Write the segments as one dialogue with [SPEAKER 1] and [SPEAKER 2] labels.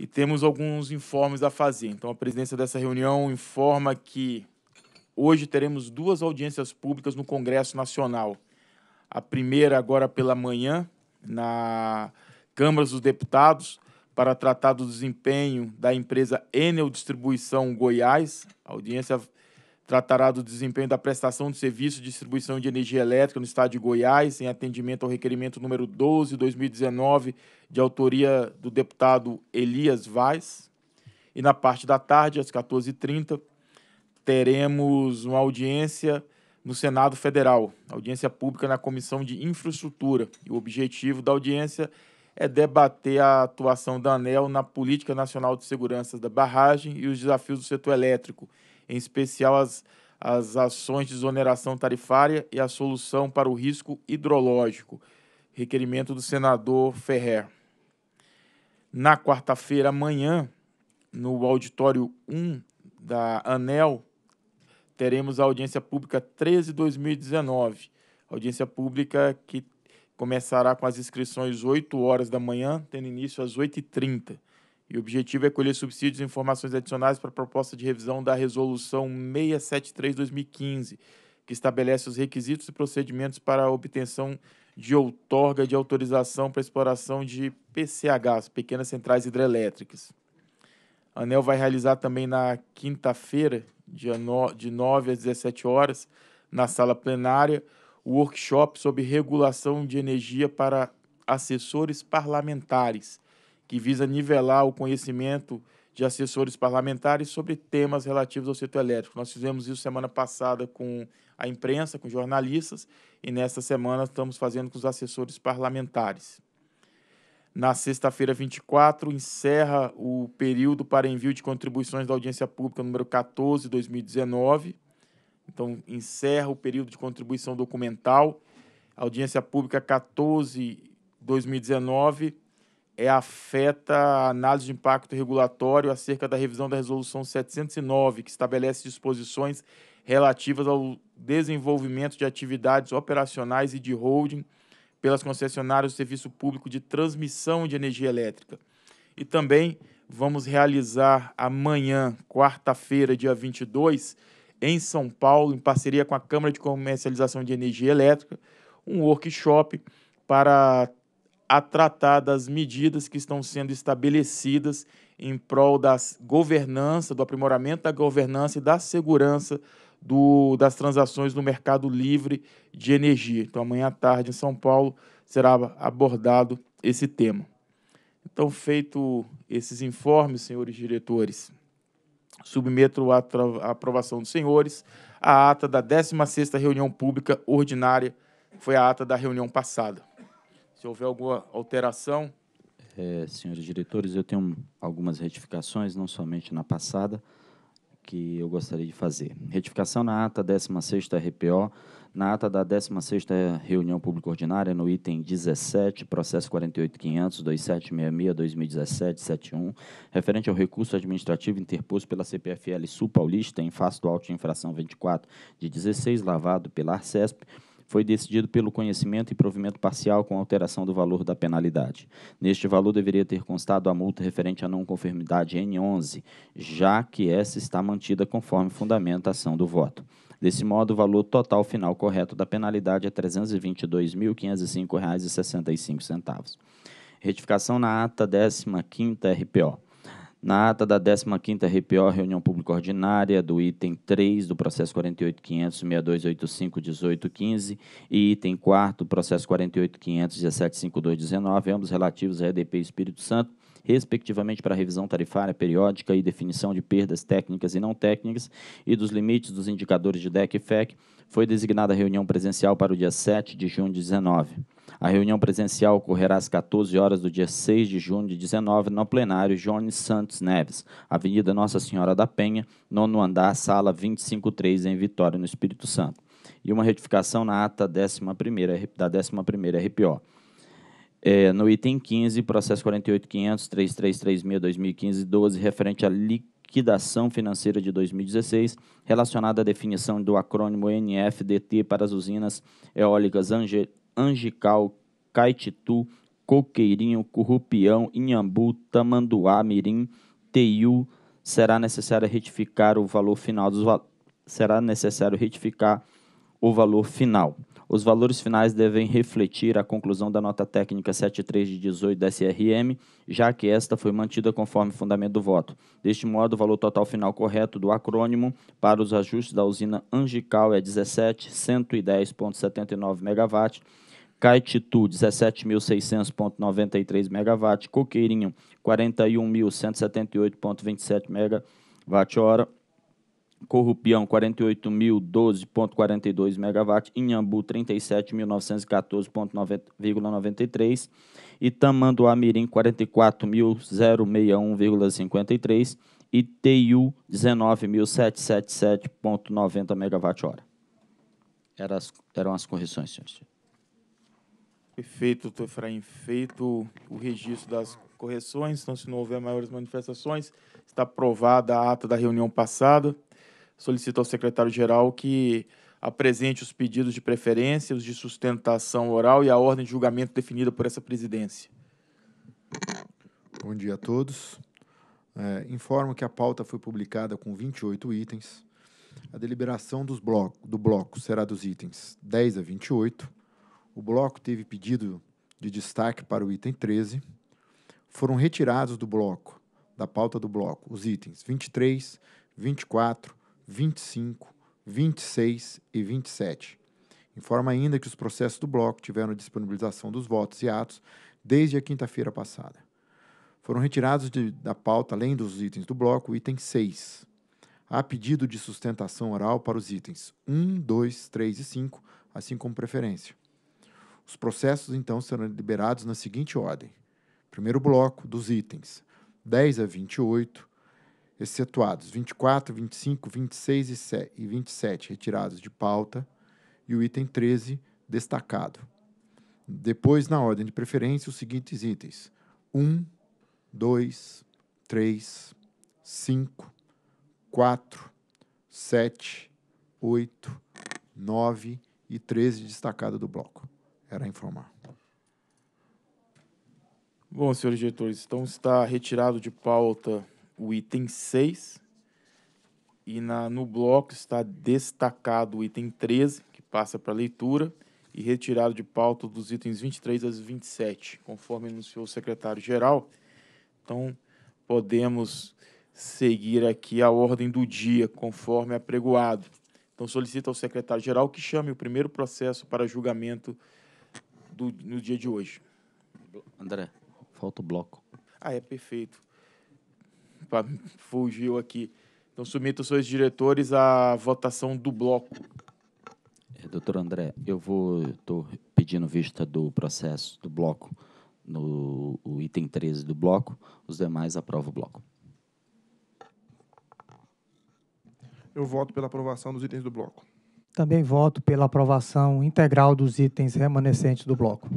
[SPEAKER 1] e temos alguns informes a fazer. Então, a presidência dessa reunião informa que hoje teremos duas audiências públicas no Congresso Nacional. A primeira, agora pela manhã, na Câmara dos Deputados, para tratar do desempenho da empresa Enel Distribuição Goiás, audiência tratará do desempenho da prestação de serviço de distribuição de energia elétrica no estado de Goiás, em atendimento ao requerimento número 12/2019, de autoria do deputado Elias Vaz. E na parte da tarde, às 14h30, teremos uma audiência no Senado Federal, audiência pública na Comissão de Infraestrutura. E o objetivo da audiência é debater a atuação da ANEL na Política Nacional de Segurança da Barragem e os desafios do setor elétrico em especial as, as ações de exoneração tarifária e a solução para o risco hidrológico. Requerimento do senador Ferrer. Na quarta-feira, amanhã, no auditório 1 da ANEL, teremos a audiência pública 13-2019. Audiência pública que começará com as inscrições 8 horas da manhã, tendo início às 8h30. E o objetivo é colher subsídios e informações adicionais para a proposta de revisão da Resolução 673-2015, que estabelece os requisitos e procedimentos para a obtenção de outorga de autorização para exploração de PCHs, pequenas centrais hidrelétricas. A ANEL vai realizar também na quinta-feira, de 9 às 17 horas, na sala plenária, o workshop sobre regulação de energia para assessores parlamentares que visa nivelar o conhecimento de assessores parlamentares sobre temas relativos ao setor elétrico. Nós fizemos isso semana passada com a imprensa, com jornalistas, e nesta semana estamos fazendo com os assessores parlamentares. Na sexta-feira, 24, encerra o período para envio de contribuições da audiência pública número 14, 2019. Então, encerra o período de contribuição documental. A audiência pública 14, 2019 é, afeta a análise de impacto regulatório acerca da revisão da Resolução 709, que estabelece disposições relativas ao desenvolvimento de atividades operacionais e de holding pelas concessionárias do Serviço Público de Transmissão de Energia Elétrica. E também vamos realizar amanhã, quarta-feira, dia 22, em São Paulo, em parceria com a Câmara de Comercialização de Energia Elétrica, um workshop para a tratar das medidas que estão sendo estabelecidas em prol da governança, do aprimoramento da governança e da segurança do, das transações no mercado livre de energia. Então, amanhã à tarde em São Paulo será abordado esse tema. Então, feito esses informes, senhores diretores, submeto à aprovação dos senhores a ata da 16ª reunião pública ordinária, foi a ata da reunião passada. Se houver alguma alteração.
[SPEAKER 2] É, senhores diretores, eu tenho algumas retificações, não somente na passada, que eu gostaria de fazer. Retificação na ata 16ª RPO, na ata da 16ª reunião pública ordinária, no item 17, processo 48.500.2766.2017.71, referente ao recurso administrativo interposto pela CPFL Sul Paulista em face do auto de infração 24 de 16, lavado pela Arcesp, foi decidido pelo conhecimento e provimento parcial com alteração do valor da penalidade. Neste valor deveria ter constado a multa referente à não conformidade N11, já que essa está mantida conforme fundamentação do voto. Desse modo, o valor total final correto da penalidade é R$ 322.505,65. Retificação na ata 15ª RPO. Na ata da 15ª RPO, reunião pública ordinária, do item 3 do processo 48.500.6285.18.15 e item 4 do processo 48.500.17.52.19, ambos relativos à EDP Espírito Santo, respectivamente para revisão tarifária periódica e definição de perdas técnicas e não técnicas e dos limites dos indicadores de DEC e FEC, foi designada a reunião presencial para o dia 7 de junho de 19. A reunião presencial ocorrerá às 14 horas do dia 6 de junho de 19 no plenário Jones Santos Neves, Avenida Nossa Senhora da Penha, nono andar, sala 253 em Vitória, no Espírito Santo. E uma retificação na ata 11 da 11 RPO. É, no item 15, processo 48.500.333.6.2015.12, referente à liquidação financeira de 2016, relacionada à definição do acrônimo NFDT para as usinas eólicas Angel, Angical, Caititu, Coqueirinho, Currupião, Inhambu, Tamanduá, Mirim, Teiu, será necessário retificar o valor final dos será necessário retificar o valor final. Os valores finais devem refletir a conclusão da nota técnica 73 de 18 da SRM, já que esta foi mantida conforme fundamento do voto. Deste modo, o valor total final correto do acrônimo para os ajustes da usina Angical é 17.110.79 MW. Caetitu, 17.600.93 MW, Coqueirinho, 41.178.27 MWh, Corrupião 48.012.42 MW, Inhambu 37.914.93 e Tamanduá Mirim 44.061,53 e TU 19.777.90 MWh. Eram as, eram as correções, senhores.
[SPEAKER 1] Perfeito, doutor Efraim. Feito o registro das correções, então, se não houver maiores manifestações, está aprovada a ata da reunião passada solicito ao secretário-geral que apresente os pedidos de preferência, os de sustentação oral e a ordem de julgamento definida por essa presidência.
[SPEAKER 3] Bom dia a todos. É, informo que a pauta foi publicada com 28 itens. A deliberação dos bloco, do bloco será dos itens 10 a 28. O bloco teve pedido de destaque para o item 13. Foram retirados do bloco, da pauta do bloco, os itens 23, 24, 25, 26 e 27. Informa ainda que os processos do bloco tiveram disponibilização dos votos e atos desde a quinta-feira passada. Foram retirados de, da pauta, além dos itens do bloco, o item 6. Há pedido de sustentação oral para os itens 1, 2, 3 e 5, assim como preferência. Os processos, então, serão liberados na seguinte ordem: primeiro bloco dos itens 10 a 28, excetuados 24, 25, 26 e 27 retirados de pauta e o item 13 destacado. Depois, na ordem de preferência, os seguintes itens: 1, 2, 3, 5, 4, 7, 8, 9 e 13 destacado do bloco. Era informar.
[SPEAKER 1] Bom, senhores diretores, então está retirado de pauta o item 6. E na, no bloco está destacado o item 13, que passa para leitura, e retirado de pauta dos itens 23 a 27, conforme anunciou o secretário-geral. Então, podemos seguir aqui a ordem do dia, conforme apregoado. Então, solicito ao secretário-geral que chame o primeiro processo para julgamento do, no dia de hoje.
[SPEAKER 2] André, falta o bloco.
[SPEAKER 1] Ah, é perfeito fugiu aqui. Então submeta os seus diretores à votação do bloco.
[SPEAKER 2] É, doutor André, eu vou estou pedindo vista do processo do bloco no item 13 do bloco, os demais aprovam o bloco.
[SPEAKER 4] Eu voto pela aprovação dos itens do bloco.
[SPEAKER 5] Também voto pela aprovação integral dos itens remanescentes do bloco.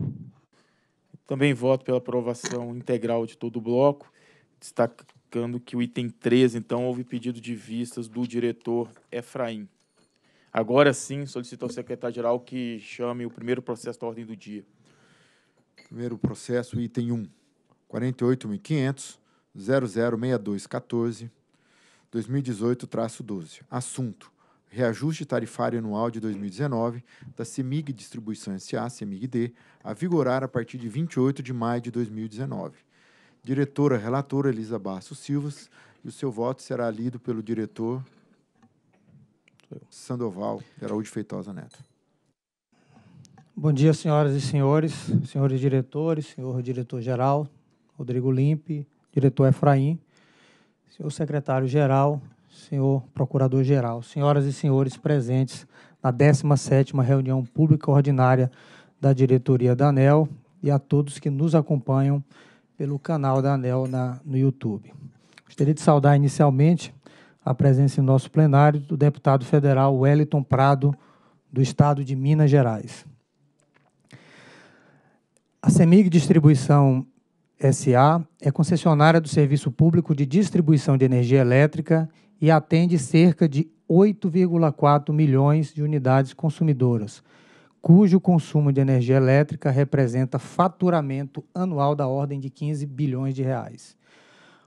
[SPEAKER 1] Também voto pela aprovação integral de todo o bloco. Destaca, indicando que o item 13, então, houve pedido de vistas do diretor Efraim. Agora sim, solicito ao secretário-geral que chame o primeiro processo da ordem do dia.
[SPEAKER 3] Primeiro processo, item 1, 48.500, 006214, 2018-12. Assunto, reajuste tarifário anual de 2019 da CEMIG Distribuição S.A., CEMIG-D, a vigorar a partir de 28 de maio de 2019 Diretora, relatora Elisa Barço Silvas, e o seu voto será lido pelo diretor Sandoval de Araújo Feitosa Neto.
[SPEAKER 5] Bom dia, senhoras e senhores, senhores diretores, senhor diretor-geral, Rodrigo Limpe, diretor Efraim, senhor secretário-geral, senhor procurador-geral, senhoras e senhores presentes na 17ª reunião pública ordinária da diretoria da ANEL e a todos que nos acompanham pelo canal da ANEL na, no YouTube. Gostaria de saudar inicialmente a presença em nosso plenário do deputado federal Wellington Prado, do estado de Minas Gerais. A CEMIG Distribuição SA é concessionária do Serviço Público de Distribuição de Energia Elétrica e atende cerca de 8,4 milhões de unidades consumidoras, cujo consumo de energia elétrica representa faturamento anual da ordem de 15 bilhões de reais.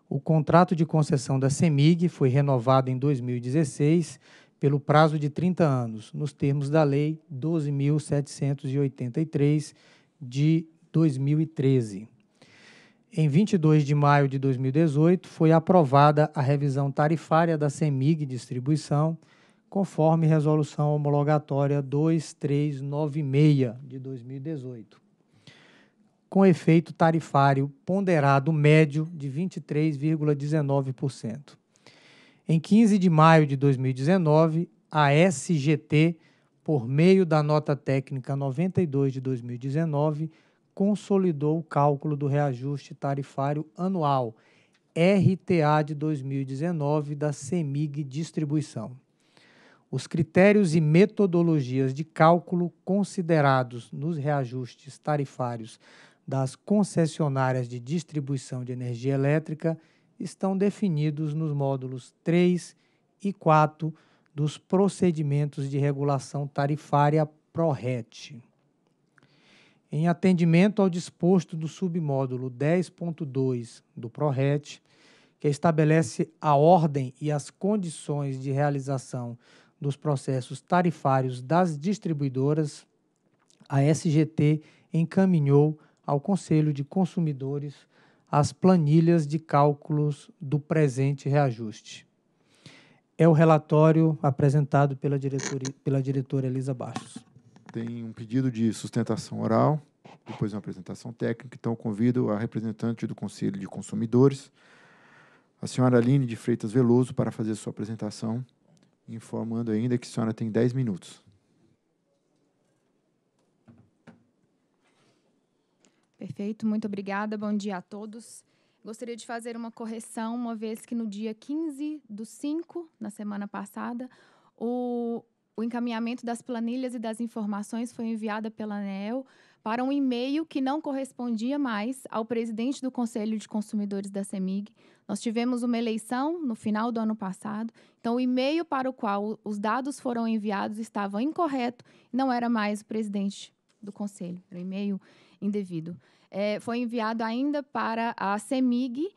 [SPEAKER 5] O contrato de concessão da CEMIG foi renovado em 2016 pelo prazo de 30 anos, nos termos da Lei 12.783 de 2013. Em 22 de maio de 2018, foi aprovada a revisão tarifária da CEMIG Distribuição, conforme resolução homologatória 2396 de 2018, com efeito tarifário ponderado médio de 23,19%. Em 15 de maio de 2019, a SGT, por meio da nota técnica 92 de 2019, consolidou o cálculo do reajuste tarifário anual RTA de 2019 da CEMIG Distribuição os critérios e metodologias de cálculo considerados nos reajustes tarifários das concessionárias de distribuição de energia elétrica estão definidos nos módulos 3 e 4 dos procedimentos de regulação tarifária PRORET. Em atendimento ao disposto do submódulo 10.2 do PRORET, que estabelece a ordem e as condições de realização dos processos tarifários das distribuidoras, a SGT encaminhou ao Conselho de Consumidores as planilhas de cálculos do presente reajuste. É o relatório apresentado pela diretora, pela diretora Elisa Baixos.
[SPEAKER 3] Tem um pedido de sustentação oral, depois uma apresentação técnica, então convido a representante do Conselho de Consumidores, a senhora Aline de Freitas Veloso, para fazer sua apresentação informando ainda que a senhora tem 10 minutos.
[SPEAKER 6] Perfeito, muito obrigada. Bom dia a todos. Gostaria de fazer uma correção, uma vez que no dia 15 do 5, na semana passada, o, o encaminhamento das planilhas e das informações foi enviada pela ANEL para um e-mail que não correspondia mais ao presidente do Conselho de Consumidores da CEMIG. Nós tivemos uma eleição no final do ano passado, então o e-mail para o qual os dados foram enviados estava incorreto, não era mais o presidente do Conselho, era um e-mail indevido. É, foi enviado ainda para a CEMIG,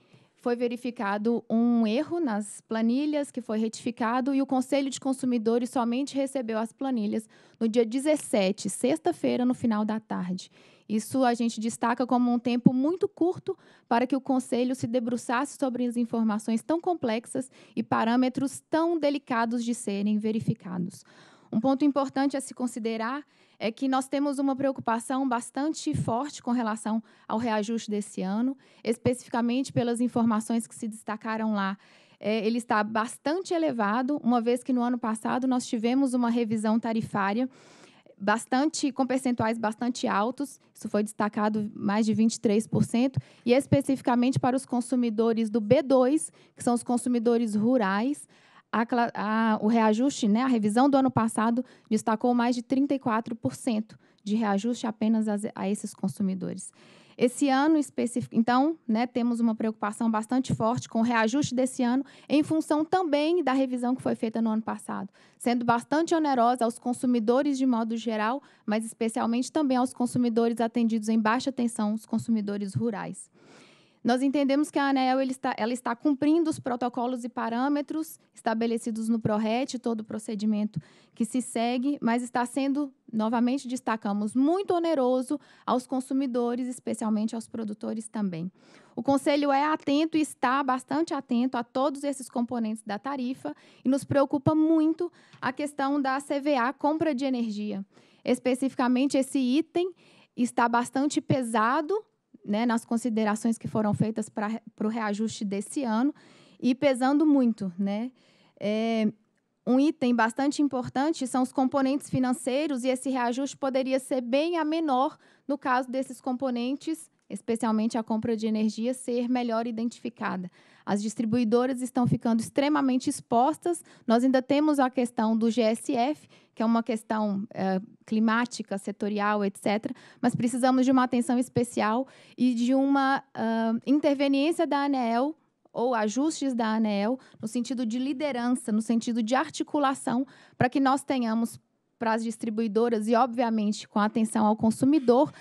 [SPEAKER 6] foi verificado um erro nas planilhas, que foi retificado, e o Conselho de Consumidores somente recebeu as planilhas no dia 17, sexta-feira, no final da tarde. Isso a gente destaca como um tempo muito curto para que o Conselho se debruçasse sobre as informações tão complexas e parâmetros tão delicados de serem verificados. Um ponto importante a se considerar é que nós temos uma preocupação bastante forte com relação ao reajuste desse ano, especificamente pelas informações que se destacaram lá. É, ele está bastante elevado, uma vez que no ano passado nós tivemos uma revisão tarifária bastante com percentuais bastante altos, isso foi destacado mais de 23%, e é especificamente para os consumidores do B2, que são os consumidores rurais, a, a, o reajuste, né, a revisão do ano passado, destacou mais de 34% de reajuste apenas a, a esses consumidores. Esse ano específico, então, né, temos uma preocupação bastante forte com o reajuste desse ano, em função também da revisão que foi feita no ano passado, sendo bastante onerosa aos consumidores de modo geral, mas especialmente também aos consumidores atendidos em baixa tensão, os consumidores rurais. Nós entendemos que a ANEEL está, ela está cumprindo os protocolos e parâmetros estabelecidos no PRORET, todo o procedimento que se segue, mas está sendo, novamente destacamos, muito oneroso aos consumidores, especialmente aos produtores também. O Conselho é atento e está bastante atento a todos esses componentes da tarifa e nos preocupa muito a questão da CVA, compra de energia. Especificamente, esse item está bastante pesado né, nas considerações que foram feitas para o reajuste desse ano e pesando muito. Né? É, um item bastante importante são os componentes financeiros, e esse reajuste poderia ser bem a menor no caso desses componentes, especialmente a compra de energia, ser melhor identificada. As distribuidoras estão ficando extremamente expostas. Nós ainda temos a questão do GSF, que é uma questão é, climática, setorial, etc. Mas precisamos de uma atenção especial e de uma uh, interveniência da ANEEL ou ajustes da ANEEL no sentido de liderança, no sentido de articulação, para que nós tenhamos para as distribuidoras e, obviamente, com atenção ao consumidor,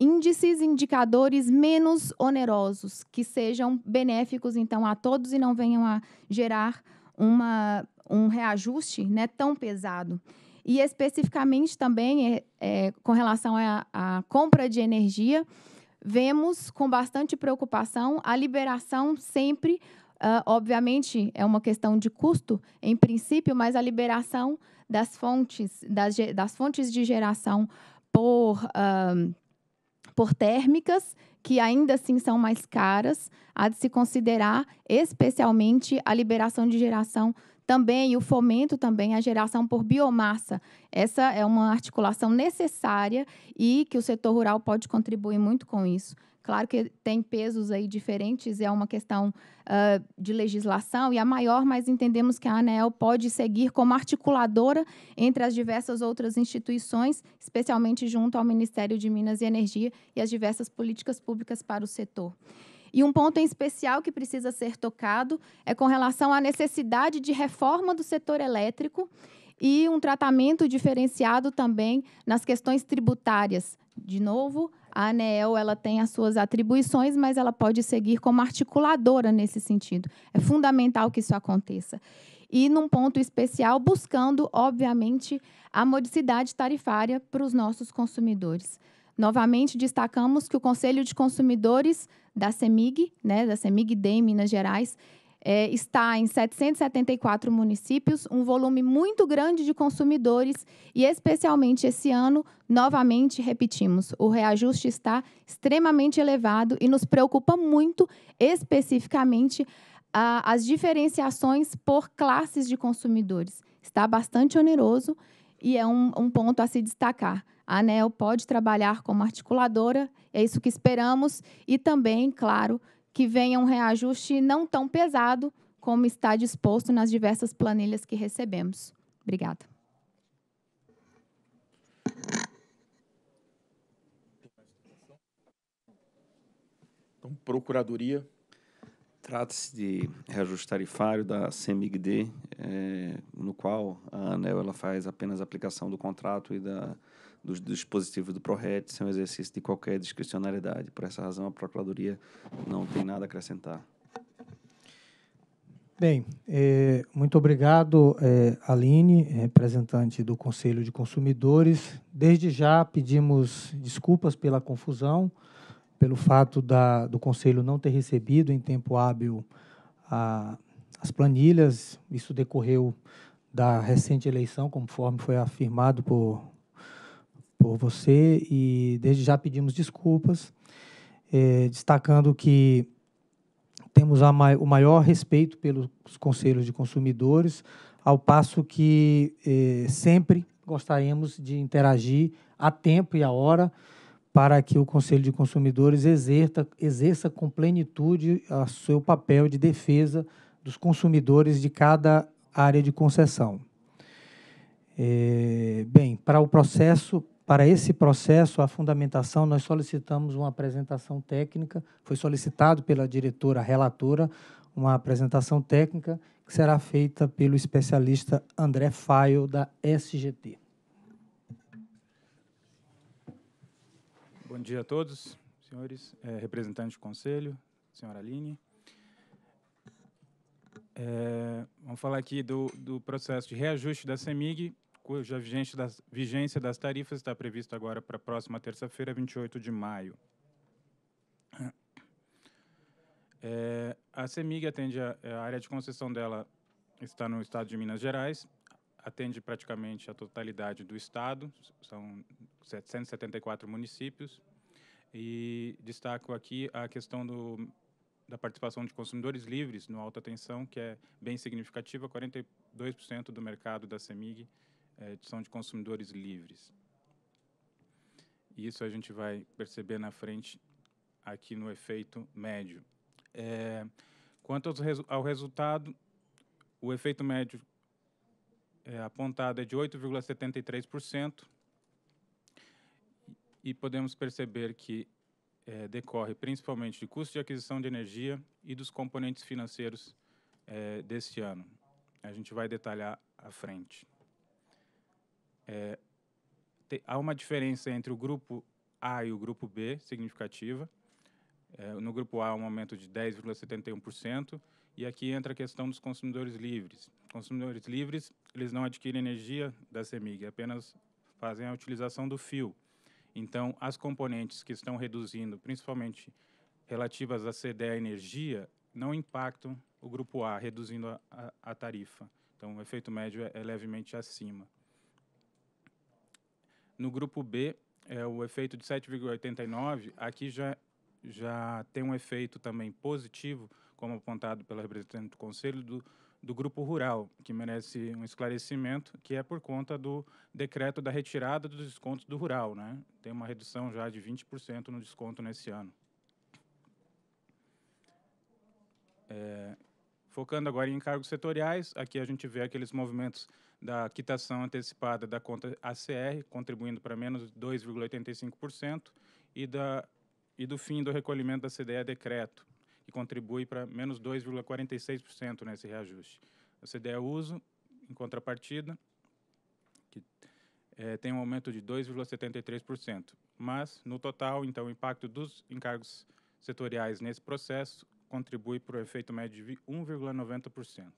[SPEAKER 6] índices, indicadores menos onerosos, que sejam benéficos então a todos e não venham a gerar uma, um reajuste né, tão pesado. E especificamente também é, é, com relação à compra de energia, vemos com bastante preocupação a liberação sempre, uh, obviamente é uma questão de custo em princípio, mas a liberação das fontes, das, das fontes de geração por uh, por térmicas, que ainda assim são mais caras, há de se considerar especialmente a liberação de geração também e o fomento também à geração por biomassa. Essa é uma articulação necessária e que o setor rural pode contribuir muito com isso. Claro que tem pesos aí diferentes, é uma questão uh, de legislação e a maior, mas entendemos que a ANEEL pode seguir como articuladora entre as diversas outras instituições, especialmente junto ao Ministério de Minas e Energia e as diversas políticas públicas para o setor. E um ponto em especial que precisa ser tocado é com relação à necessidade de reforma do setor elétrico e um tratamento diferenciado também nas questões tributárias. De novo, a ANEEL ela tem as suas atribuições, mas ela pode seguir como articuladora nesse sentido. É fundamental que isso aconteça. E, num ponto especial, buscando, obviamente, a modicidade tarifária para os nossos consumidores. Novamente, destacamos que o Conselho de Consumidores da CEMIG, né, da CEMIG-D em Minas Gerais, é, está em 774 municípios, um volume muito grande de consumidores e, especialmente esse ano, novamente repetimos, o reajuste está extremamente elevado e nos preocupa muito, especificamente, a, as diferenciações por classes de consumidores. Está bastante oneroso e é um, um ponto a se destacar. A ANEL pode trabalhar como articuladora, é isso que esperamos, e também, claro, que venha um reajuste não tão pesado como está disposto nas diversas planilhas que recebemos. Obrigada.
[SPEAKER 7] Então, Procuradoria. Trata-se de reajuste tarifário da CMIGD, é, eh, no qual a ANEL ela faz apenas aplicação do contrato e da dos dispositivos do ProRed sem o exercício de qualquer discricionariedade. Por essa razão, a Procuradoria não tem nada a acrescentar.
[SPEAKER 5] Bem, é, muito obrigado, é, Aline, representante do Conselho de Consumidores. Desde já pedimos desculpas pela confusão, pelo fato da, do Conselho não ter recebido em tempo hábil a, as planilhas. Isso decorreu da recente eleição, conforme foi afirmado por por você e desde já pedimos desculpas, eh, destacando que temos a, o maior respeito pelos conselhos de consumidores, ao passo que eh, sempre gostaríamos de interagir a tempo e a hora para que o Conselho de Consumidores exerça, exerça com plenitude o seu papel de defesa dos consumidores de cada área de concessão. É, bem, para o processo, para esse processo, a fundamentação, nós solicitamos uma apresentação técnica, foi solicitado pela diretora relatora uma apresentação técnica que será feita pelo especialista André Faio, da SGT.
[SPEAKER 8] Bom dia a todos, senhores, é, representantes do Conselho, senhora Aline. É, vamos falar aqui do, do processo de reajuste da CEMIG cuja vigência das, vigência das tarifas está prevista agora para a próxima terça-feira, 28 de maio. É, a CEMIG atende a, é, a, área de concessão dela está no estado de Minas Gerais, atende praticamente a totalidade do estado, são 774 municípios. E destaco aqui a questão do, da participação de consumidores livres no alta tensão, que é bem significativa, 42% do mercado da CEMIG é, são de consumidores livres. isso a gente vai perceber na frente aqui no efeito médio. É, quanto ao, resu ao resultado, o efeito médio é, apontado é de 8,73%, e podemos perceber que é, decorre principalmente de custo de aquisição de energia e dos componentes financeiros é, deste ano. A gente vai detalhar à frente. É, te, há uma diferença entre o grupo A e o grupo B significativa. É, no grupo A, um aumento de 10,71%. E aqui entra a questão dos consumidores livres. Consumidores livres, eles não adquirem energia da CEMIG, apenas fazem a utilização do fio. Então, as componentes que estão reduzindo, principalmente relativas à CDE energia, não impactam o grupo A, reduzindo a, a, a tarifa. Então, o efeito médio é, é levemente acima. No grupo B, é o efeito de 7,89, aqui já, já tem um efeito também positivo, como apontado pela representante do Conselho, do, do Grupo Rural, que merece um esclarecimento, que é por conta do decreto da retirada dos descontos do rural. Né? Tem uma redução já de 20% no desconto nesse ano. É, focando agora em encargos setoriais, aqui a gente vê aqueles movimentos da quitação antecipada da conta ACR, contribuindo para menos 2,85%, e, da, e do fim do recolhimento da CDE decreto, que contribui para menos 2,46% nesse reajuste. A CDE uso, em contrapartida, que é, tem um aumento de 2,73%. Mas, no total, então, o impacto dos encargos setoriais nesse processo contribui para o efeito médio de 1,90%.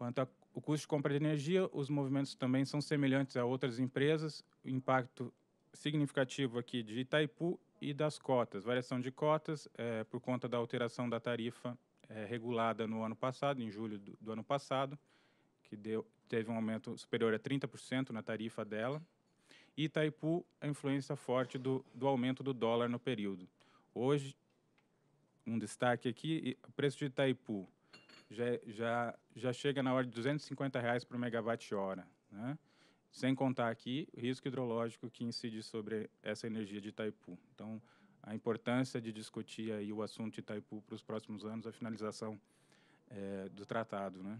[SPEAKER 8] Quanto ao custo de compra de energia, os movimentos também são semelhantes a outras empresas. O impacto significativo aqui de Itaipu e das cotas. Variação de cotas é, por conta da alteração da tarifa é, regulada no ano passado, em julho do, do ano passado, que deu, teve um aumento superior a 30% na tarifa dela. E Itaipu, a influência forte do, do aumento do dólar no período. Hoje, um destaque aqui, o preço de Itaipu já, já, já chega na hora de 250 reais por megawatt-hora, né? sem contar aqui o risco hidrológico que incide sobre essa energia de Itaipu. Então, a importância de discutir aí o assunto de Itaipu para os próximos anos, a finalização é, do tratado. Né?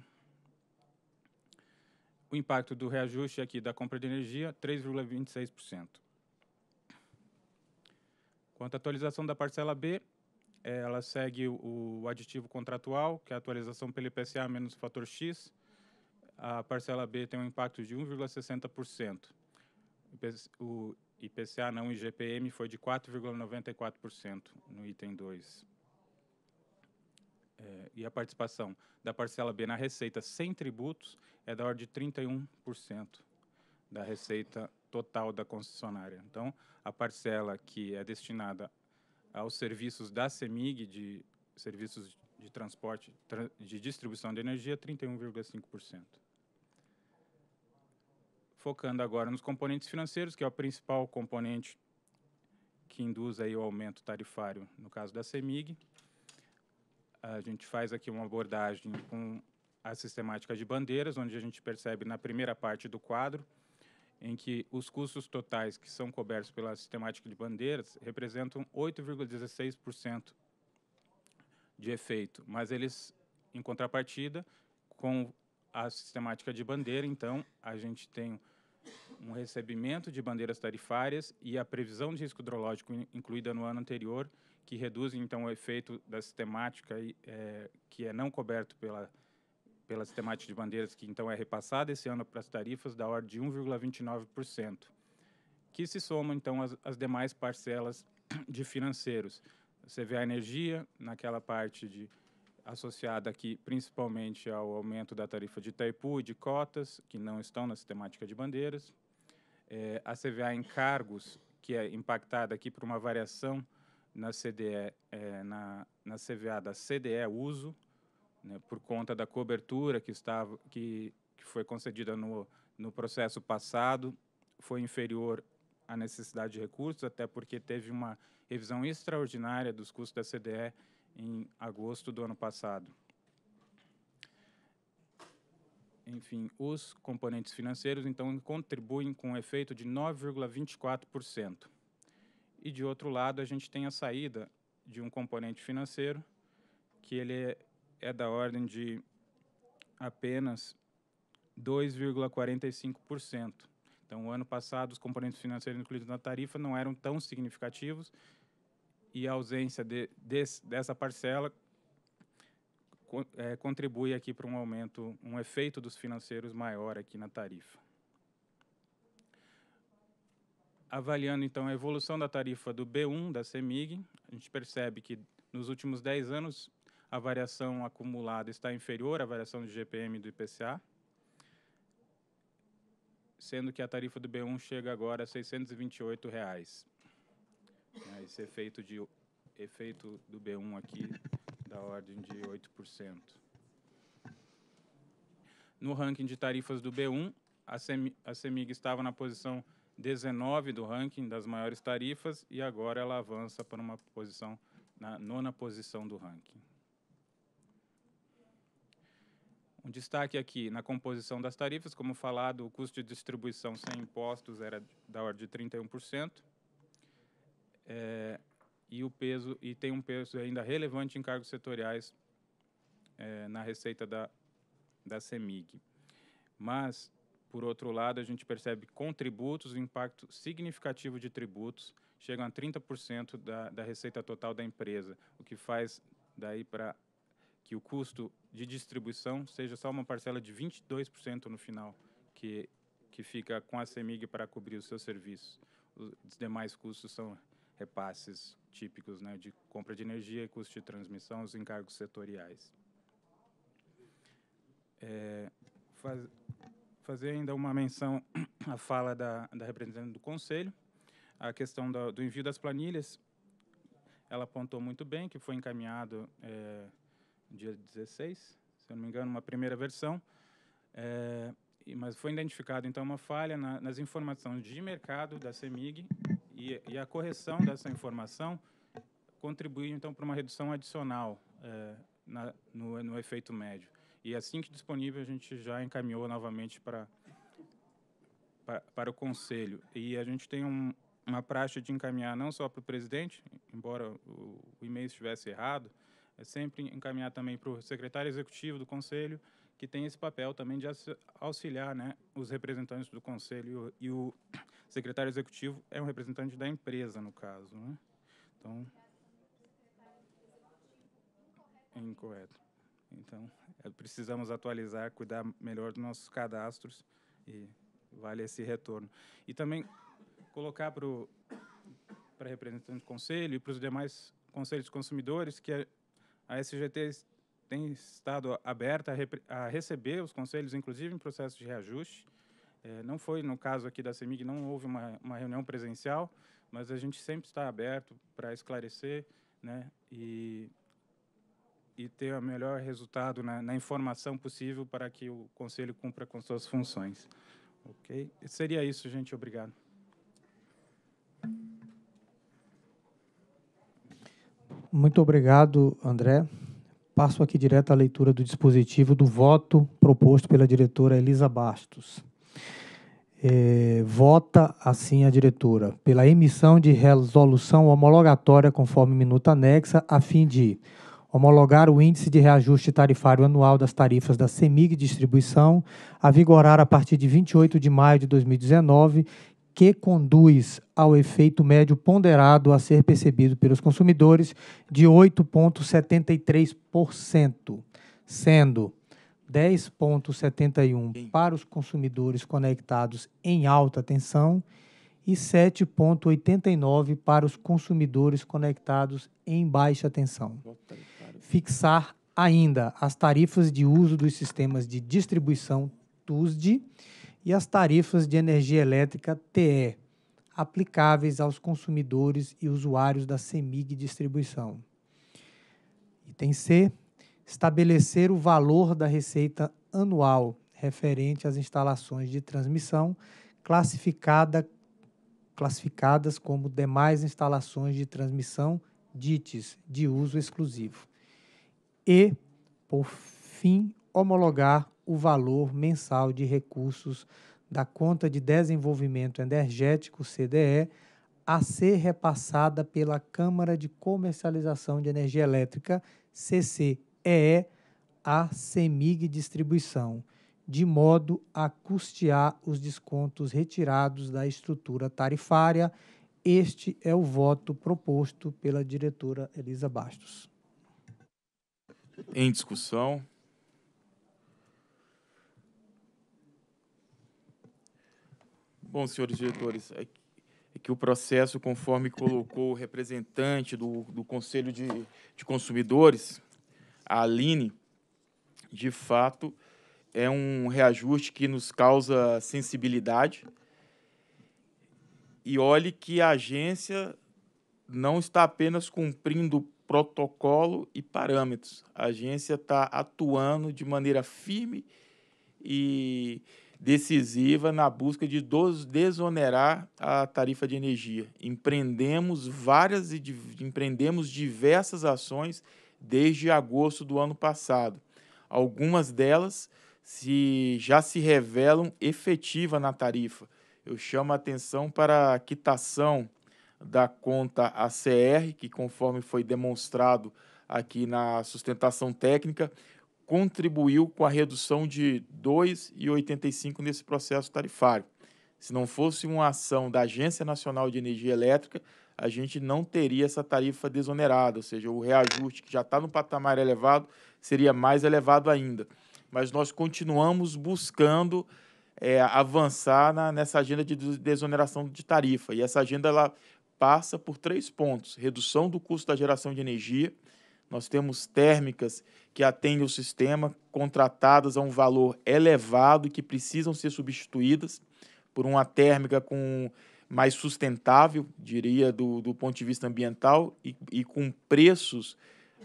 [SPEAKER 8] O impacto do reajuste aqui da compra de energia, 3,26%. Quanto à atualização da parcela B, é, ela segue o, o aditivo contratual, que é a atualização pelo IPCA menos o fator X. A parcela B tem um impacto de 1,60%. O IPCA não IGPM foi de 4,94% no item 2. É, e a participação da parcela B na receita sem tributos é da ordem de 31% da receita total da concessionária. Então, a parcela que é destinada aos serviços da CEMIG de serviços de transporte de distribuição de energia 31,5%. Focando agora nos componentes financeiros, que é o principal componente que induz aí o aumento tarifário no caso da CEMIG. A gente faz aqui uma abordagem com a sistemática de bandeiras, onde a gente percebe na primeira parte do quadro em que os custos totais que são cobertos pela sistemática de bandeiras representam 8,16% de efeito, mas eles, em contrapartida, com a sistemática de bandeira, então, a gente tem um recebimento de bandeiras tarifárias e a previsão de risco hidrológico incluída no ano anterior, que reduz, então, o efeito da sistemática é, que é não coberto pela sistemática pela sistemática de bandeiras, que então é repassada esse ano para as tarifas, da ordem de 1,29%, que se somam então às, demais parcelas de financeiros. CVA Energia, naquela parte de associada aqui principalmente ao aumento da tarifa de Itaipu e de cotas, que não estão na sistemática de bandeiras. É, a CVA em cargos, que é impactada aqui por uma variação na, CDE, é, na, na CVA da CDE uso, né, por conta da cobertura que, estava, que, que foi concedida no, no processo passado, foi inferior à necessidade de recursos, até porque teve uma revisão extraordinária dos custos da CDE em agosto do ano passado. Enfim, os componentes financeiros, então, contribuem com um efeito de 9,24%. E, de outro lado, a gente tem a saída de um componente financeiro, que ele é é da ordem de apenas 2,45%. Então, o ano passado, os componentes financeiros incluídos na tarifa não eram tão significativos e a ausência de, dessa parcela é, contribui aqui para um aumento, um efeito dos financeiros maior aqui na tarifa. Avaliando, então, a evolução da tarifa do B1 da CEMIG, a gente percebe que nos últimos 10 anos a variação acumulada está inferior à variação de GPM do IPCA, sendo que a tarifa do B1 chega agora a R$ 628,00. Reais. Né, esse efeito, de, efeito do B1 aqui da ordem de 8%. No ranking de tarifas do B1, a, Semig a CEMIG estava na posição 19 do ranking das maiores tarifas e agora ela avança para uma posição, na nona posição do ranking. Um destaque aqui na composição das tarifas, como falado, o custo de distribuição sem impostos era da ordem de 31%. É, eh, e o peso e tem um peso ainda relevante em cargos setoriais é, na receita da, da CEMIG. Mas, por outro lado, a gente percebe com tributos, o impacto significativo de tributos chegam a 30% da, da receita total da empresa, o que faz daí para que o custo de distribuição seja só uma parcela de 22% no final, que, que fica com a CEMIG para cobrir os seus serviços. Os demais custos são repasses típicos né, de compra de energia, custo de transmissão, os encargos setoriais. É, faz, fazer ainda uma menção à fala da, da representante do Conselho, a questão do, do envio das planilhas, ela apontou muito bem que foi encaminhado é, dia 16, se eu não me engano, uma primeira versão. É, mas foi identificado então uma falha na, nas informações de mercado da CEMIG e, e, a correção dessa informação contribuiu então para uma redução adicional é, na, no, no, efeito médio. E assim que disponível a gente já encaminhou novamente para para, o conselho e a gente tem um, uma praxe de encaminhar não só para o presidente, embora o, o e-mail estivesse errado, é sempre encaminhar também para o secretário executivo do conselho, que tem esse papel também de auxiliar né, os representantes do conselho e o secretário executivo é um representante da empresa, no caso. Né? Então, é incorreto. Então, é, precisamos atualizar, cuidar melhor dos nossos cadastros e vale esse retorno. E também colocar para o para representante do conselho e para os demais conselhos de consumidores que a SGT tem estado aberta a, a receber os conselhos, inclusive em processo de reajuste. É, não foi no caso aqui da CEMIG, não houve uma, uma reunião presencial, mas a gente sempre está aberto para esclarecer né, e, e ter o melhor resultado na, na, informação possível para que o Conselho cumpra com suas funções. Ok? Seria isso, gente. Obrigado.
[SPEAKER 5] Muito obrigado, André. Passo aqui direto à leitura do dispositivo do voto proposto pela diretora Elisa Bastos. É, vota assim a diretora pela emissão de resolução homologatória conforme minuta anexa, a fim de homologar o índice de reajuste tarifário anual das tarifas da CEMIG Distribuição, a vigorar a partir de 28 de maio de 2019 que conduz ao efeito médio ponderado a ser percebido pelos consumidores de 8,73%, sendo 10,71 para os consumidores conectados em alta tensão e 7,89 para os consumidores conectados em baixa tensão. Fixar ainda as tarifas de uso dos sistemas de distribuição TUSD e as tarifas de energia elétrica TE, aplicáveis aos consumidores e usuários da CEMIG Distribuição. Item C. Estabelecer o valor da receita anual referente às instalações de transmissão classificada, classificadas como demais instalações de transmissão DITES, de uso exclusivo. E, por fim, homologar o valor mensal de recursos da Conta de Desenvolvimento Energético, CDE, a ser repassada pela Câmara de Comercialização de Energia Elétrica, CCEE, à CEMIG Distribuição, de modo a custear os descontos retirados da estrutura tarifária. Este é o voto proposto pela diretora Elisa Bastos.
[SPEAKER 1] Em discussão. Bom, senhores diretores, é que, é que o processo, conforme colocou o representante do, do Conselho de, de Consumidores, a Aline, de fato, é um reajuste que nos causa sensibilidade. E olhe que a agência não está apenas cumprindo protocolo e parâmetros. A agência está atuando de maneira firme e decisiva na busca de desonerar a tarifa de energia. Empreendemos várias e empreendemos diversas ações desde agosto do ano passado. Algumas delas se já se revelam efetiva na tarifa. Eu chamo a atenção para a quitação da conta ACR, que conforme foi demonstrado aqui na sustentação técnica, contribuiu com a redução de 2,85 nesse processo tarifário. Se não fosse uma ação da Agência Nacional de Energia Elétrica, a gente não teria essa tarifa desonerada, ou seja, o reajuste que já está no patamar elevado seria mais elevado ainda. Mas nós continuamos buscando é, avançar na, nessa agenda de desoneração de tarifa. E essa agenda ela passa por três pontos: redução do custo da geração de energia. Nós temos térmicas que atendem o sistema, contratadas a um valor elevado e que precisam ser substituídas por uma térmica com mais sustentável, diria, do, do ponto de vista ambiental e, e com preços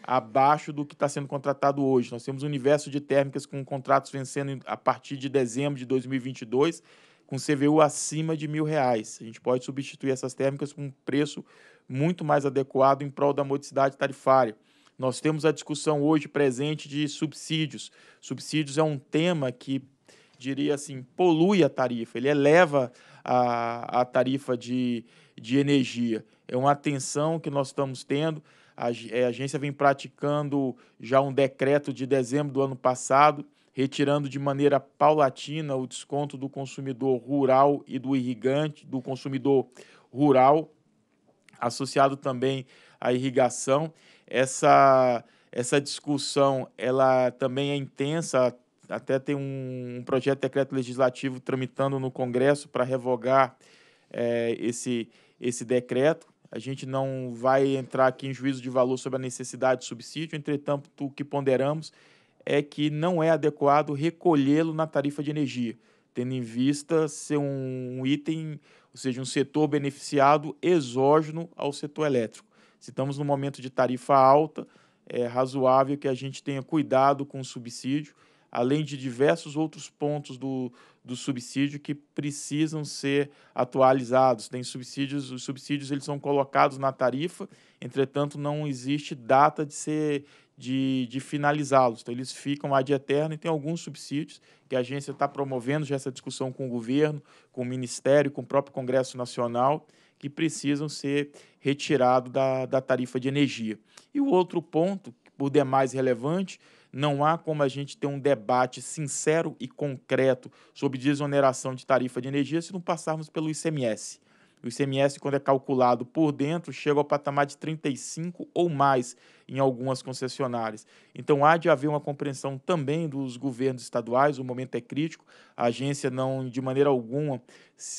[SPEAKER 1] abaixo do que está sendo contratado hoje. Nós temos um universo de térmicas com contratos vencendo a partir de dezembro de 2022 com CVU acima de mil reais. A gente pode substituir essas térmicas com um preço muito mais adequado em prol da modicidade tarifária. Nós temos a discussão hoje presente de subsídios. Subsídios é um tema que, diria assim, polui a tarifa, ele eleva a, a tarifa de, de energia. É uma atenção que nós estamos tendo. A, é, a agência vem praticando já um decreto de dezembro do ano passado, retirando de maneira paulatina o desconto do consumidor rural e do irrigante, do consumidor rural, associado também à irrigação. Essa, essa discussão ela também é intensa, até tem um, projeto de decreto legislativo tramitando no Congresso para revogar é, esse, esse decreto. A gente não vai entrar aqui em juízo de valor sobre a necessidade de subsídio, entretanto, o que ponderamos é que não é adequado recolhê-lo na tarifa de energia, tendo em vista ser um item, ou seja, um setor beneficiado exógeno ao setor elétrico. Se estamos num momento de tarifa alta, é razoável que a gente tenha cuidado com o subsídio, além de diversos outros pontos do, do subsídio que precisam ser atualizados. Tem subsídios, os subsídios eles são colocados na tarifa, entretanto não existe data de ser de, de finalizá-los. Então, eles ficam ad eterno e tem alguns subsídios que a agência está promovendo já essa discussão com o governo, com o Ministério, com o próprio Congresso Nacional, que precisam ser retirado da, da tarifa de energia. E o outro ponto, por demais relevante, não há como a gente ter um debate sincero e concreto sobre desoneração de tarifa de energia se não passarmos pelo ICMS. O ICMS, quando é calculado por dentro, chega ao patamar de 35 ou mais em algumas concessionárias. Então há de haver uma compreensão também dos governos estaduais, o momento é crítico. A agência não, de maneira alguma,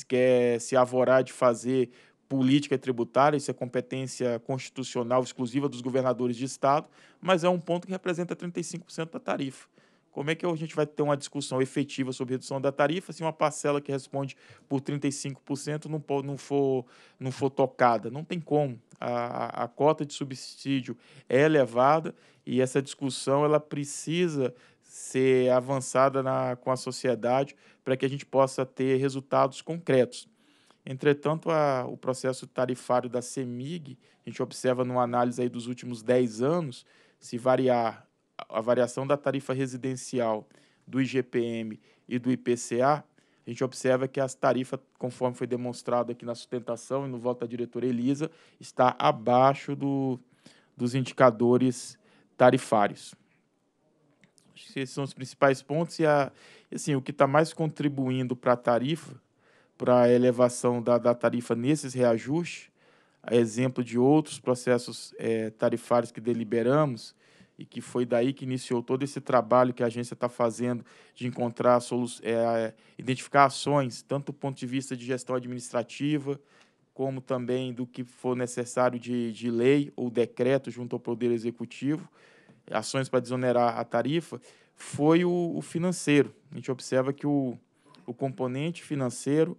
[SPEAKER 1] quer se avorar de fazer política tributária, isso é competência constitucional exclusiva dos governadores de Estado, mas é um ponto que representa 35% da tarifa. Como é que a gente vai ter uma discussão efetiva sobre redução da tarifa se uma parcela que responde por 35% não, for, não, for, não for tocada? Não tem como. A, a cota de subsídio é elevada e essa discussão ela precisa ser avançada na, com a sociedade para que a gente possa ter resultados concretos. Entretanto, a, o processo tarifário da CEMIG, a gente observa numa análise aí dos últimos 10 anos, se variar a, variação da tarifa residencial do IGPM e do IPCA, a gente observa que as tarifas, conforme foi demonstrado aqui na sustentação e no voto da diretora Elisa, está abaixo do, dos indicadores tarifários. Acho que esses são os principais pontos e, a, assim, o que está mais contribuindo para a tarifa para a elevação da, da tarifa nesses reajustes, a exemplo de outros processos é, tarifários que deliberamos, e que foi daí que iniciou todo esse trabalho que a agência está fazendo de encontrar é, identificar ações, tanto do ponto de vista de gestão administrativa, como também do que for necessário de, de lei ou decreto junto ao Poder Executivo, ações para desonerar a tarifa, foi o, o financeiro. A gente observa que o, o componente financeiro,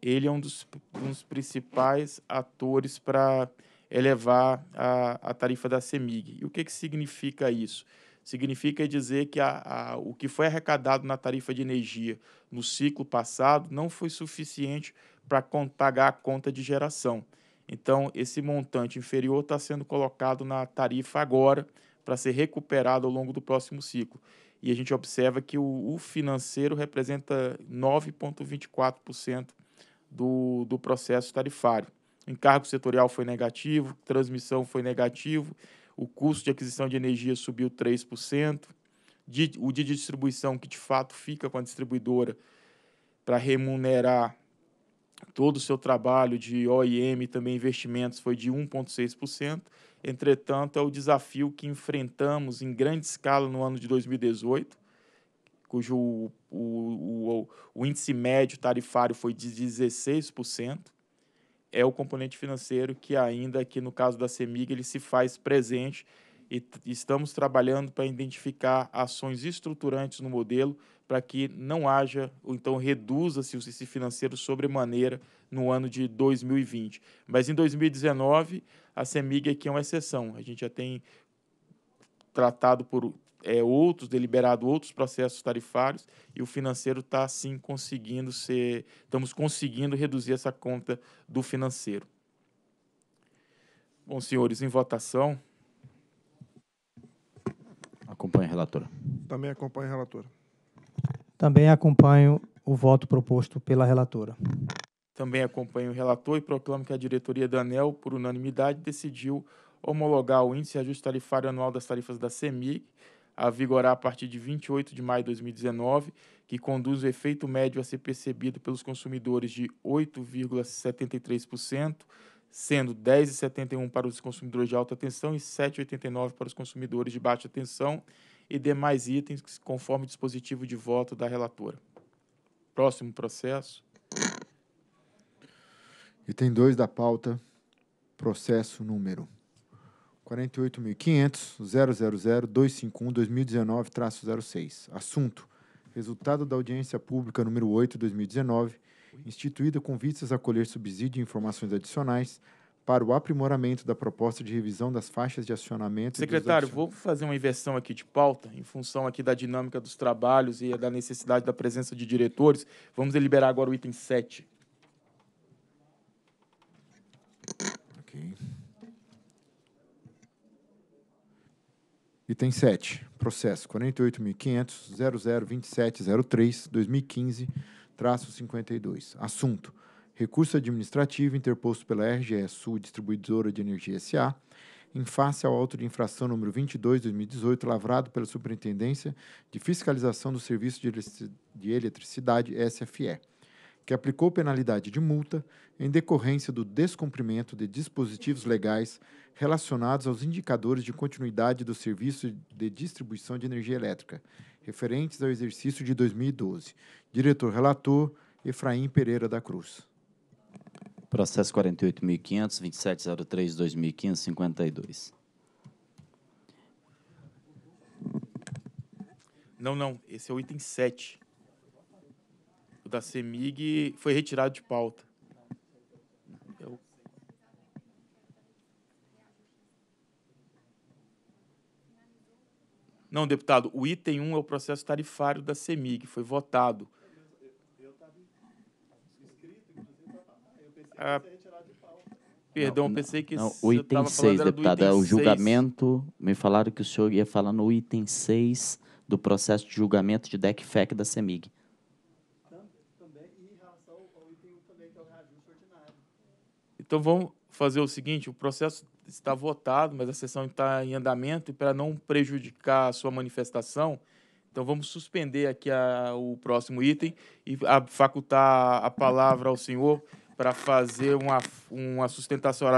[SPEAKER 1] ele é um dos, um dos principais atores para elevar a, a tarifa da CEMIG. E o que, que significa isso? Significa dizer que a, a, o que foi arrecadado na tarifa de energia no ciclo passado não foi suficiente para pagar a conta de geração. Então, esse montante inferior está sendo colocado na tarifa agora para ser recuperado ao longo do próximo ciclo e a gente observa que o, o financeiro representa 9,24% do, do processo tarifário. encargo setorial foi negativo, transmissão foi negativo, o custo de aquisição de energia subiu 3%, de, o de distribuição, que de fato fica com a distribuidora para remunerar todo o seu trabalho de OIM e também investimentos, foi de 1,6%. Entretanto, é o desafio que enfrentamos em grande escala no ano de 2018, cujo o, o, o, índice médio tarifário foi de 16%, é o componente financeiro que ainda aqui no caso da CEMIG ele se faz presente e estamos trabalhando para identificar ações estruturantes no modelo para que não haja, ou então reduza-se o índice financeiro sobremaneira no ano de 2020. Mas em 2019, a CEMIG aqui é uma exceção. A gente já tem tratado por é, outros, deliberado outros processos tarifários e o financeiro está sim conseguindo ser, estamos conseguindo reduzir essa conta do financeiro. Bom, senhores, em votação.
[SPEAKER 2] Acompanhe a relatora.
[SPEAKER 9] Também acompanho a
[SPEAKER 1] relatora.
[SPEAKER 5] Também acompanho o voto proposto pela relatora.
[SPEAKER 1] Também acompanho o relator e proclamo que a diretoria da ANEL, por unanimidade, decidiu homologar o índice de ajuste tarifário anual das tarifas da CEMIG, a vigorar a partir de 28 de maio de 2019, que conduz o efeito médio a ser percebido pelos consumidores de 8,73%, sendo 10,71 para os consumidores de alta tensão e 7,89 para os consumidores de baixa tensão e demais itens conforme o dispositivo de voto da relatora. Próximo processo
[SPEAKER 3] Item 2 da pauta, processo número 48.500.000.251.2019-06. Assunto: Resultado da audiência pública número 8/2019, instituída com vistas a colher subsídio e informações adicionais para o aprimoramento da proposta de revisão das faixas de acionamento. Secretário,
[SPEAKER 1] vou fazer uma inversão aqui de pauta, em função aqui da dinâmica dos trabalhos e da necessidade da presença de diretores. Vamos deliberar agora o item 7.
[SPEAKER 3] Item 7. Processo 48.500.002703-2015-52. Assunto. Recurso administrativo interposto pela RGE Sul Distribuidora de Energia SA em face ao auto de infração número 22/2018 lavrado pela Superintendência de Fiscalização do Serviço de Eletricidade SFE que aplicou penalidade de multa em decorrência do descumprimento de dispositivos legais relacionados aos indicadores de continuidade do serviço de distribuição de energia elétrica, referentes ao exercício de 2012. Diretor relator Efraim Pereira da Cruz.
[SPEAKER 2] Processo 48.500.2703.2015.52.
[SPEAKER 1] Não, não, esse é o item 7 o da CEMIG foi retirado de pauta. Eu... Não, deputado, o item 1 é o processo tarifário da CEMIG, foi votado. Ah, perdão, não, eu pensei que... Ah, não, o item 6, deputado, é o julgamento...
[SPEAKER 2] 6. Me falaram que o senhor ia falar no item 6 do processo de julgamento de DECFEC da CEMIG.
[SPEAKER 1] Então vamos fazer o seguinte: o processo está votado, mas a sessão está em andamento, e para não prejudicar a sua manifestação, então vamos suspender aqui a, o próximo item e a, facultar a palavra ao senhor para fazer uma, uma sustentação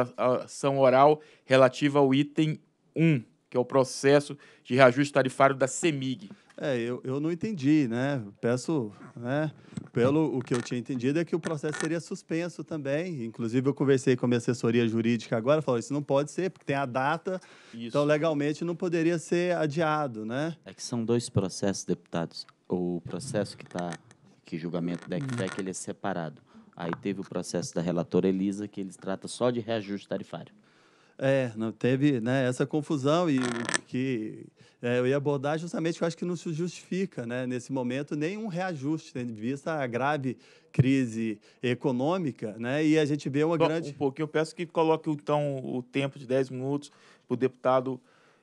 [SPEAKER 1] oral relativa ao item 1, que é o processo de reajuste tarifário da CEMIG.
[SPEAKER 10] É, eu, eu não entendi, né? Peço, né? Pelo o que eu tinha entendido é que o processo seria suspenso também. Inclusive, eu conversei com a minha assessoria jurídica agora, falou, isso não pode ser, porque tem a data, isso. então legalmente não poderia ser adiado, né?
[SPEAKER 2] É que são dois processos, deputados. O processo que está, que julgamento da ECTEC, ele é separado. Aí teve o processo da relatora Elisa, que ele trata só de reajuste tarifário.
[SPEAKER 10] É, não teve né, essa confusão e que é, eu ia abordar justamente que eu acho que não se justifica né, nesse momento nenhum reajuste, tendo né, em vista a grave crise econômica, né? E a gente vê uma grande. Um pouquinho, eu peço que coloque então o tempo de 10 minutos
[SPEAKER 1] para o deputado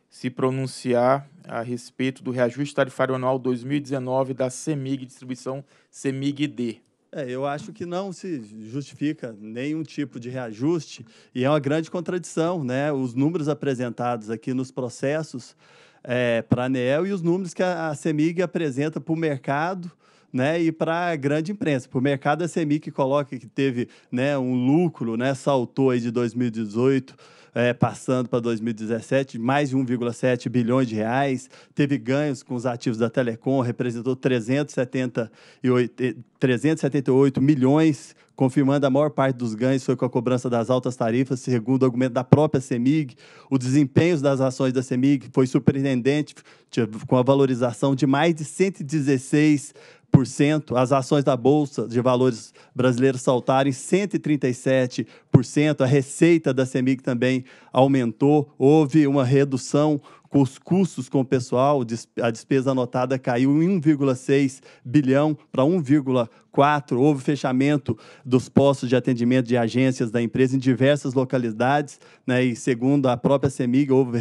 [SPEAKER 1] se pronunciar a respeito do reajuste tarifário anual 2019
[SPEAKER 10] da CEMIG, distribuição CEMIG-D. É, eu acho que não se justifica nenhum tipo de reajuste e é uma grande contradição, né? Os números apresentados aqui nos processos é, para a ANEEL e os números que a, a CEMIG apresenta para o mercado né, e para a grande imprensa. Para o mercado, a CEMIG coloca que teve né, um lucro, né, saltou aí de 2018 é, passando para 2017, mais de 1,7 bilhões de reais, teve ganhos com os ativos da Telecom, representou 378 eh, milhões confirmando a maior parte dos ganhos foi com a cobrança das altas tarifas, segundo o argumento da própria CEMIG. O desempenho das ações da CEMIG foi surpreendente, com a valorização de mais de 116 as ações da Bolsa de Valores brasileiros saltaram em 137%, a receita da CEMIG também aumentou, houve uma redução com os custos com o pessoal, a despesa anotada caiu em 1,6 bilhão para 1,4. Houve fechamento dos postos de atendimento de agências da empresa em diversas localidades, né? e segundo a própria CEMIG, houve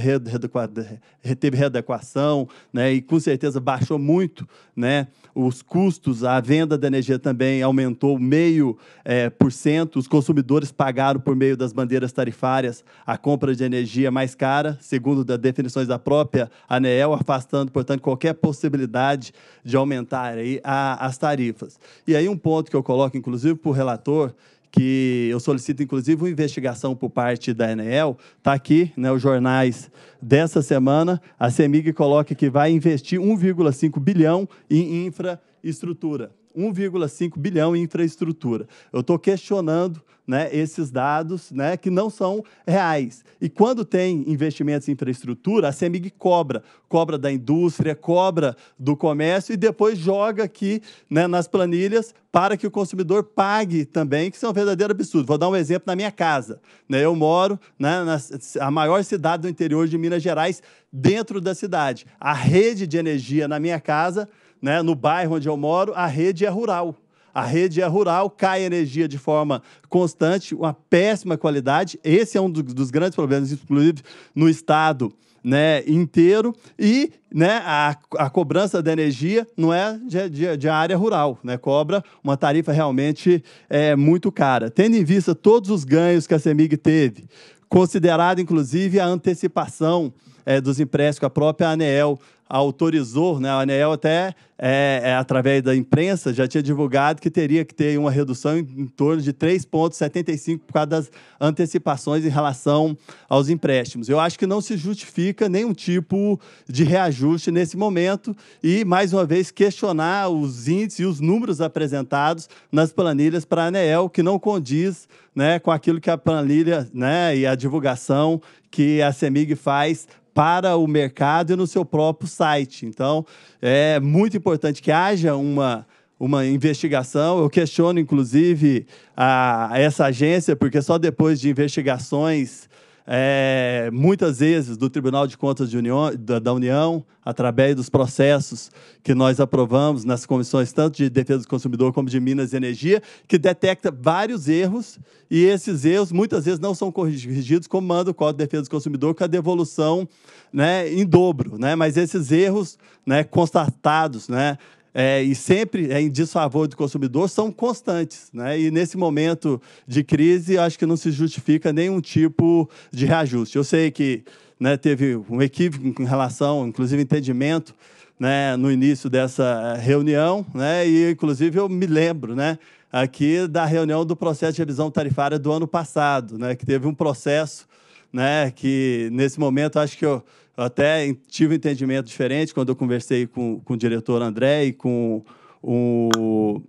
[SPEAKER 10] teve readequação, né? e com certeza baixou muito né? os custos, a venda da energia também aumentou meio é, por cento. Os consumidores pagaram por meio das bandeiras tarifárias a compra de energia é mais cara, segundo as definições da própria ANEEL, afastando, portanto, qualquer possibilidade de aumentar aí a, as tarifas. E aí um ponto que eu coloco, inclusive, para o relator, que eu solicito, inclusive, uma investigação por parte da Enel. Está aqui, né, os jornais dessa semana, a CEMIG coloca que vai investir 1,5 bilhão em infra estrutura. 1,5 bilhão em infraestrutura. Eu estou questionando né, esses dados né, que não são reais. E quando tem investimentos em infraestrutura, a CEMIG cobra, cobra da indústria, cobra do comércio e depois joga aqui né, nas planilhas para que o consumidor pague também, que são é um verdadeiro absurdo. Vou dar um exemplo na minha casa. Né. Eu moro né, na a maior cidade do interior de Minas Gerais, dentro da cidade. A rede de energia na minha casa né, no bairro onde eu moro, a rede é rural. A rede é rural, cai energia de forma constante, uma péssima qualidade. Esse é um dos grandes problemas, inclusive no estado né, inteiro. E né, a, a cobrança da energia não é de, de, de área rural, né, cobra uma tarifa realmente é, muito cara. Tendo em vista todos os ganhos que a CEMIG teve, considerado inclusive a antecipação é, dos empréstimos a própria ANEEL autorizou, né? A ANEEL até, é, é, através da imprensa, já tinha divulgado que teria que ter uma redução em, em torno de 3,75 por causa das antecipações em relação aos empréstimos. Eu acho que não se justifica nenhum tipo de reajuste nesse momento e, mais uma vez, questionar os índices e os números apresentados nas planilhas para a ANEEL, que não condiz né, com aquilo que a planilha né, e a divulgação que a CEMIG faz para o mercado e no seu próprio site. Então, é muito importante que haja uma uma investigação. Eu questiono, inclusive, a, essa agência, porque só depois de investigações é, muitas vezes do Tribunal de Contas de União, da, da, União, através dos processos que nós aprovamos nas comissões tanto de Defesa do Consumidor como de Minas e Energia, que detecta vários erros e esses erros muitas vezes não são corrigidos, como manda o Código de Defesa do Consumidor, com a devolução né, em dobro. Né? Mas esses erros né, constatados, né, é, e sempre em é desfavor do consumidor são constantes. Né? E nesse momento de crise, acho que não se justifica nenhum tipo de reajuste. Eu sei que né, teve um equívoco em relação, inclusive, entendimento né, no início dessa eh, reunião, né, e inclusive eu me lembro né, aqui da reunião do processo de revisão tarifária do ano passado, né, que teve um processo né, que nesse momento acho que eu eu até tive um entendimento diferente quando eu conversei com, com o diretor André e com o,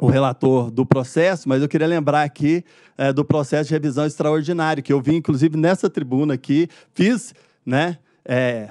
[SPEAKER 10] o relator do processo, mas eu queria lembrar aqui é, do processo de revisão extraordinário, que eu vi, inclusive, nessa tribuna aqui, fiz né, é,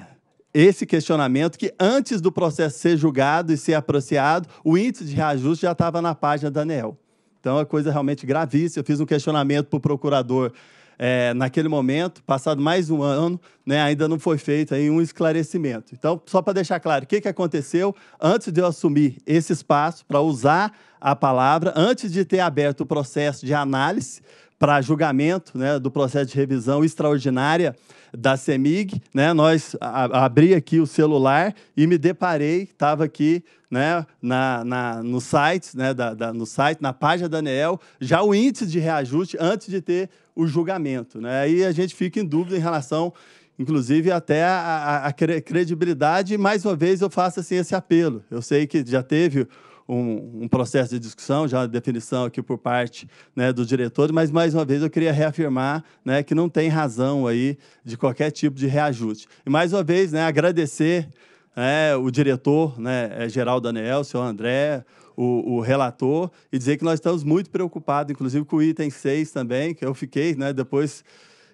[SPEAKER 10] esse questionamento que, antes do processo ser julgado e ser apreciado, o índice de reajuste já estava na página da ANEL. Então, é coisa realmente gravíssima. Eu fiz um questionamento para o procurador é, naquele momento, passado mais um ano, né, ainda não foi feito aí um esclarecimento. Então, só para deixar claro, o que, que aconteceu antes de eu assumir esse espaço para usar a palavra, antes de ter aberto o processo de análise, para julgamento né, do processo de revisão extraordinária da CEMIG. Né, nós abri aqui o celular e me deparei, estava aqui né, na, na, no, site, né, da, da, no site, na página da ANEEL, já o índice de reajuste antes de ter o julgamento. Né? E a gente fica em dúvida em relação, inclusive, até a, a credibilidade. E, mais uma vez, eu faço assim, esse apelo. Eu sei que já teve um, um, processo de discussão, já uma definição aqui por parte né, do diretor, mas mais uma vez eu queria reafirmar né, que não tem razão aí de qualquer tipo de reajuste. E mais uma vez, né, agradecer né, o diretor né, é, geral Daniel, o senhor André, o, o, relator e dizer que nós estamos muito preocupados, inclusive com o item 6 também, que eu fiquei, né, depois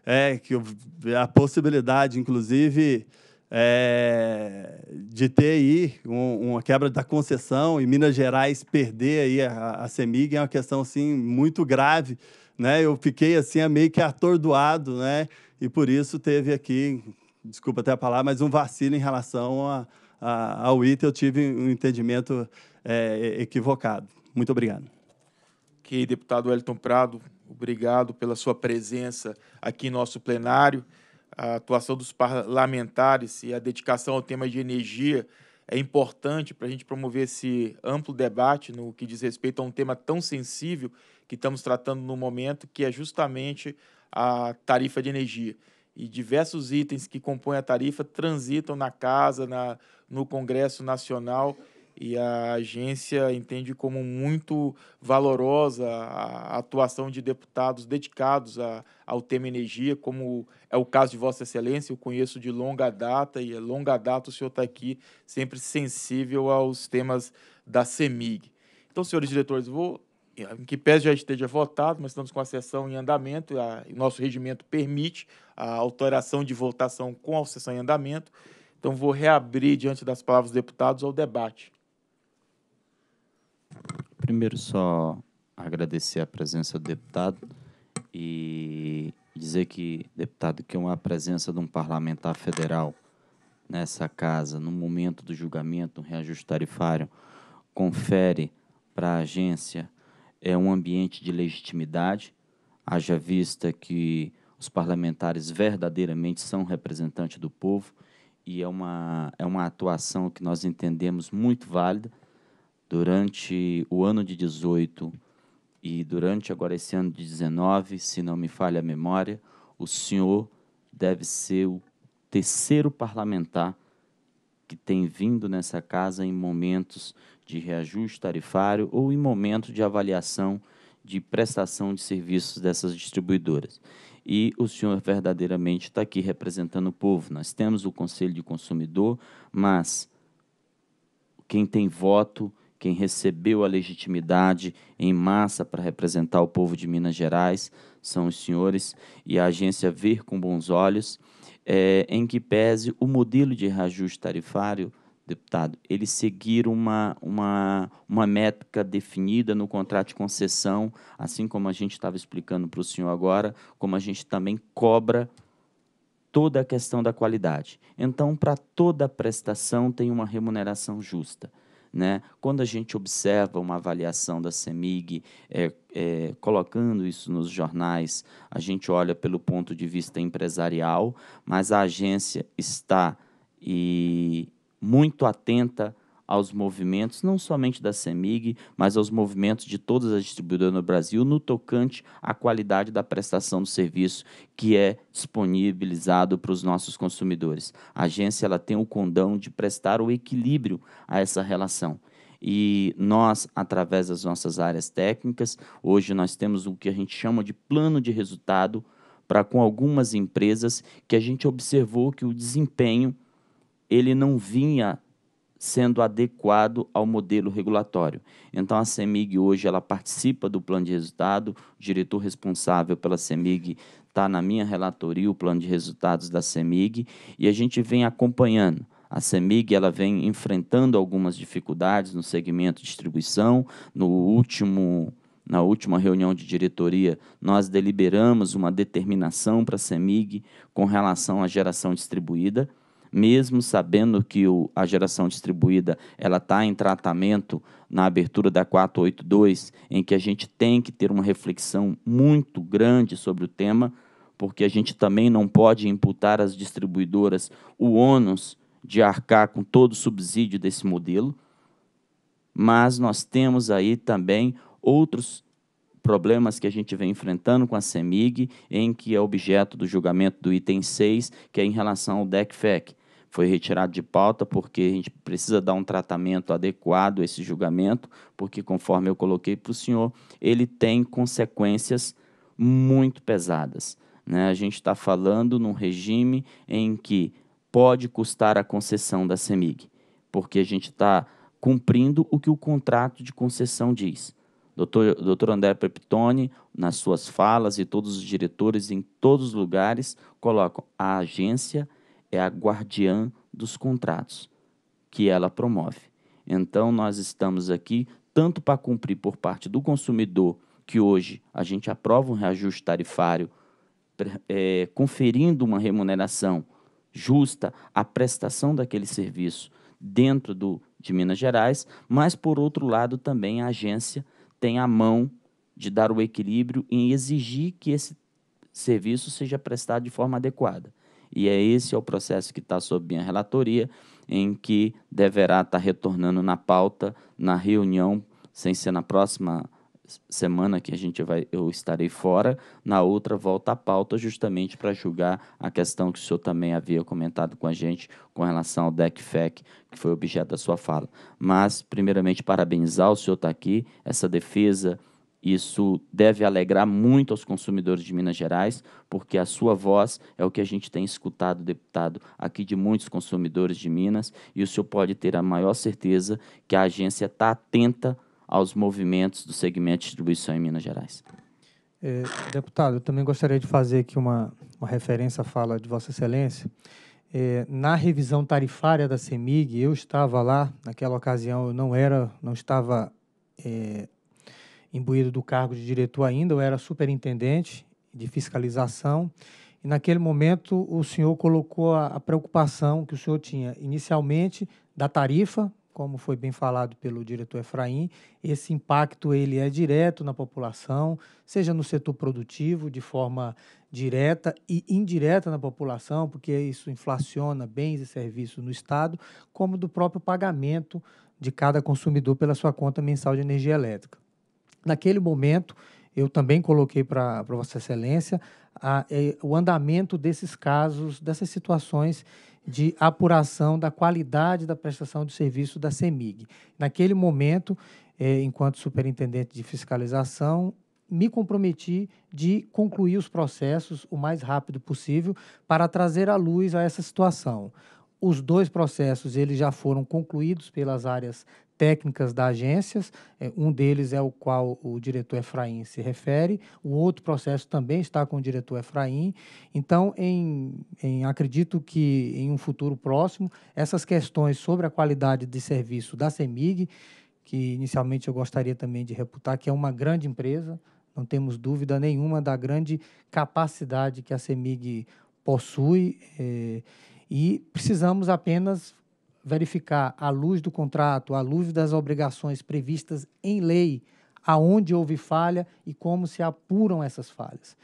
[SPEAKER 10] é, que eu, a possibilidade, inclusive, é, de ter aí um, uma quebra da concessão e Minas Gerais perder aí a, a CEMIG é uma questão assim muito grave, né? Eu fiquei assim meio que atordoado, né? E por isso teve aqui, desculpa até a palavra, mas um vacilo em relação a, a, ao ITA. Eu tive um entendimento é, é, equivocado. Muito obrigado. Ok, deputado Elton
[SPEAKER 1] Prado, obrigado pela sua presença aqui em nosso plenário. A atuação dos parlamentares e a dedicação ao tema de energia é importante para a gente promover esse amplo debate no que diz respeito a um tema tão sensível que estamos tratando no momento, que é justamente a tarifa de energia. E diversos itens que compõem a tarifa transitam na Casa, na, no Congresso Nacional e a agência entende como muito valorosa a atuação de deputados dedicados a, ao tema energia, como é o caso de Vossa Excelência, eu conheço de longa data, e é longa data o senhor está aqui sempre sensível aos temas da CEMIG. Então, senhores diretores, vou, em que pese já esteja votado, mas estamos com a sessão em andamento, a, nosso regimento permite a alteração de votação com a sessão em andamento, então vou reabrir diante das palavras dos deputados ao debate.
[SPEAKER 2] Primeiro, só agradecer a presença do deputado e dizer que, deputado, que é uma presença de um parlamentar federal nessa casa, no momento do julgamento, um reajuste tarifário, confere para a agência é um ambiente de legitimidade, haja vista que os parlamentares verdadeiramente são representantes do povo e é uma, é uma atuação que nós entendemos muito válida durante o ano de 18 e durante agora esse ano de 19, se não me falha a memória, o senhor deve ser o terceiro parlamentar que tem vindo nessa casa em momentos de reajuste tarifário ou em momento de avaliação de prestação de serviços dessas distribuidoras. E o senhor verdadeiramente está aqui representando o povo. Nós temos o Conselho de Consumidor, mas quem tem voto quem recebeu a legitimidade em massa para representar o povo de Minas Gerais são os senhores e a agência Ver com Bons Olhos, é, em que pese o modelo de reajuste tarifário, deputado, ele seguir uma, uma, uma métrica definida no contrato de concessão, assim como a gente estava explicando para o senhor agora, como a gente também cobra toda a questão da qualidade. Então, para toda prestação tem uma remuneração justa. Né? Quando a gente observa uma avaliação da CEMIG, é, é, colocando isso nos jornais, a gente olha pelo ponto de vista empresarial, mas a agência está e muito atenta aos movimentos, não somente da CEMIG, mas aos movimentos de todas as distribuidoras no Brasil, no tocante à qualidade da prestação do serviço que é disponibilizado para os nossos consumidores. A agência ela tem o condão de prestar o equilíbrio a essa relação e nós, através das nossas áreas técnicas, hoje nós temos o que a gente chama de plano de resultado para com algumas empresas que a gente observou que o desempenho ele não vinha sendo adequado ao modelo regulatório. Então a CEMIG hoje ela participa do plano de resultado, o diretor responsável pela CEMIG está na minha relatoria, o plano de resultados da CEMIG, e a gente vem acompanhando. A CEMIG ela vem enfrentando algumas dificuldades no segmento distribuição. No último, na última reunião de diretoria, nós deliberamos uma determinação para a CEMIG com relação à geração distribuída mesmo sabendo que o, a geração distribuída ela está em tratamento na abertura da 482, em que a gente tem que ter uma reflexão muito grande sobre o tema, porque a gente também não pode imputar às distribuidoras o ônus de arcar com todo o subsídio desse modelo, mas nós temos aí também outros problemas que a gente vem enfrentando com a CEMIG, em que é objeto do julgamento do item 6, que é em relação ao DECFEC, foi retirado de pauta porque a gente precisa dar um tratamento adequado a esse julgamento, porque conforme eu coloquei para o senhor, ele tem consequências muito pesadas. Né? A gente está falando num regime em que pode custar a concessão da CEMIG, porque a gente está cumprindo o que o contrato de concessão diz. Doutor, doutor André Peptoni, nas suas falas, e todos os diretores em todos os lugares colocam a agência é a guardiã dos contratos que ela promove. Então, nós estamos aqui tanto para cumprir por parte do consumidor, que hoje a gente aprova um reajuste tarifário, é, conferindo uma remuneração justa à prestação daquele serviço dentro do, de Minas Gerais, mas, por outro lado, também a agência tem a mão de dar o equilíbrio em exigir que esse serviço seja prestado de forma adequada. E é esse é o processo que está sob minha relatoria, em que deverá estar tá retornando na pauta, na reunião, sem ser na próxima semana que a gente vai, eu estarei fora, na outra volta à pauta, justamente para julgar a questão que o senhor também havia comentado com a gente com relação ao DECFEC, que foi objeto da sua fala. Mas, primeiramente, parabenizar o senhor estar tá aqui, essa defesa isso deve alegrar muito aos consumidores de Minas Gerais, porque a sua voz é o que a gente tem escutado, deputado, aqui de muitos consumidores de Minas, e o senhor pode ter a maior certeza que a agência está atenta aos movimentos do segmento de distribuição em Minas Gerais.
[SPEAKER 5] É, deputado, eu também gostaria de fazer aqui uma, uma referência à fala de Vossa Excelência. É, na revisão tarifária da CEMIG, eu estava lá, naquela ocasião eu não era, não estava é, imbuído do cargo de diretor ainda, eu era superintendente de fiscalização. E naquele momento o senhor colocou a, a preocupação que o senhor tinha inicialmente da tarifa, como foi bem falado pelo diretor Efraim, esse impacto ele é direto na população, seja no setor produtivo de forma direta e indireta na população, porque isso inflaciona bens e serviços no estado, como do próprio pagamento de cada consumidor pela sua conta mensal de energia elétrica. Naquele momento, eu também coloquei para Vossa Excelência a, é, o andamento desses casos, dessas situações de apuração da qualidade da prestação de serviço da CEMIG. Naquele momento, é, enquanto superintendente de fiscalização, me comprometi de concluir os processos o mais rápido possível para trazer à luz a essa situação. Os dois processos eles já foram concluídos pelas áreas técnicas das agências, é, um deles é o qual o diretor Efraim se refere, o outro processo também está com o diretor Efraim. Então, em, em, acredito que em um futuro próximo, essas questões sobre a qualidade de serviço da CEMIG, que inicialmente eu gostaria também de reputar, que é uma grande empresa, não temos dúvida nenhuma da grande capacidade que a CEMIG possui, é, e precisamos apenas verificar, à luz do contrato, à luz das obrigações previstas em lei, aonde houve falha e como se apuram essas falhas.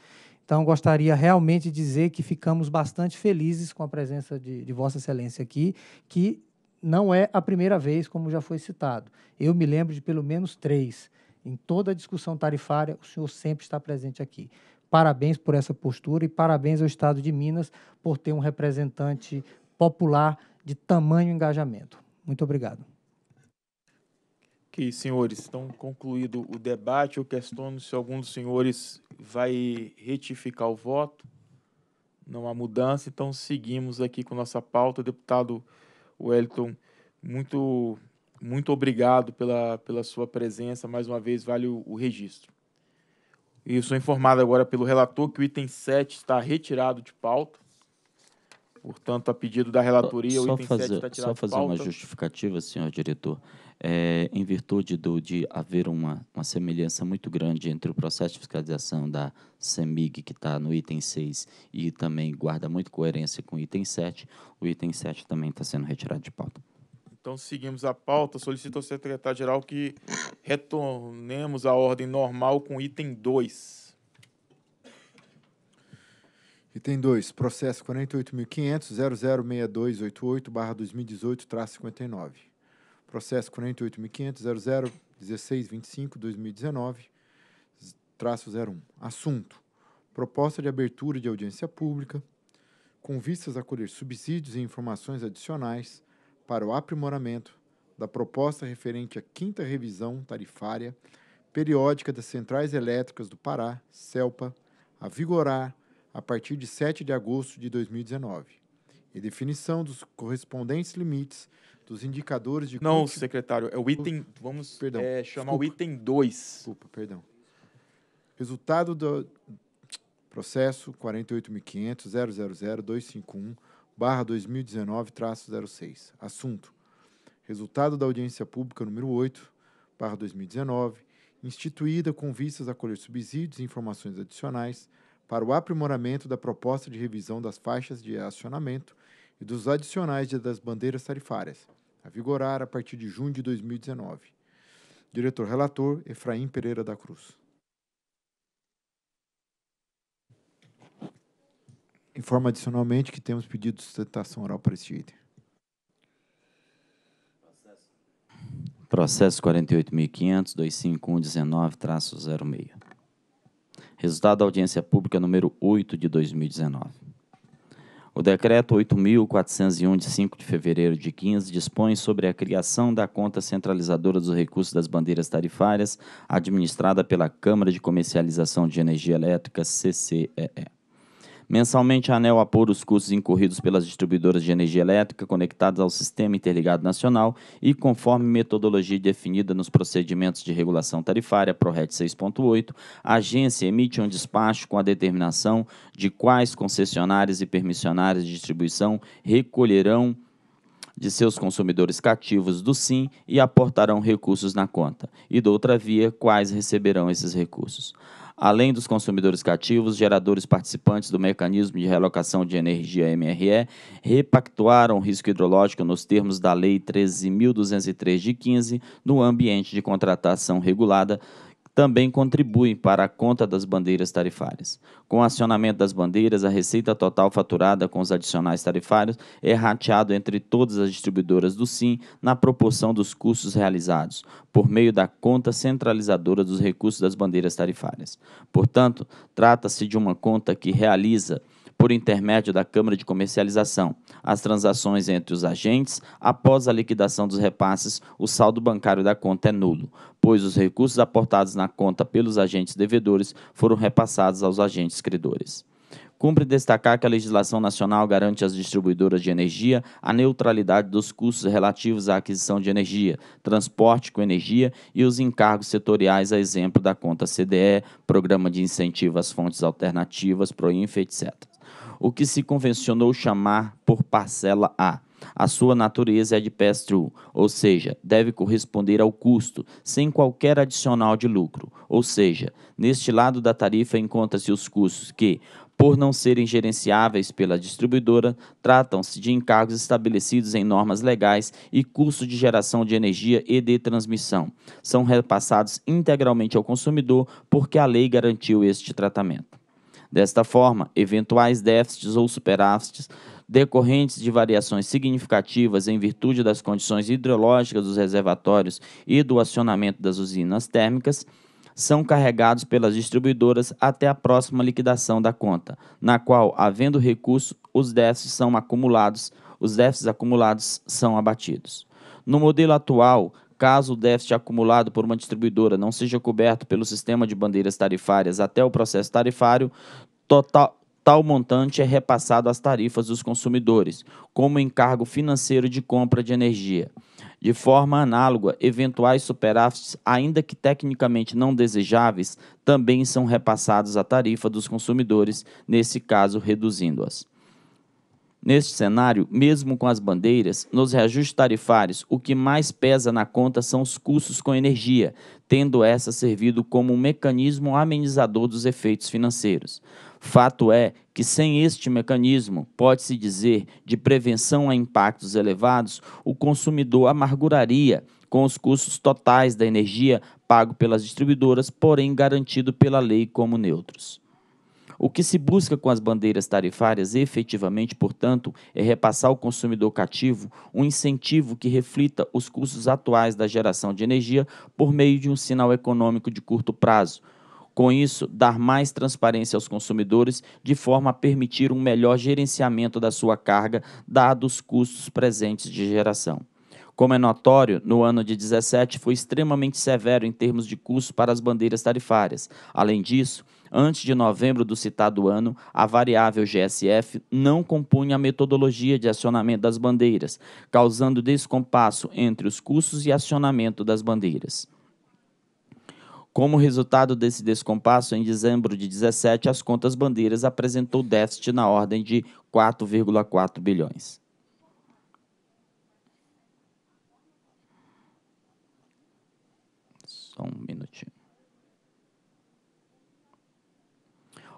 [SPEAKER 5] Então, gostaria realmente de dizer que ficamos bastante felizes com a presença de, de Vossa Excelência aqui, que não é a primeira vez, como já foi citado. Eu me lembro de pelo menos três. Em toda a discussão tarifária, o senhor sempre está presente aqui. Parabéns por essa postura e parabéns ao Estado de Minas por ter um representante popular de tamanho engajamento. Muito obrigado.
[SPEAKER 1] Ok, senhores, então concluído o debate. Eu questiono se algum dos senhores vai retificar o voto. Não há mudança, então seguimos aqui com nossa pauta. Deputado Wellington, muito, muito obrigado pela, pela sua presença. Mais uma vez, vale o, o registro. E sou informado agora pelo relator que o item 7 está retirado de pauta. Portanto, a pedido da relatoria, só, o item fazer, 7 está tirado Só fazer uma
[SPEAKER 2] justificativa, senhor diretor. É, em virtude do, de haver uma, uma semelhança muito grande entre o processo de fiscalização da CEMIG, que está no item 6, e também guarda muito coerência com o item 7, o item 7 também está sendo retirado de pauta.
[SPEAKER 1] Então, seguimos a pauta. Solicito ao secretário-geral que retornemos à ordem normal com o item 2.
[SPEAKER 3] Item 2. Processo 48.500.006288-2018-59. Processo 48.500.001625-2019-01. Assunto. Proposta de abertura de audiência pública com vistas a colher subsídios e informações adicionais para o aprimoramento da proposta referente à quinta revisão tarifária periódica das centrais elétricas do Pará, CELPA, a vigorar a partir de 7 de agosto de 2019 e definição dos correspondentes limites dos indicadores de... Não,
[SPEAKER 1] secretário, é o item...
[SPEAKER 3] Vamos perdão, é, chamar desculpa, o item 2. Desculpa, perdão. Resultado do processo 48.500.000.251 barra 2019 traço 06. Assunto. Resultado da audiência pública número 8 barra 2019 instituída com vistas a colher subsídios e informações adicionais para o aprimoramento da proposta de revisão das faixas de acionamento e dos adicionais das bandeiras tarifárias, a vigorar a partir de junho de 2019. Diretor relator Efraim Pereira da Cruz. Informa adicionalmente que temos pedido de sustentação oral para este item.
[SPEAKER 2] Processo 48.500, 25119-06. Resultado da audiência pública número 8 de 2019. O decreto 8401 de 5 de fevereiro de 15 dispõe sobre a criação da conta centralizadora dos recursos das bandeiras tarifárias, administrada pela Câmara de Comercialização de Energia Elétrica, CCEE. Mensalmente, a ANEL apura os custos incorridos pelas distribuidoras de energia elétrica conectadas ao Sistema Interligado Nacional e conforme metodologia definida nos procedimentos de regulação tarifária, PRORET 6.8, a agência emite um despacho com a determinação de quais concessionárias e permissionárias de distribuição recolherão de seus consumidores cativos do SIM e aportarão recursos na conta, e, de outra via, quais receberão esses recursos além dos consumidores cativos, geradores participantes do mecanismo de relocação de energia MRE repactuaram o risco hidrológico nos termos da Lei 13.203 de 15 no ambiente de contratação regulada também contribui para a conta das bandeiras tarifárias. Com o acionamento das bandeiras, a receita total faturada com os adicionais tarifários é rateada entre todas as distribuidoras do SIM na proporção dos custos realizados, por meio da conta centralizadora dos recursos das bandeiras tarifárias. Portanto, trata-se de uma conta que realiza por intermédio da Câmara de Comercialização, as transações entre os agentes, após a liquidação dos repasses, o saldo bancário da conta é nulo, pois os recursos aportados na conta pelos agentes devedores foram repassados aos agentes credores. Cumpre destacar que a legislação nacional garante às distribuidoras de energia a neutralidade dos custos relativos à aquisição de energia, transporte com energia e os encargos setoriais, a exemplo da conta CDE, Programa de Incentivo às Fontes Alternativas, PROINF, etc o que se convencionou chamar por parcela A. A sua natureza é de pass-through, ou seja, deve corresponder ao custo, sem qualquer adicional de lucro. Ou seja, neste lado da tarifa encontra-se os custos que, por não serem gerenciáveis pela distribuidora, tratam-se de encargos estabelecidos em normas legais e custo de geração de energia e de transmissão. São repassados integralmente ao consumidor porque a lei garantiu este tratamento. Desta forma, eventuais déficits ou superávites decorrentes de variações significativas em virtude das condições hidrológicas dos reservatórios e do acionamento das usinas térmicas são carregados pelas distribuidoras até a próxima liquidação da conta, na qual, havendo recurso, os déficits são acumulados, os déficits acumulados são abatidos. No modelo atual, Caso o déficit acumulado por uma distribuidora não seja coberto pelo sistema de bandeiras tarifárias até o processo tarifário, total, tal montante é repassado às tarifas dos consumidores, como encargo financeiro de compra de energia. De forma análoga, eventuais superávites, ainda que tecnicamente não desejáveis, também são repassados à tarifa dos consumidores, nesse caso reduzindo-as. Neste cenário, mesmo com as bandeiras, nos reajustes tarifários, o que mais pesa na conta são os custos com energia, tendo essa servido como um mecanismo amenizador dos efeitos financeiros. Fato é que, sem este mecanismo, pode-se dizer, de prevenção a impactos elevados, o consumidor amarguraria com os custos totais da energia pago pelas distribuidoras, porém garantido pela lei como neutros. O que se busca com as bandeiras tarifárias efetivamente, portanto, é repassar ao consumidor cativo um incentivo que reflita os custos atuais da geração de energia por meio de um sinal econômico de curto prazo. Com isso, dar mais transparência aos consumidores, de forma a permitir um melhor gerenciamento da sua carga, dados os custos presentes de geração. Como é notório, no ano de 17 foi extremamente severo em termos de custo para as bandeiras tarifárias. Além disso, Antes de novembro do citado ano, a variável GSF não compunha a metodologia de acionamento das bandeiras, causando descompasso entre os custos e acionamento das bandeiras. Como resultado desse descompasso, em dezembro de 17, as contas bandeiras apresentou déficit na ordem de 4,4 bilhões. Só um minutinho.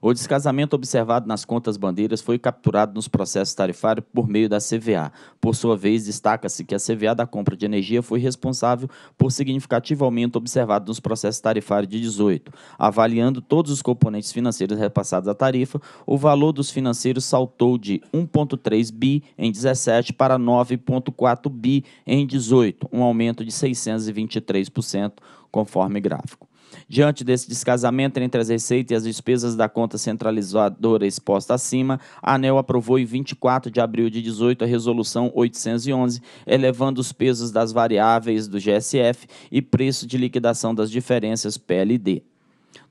[SPEAKER 2] O descasamento observado nas contas bandeiras foi capturado nos processos tarifários por meio da CVA. Por sua vez, destaca-se que a CVA da compra de energia foi responsável por significativo aumento observado nos processos tarifários de 18. Avaliando todos os componentes financeiros repassados à tarifa, o valor dos financeiros saltou de 1,3 bi em 17 para 9,4 bi em 18, um aumento de 623%, conforme gráfico. Diante desse descasamento entre as receitas e as despesas da conta centralizadora exposta acima, a ANEL aprovou em 24 de abril de 18 a resolução 811, elevando os pesos das variáveis do GSF e preço de liquidação das diferenças PLD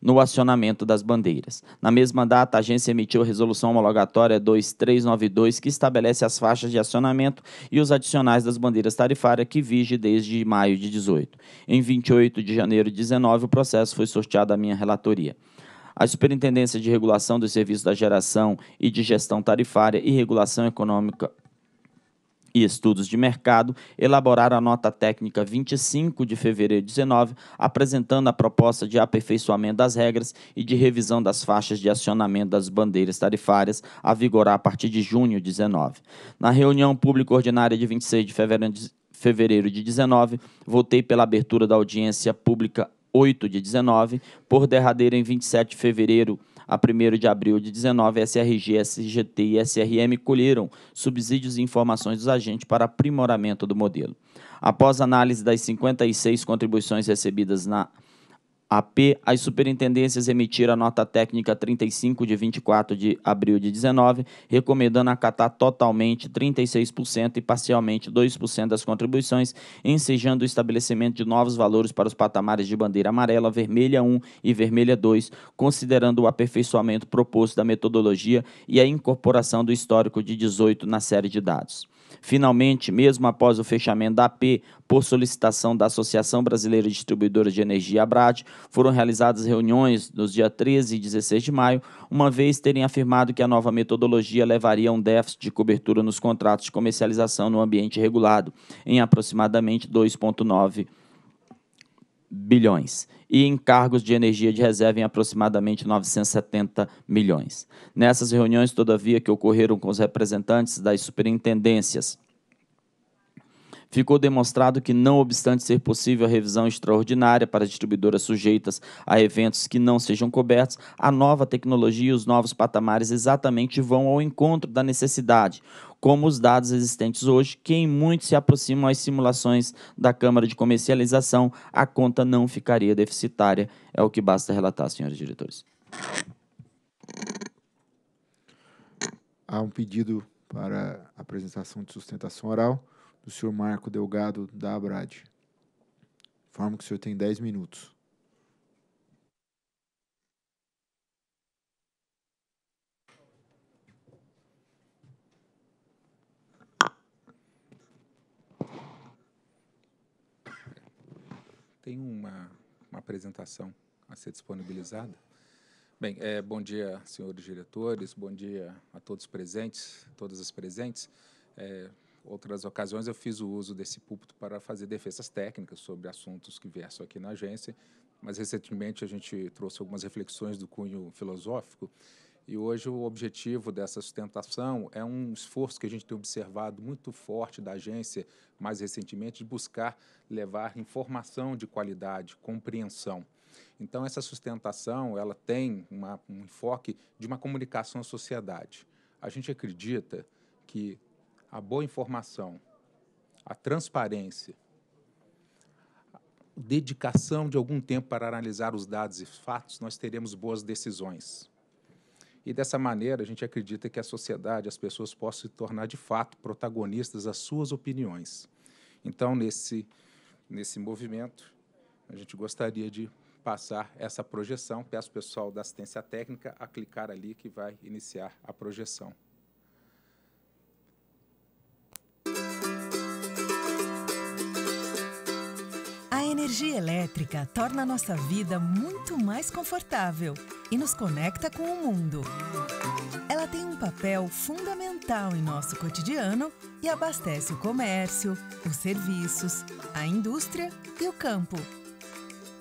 [SPEAKER 2] no acionamento das bandeiras. Na mesma data, a agência emitiu a resolução homologatória 2392 que estabelece as faixas de acionamento e os adicionais das bandeiras tarifárias que vige desde maio de 18. Em 28 de janeiro de 19, o processo foi sorteado à minha relatoria. A Superintendência de Regulação dos Serviços da Geração e de Gestão Tarifária e Regulação Econômica e estudos de mercado elaboraram a nota técnica 25 de fevereiro de 19, apresentando a proposta de aperfeiçoamento das regras e de revisão das faixas de acionamento das bandeiras tarifárias a vigorar a partir de junho de 19. Na reunião pública ordinária de 26 de fevereiro de, fevereiro de 19, votei pela abertura da audiência pública 8 de 19, por derradeira em 27 de fevereiro a 1 de abril de 19, SRG, SGT e SRM colheram subsídios e informações dos agentes para aprimoramento do modelo. Após análise das 56 contribuições recebidas na AP, as superintendências emitiram a nota técnica 35 de 24 de abril de 19, recomendando acatar totalmente 36% e parcialmente 2% das contribuições, ensejando o estabelecimento de novos valores para os patamares de bandeira amarela, vermelha 1 e vermelha 2, considerando o aperfeiçoamento proposto da metodologia e a incorporação do histórico de 18 na série de dados. Finalmente, mesmo após o fechamento da AP, por solicitação da Associação Brasileira de Distribuidora de Energia ABRAD, foram realizadas reuniões nos dias 13 e 16 de maio, uma vez terem afirmado que a nova metodologia levaria a um déficit de cobertura nos contratos de comercialização no ambiente regulado, em aproximadamente 2,9 bilhões e encargos de energia de reserva em aproximadamente 970 milhões. Nessas reuniões, todavia, que ocorreram com os representantes das superintendências Ficou demonstrado que, não obstante ser possível a revisão extraordinária para distribuidoras sujeitas a eventos que não sejam cobertos, a nova tecnologia e os novos patamares exatamente vão ao encontro da necessidade, como os dados existentes hoje, que em muito se aproximam às simulações da Câmara de Comercialização, a conta não ficaria deficitária. É o que basta relatar, senhores diretores.
[SPEAKER 3] Há um pedido para apresentação de sustentação oral o senhor Marco Delgado da Abrad. Informo que o senhor tem 10 minutos.
[SPEAKER 11] Tem uma, uma apresentação a ser disponibilizada. Bem, é, bom dia, senhores diretores, bom dia a todos presentes, todas as presentes. É, outras ocasiões eu fiz o uso desse púlpito para fazer defesas técnicas sobre assuntos que versam aqui na agência, mas recentemente a gente trouxe algumas reflexões do cunho filosófico e hoje o objetivo dessa sustentação é um esforço que a gente tem observado muito forte da agência, mais recentemente, de buscar levar informação de qualidade, compreensão. Então, essa sustentação ela tem uma, um enfoque de uma comunicação à sociedade. A gente acredita que a boa informação, a transparência, a dedicação de algum tempo para analisar os dados e fatos, nós teremos boas decisões. E dessa maneira, a gente acredita que a sociedade, as pessoas possam se tornar de fato protagonistas das suas opiniões. Então, nesse, nesse movimento, a gente gostaria de passar essa projeção. Peço ao pessoal da assistência técnica a clicar ali que vai iniciar a projeção.
[SPEAKER 12] energia elétrica torna a nossa vida muito mais confortável e nos conecta com o mundo. Ela tem um papel fundamental em nosso cotidiano e abastece o comércio, os serviços, a indústria e o campo.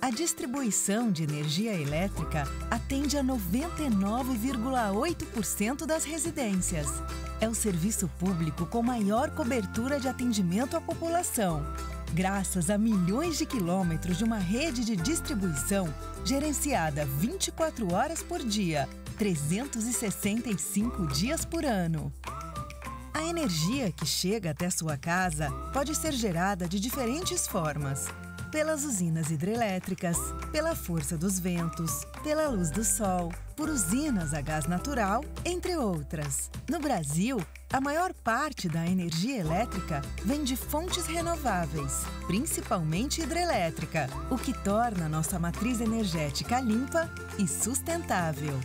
[SPEAKER 12] A distribuição de energia elétrica atende a 99,8% das residências. É o serviço público com maior cobertura de atendimento à população Graças a milhões de quilômetros de uma rede de distribuição gerenciada 24 horas por dia, 365 dias por ano. A energia que chega até sua casa pode ser gerada de diferentes formas pelas usinas hidrelétricas, pela força dos ventos, pela luz do sol, por usinas a gás natural, entre outras. No Brasil, a maior parte da energia elétrica vem de fontes renováveis, principalmente hidrelétrica, o que torna nossa matriz energética limpa e sustentável.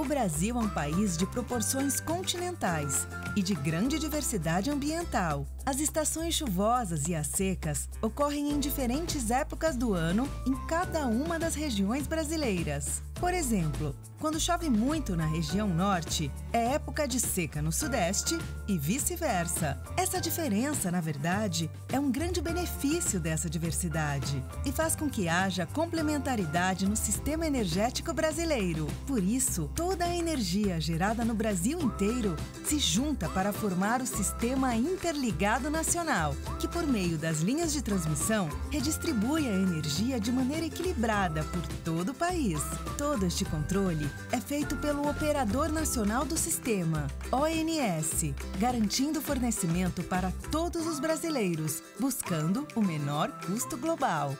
[SPEAKER 12] O Brasil é um país de proporções continentais e de grande diversidade ambiental. As estações chuvosas e as secas ocorrem em diferentes épocas do ano em cada uma das regiões brasileiras. Por exemplo, quando chove muito na região norte, é época de seca no sudeste e vice-versa. Essa diferença, na verdade, é um grande benefício dessa diversidade e faz com que haja complementaridade no sistema energético brasileiro. Por isso, toda a energia gerada no Brasil inteiro se junta para formar o Sistema Interligado Nacional, que, por meio das linhas de transmissão, redistribui a energia de maneira equilibrada por todo o país. Todo este controle é feito pelo Operador Nacional do Sistema, ONS, garantindo fornecimento para todos os brasileiros, buscando o menor custo global.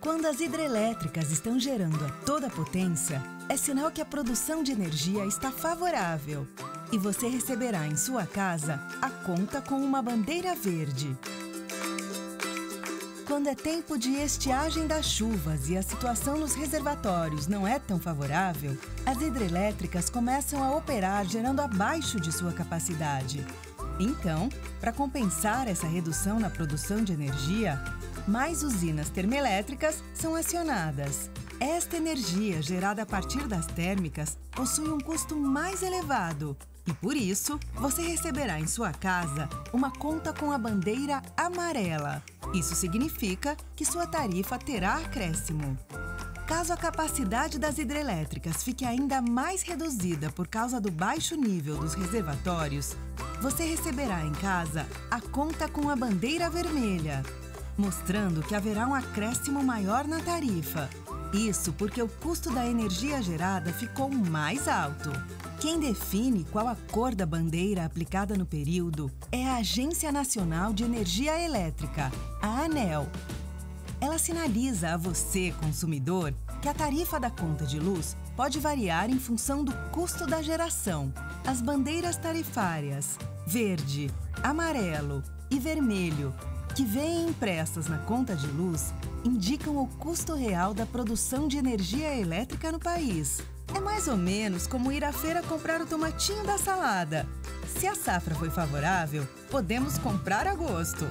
[SPEAKER 12] Quando as hidrelétricas estão gerando a toda potência, é sinal que a produção de energia está favorável e você receberá em sua casa a conta com uma bandeira verde. Quando é tempo de estiagem das chuvas e a situação nos reservatórios não é tão favorável, as hidrelétricas começam a operar gerando abaixo de sua capacidade. Então, para compensar essa redução na produção de energia, mais usinas termoelétricas são acionadas. Esta energia gerada a partir das térmicas possui um custo mais elevado e por isso, você receberá em sua casa uma conta com a bandeira amarela. Isso significa que sua tarifa terá acréscimo. Caso a capacidade das hidrelétricas fique ainda mais reduzida por causa do baixo nível dos reservatórios, você receberá em casa a conta com a bandeira vermelha mostrando que haverá um acréscimo maior na tarifa. Isso porque o custo da energia gerada ficou mais alto. Quem define qual a cor da bandeira aplicada no período é a Agência Nacional de Energia Elétrica, a ANEL. Ela sinaliza a você, consumidor, que a tarifa da conta de luz pode variar em função do custo da geração. As bandeiras tarifárias verde, amarelo e vermelho que vêm impressas na conta de luz indicam o custo real da produção de energia elétrica no país. É mais ou menos como ir à feira comprar o tomatinho da salada. Se a safra foi favorável, podemos comprar a gosto.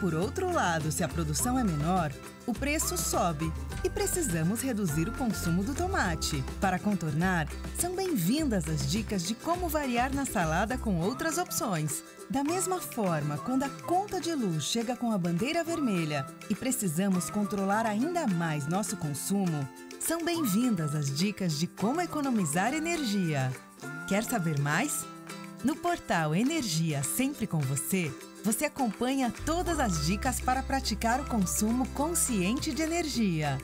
[SPEAKER 12] Por outro lado, se a produção é menor, o preço sobe e precisamos reduzir o consumo do tomate. Para contornar, são bem-vindas as dicas de como variar na salada com outras opções. Da mesma forma, quando a conta de luz chega com a bandeira vermelha e precisamos controlar ainda mais nosso consumo, são bem-vindas as dicas de como economizar energia. Quer saber mais? No portal Energia Sempre com Você, você acompanha todas as dicas para praticar o consumo consciente de energia.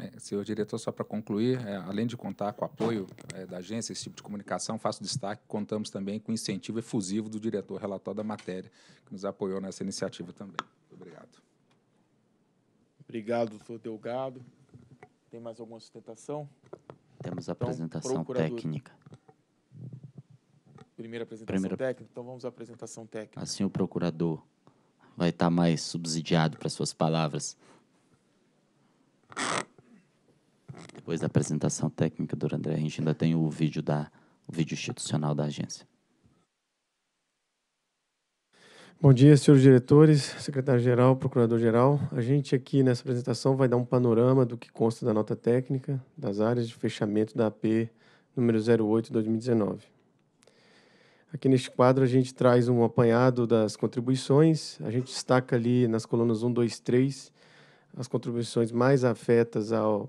[SPEAKER 11] É, senhor diretor, só para concluir, é, além de contar com o apoio é, da agência, esse tipo de comunicação, faço destaque, contamos também com o incentivo efusivo do diretor relator da matéria, que nos apoiou nessa iniciativa também.
[SPEAKER 1] Obrigado. Obrigado, doutor Delgado. Tem mais alguma sustentação?
[SPEAKER 11] Temos a então, apresentação técnica.
[SPEAKER 1] Primeira apresentação Primeira... técnica, então vamos à apresentação técnica.
[SPEAKER 2] Assim o procurador vai estar tá mais subsidiado para suas palavras. Depois da apresentação técnica do André, a gente ainda tem o vídeo da o vídeo institucional da agência.
[SPEAKER 13] Bom dia, senhores diretores, secretário-geral, procurador-geral. A gente aqui nessa apresentação vai dar um panorama do que consta da nota técnica das áreas de fechamento da AP número 08 2019. Aqui neste quadro a gente traz um apanhado das contribuições, a gente destaca ali nas colunas 1, 2, 3 as contribuições mais afetas ao,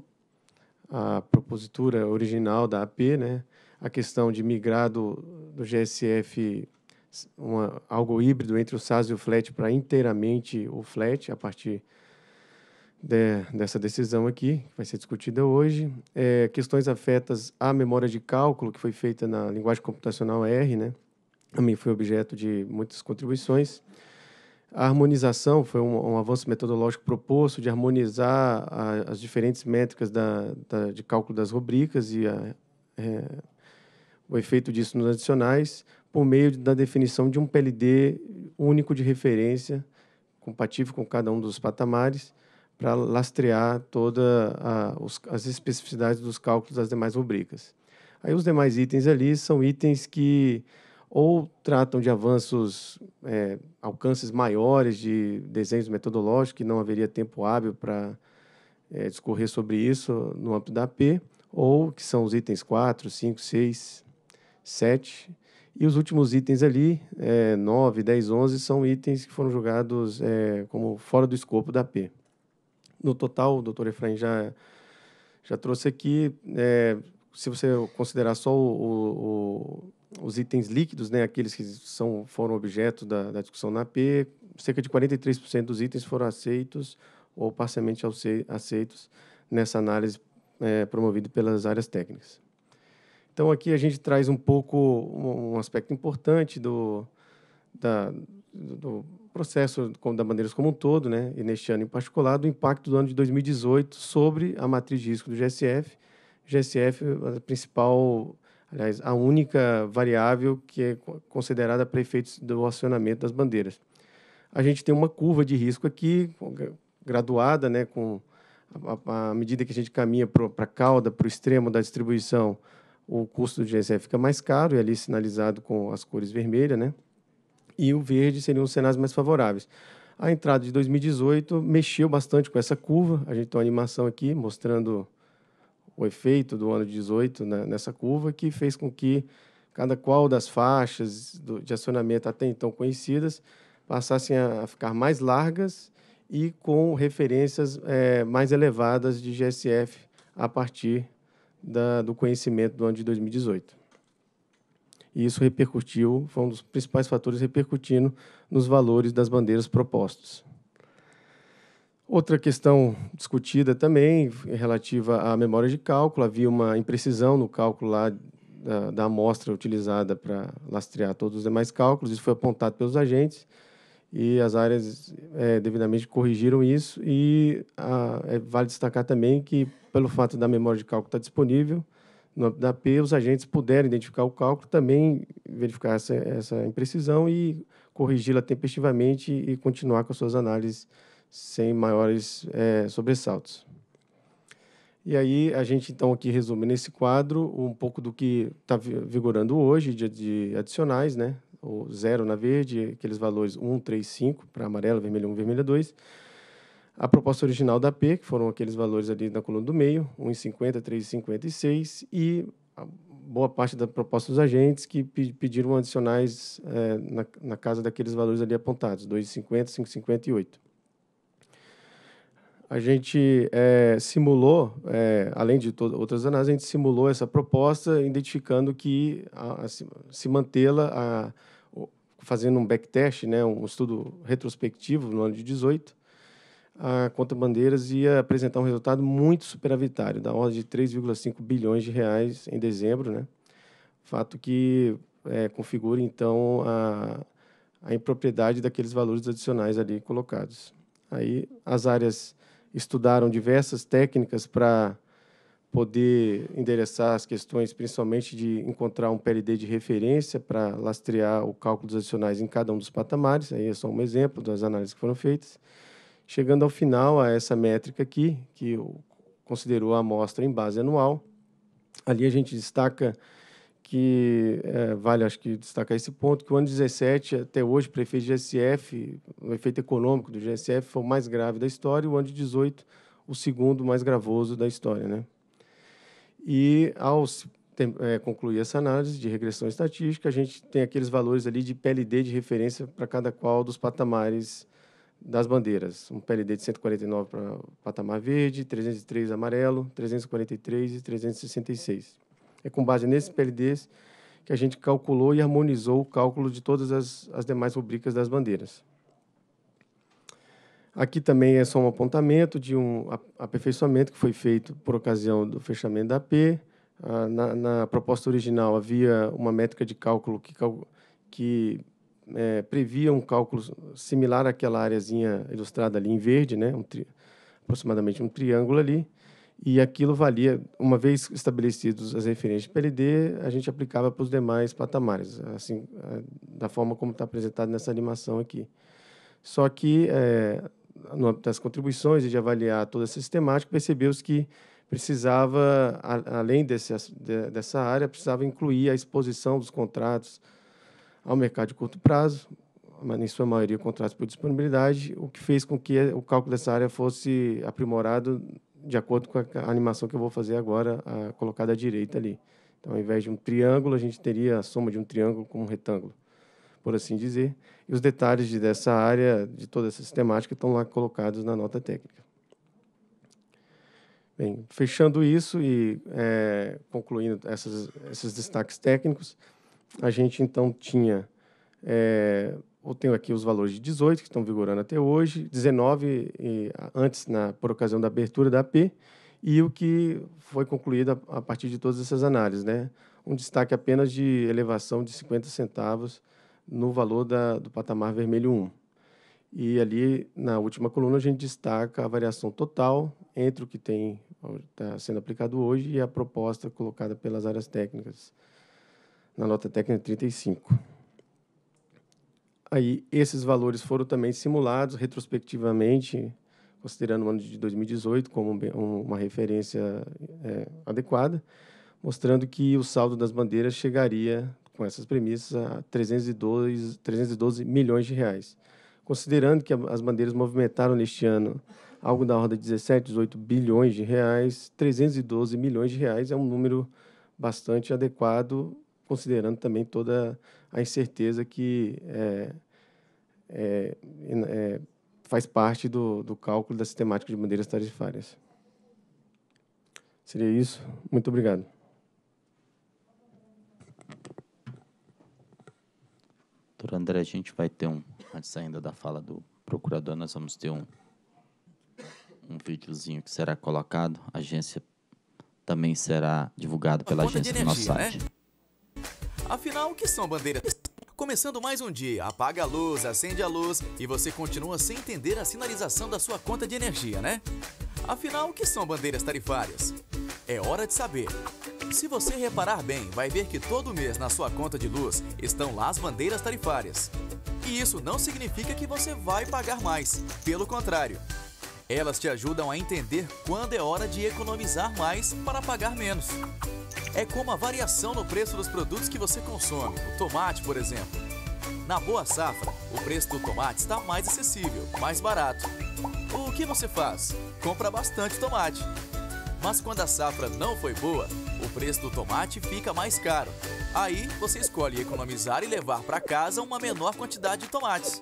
[SPEAKER 13] à propositura original da AP, né? a questão de migrar do, do GSF uma, algo híbrido entre o SAS e o FLAT para inteiramente o FLAT, a partir de, dessa decisão aqui, que vai ser discutida hoje. É, questões afetas à memória de cálculo, que foi feita na linguagem computacional R, né? também foi objeto de muitas contribuições. A harmonização foi um, um avanço metodológico proposto de harmonizar a, as diferentes métricas da, da, de cálculo das rubricas e a, é, o efeito disso nos adicionais por meio da definição de um PLD único de referência, compatível com cada um dos patamares, para lastrear todas as especificidades dos cálculos das demais rubricas. Aí os demais itens ali são itens que ou tratam de avanços, é, alcances maiores de desenhos metodológicos, que não haveria tempo hábil para é, discorrer sobre isso no âmbito da AP, ou que são os itens 4, 5, 6, 7. E os últimos itens ali, é, 9, 10, 11, são itens que foram julgados é, como fora do escopo da AP. No total, o doutor Efraim já, já trouxe aqui, é, se você considerar só o, o os itens líquidos, né, aqueles que são, foram objeto da, da discussão na P, cerca de 43% dos itens foram aceitos ou parcialmente aceitos nessa análise é, promovida pelas áreas técnicas. Então, aqui a gente traz um pouco um, aspecto importante do, da, do processo da Bandeiras como um todo, né, e neste ano em particular, do impacto do ano de 2018 sobre a matriz de risco do GSF. GSF, a principal aliás, a única variável que é considerada para efeitos do acionamento das bandeiras. A gente tem uma curva de risco aqui, graduada, né, com à medida que a gente caminha para a cauda, para o extremo da distribuição, o custo do GSE fica mais caro, e ali sinalizado com as cores vermelhas, né? E o verde seriam os cenários mais favoráveis. A entrada de 2018 mexeu bastante com essa curva. A gente tem uma animação aqui mostrando o efeito do ano de 18 né, nessa curva, que fez com que cada qual das faixas de acionamento até então conhecidas passassem a, ficar mais largas e com referências é, mais elevadas de GSF a partir da, do conhecimento do ano de 2018. E isso repercutiu, foi um dos principais fatores repercutindo nos valores das bandeiras propostas Outra questão discutida também, é relativa à memória de cálculo, havia uma imprecisão no cálculo lá da, da amostra utilizada para lastrear todos os demais cálculos, isso foi apontado pelos agentes e as áreas é, devidamente corrigiram isso e a, é, vale destacar também que, pelo fato da memória de cálculo estar disponível no da P, os agentes puderam identificar o cálculo, também verificar essa, essa imprecisão e corrigi-la tempestivamente e continuar com as suas análises sem maiores é, sobressaltos. E aí a gente então aqui resume nesse quadro um pouco do que está vigorando hoje de, de adicionais, né? O zero na verde, aqueles valores 1, 3, 5 para amarelo, vermelho 1, vermelho 2. A proposta original da P, que foram aqueles valores ali na coluna do meio, 1,50, 3,50 e 6, e boa parte da proposta dos agentes que pediram adicionais é, na, na casa daqueles valores ali apontados, 2,50, 5,58 a gente é, simulou, é, além de outras análises, a gente simulou essa proposta, identificando que a, a, se mantê-la, fazendo um backtest, né, um estudo retrospectivo no ano de 18, a Conta Bandeiras ia apresentar um resultado muito superavitário, da ordem de 3,5 bilhões de reais em dezembro, né? fato que é, configura, então, a, a impropriedade daqueles valores adicionais ali colocados. Aí, as áreas estudaram diversas técnicas para poder endereçar as questões, principalmente de encontrar um PLD de referência para lastrear o cálculo dos adicionais em cada um dos patamares. Aí é só um exemplo das análises que foram feitas. Chegando ao final, a essa métrica aqui, que considerou a amostra em base anual, ali a gente destaca que é, vale, acho que, destacar esse ponto, que o ano 17, até hoje, prefeito GSF, o efeito econômico do GSF foi o mais grave da história, e o ano de 18, o segundo mais gravoso da história. Né? E, ao tem, é, concluir essa análise de regressão estatística, a gente tem aqueles valores ali de PLD de referência para cada qual dos patamares das bandeiras. Um PLD de 149 para o patamar verde, 303 amarelo, 343 e 366. É com base nesses PLDs que a gente calculou e harmonizou o cálculo de todas as, as demais rubricas das bandeiras. Aqui também é só um apontamento de um aperfeiçoamento que foi feito por ocasião do fechamento da AP. Ah, na, na proposta original havia uma métrica de cálculo que, que é, previa um cálculo similar àquela áreazinha ilustrada ali em verde, né? Um tri, aproximadamente um triângulo ali e aquilo valia, uma vez estabelecidos as referências de PLD, a gente aplicava para os demais patamares, assim, eh, da forma como está apresentado nessa animação aqui. Só que, é, no âmbito das contribuições e de avaliar toda essa sistemática, percebeu-se que precisava, a, além desse, de, dessa área, precisava incluir a exposição dos contratos ao mercado de curto prazo, mas, em sua maioria contratos por disponibilidade, o que fez com que o cálculo dessa área fosse aprimorado de acordo com a animação que eu vou fazer agora, a, colocada à direita ali. Então, ao invés de um triângulo, a gente teria a soma de um triângulo com um retângulo, por assim dizer. E os detalhes de, dessa área, de toda essa sistemática, estão lá colocados na nota técnica. Bem, fechando isso e é, concluindo essas, esses destaques técnicos, a gente então tinha é, eu tenho aqui os valores de 18, que estão vigorando até hoje, 19 e, eh, antes, na, por ocasião da abertura da AP, e o que foi concluído a, a partir de todas essas análises. Né? Um destaque apenas de elevação de 50 centavos no valor da, do patamar vermelho 1. E ali, na última coluna, a gente destaca a variação total entre o que tem está sendo aplicado hoje e a proposta colocada pelas áreas técnicas na nota técnica 35. Aí esses valores foram também simulados retrospectivamente, considerando o ano de 2018 como uma referência é, adequada, mostrando que o saldo das bandeiras chegaria, com essas premissas, a 312, 312 milhões de reais. Considerando que as bandeiras movimentaram neste ano algo da ordem de 17, 18 bilhões de reais, 312 milhões de reais é um número bastante adequado, considerando também toda a a incerteza que é, é, é, faz parte do, do cálculo da sistemática de bandeiras tarifárias. Seria isso. Muito obrigado.
[SPEAKER 2] Doutor André, a gente vai ter um, antes ainda da fala do procurador, nós vamos ter um, um videozinho que será colocado. A agência também será divulgado pela agência no nosso site. Né?
[SPEAKER 14] Afinal, o que são bandeiras? Começando mais um dia, apaga a luz, acende a luz e você continua sem entender a sinalização da sua conta de energia, né? Afinal, o que são bandeiras tarifárias? É hora de saber. Se você reparar bem, vai ver que todo mês na sua conta de luz estão lá as bandeiras tarifárias. E isso não significa que você vai pagar mais, pelo contrário, elas te ajudam a entender quando é hora de economizar mais para pagar menos. É como a variação no preço dos produtos que você consome, o tomate, por exemplo. Na boa safra, o preço do tomate está mais acessível, mais barato. O que você faz? Compra bastante tomate. Mas quando a safra não foi boa, o preço do tomate fica mais caro. Aí você escolhe economizar e levar para casa uma menor quantidade de tomates.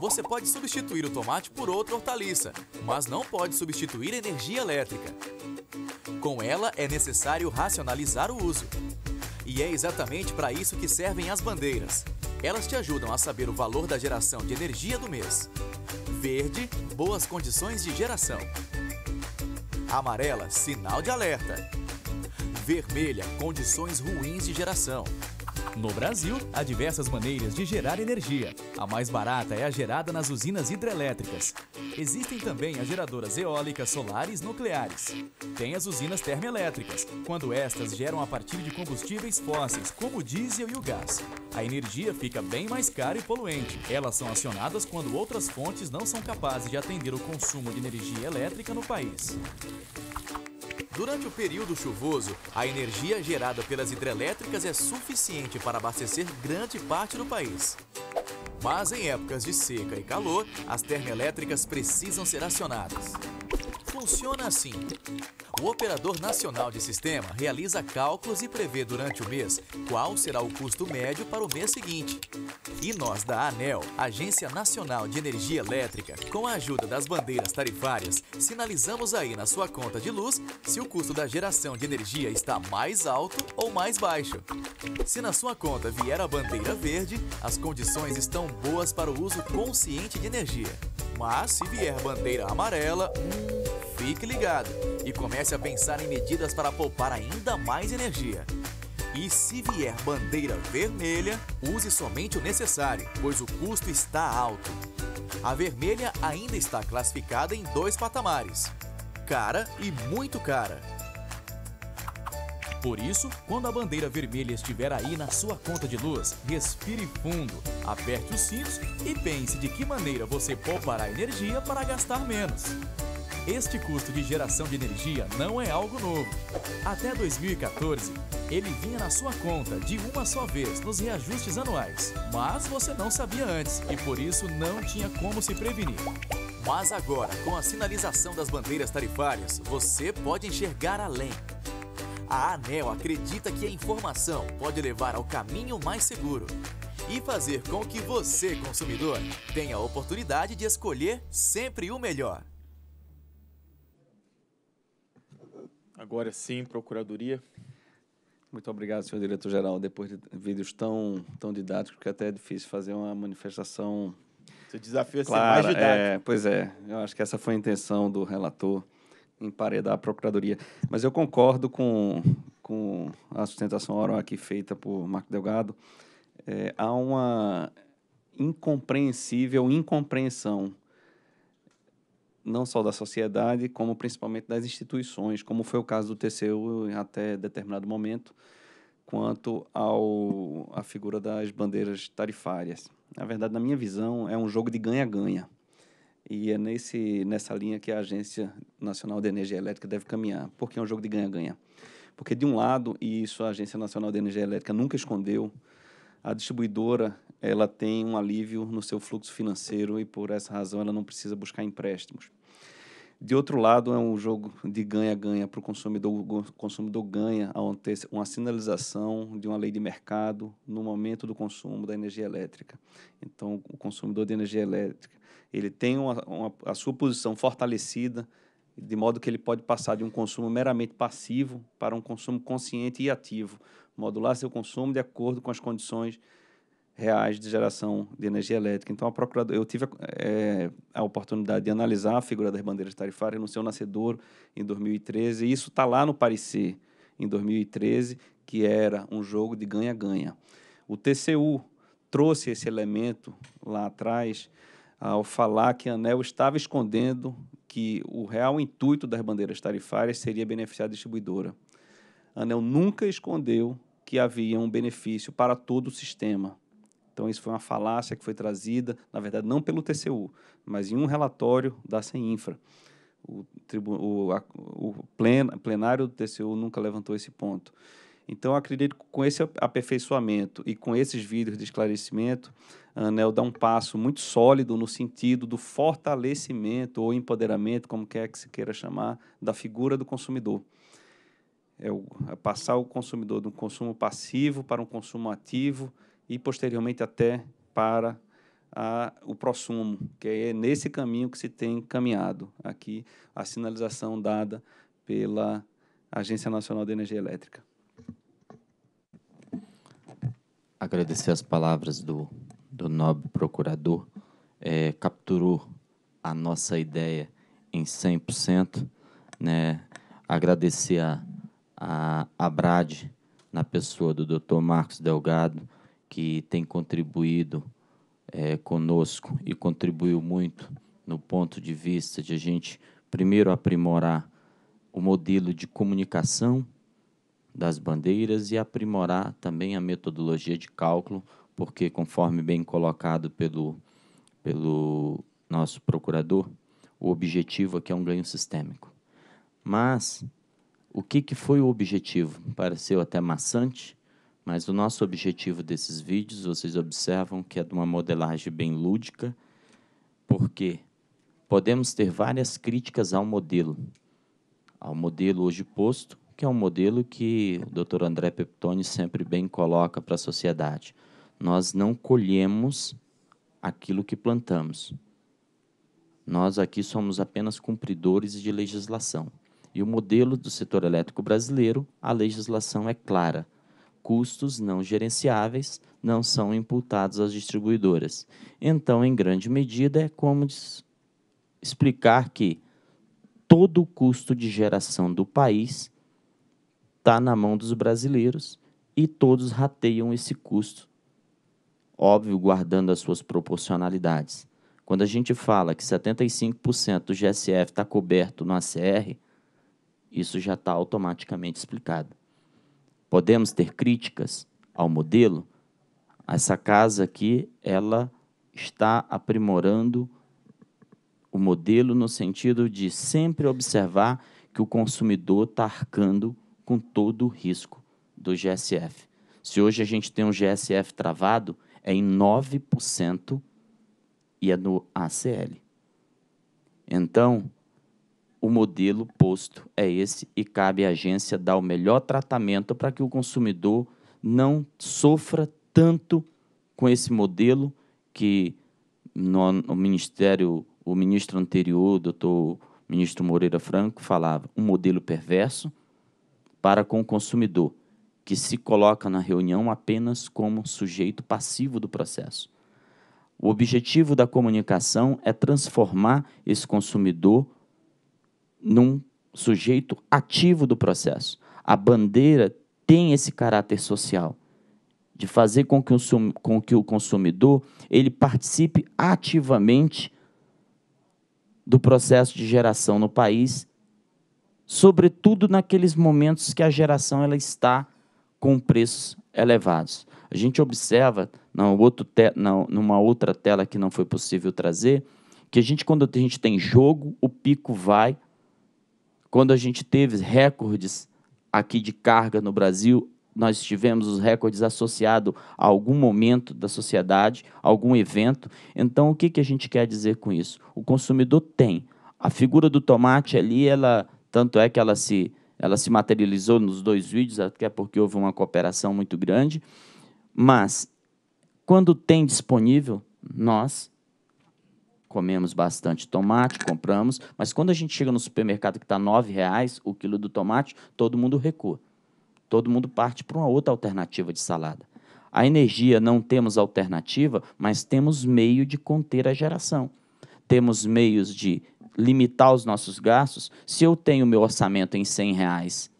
[SPEAKER 14] Você pode substituir o tomate por outra hortaliça, mas não pode substituir energia elétrica. Com ela é necessário racionalizar o uso. E é exatamente para isso que servem as bandeiras. Elas te ajudam a saber o valor da geração de energia do mês. Verde, boas condições de geração. Amarela, sinal de alerta. Vermelha, condições ruins de geração. No Brasil, há diversas maneiras de gerar energia. A mais barata é a gerada nas usinas hidrelétricas. Existem também as geradoras eólicas, solares nucleares. Tem as usinas termoelétricas, quando estas geram a partir de combustíveis fósseis, como o diesel e o gás. A energia fica bem mais cara e poluente. Elas são acionadas quando outras fontes não são capazes de atender o consumo de energia elétrica no país. Durante o período chuvoso, a energia gerada pelas hidrelétricas é suficiente para abastecer grande parte do país. Mas em épocas de seca e calor, as termoelétricas precisam ser acionadas funciona assim. O Operador Nacional de Sistema realiza cálculos e prevê durante o mês qual será o custo médio para o mês seguinte. E nós da ANEL, Agência Nacional de Energia Elétrica, com a ajuda das bandeiras tarifárias, sinalizamos aí na sua conta de luz se o custo da geração de energia está mais alto ou mais baixo. Se na sua conta vier a bandeira verde, as condições estão boas para o uso consciente de energia. Mas se vier bandeira amarela, hum, fique ligado e comece a pensar em medidas para poupar ainda mais energia. E se vier bandeira vermelha, use somente o necessário, pois o custo está alto. A vermelha ainda está classificada em dois patamares: cara e muito cara. Por isso, quando a bandeira vermelha estiver aí na sua conta de luz, respire fundo, aperte os cintos e pense de que maneira você poupará energia para gastar menos. Este custo de geração de energia não é algo novo. Até 2014, ele vinha na sua conta de uma só vez nos reajustes anuais, mas você não sabia antes e por isso não tinha como se prevenir. Mas agora, com a sinalização das bandeiras tarifárias, você pode enxergar além. A ANEL acredita que a informação pode levar ao caminho mais seguro e fazer com que você, consumidor, tenha a oportunidade de escolher sempre o melhor. Agora sim, Procuradoria.
[SPEAKER 7] Muito obrigado, senhor diretor-geral. Depois de vídeos tão, tão didáticos, que até é difícil fazer uma manifestação. Seu desafio é clara, ser mais didático. É, pois é, eu acho que essa foi a intenção do relator, emparedar a Procuradoria. Mas eu concordo com, com a sustentação oral aqui feita por Marco Delgado. É, há uma incompreensível incompreensão não só da sociedade, como principalmente das instituições, como foi o caso do TCU até determinado momento, quanto ao a figura das bandeiras tarifárias. Na verdade, na minha visão, é um jogo de ganha-ganha. E é nesse, nessa linha que a Agência Nacional de Energia Elétrica deve caminhar, porque é um jogo de ganha-ganha. Porque, de um lado, e isso a Agência Nacional de Energia Elétrica nunca escondeu, a distribuidora ela tem um alívio no seu fluxo financeiro e por essa razão ela não precisa buscar empréstimos. De outro lado, é um jogo de ganha-ganha para o consumidor. O consumidor ganha ao ter uma sinalização de uma lei de mercado no momento do consumo da energia elétrica. Então, o consumidor de energia elétrica ele tem uma, uma, a sua posição fortalecida, de modo que ele pode passar de um consumo meramente passivo para um consumo consciente e ativo, modular seu consumo de acordo com as condições reais de geração de energia elétrica. Então, a procuradora, eu tive é, a oportunidade de analisar a figura das bandeiras tarifárias no seu nascedor em 2013, e isso está lá no parecer em 2013, que era um jogo de ganha-ganha. O TCU trouxe esse elemento lá atrás ah, ao falar que a ANEL estava escondendo que o real intuito das bandeiras tarifárias seria beneficiar a distribuidora. A ANEL nunca escondeu que havia um benefício para todo o sistema. Então, isso foi uma falácia que foi trazida, na verdade, não pelo TCU, mas em um relatório da CEINFRA. O, o, a, o plen, plenário do TCU nunca levantou esse ponto. Então, acredito que com esse aperfeiçoamento e com esses vídeos de esclarecimento, a ANEL dá um passo muito sólido no sentido do fortalecimento ou empoderamento, como quer que se queira chamar, da figura do consumidor. É, o, é passar o consumidor de um consumo passivo para um consumo ativo, e posteriormente até para a, o prosumo, que é nesse caminho que se tem caminhado. Aqui a sinalização dada pela Agência Nacional de Energia Elétrica.
[SPEAKER 2] Agradecer as palavras do, do nobre procurador. É, capturou a nossa ideia em 100%. Né? Agradecer a, a, a Brad, na pessoa do Dr. Marcos Delgado, que tem contribuído é, conosco e contribuiu muito no ponto de vista de a gente, primeiro, aprimorar o modelo de comunicação das bandeiras e aprimorar também a metodologia de cálculo, porque, conforme bem colocado pelo, pelo nosso procurador, o objetivo aqui é um ganho sistêmico. Mas o que, que foi o objetivo? Pareceu até maçante, mas o nosso objetivo desses vídeos, vocês observam que é de uma modelagem bem lúdica, porque podemos ter várias críticas ao modelo, ao modelo hoje posto, que é um modelo que o Dr. André Peptoni sempre bem coloca para a sociedade. Nós não colhemos aquilo que plantamos. Nós aqui somos apenas cumpridores de legislação. E o modelo do setor elétrico brasileiro, a legislação é clara custos não gerenciáveis não são imputados às distribuidoras. Então, em grande medida, é como explicar que todo o custo de geração do país está na mão dos brasileiros e todos rateiam esse custo, óbvio, guardando as suas proporcionalidades. Quando a gente fala que 75% do GSF está coberto no ACR, isso já está automaticamente explicado. Podemos ter críticas ao modelo? Essa casa aqui, ela está aprimorando o modelo no sentido de sempre observar que o consumidor está arcando com todo o risco do GSF. Se hoje a gente tem um GSF travado, é em 9% e é no ACL. Então, o modelo posto é esse e cabe à agência dar o melhor tratamento para que o consumidor não sofra tanto com esse modelo que no, no ministério, o ministro anterior, doutor ministro Moreira Franco, falava um modelo perverso para com o consumidor, que se coloca na reunião apenas como sujeito passivo do processo. O objetivo da comunicação é transformar esse consumidor num sujeito ativo do processo. A bandeira tem esse caráter social de fazer com que, o, com que o consumidor ele participe ativamente do processo de geração no país, sobretudo naqueles momentos que a geração ela está com preços elevados. A gente observa, não, outro te, não, numa outra tela que não foi possível trazer, que a gente, quando a gente tem jogo, o pico vai quando a gente teve recordes aqui de carga no Brasil, nós tivemos os recordes associados a algum momento da sociedade, a algum evento. Então, o que, que a gente quer dizer com isso? O consumidor tem. A figura do tomate ali, ela tanto é que ela se, ela se materializou nos dois vídeos, até porque houve uma cooperação muito grande. Mas, quando tem disponível, nós comemos bastante tomate, compramos, mas quando a gente chega no supermercado que está R$ reais o quilo do tomate, todo mundo recua. Todo mundo parte para uma outra alternativa de salada. A energia não temos alternativa, mas temos meio de conter a geração. Temos meios de limitar os nossos gastos. Se eu tenho meu orçamento em R$ reais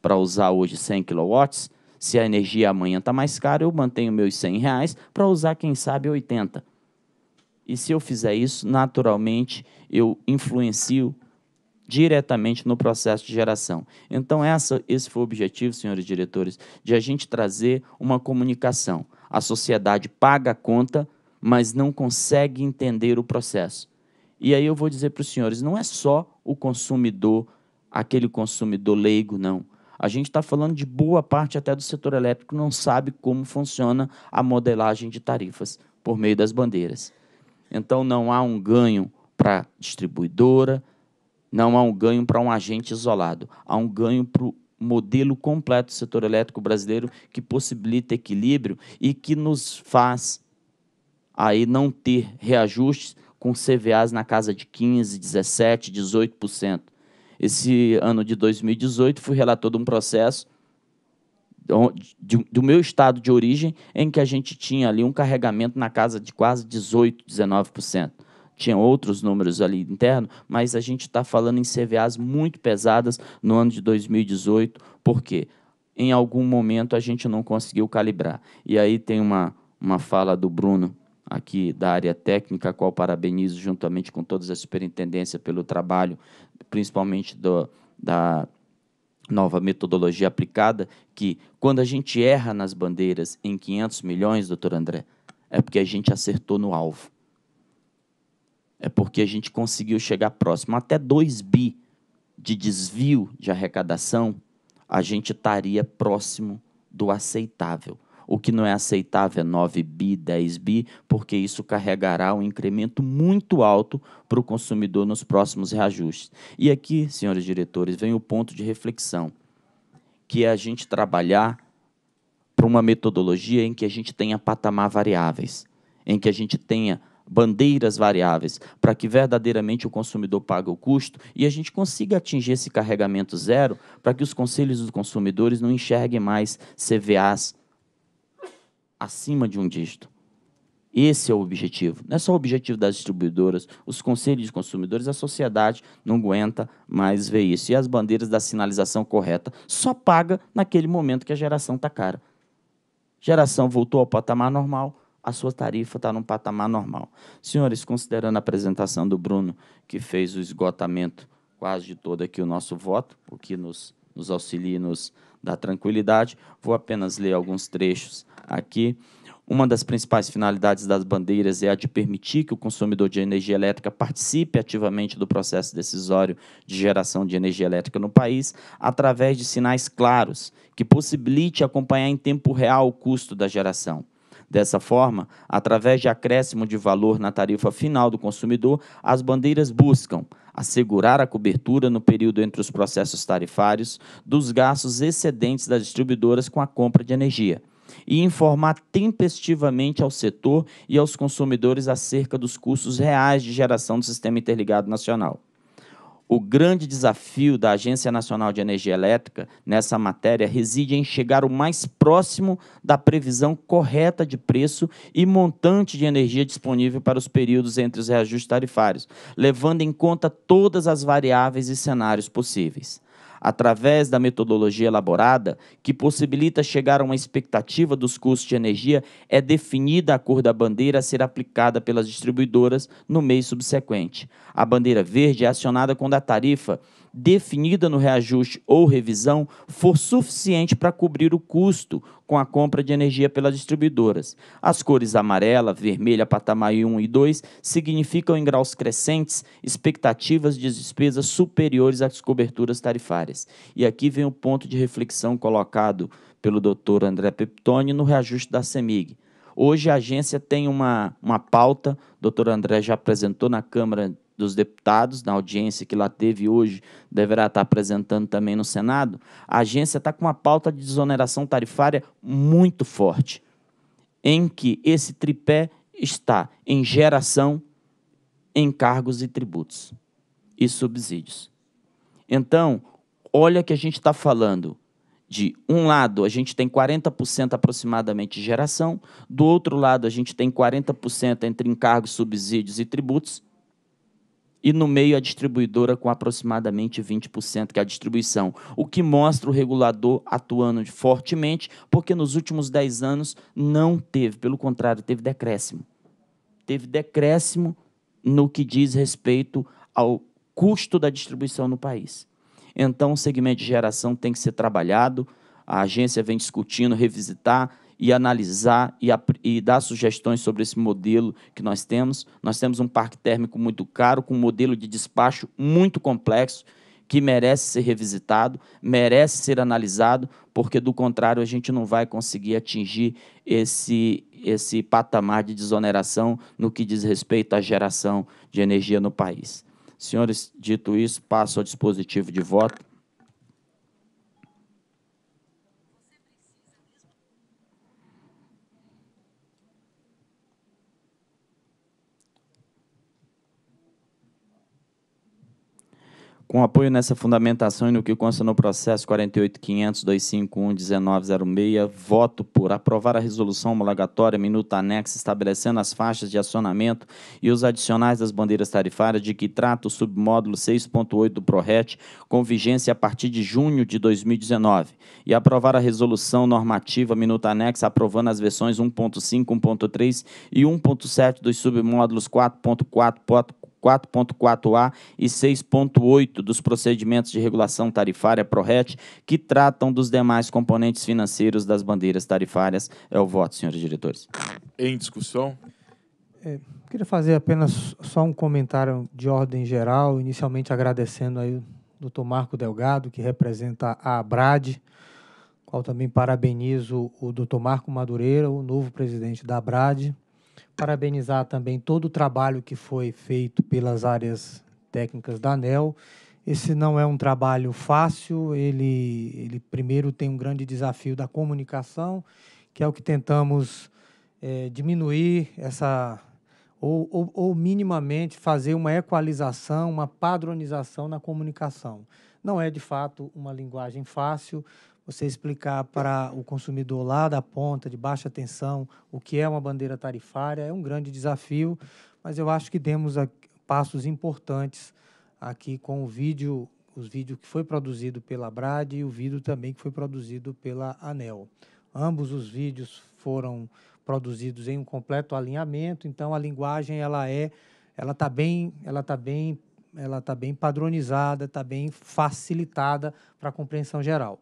[SPEAKER 2] para usar hoje 100 quilowatts, se a energia amanhã está mais cara, eu mantenho meus R$ reais para usar, quem sabe, 80. E se eu fizer isso, naturalmente eu influencio diretamente no processo de geração. Então, essa, esse foi o objetivo, senhores diretores, de a gente trazer uma comunicação. A sociedade paga a conta, mas não consegue entender o processo. E aí eu vou dizer para os senhores: não é só o consumidor, aquele consumidor leigo, não. A gente está falando de boa parte até do setor elétrico não sabe como funciona a modelagem de tarifas por meio das bandeiras. Então não há um ganho para a distribuidora, não há um ganho para um agente isolado, há um ganho para o modelo completo do setor elétrico brasileiro que possibilita equilíbrio e que nos faz aí não ter reajustes com CVAs na casa de 15, 17, 18%. Esse ano de 2018 fui relator de um processo do meu estado de origem, em que a gente tinha ali um carregamento na casa de quase 18%, 19%. Tinha outros números ali interno, mas a gente está falando em CVAs muito pesadas no ano de 2018, porque em algum momento a gente não conseguiu calibrar. E aí tem uma, uma fala do Bruno aqui da área técnica, a qual parabenizo juntamente com todas as superintendências pelo trabalho, principalmente do, da nova metodologia aplicada que, quando a gente erra nas bandeiras em 500 milhões, doutor André, é porque a gente acertou no alvo. É porque a gente conseguiu chegar próximo. Até 2 bi de desvio de arrecadação, a gente estaria próximo do aceitável. O que não é aceitável é 9 bi, 10 bi, porque isso carregará um incremento muito alto para o consumidor nos próximos reajustes. E aqui, senhores diretores, vem o ponto de reflexão, que é a gente trabalhar para uma metodologia em que a gente tenha patamar variáveis, em que a gente tenha bandeiras variáveis, para que verdadeiramente o consumidor pague o custo e a gente consiga atingir esse carregamento zero, para que os conselhos dos consumidores não enxerguem mais CVAs acima de um dígito. Esse é o objetivo. Não é só o objetivo das distribuidoras, os conselhos de consumidores, a sociedade não aguenta mais ver isso. E as bandeiras da sinalização correta só paga naquele momento que a geração está cara. Geração voltou ao patamar normal, a sua tarifa está num patamar normal. Senhores, considerando a apresentação do Bruno, que fez o esgotamento quase de todo aqui o nosso voto, o que nos, nos auxilia e nos dá tranquilidade, vou apenas ler alguns trechos aqui. Uma das principais finalidades das bandeiras é a de permitir que o consumidor de energia elétrica participe ativamente do processo decisório de geração de energia elétrica no país, através de sinais claros que possibilite acompanhar em tempo real o custo da geração. Dessa forma, através de acréscimo de valor na tarifa final do consumidor, as bandeiras buscam assegurar a cobertura no período entre os processos tarifários dos gastos excedentes das distribuidoras com a compra de energia e informar tempestivamente ao setor e aos consumidores acerca dos custos reais de geração do Sistema Interligado Nacional. O grande desafio da Agência Nacional de Energia Elétrica nessa matéria reside em chegar o mais próximo da previsão correta de preço e montante de energia disponível para os períodos entre os reajustes tarifários, levando em conta todas as variáveis e cenários possíveis através da metodologia elaborada, que possibilita chegar a uma expectativa dos custos de energia, é definida a cor da bandeira a ser aplicada pelas distribuidoras no mês subsequente. A bandeira verde é acionada quando a tarifa definida no reajuste ou revisão for suficiente para cobrir o custo com a compra de energia pelas distribuidoras. As cores amarela, vermelha, patamar 1 e 2 significam em graus crescentes expectativas de despesas superiores às coberturas tarifárias. E aqui vem o ponto de reflexão colocado pelo Dr. André Peptoni no reajuste da CEMIG. Hoje a agência tem uma, uma pauta, o doutor André já apresentou na Câmara dos deputados, na audiência que lá teve hoje, deverá estar apresentando também no Senado, a agência está com uma pauta de desoneração tarifária muito forte, em que esse tripé está em geração, encargos e tributos e subsídios. Então, olha que a gente está falando de um lado a gente tem 40% aproximadamente de geração, do outro lado a gente tem 40% entre encargos, subsídios e tributos, e no meio a distribuidora com aproximadamente 20%, que é a distribuição, o que mostra o regulador atuando fortemente, porque nos últimos 10 anos não teve, pelo contrário, teve decréscimo. Teve decréscimo no que diz respeito ao custo da distribuição no país. Então, o segmento de geração tem que ser trabalhado, a agência vem discutindo, revisitar, e analisar e, e, dar sugestões sobre esse modelo que nós temos. Nós temos um parque térmico muito caro, com um modelo de despacho muito complexo, que merece ser revisitado, merece ser analisado, porque do contrário a gente não vai conseguir atingir esse, esse patamar de desoneração no que diz respeito à geração de energia no país. Senhores, dito isso, passo ao dispositivo de voto. Com apoio nessa fundamentação e no que consta no processo 48.500.251.1906, voto por aprovar a resolução homologatória minuta anexa estabelecendo as faixas de acionamento e os adicionais das bandeiras tarifárias de que trata o submódulo 6.8 do PRORET, com vigência a partir de junho de 2019, e aprovar a resolução normativa minuta anexa aprovando as versões 1.5, 1.3 e 1.7 dos submódulos 4.4, 4.4A e 6.8 dos procedimentos de regulação tarifária PRORET, que tratam dos demais componentes financeiros das bandeiras tarifárias. É o voto, senhores diretores. Em discussão?
[SPEAKER 5] É, queria fazer apenas só um comentário de ordem geral, inicialmente agradecendo aí o doutor Marco Delgado, que representa a ABRAD, qual também parabenizo o doutor Marco Madureira, o novo presidente da ABRAD, parabenizar também todo o trabalho que foi feito pelas áreas técnicas da ANEL. Esse não é um trabalho fácil, ele, ele primeiro tem um grande desafio da comunicação, que é o que tentamos é, diminuir essa. Ou, ou, ou minimamente fazer uma equalização, uma padronização na comunicação. Não é de fato uma linguagem fácil, você explicar para o consumidor lá da ponta, de baixa tensão, o que é uma bandeira tarifária, é um grande desafio, mas eu acho que demos passos importantes aqui com o vídeo, os vídeos que foi produzido pela Brad e o vídeo também que foi produzido pela Anel. Ambos os vídeos foram produzidos em um completo alinhamento, então a linguagem ela é, ela está bem, ela tá bem, ela tá bem padronizada, está bem facilitada para a compreensão geral.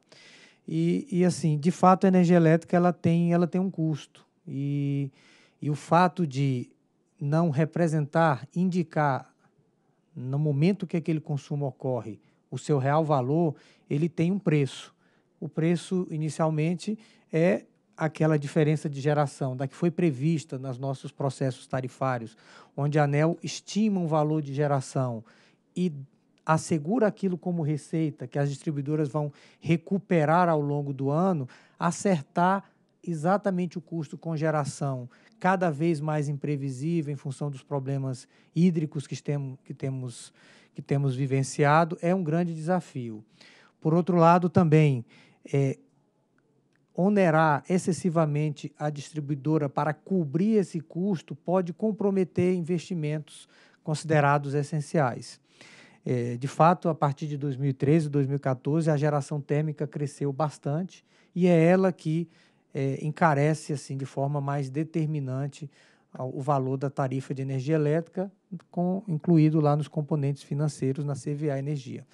[SPEAKER 5] E, e assim, de fato, a energia elétrica ela tem, ela tem um custo. E, e o fato de não representar, indicar no momento que aquele consumo ocorre o seu real valor, ele tem um preço. O preço, inicialmente, é aquela diferença de geração, da que foi prevista nos nossos processos tarifários, onde a ANEL estima um valor de geração e assegura aquilo como receita que as distribuidoras vão recuperar ao longo do ano, acertar exatamente o custo com geração cada vez mais imprevisível em função dos problemas hídricos que, que, temos, que temos vivenciado, é um grande desafio. Por outro lado, também, é, onerar excessivamente a distribuidora para cobrir esse custo pode comprometer investimentos considerados essenciais. É, de fato, a partir de 2013, 2014, a geração térmica cresceu bastante e é ela que é, encarece assim de forma mais determinante o valor da tarifa de energia elétrica, com, incluído lá nos componentes financeiros na CVA Energia.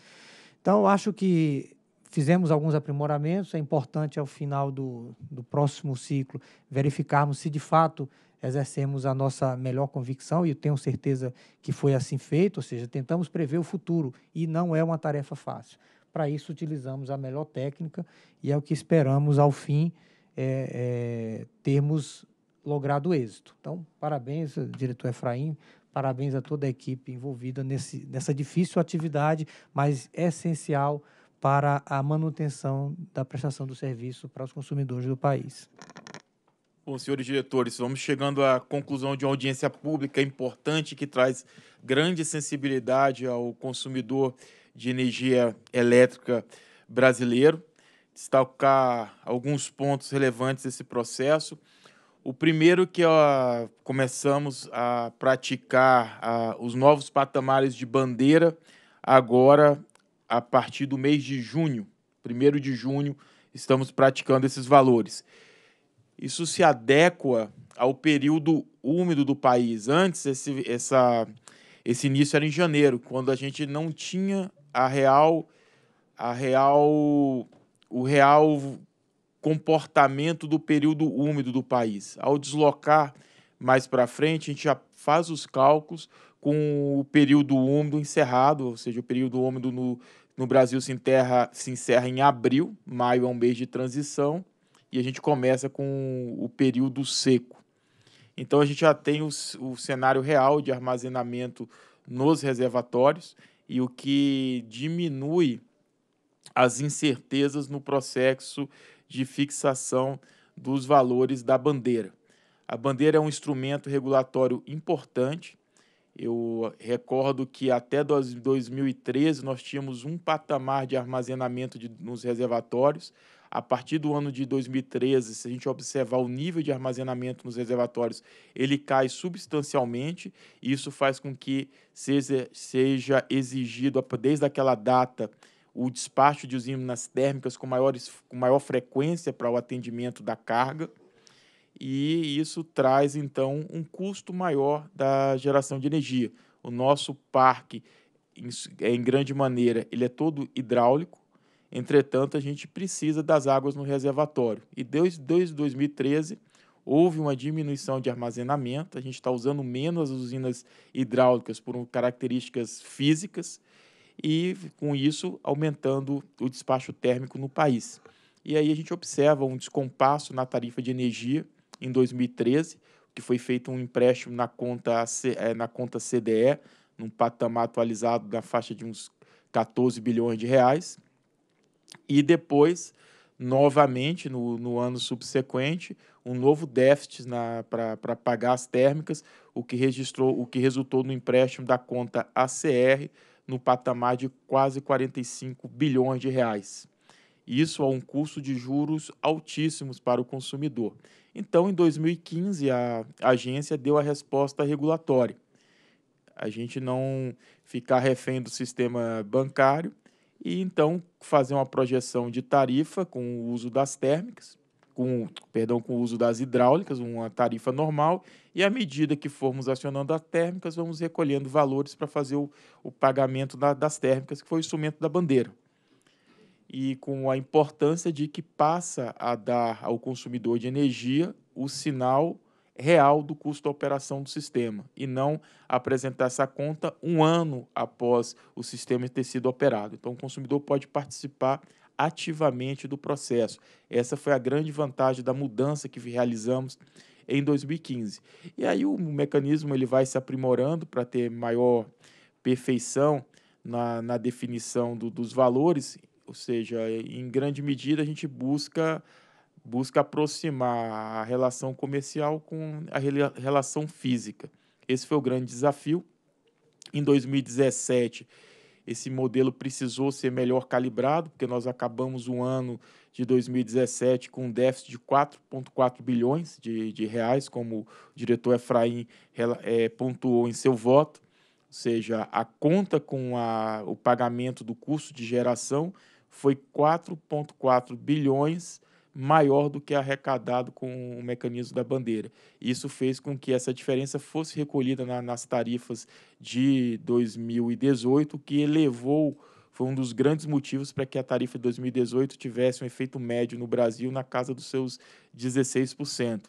[SPEAKER 5] Então, eu acho que fizemos alguns aprimoramentos. É importante, ao final do, do próximo ciclo, verificarmos se de fato exercermos a nossa melhor convicção, e eu tenho certeza que foi assim feito, ou seja, tentamos prever o futuro, e não é uma tarefa fácil. Para isso, utilizamos a melhor técnica, e é o que esperamos, ao fim, é, é, termos logrado êxito. Então, parabéns, diretor Efraim, parabéns a toda a equipe envolvida nesse, nessa difícil atividade, mas essencial para a manutenção da prestação do serviço para os consumidores do país.
[SPEAKER 1] Bom, senhores diretores, vamos chegando à conclusão de uma audiência pública importante que traz grande sensibilidade ao consumidor de energia elétrica brasileiro. Destacar alguns pontos relevantes desse processo. O primeiro que ó, começamos a praticar a, os novos patamares de bandeira agora a partir do mês de junho. Primeiro de junho estamos praticando esses valores. Isso se adequa ao período úmido do país. Antes, esse, essa, esse início era em janeiro, quando a gente não tinha a real, a real, o real comportamento do período úmido do país. Ao deslocar mais para frente, a gente já faz os cálculos com o período úmido encerrado, ou seja, o período úmido no, no Brasil se, enterra, se encerra em abril, maio é um mês de transição, e a gente começa com o período seco. Então a gente já tem o, o cenário real de armazenamento nos reservatórios e o que diminui as incertezas no processo de fixação dos valores da bandeira. A bandeira é um instrumento regulatório importante. Eu recordo que até 2013 nós tínhamos um patamar de armazenamento de, nos reservatórios a partir do ano de 2013, se a gente observar o nível de armazenamento nos reservatórios, ele cai substancialmente. E isso faz com que seja, exigido, desde aquela data, o despacho de usinas térmicas com, maiores, com maior frequência para o atendimento da carga. E isso traz, então, um custo maior da geração de energia. O nosso parque, em, em grande maneira, ele é todo hidráulico, Entretanto, a gente precisa das águas no reservatório. E desde, 2013 houve uma diminuição de armazenamento, a gente está usando menos as usinas hidráulicas por características físicas e, com isso, aumentando o despacho térmico no país. E aí a gente observa um descompasso na tarifa de energia em 2013, que foi feito um empréstimo na conta, eh, na conta CDE, num patamar atualizado da faixa de uns 14 bilhões de reais e depois, novamente, no, no ano subsequente, um novo déficit para pagar as térmicas, o que, registrou, o que resultou no empréstimo da conta ACR no patamar de quase 45 bilhões de reais. Isso a um custo de juros altíssimos para o consumidor. Então, em 2015, a agência deu a resposta regulatória. A gente não ficar refém do sistema bancário e então fazer uma projeção de tarifa com o uso das térmicas, com, perdão, com o uso das hidráulicas, uma tarifa normal, e à medida que formos acionando as térmicas, vamos recolhendo valores para fazer o, o pagamento da, das térmicas, que foi o instrumento da bandeira. E com a importância de que passa a dar ao consumidor de energia o sinal real do custo da operação do sistema e não apresentar essa conta um ano após o sistema ter sido operado. Então, o consumidor pode participar ativamente do processo. Essa foi a grande vantagem da mudança que realizamos em 2015. E aí o mecanismo ele vai se aprimorando para ter maior perfeição na, na definição do, dos valores, ou seja, em grande medida a gente busca busca aproximar a relação comercial com a relação física. Esse foi o grande desafio. Em 2017, esse modelo precisou ser melhor calibrado, porque nós acabamos o ano de 2017 com um déficit de 4,4 bilhões de, de, reais, como o diretor Efraim é, pontuou em seu voto, ou seja, a conta com a, o pagamento do custo de geração foi 4,4 bilhões maior do que arrecadado com o mecanismo da bandeira. Isso fez com que essa diferença fosse recolhida na, nas tarifas de 2018, que elevou foi um dos grandes motivos para que a tarifa de 2018 tivesse um efeito médio no Brasil na casa dos seus 16%.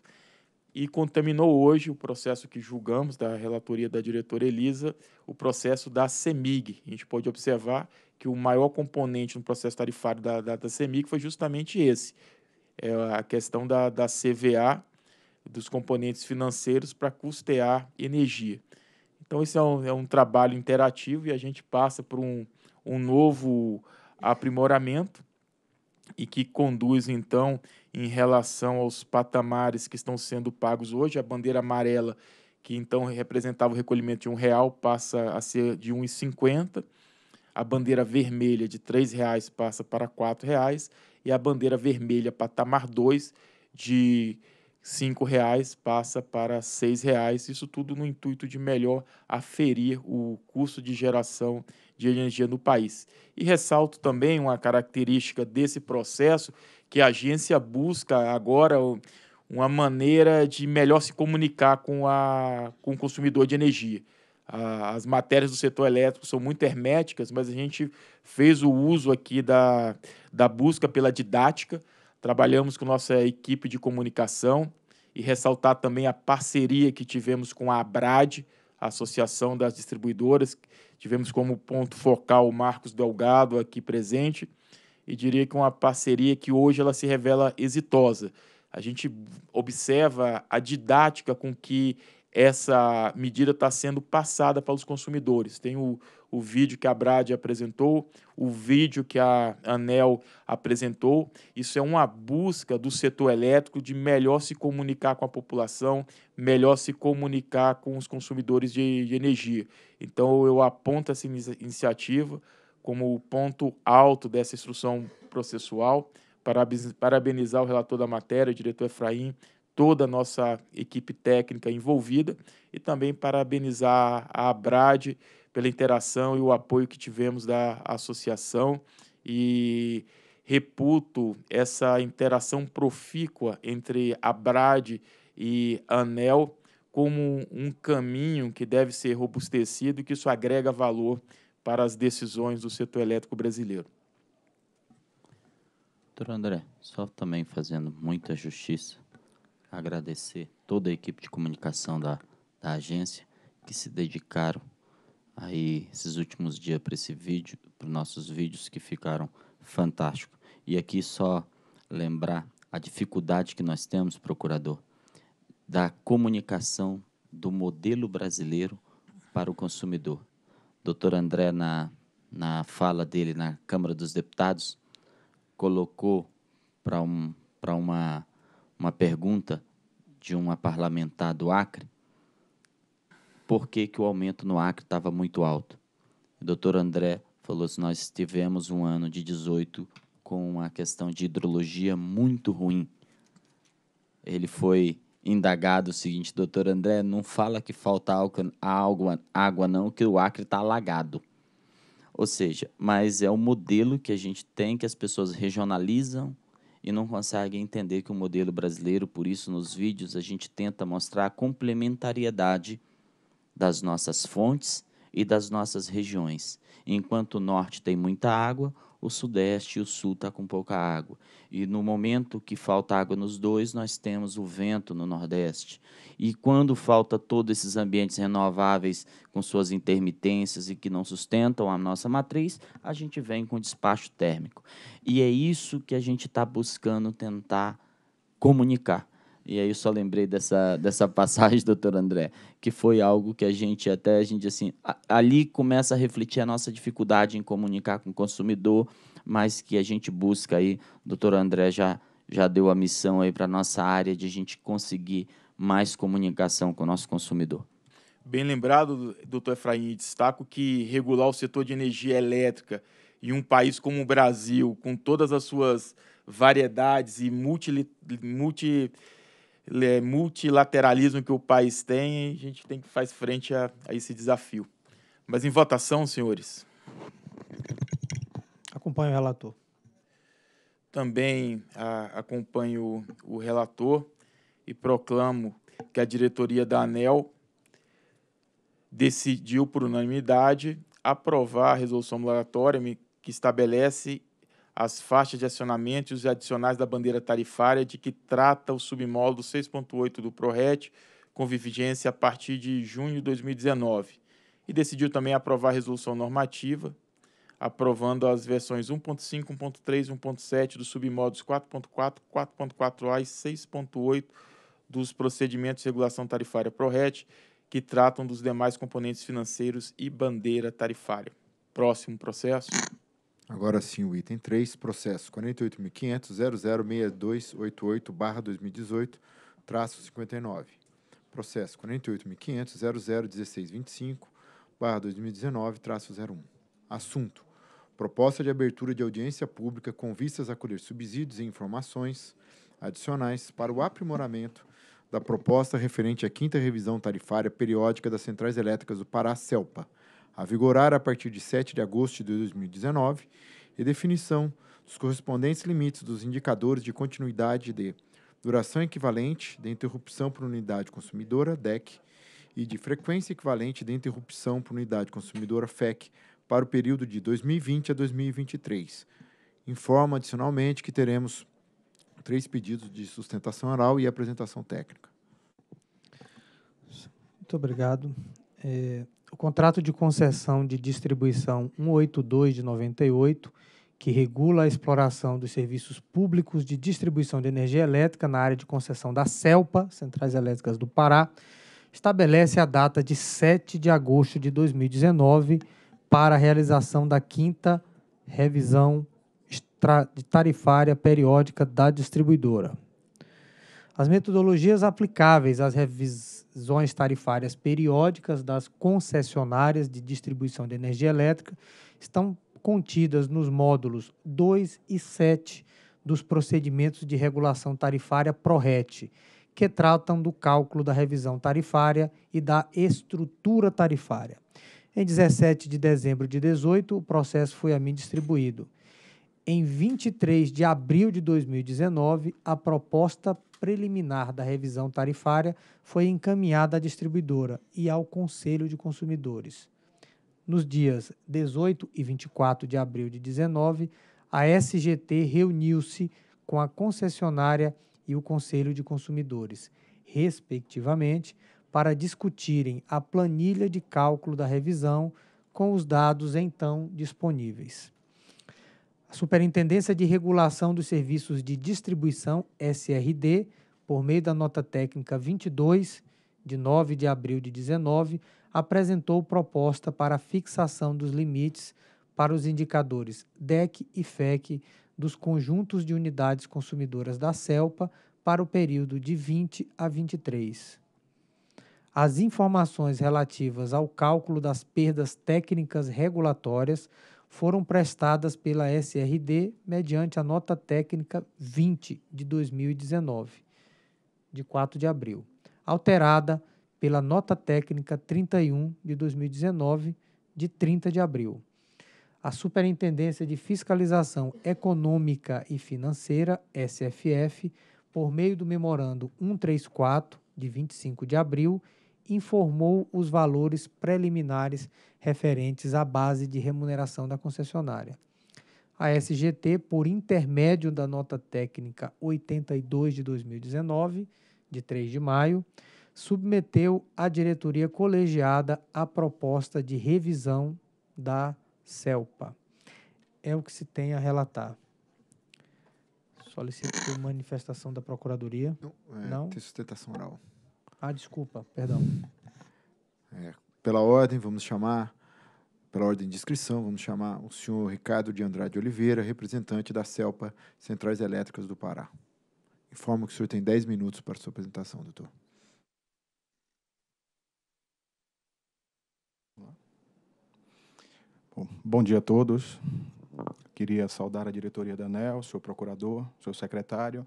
[SPEAKER 1] E contaminou hoje o processo que julgamos da relatoria da diretora Elisa, o processo da CEMIG. A gente pode observar que o maior componente no processo tarifário da, da, da CEMIG foi justamente esse é a questão da, da CVA, dos componentes financeiros para custear energia. Então, esse é um, é um trabalho interativo e a gente passa por um, um novo aprimoramento e que conduz, então, em relação aos patamares que estão sendo pagos hoje, a bandeira amarela, que então representava o recolhimento de um real, passa a ser de R$ 1,50, a bandeira vermelha de R$ 3,00 passa para R$ 4,00 e a bandeira vermelha patamar 2 de R$ reais passa para R$ reais. Isso tudo no intuito de melhor aferir o custo de geração de energia no país. E ressalto também uma característica desse processo que a agência busca agora uma maneira de melhor se comunicar com, a, com o consumidor de energia as matérias do setor elétrico são muito herméticas, mas a gente fez o uso aqui da, da busca pela didática, trabalhamos com nossa equipe de comunicação e ressaltar também a parceria que tivemos com a ABRAD, a Associação das Distribuidoras, tivemos como ponto focal o Marcos Delgado aqui presente, e diria que uma parceria que hoje ela se revela exitosa. A gente observa a didática com que essa medida está sendo passada para os consumidores. Tem o, o vídeo que a Brad apresentou, o vídeo que a Anel apresentou. Isso é uma busca do setor elétrico de melhor se comunicar com a população, melhor se comunicar com os consumidores de, de energia. Então, eu aponto essa iniciativa como o ponto alto dessa instrução processual. Parabenizar o relator da matéria, o diretor Efraim, toda a nossa equipe técnica envolvida e também parabenizar a Abrad pela interação e o apoio que tivemos da associação e reputo essa interação profícua entre a Abrad e Anel como um caminho que deve ser robustecido e que isso agrega valor para as decisões do setor elétrico brasileiro.
[SPEAKER 2] Doutor André, só também fazendo muita justiça agradecer toda a equipe de comunicação da, da agência que se dedicaram aí esses últimos dias para esse vídeo, para nossos vídeos que ficaram fantásticos. E aqui só lembrar a dificuldade que nós temos, procurador, da comunicação do modelo brasileiro para o consumidor. Doutor André, na, na fala dele na Câmara dos Deputados, colocou para um, uma, uma pergunta de uma parlamentar do Acre por que, que o aumento no Acre estava muito alto. O doutor André falou assim: nós tivemos um ano de 18 com uma questão de hidrologia muito ruim. Ele foi indagado o seguinte, doutor André, não fala que falta água, água não, que o Acre está alagado. Ou seja, mas é o modelo que a gente tem, que as pessoas regionalizam e não conseguem entender que o modelo brasileiro, por isso nos vídeos a gente tenta mostrar a complementariedade das nossas fontes e das nossas regiões. Enquanto o norte tem muita água, o sudeste e o sul está com pouca água. E no momento que falta água nos dois, nós temos o vento no nordeste. E quando falta todos esses ambientes renováveis com suas intermitências e que não sustentam a nossa matriz, a gente vem com despacho térmico. E é isso que a gente está buscando tentar comunicar e aí eu só lembrei dessa, dessa passagem, doutor André, que foi algo que a gente até, a gente assim, a, ali começa a refletir a nossa dificuldade em comunicar com o consumidor, mas que a gente busca aí, doutor André já, já deu a missão aí para a nossa área de a gente conseguir mais comunicação com o nosso consumidor.
[SPEAKER 1] Bem lembrado, doutor Efraim, destaco que regular o setor de energia elétrica em um país como o Brasil, com todas as suas variedades e multi, multi é, multilateralismo que o país tem, a gente tem que fazer frente a, a esse desafio. Mas em votação, senhores.
[SPEAKER 5] Acompanho o relator.
[SPEAKER 1] Também a, acompanho o relator e proclamo que a diretoria da ANEL decidiu por unanimidade aprovar a resolução moratória que estabelece as faixas de acionamento e os adicionais da bandeira tarifária de que trata o submódulo 6.8 do ProRet, com vigência a partir de junho de 2019. E decidiu também aprovar a resolução normativa, aprovando as versões 1.5, 1.3 1.7 dos submódulos 4.4, 4.4a e 6.8 dos procedimentos de regulação tarifária ProRet, que tratam dos demais componentes financeiros e bandeira
[SPEAKER 3] tarifária. Próximo processo. Agora sim, o item 3, processo 48.500.006288-2018, traço 59. Processo 48.500.001625-2019, traço 01. Assunto. Proposta de abertura de audiência pública com vistas a colher subsídios e informações adicionais para o aprimoramento da proposta referente à quinta revisão tarifária periódica das centrais elétricas do Pará, CELPA, a vigorar a partir de 7 de agosto de 2019, e definição dos correspondentes limites dos indicadores de continuidade de duração equivalente de interrupção por unidade consumidora, DEC, e de frequência equivalente de interrupção por unidade consumidora, FEC, para o período de 2020 a 2023. Informa adicionalmente que teremos três pedidos de sustentação oral e apresentação técnica.
[SPEAKER 5] Muito obrigado. É, o contrato de concessão de distribuição 182 de 98, que regula a exploração dos serviços públicos de distribuição de energia elétrica na área de concessão da CELPA, Centrais Elétricas do Pará, estabelece a data de 7 de agosto de 2019 para a realização da quinta revisão tarifária periódica da distribuidora. As metodologias aplicáveis às revisões revisões tarifárias periódicas das concessionárias de distribuição de energia elétrica estão contidas nos módulos 2 e 7 dos procedimentos de regulação tarifária PRORET, que tratam do cálculo da revisão tarifária e da estrutura tarifária. Em 17 de dezembro de 2018, o processo foi a mim distribuído em 23 de abril de 2019, a proposta preliminar da revisão tarifária foi encaminhada à distribuidora e ao Conselho de Consumidores. Nos dias 18 e 24 de abril de 19, a SGT reuniu-se com a concessionária e o Conselho de Consumidores, respectivamente, para discutirem a planilha de cálculo da revisão com os dados então disponíveis a Superintendência de Regulação dos Serviços de Distribuição, SRD, por meio da nota técnica 22, de 9 de abril de 19, apresentou proposta para fixação dos limites para os indicadores DEC e FEC dos conjuntos de unidades consumidoras da CELPA para o período de 20 a 23. As informações relativas ao cálculo das perdas técnicas regulatórias foram prestadas pela SRD mediante a nota técnica 20 de 2019, de 4 de abril, alterada pela nota técnica 31 de 2019, de 30 de abril. A Superintendência de Fiscalização Econômica e Financeira, SFF, por meio do memorando 134 de 25 de abril, informou os valores preliminares referentes à base de remuneração da concessionária. A SGT, por intermédio da nota técnica 82 de 2019, de 3 de maio, submeteu à diretoria colegiada a proposta de revisão da CELPA. É o que se tem a relatar. Solicito manifestação da Procuradoria. Não? É, Não? Tem sustentação oral. Ah, desculpa, perdão.
[SPEAKER 3] É, pela ordem, vamos chamar, pela ordem de inscrição, vamos chamar o senhor Ricardo de Andrade Oliveira, representante da CELPA Centrais Elétricas do Pará. Informo que o senhor tem 10 minutos para sua apresentação, doutor.
[SPEAKER 15] Bom, dia a todos. Queria saudar a diretoria da ANEL, seu procurador, seu secretário,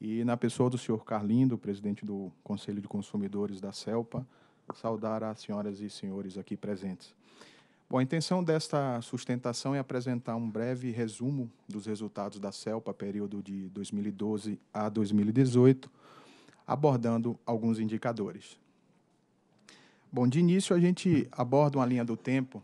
[SPEAKER 15] e na pessoa do senhor Carlindo, presidente do Conselho de Consumidores da CELPA, saudar as senhoras e senhores aqui presentes. Bom, a intenção desta sustentação é apresentar um breve resumo dos resultados da CELPA, período de 2012 a 2018, abordando alguns indicadores. Bom, de início a gente aborda uma linha do tempo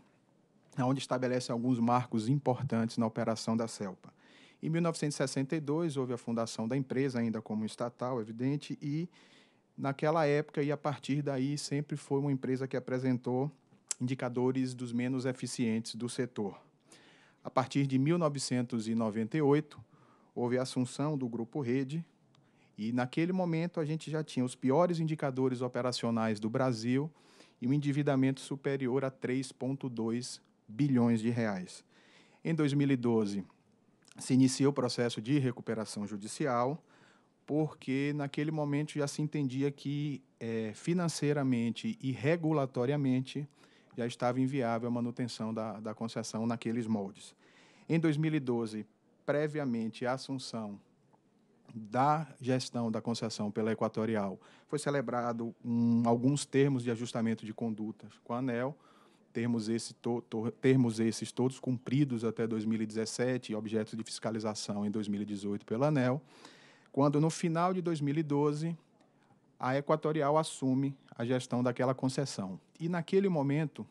[SPEAKER 15] onde estabelece alguns marcos importantes na operação da CELPA. Em 1962, houve a fundação da empresa, ainda como estatal, evidente, e naquela época e a partir daí sempre foi uma empresa que apresentou indicadores dos menos eficientes do setor. A partir de 1998, houve a assunção do Grupo Rede, e naquele momento a gente já tinha os piores indicadores operacionais do Brasil e um endividamento superior a 3,2 bilhões de reais. Em 2012, se inicia o processo de recuperação judicial, porque naquele momento já se entendia que é, financeiramente e regulatoriamente já estava inviável a manutenção da, da concessão naqueles moldes. Em 2012, previamente à assunção da gestão da concessão pela Equatorial, foi celebrado um, alguns termos de ajustamento de condutas com a ANEL, termos, esse to, to, termos esses todos cumpridos até 2017 e objetos de fiscalização em 2018 pela ANEL, quando no final de 2012 a Equatorial assume a gestão daquela concessão. E naquele momento,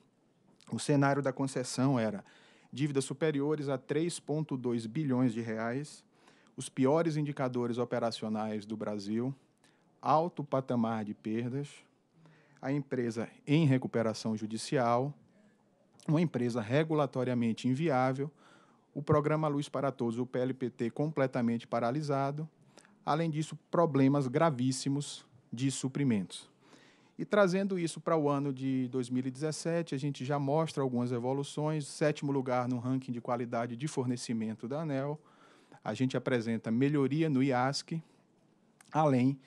[SPEAKER 15] o cenário da concessão era dívidas superiores a 3,2 bilhões de reais, os piores indicadores operacionais do Brasil, alto patamar de perdas, a empresa em recuperação judicial uma empresa regulatoriamente inviável, o programa Luz para Todos, o PLPT, completamente paralisado, além disso, problemas gravíssimos de suprimentos. E trazendo isso para o ano de 2017, a gente já mostra algumas evoluções. Sétimo lugar no ranking de qualidade de fornecimento da ANEL. A gente apresenta melhoria no IASC, além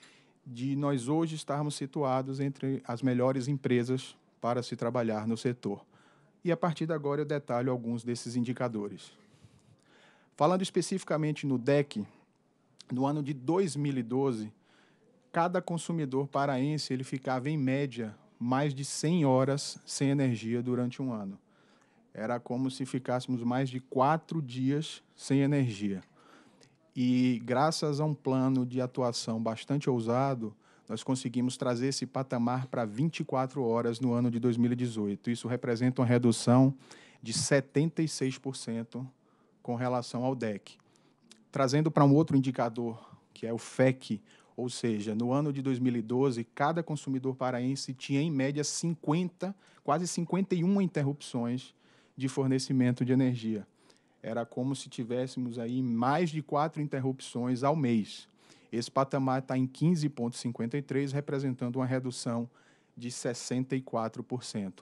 [SPEAKER 15] de nós hoje estarmos situados entre as melhores empresas para se trabalhar no setor e a partir de agora eu detalho alguns desses indicadores. Falando especificamente no DEC, no ano de 2012, cada consumidor paraense ele ficava em média mais de 100 horas sem energia durante um ano. Era como se ficássemos mais de quatro dias sem energia. E graças a um plano de atuação bastante ousado, nós conseguimos trazer esse patamar para 24 horas no ano de 2018. Isso representa uma redução de 76% com relação ao DEC. Trazendo para um outro indicador, que é o FEC, ou seja, no ano de 2012, cada consumidor paraense tinha em média 50, quase 51 interrupções de fornecimento de energia. Era como se tivéssemos aí mais de quatro interrupções ao mês. Esse patamar está em 15,53, representando uma redução de 64%.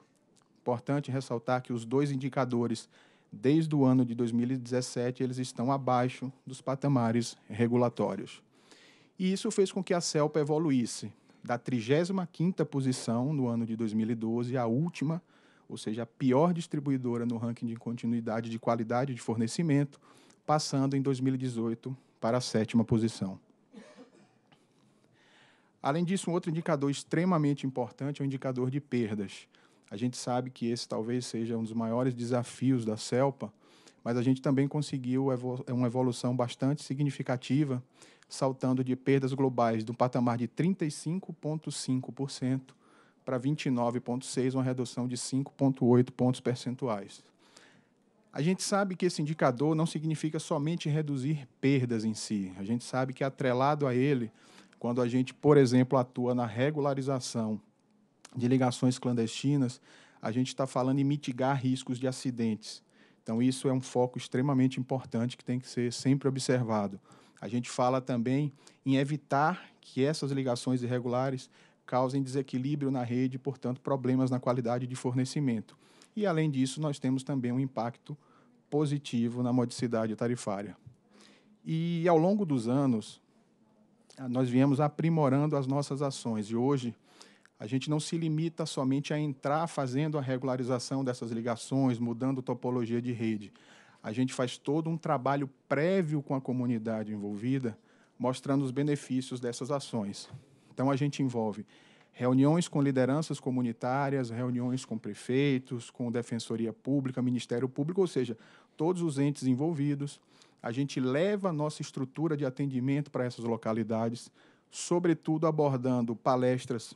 [SPEAKER 15] Importante ressaltar que os dois indicadores, desde o ano de 2017, eles estão abaixo dos patamares regulatórios. E isso fez com que a CELPA evoluísse da 35ª posição no ano de 2012 a última, ou seja, a pior distribuidora no ranking de continuidade de qualidade de fornecimento, passando em 2018 para a sétima posição. Além disso, um outro indicador extremamente importante é o indicador de perdas. A gente sabe que esse talvez seja um dos maiores desafios da CELPA, mas a gente também conseguiu é uma evolução bastante significativa, saltando de perdas globais do patamar de 35,5% para 29,6%, uma redução de 5,8 pontos percentuais. A gente sabe que esse indicador não significa somente reduzir perdas em si, a gente sabe que atrelado a ele quando a gente, por exemplo, atua na regularização de ligações clandestinas, a gente está falando em mitigar riscos de acidentes. Então, isso é um foco extremamente importante que tem que ser sempre observado. A gente fala também em evitar que essas ligações irregulares causem desequilíbrio na rede, portanto, problemas na qualidade de fornecimento. E, além disso, nós temos também um impacto positivo na modicidade tarifária. E, ao longo dos anos, nós viemos aprimorando as nossas ações e hoje a gente não se limita somente a entrar fazendo a regularização dessas ligações, mudando topologia de rede. A gente faz todo um trabalho prévio com a comunidade envolvida, mostrando os benefícios dessas ações. Então, a gente envolve reuniões com lideranças comunitárias, reuniões com prefeitos, com defensoria pública, Ministério Público, ou seja, todos os entes envolvidos a gente leva a nossa estrutura de atendimento para essas localidades, sobretudo abordando palestras,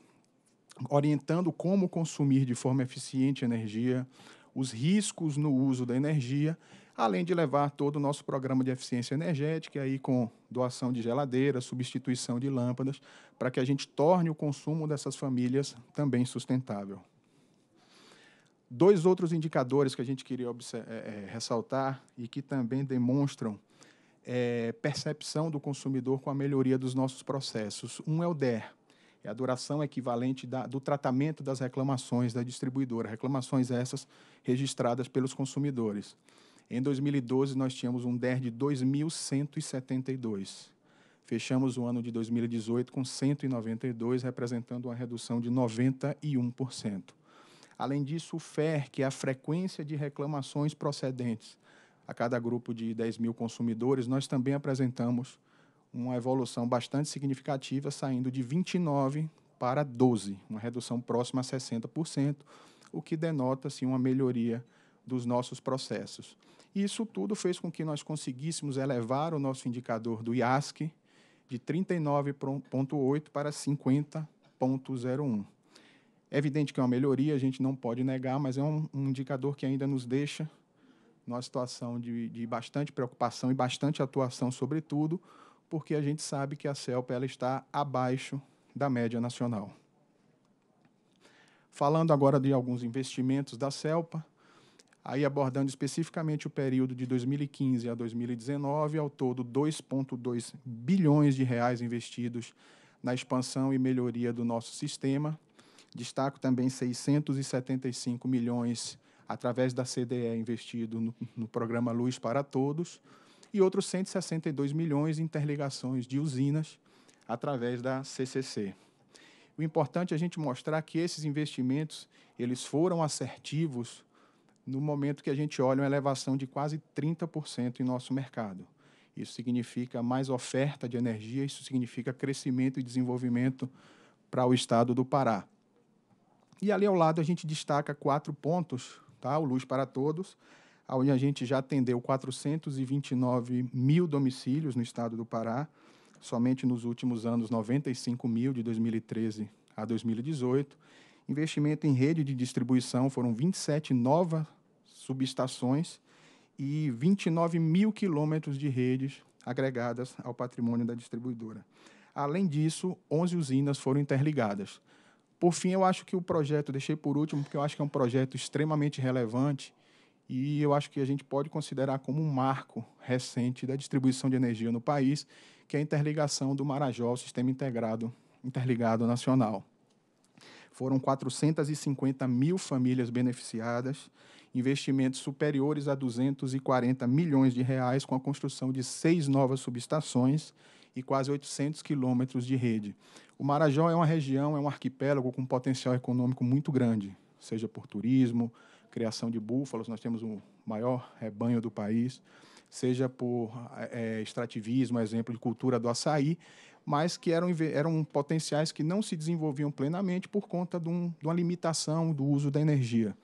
[SPEAKER 15] orientando como consumir de forma eficiente energia, os riscos no uso da energia, além de levar todo o nosso programa de eficiência energética aí com doação de geladeira, substituição de lâmpadas, para que a gente torne o consumo dessas famílias também sustentável. Dois outros indicadores que a gente queria é, é, ressaltar e que também demonstram é, percepção do consumidor com a melhoria dos nossos processos. Um é o DER, é a duração equivalente da, do tratamento das reclamações da distribuidora, reclamações essas registradas pelos consumidores. Em 2012, nós tínhamos um DER de 2.172. Fechamos o ano de 2018 com 192, representando uma redução de 91%. Além disso, o FER, que é a frequência de reclamações procedentes. A cada grupo de 10 mil consumidores, nós também apresentamos uma evolução bastante significativa, saindo de 29 para 12, uma redução próxima a 60%, o que denota sim uma melhoria dos nossos processos. E isso tudo fez com que nós conseguíssemos elevar o nosso indicador do IASC de 39,8 para 50,01. É evidente que é uma melhoria, a gente não pode negar, mas é um, um indicador que ainda nos deixa numa situação de, de, bastante preocupação e bastante atuação, sobretudo, porque a gente sabe que a CELPA ela está abaixo da média nacional. Falando agora de alguns investimentos da CELPA, aí abordando especificamente o período de 2015 a 2019, ao todo 2,2 bilhões de reais investidos na expansão e melhoria do nosso sistema, Destaco também 675 milhões através da CDE investido no, no programa Luz para Todos e outros 162 milhões em interligações de usinas através da CCC. O importante é a gente mostrar que esses investimentos eles foram assertivos no momento que a gente olha uma elevação de quase 30% em nosso mercado. Isso significa mais oferta de energia, isso significa crescimento e desenvolvimento para o estado do Pará. E ali ao lado a gente destaca quatro pontos, tá? O Luz para Todos, onde a gente já atendeu 429 mil domicílios no estado do Pará, somente nos últimos anos 95 mil, de 2013 a 2018. Investimento em rede de distribuição foram 27 novas subestações e 29 mil quilômetros de redes agregadas ao patrimônio da distribuidora. Além disso, 11 usinas foram interligadas, por fim, eu acho que o projeto, deixei por último, porque eu acho que é um projeto extremamente relevante e eu acho que a gente pode considerar como um marco recente da distribuição de energia no país, que é a interligação do Marajó ao Sistema Integrado Interligado Nacional. Foram 450 mil famílias beneficiadas, investimentos superiores a 240 milhões de reais com a construção de seis novas subestações e quase 800 quilômetros de rede. O Marajó é uma região, é um arquipélago com um potencial econômico muito grande, seja por turismo, criação de búfalos, nós temos o maior rebanho do país, seja por é, é extrativismo, exemplo de cultura do açaí, mas que eram, eram potenciais que não se desenvolviam plenamente por conta de, um, de uma limitação do uso da energia.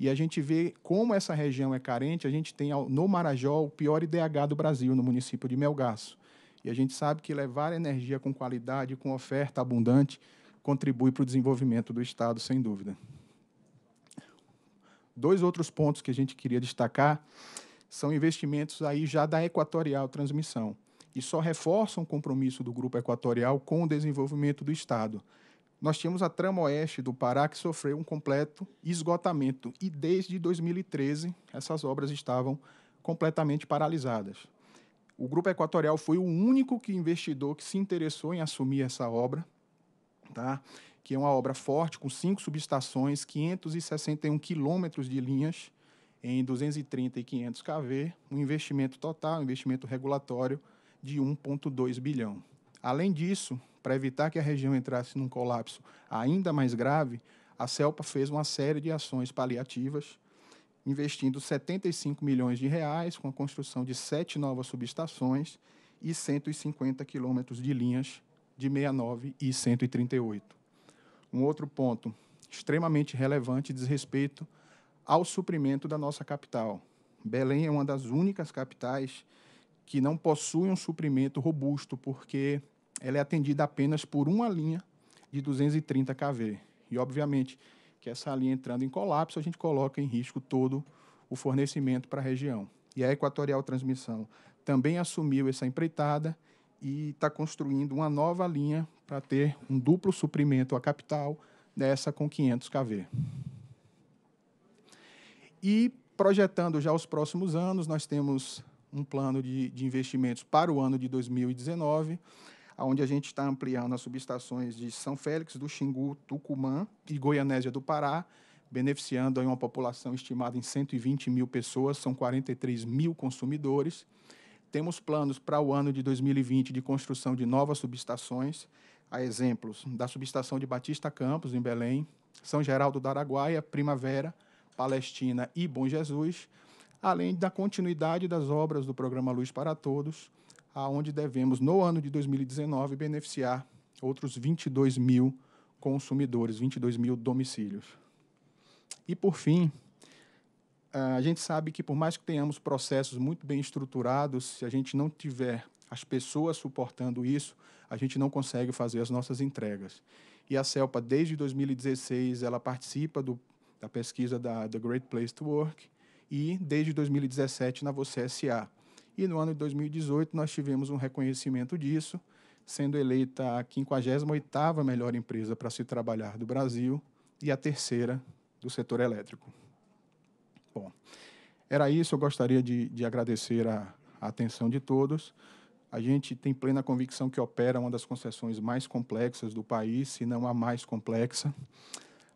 [SPEAKER 15] E a gente vê como essa região é carente, a gente tem no Marajó o pior IDH do Brasil, no município de Melgaço. E a gente sabe que levar energia com qualidade, com oferta abundante, contribui para o desenvolvimento do Estado, sem dúvida. Dois outros pontos que a gente queria destacar são investimentos aí já da Equatorial Transmissão e só reforçam o compromisso do Grupo Equatorial com o desenvolvimento do Estado. Nós tínhamos a trama oeste do Pará que sofreu um completo esgotamento e desde 2013 essas obras estavam completamente paralisadas. O Grupo Equatorial foi o único que investidor que se interessou em assumir essa obra, tá? que é uma obra forte, com cinco subestações, 561 quilômetros de linhas, em 230 e 500 kV, um investimento total, um investimento regulatório de 1,2 bilhão. Além disso, para evitar que a região entrasse num colapso ainda mais grave, a CELPA fez uma série de ações paliativas investindo 75 milhões de reais com a construção de sete novas subestações e 150 quilômetros de linhas de 69 e 138. Um outro ponto extremamente relevante diz respeito ao suprimento da nossa capital. Belém é uma das únicas capitais que não possui um suprimento robusto, porque ela é atendida apenas por uma linha de 230 kV. E, obviamente, que essa linha entrando em colapso, a gente coloca em risco todo o fornecimento para a região. E a Equatorial Transmissão também assumiu essa empreitada e está construindo uma nova linha para ter um duplo suprimento à capital dessa com 500 kV. E projetando já os próximos anos, nós temos um plano de, de investimentos para o ano de 2019 onde a gente está ampliando as subestações de São Félix, do Xingu, Tucumã e Goianésia do Pará, beneficiando aí uma população estimada em 120 mil pessoas, são 43 mil consumidores. Temos planos para o ano de 2020 de construção de novas subestações, a exemplos da subestação de Batista Campos, em Belém, São Geraldo da Araguaia, Primavera, Palestina e Bom Jesus, além da continuidade das obras do programa Luz para Todos, aonde devemos, no ano de 2019, beneficiar outros 22 mil consumidores, 22 mil domicílios. E, por fim, eh, a gente sabe que, por mais que tenhamos processos muito bem estruturados, se a gente não tiver as pessoas suportando isso, a gente não consegue fazer as nossas entregas. E a CELPA, desde 2016, ela participa do, da pesquisa da The Great Place to Work e, desde 2017, na Você S.A., e no ano de 2018 nós tivemos um reconhecimento disso, sendo eleita a 58ª melhor empresa para se trabalhar do Brasil e a terceira do setor elétrico. Bom, era isso, eu gostaria de, de agradecer a, a atenção de todos. A gente tem plena convicção que opera uma das concessões mais complexas do país, se não a mais complexa,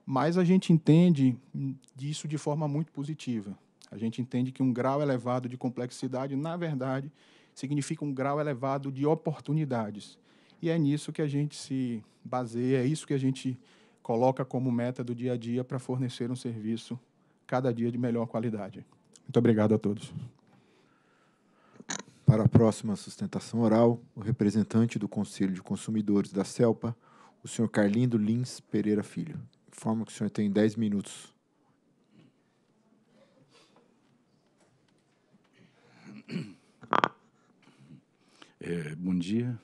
[SPEAKER 15] mas a gente entende disso de forma muito positiva. A gente entende que um grau elevado de complexidade, na verdade, significa um grau elevado de oportunidades. E é nisso que a gente se baseia, é isso que a gente coloca como meta do dia a dia para fornecer um serviço cada dia de melhor qualidade.
[SPEAKER 3] Muito obrigado a todos. Para a próxima sustentação oral, o representante do Conselho de Consumidores da CELPA, o senhor Carlindo Lins Pereira Filho. Informa que o senhor tem 10 minutos.
[SPEAKER 4] É, bom dia.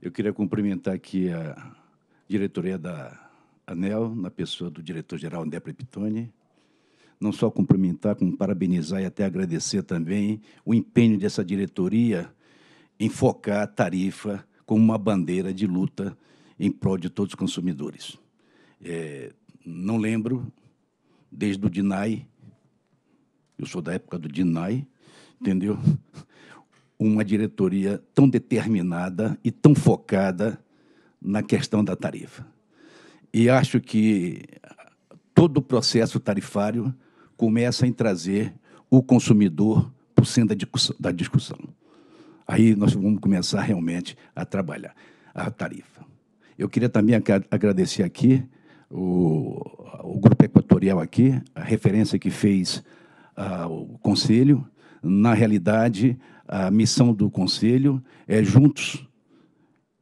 [SPEAKER 4] Eu queria cumprimentar aqui a diretoria da ANEL, na pessoa do diretor-geral André Prepitone. Não só cumprimentar, como parabenizar e até agradecer também o empenho dessa diretoria em focar a tarifa como uma bandeira de luta em prol de todos os consumidores. É, não lembro, desde o DINAI, eu sou da época do DINAI, entendeu? uma diretoria tão determinada e tão focada na questão da tarifa. E acho que todo o processo tarifário começa em trazer o consumidor por centro da discussão. Aí nós vamos começar realmente a trabalhar a tarifa. Eu queria também agradecer aqui o, o Grupo Equatorial aqui, a referência que fez uh, o Conselho. Na realidade, a missão do Conselho é juntos,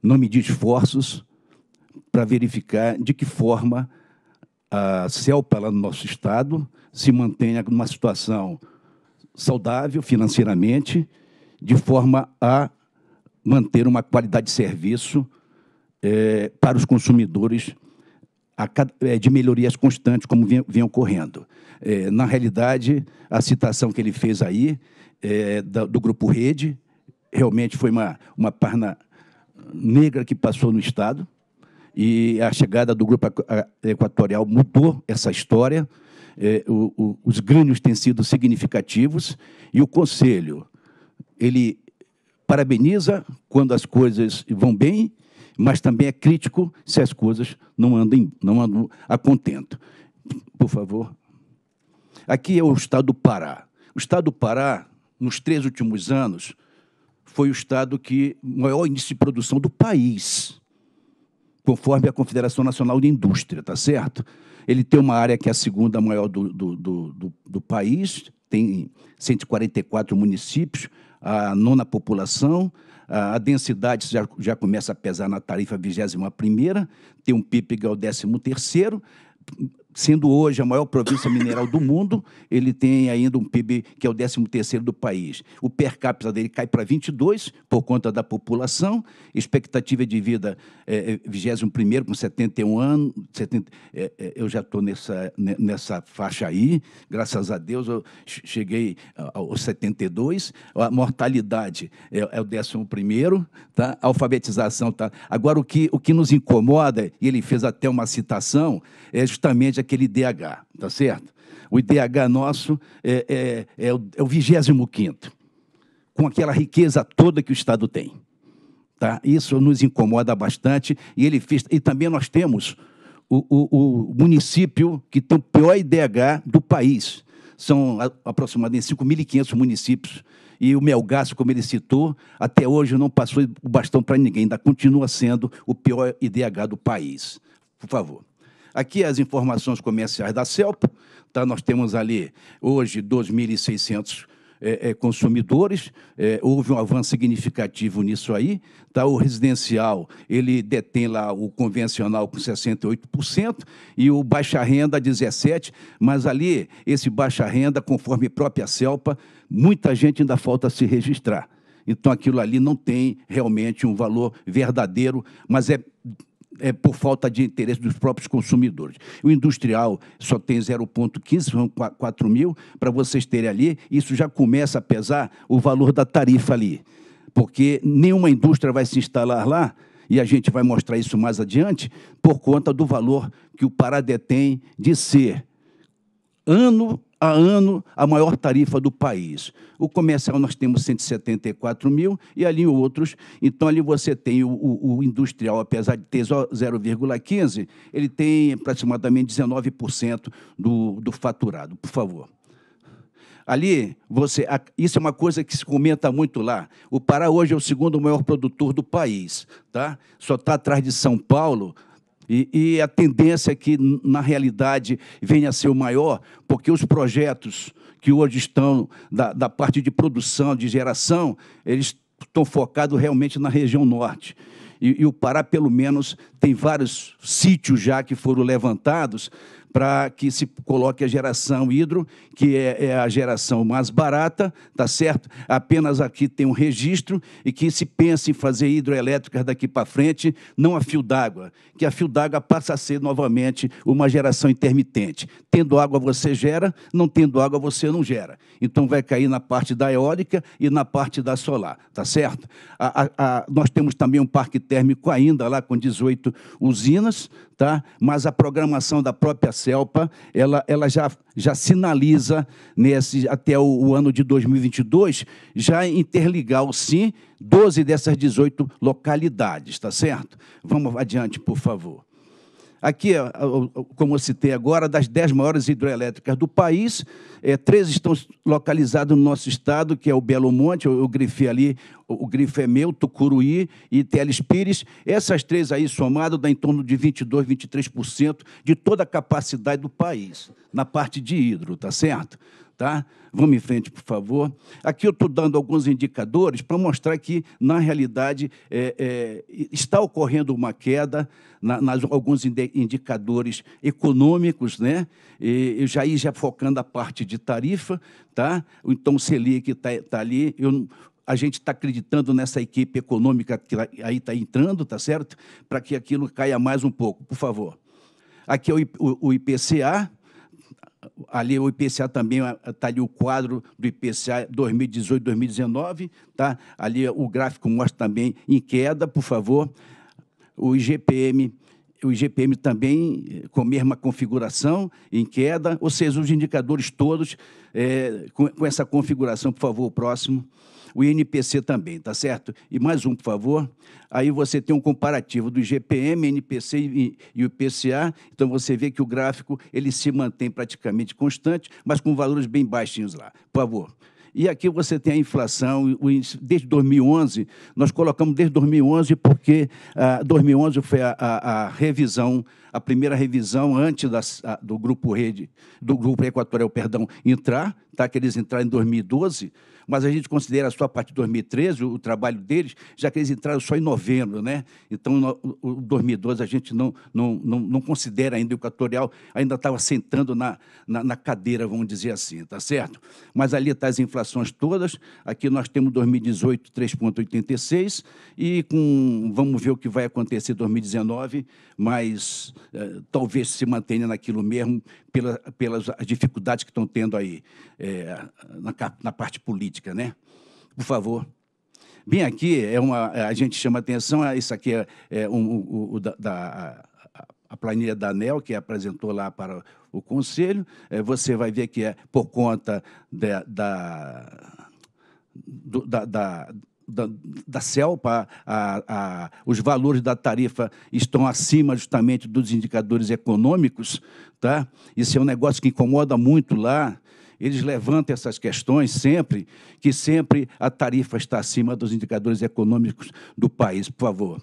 [SPEAKER 4] não medir esforços, para verificar de que forma a CELPA lá no nosso Estado se mantenha numa situação saudável financeiramente, de forma a manter uma qualidade de serviço é, para os consumidores eh, de melhorias constantes, como vinha, ocorrendo. Eh, na realidade, a citação que ele fez aí, eh, do, Grupo Rede, realmente foi uma, uma parna negra que passou no Estado, e a chegada do Grupo Equatorial mudou essa história. os ganhos têm sido significativos, e o Conselho, ele parabeniza quando as coisas vão bem mas também é crítico se as coisas não andam, não andam a contento. Por favor. Aqui é o estado do Pará. O estado do Pará, nos três últimos anos, foi o estado que maior índice de produção do país, conforme a Confederação Nacional de Indústria, tá certo? Ele tem uma área que é a segunda maior do, do, do, do, do país, tem 144 municípios, a nona população, a densidade já, já começa a pesar na tarifa 21 primeira, tem um PIB que é o 13 terceiro, sendo hoje a maior província mineral do mundo, ele tem ainda um PIB que é o 13º do país. O per capita dele cai para 22 por conta da população, expectativa de vida é, 21º é, com 71 anos, 70, é, é, eu já estou nessa, né, nessa faixa aí, graças a Deus eu cheguei aos 72, a mortalidade é, é o 11º, tá? a alfabetização. Tá? Agora, o que, o que nos incomoda, e ele fez até uma citação, é justamente aquele IDH, tá certo? O IDH nosso é, é, é o, é o 25 com aquela riqueza toda que o Estado tem. Tá? Isso nos incomoda bastante e ele fez, e também nós temos o, o, o município que tem o pior IDH do país. São aproximadamente 5.500 municípios e o Melgaço, como ele citou, até hoje não passou o bastão para ninguém, ainda continua sendo o pior IDH do país. Por favor. Aqui as informações comerciais da CELPA, tá? nós temos ali hoje 2.600 é, é, consumidores, é, houve um avanço significativo nisso aí. Tá? O residencial, ele detém lá o convencional com 68% e o baixa renda 17%, mas ali, esse baixa renda, conforme própria CELPA, muita gente ainda falta se registrar. Então, aquilo ali não tem realmente um valor verdadeiro, mas é é, por falta de interesse dos próprios consumidores. O industrial só tem 0,15, são 4 mil, para vocês terem ali, isso já começa a pesar o valor da tarifa ali, porque nenhuma indústria vai se instalar lá, e a gente vai mostrar isso mais adiante, por conta do valor que o Pará detém de ser ano a ano a maior tarifa do país. O comercial nós temos 174 mil e ali outros. Então ali você tem o, o, o industrial, apesar de ter 0,15, ele tem aproximadamente 19% do, do faturado. Por favor. Ali, você, isso é uma coisa que se comenta muito lá. O Pará hoje é o segundo maior produtor do país, tá? Só está atrás de São Paulo, e, e, a tendência é que, na realidade, venha a ser o maior, porque os projetos que hoje estão da, da parte de produção, de geração, eles estão focados realmente na região norte. E, e o Pará, pelo menos, tem vários sítios já que foram levantados para que se coloque a geração hidro, que é, é a geração mais barata, tá certo? Apenas aqui tem um registro e que se pense em fazer hidroelétricas daqui para frente, não a fio d'água, que a fio d'água passa a ser novamente uma geração intermitente. Tendo água você gera, não tendo água você não gera. Então vai cair na parte da eólica e na parte da solar, tá certo? A, a, a, nós temos também um parque térmico ainda lá com 18 usinas, tá? mas a programação da própria CELPA, ela, ela já, já sinaliza, nesse, até o, o ano de 2022, já interligar o SIM 12 dessas 18 localidades, tá certo? Vamos adiante, por favor. Aqui, como eu citei agora, das dez maiores hidrelétricas do país, é, três estão localizadas no nosso estado, que é o Belo Monte, eu, grifei ali, o, o grifo é meu, Tucuruí e Teles Pires. Essas três aí somadas dá em torno de 22%, 23% de toda a capacidade do país, na parte de hidro, tá certo? tá? Vamos em frente, por favor. Aqui eu estou dando alguns indicadores para mostrar que, na realidade, é, é, está ocorrendo uma queda em nas alguns indicadores econômicos, né? E, eu já ia já focando a parte de tarifa, tá? Então, o Selic está tá ali. Eu, a gente está acreditando nessa equipe econômica que aí está entrando, tá certo? Para que aquilo caia mais um pouco, por favor. Aqui é o IPCA, ali o IPCA também está eh, ali o quadro do IPCA 2018-2019, tá? Ali eh, o gráfico mostra também em queda, por favor. O IGPM, o IGPM também eh, com a mesma configuração em queda, ou seja, os indicadores todos é, com, com essa configuração, por favor, o próximo o INPC também, tá certo? E mais um, por favor. Aí você tem um comparativo do GPM, INPC e, e o IPCA. Então você vê que o gráfico ele se mantém praticamente constante, mas com valores bem baixinhos lá. Por favor. E aqui você tem a inflação, desde 2011, nós colocamos desde 2011, porque ah, 2011 foi a, a, a, revisão, a primeira revisão antes das a, do Grupo Rede, do Grupo Equatorial, perdão, entrar, tá? que eles entraram em 2012, mas a gente considera só a partir de 2013 o, o trabalho deles, já que eles entraram só em novembro, né? Então, no, o 2012 a gente não, não, não, não considera ainda o equatorial, ainda estava sentando na, na, na, cadeira, vamos dizer assim, tá certo? Mas ali estão tá as inflações todas, aqui nós temos 2018 3,86 e com, vamos ver o que vai acontecer em 2019, mas eh, talvez se mantenha naquilo mesmo pela, pelas dificuldades que estão tendo aí eh, na, na parte política política, né? Por favor. Bem aqui, é uma, a gente chama atenção, ah, isso aqui é, é um, da, a, a planilha da ANEL, que apresentou lá para o Conselho. É, você vai ver que é por conta de, da, do, da, da, da, da CELPA, a, a, os valores da tarifa estão acima justamente dos indicadores econômicos. Tá? Isso é um negócio que incomoda muito lá, eles levantam essas questões sempre, que sempre a tarifa está acima dos indicadores econômicos do país, por favor.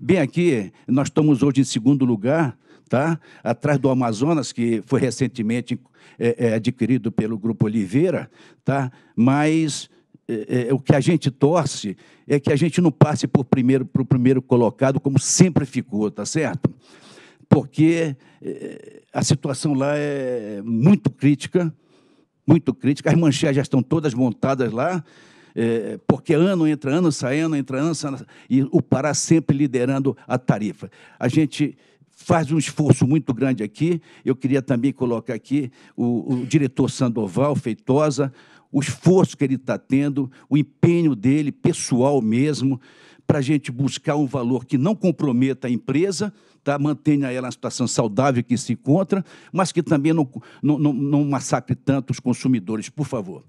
[SPEAKER 4] Bem aqui, nós estamos hoje em segundo lugar, tá? atrás do Amazonas, que foi recentemente é, é, adquirido pelo Grupo Oliveira, tá? mas é, é o que a gente torce é que a gente não passe por primeiro, para o primeiro colocado, como sempre ficou, tá certo? porque eh, a situação lá é muito crítica, muito crítica. As manchetes já estão todas montadas lá, eh, porque ano entra ano, sai ano, entra ano, sai, e o Pará sempre liderando a tarifa. A gente faz um esforço muito grande aqui. Eu queria também colocar aqui o, o diretor Sandoval Feitosa, o esforço que ele está tendo, o empenho dele, pessoal mesmo, para a gente buscar um valor que não comprometa a empresa, tá, mantenha ela na situação saudável que se encontra, mas que também não, não, não, não massacre tanto os consumidores, por favor.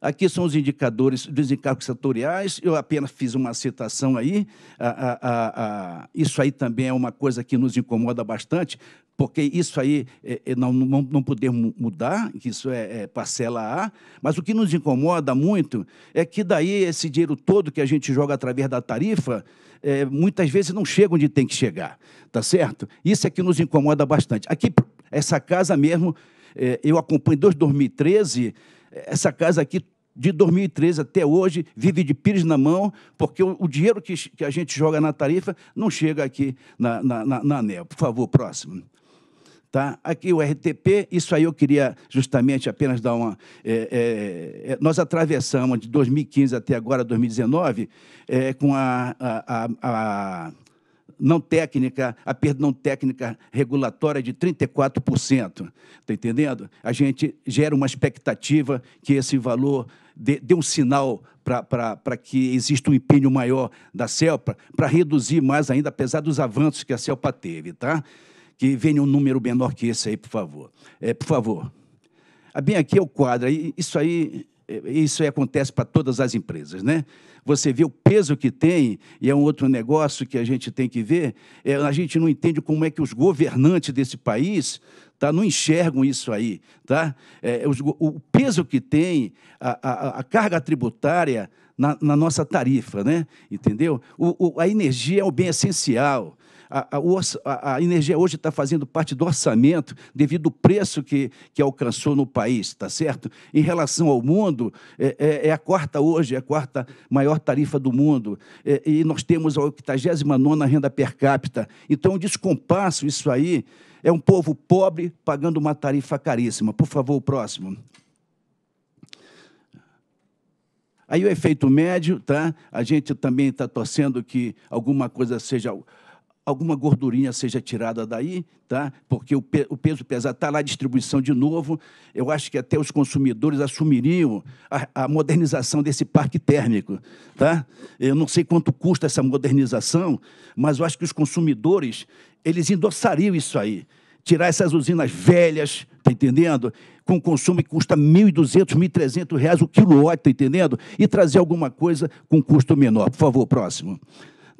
[SPEAKER 4] Aqui são os indicadores dos encargos setoriais. Eu apenas fiz uma citação aí. isso aí também é uma coisa que nos incomoda bastante, porque isso aí é, é não, não, não, podemos mudar, isso é, é, parcela A. Mas o que nos incomoda muito é que daí esse dinheiro todo que a gente joga através da tarifa é, muitas vezes não chegam onde tem que chegar, tá certo? Isso é que nos incomoda bastante. Aqui, essa casa mesmo, é, eu acompanho desde 2013, essa casa aqui de 2013 até hoje vive de pires na mão, porque o, o dinheiro que, que, a gente joga na tarifa não chega aqui na, na, na, na ANEL. Por favor, próximo. Tá? Aqui o RTP, isso aí eu queria justamente apenas dar uma. É, é, é nós atravessamos de 2015 até agora, 2019, é, com a, a, a, a não técnica, a perda não técnica regulatória de 34%. Está entendendo? A gente gera uma expectativa que esse valor dê, dê um sinal para que exista um empenho maior da CELPA para reduzir mais ainda, apesar dos avanços que a CELPA teve. Tá? que venha um número menor que esse aí, por favor. É, por favor. Ah, bem, aqui é o quadro. Isso aí, é, isso aí acontece para todas as empresas, né? Você vê o peso que tem, e é um outro negócio que a gente tem que ver. É, a gente não entende como é que os governantes desse país tá, não enxergam isso aí. Tá? É, os, o peso que tem a, a, a carga tributária na, na, nossa tarifa, né? entendeu? O, o, a energia é um bem essencial a, a, a energia hoje está fazendo parte do orçamento devido ao preço que, que alcançou no país, está certo? Em relação ao mundo, é, é, é a quarta hoje, é a quarta maior tarifa do mundo. É, e nós temos a 89 renda per capita. Então, um descompasso, isso aí, é um povo pobre pagando uma tarifa caríssima. Por favor, o próximo. Aí o efeito médio, tá? A gente também está torcendo que alguma coisa seja alguma gordurinha seja tirada daí, tá? porque o, pe o peso pesado está lá, a distribuição de novo. Eu acho que até os consumidores assumiriam a, a, modernização desse parque térmico. Tá? Eu não sei quanto custa essa modernização, mas eu acho que os consumidores eles endossariam isso aí. Tirar essas usinas velhas, tá entendendo? Com consumo que custa R$ 1.200, R$ 1.300 o quilowatt, tá entendendo? E trazer alguma coisa com custo menor. Por favor, próximo.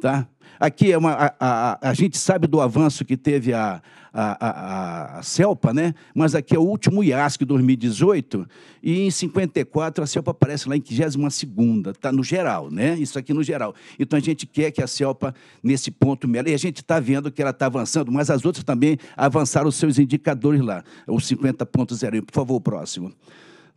[SPEAKER 4] Tá? Aqui é uma, a, a, a gente sabe do avanço que teve a, a, a, a CELPA, né? mas aqui é o último IASC 2018, e em 54 a CELPA aparece lá em 52ª, está no geral, né? isso aqui no geral. Então a gente quer que a CELPA, nesse ponto, melhore. E a gente está vendo que ela está avançando, mas as outras também avançaram os seus indicadores lá, os 50.0. Por favor, próximo.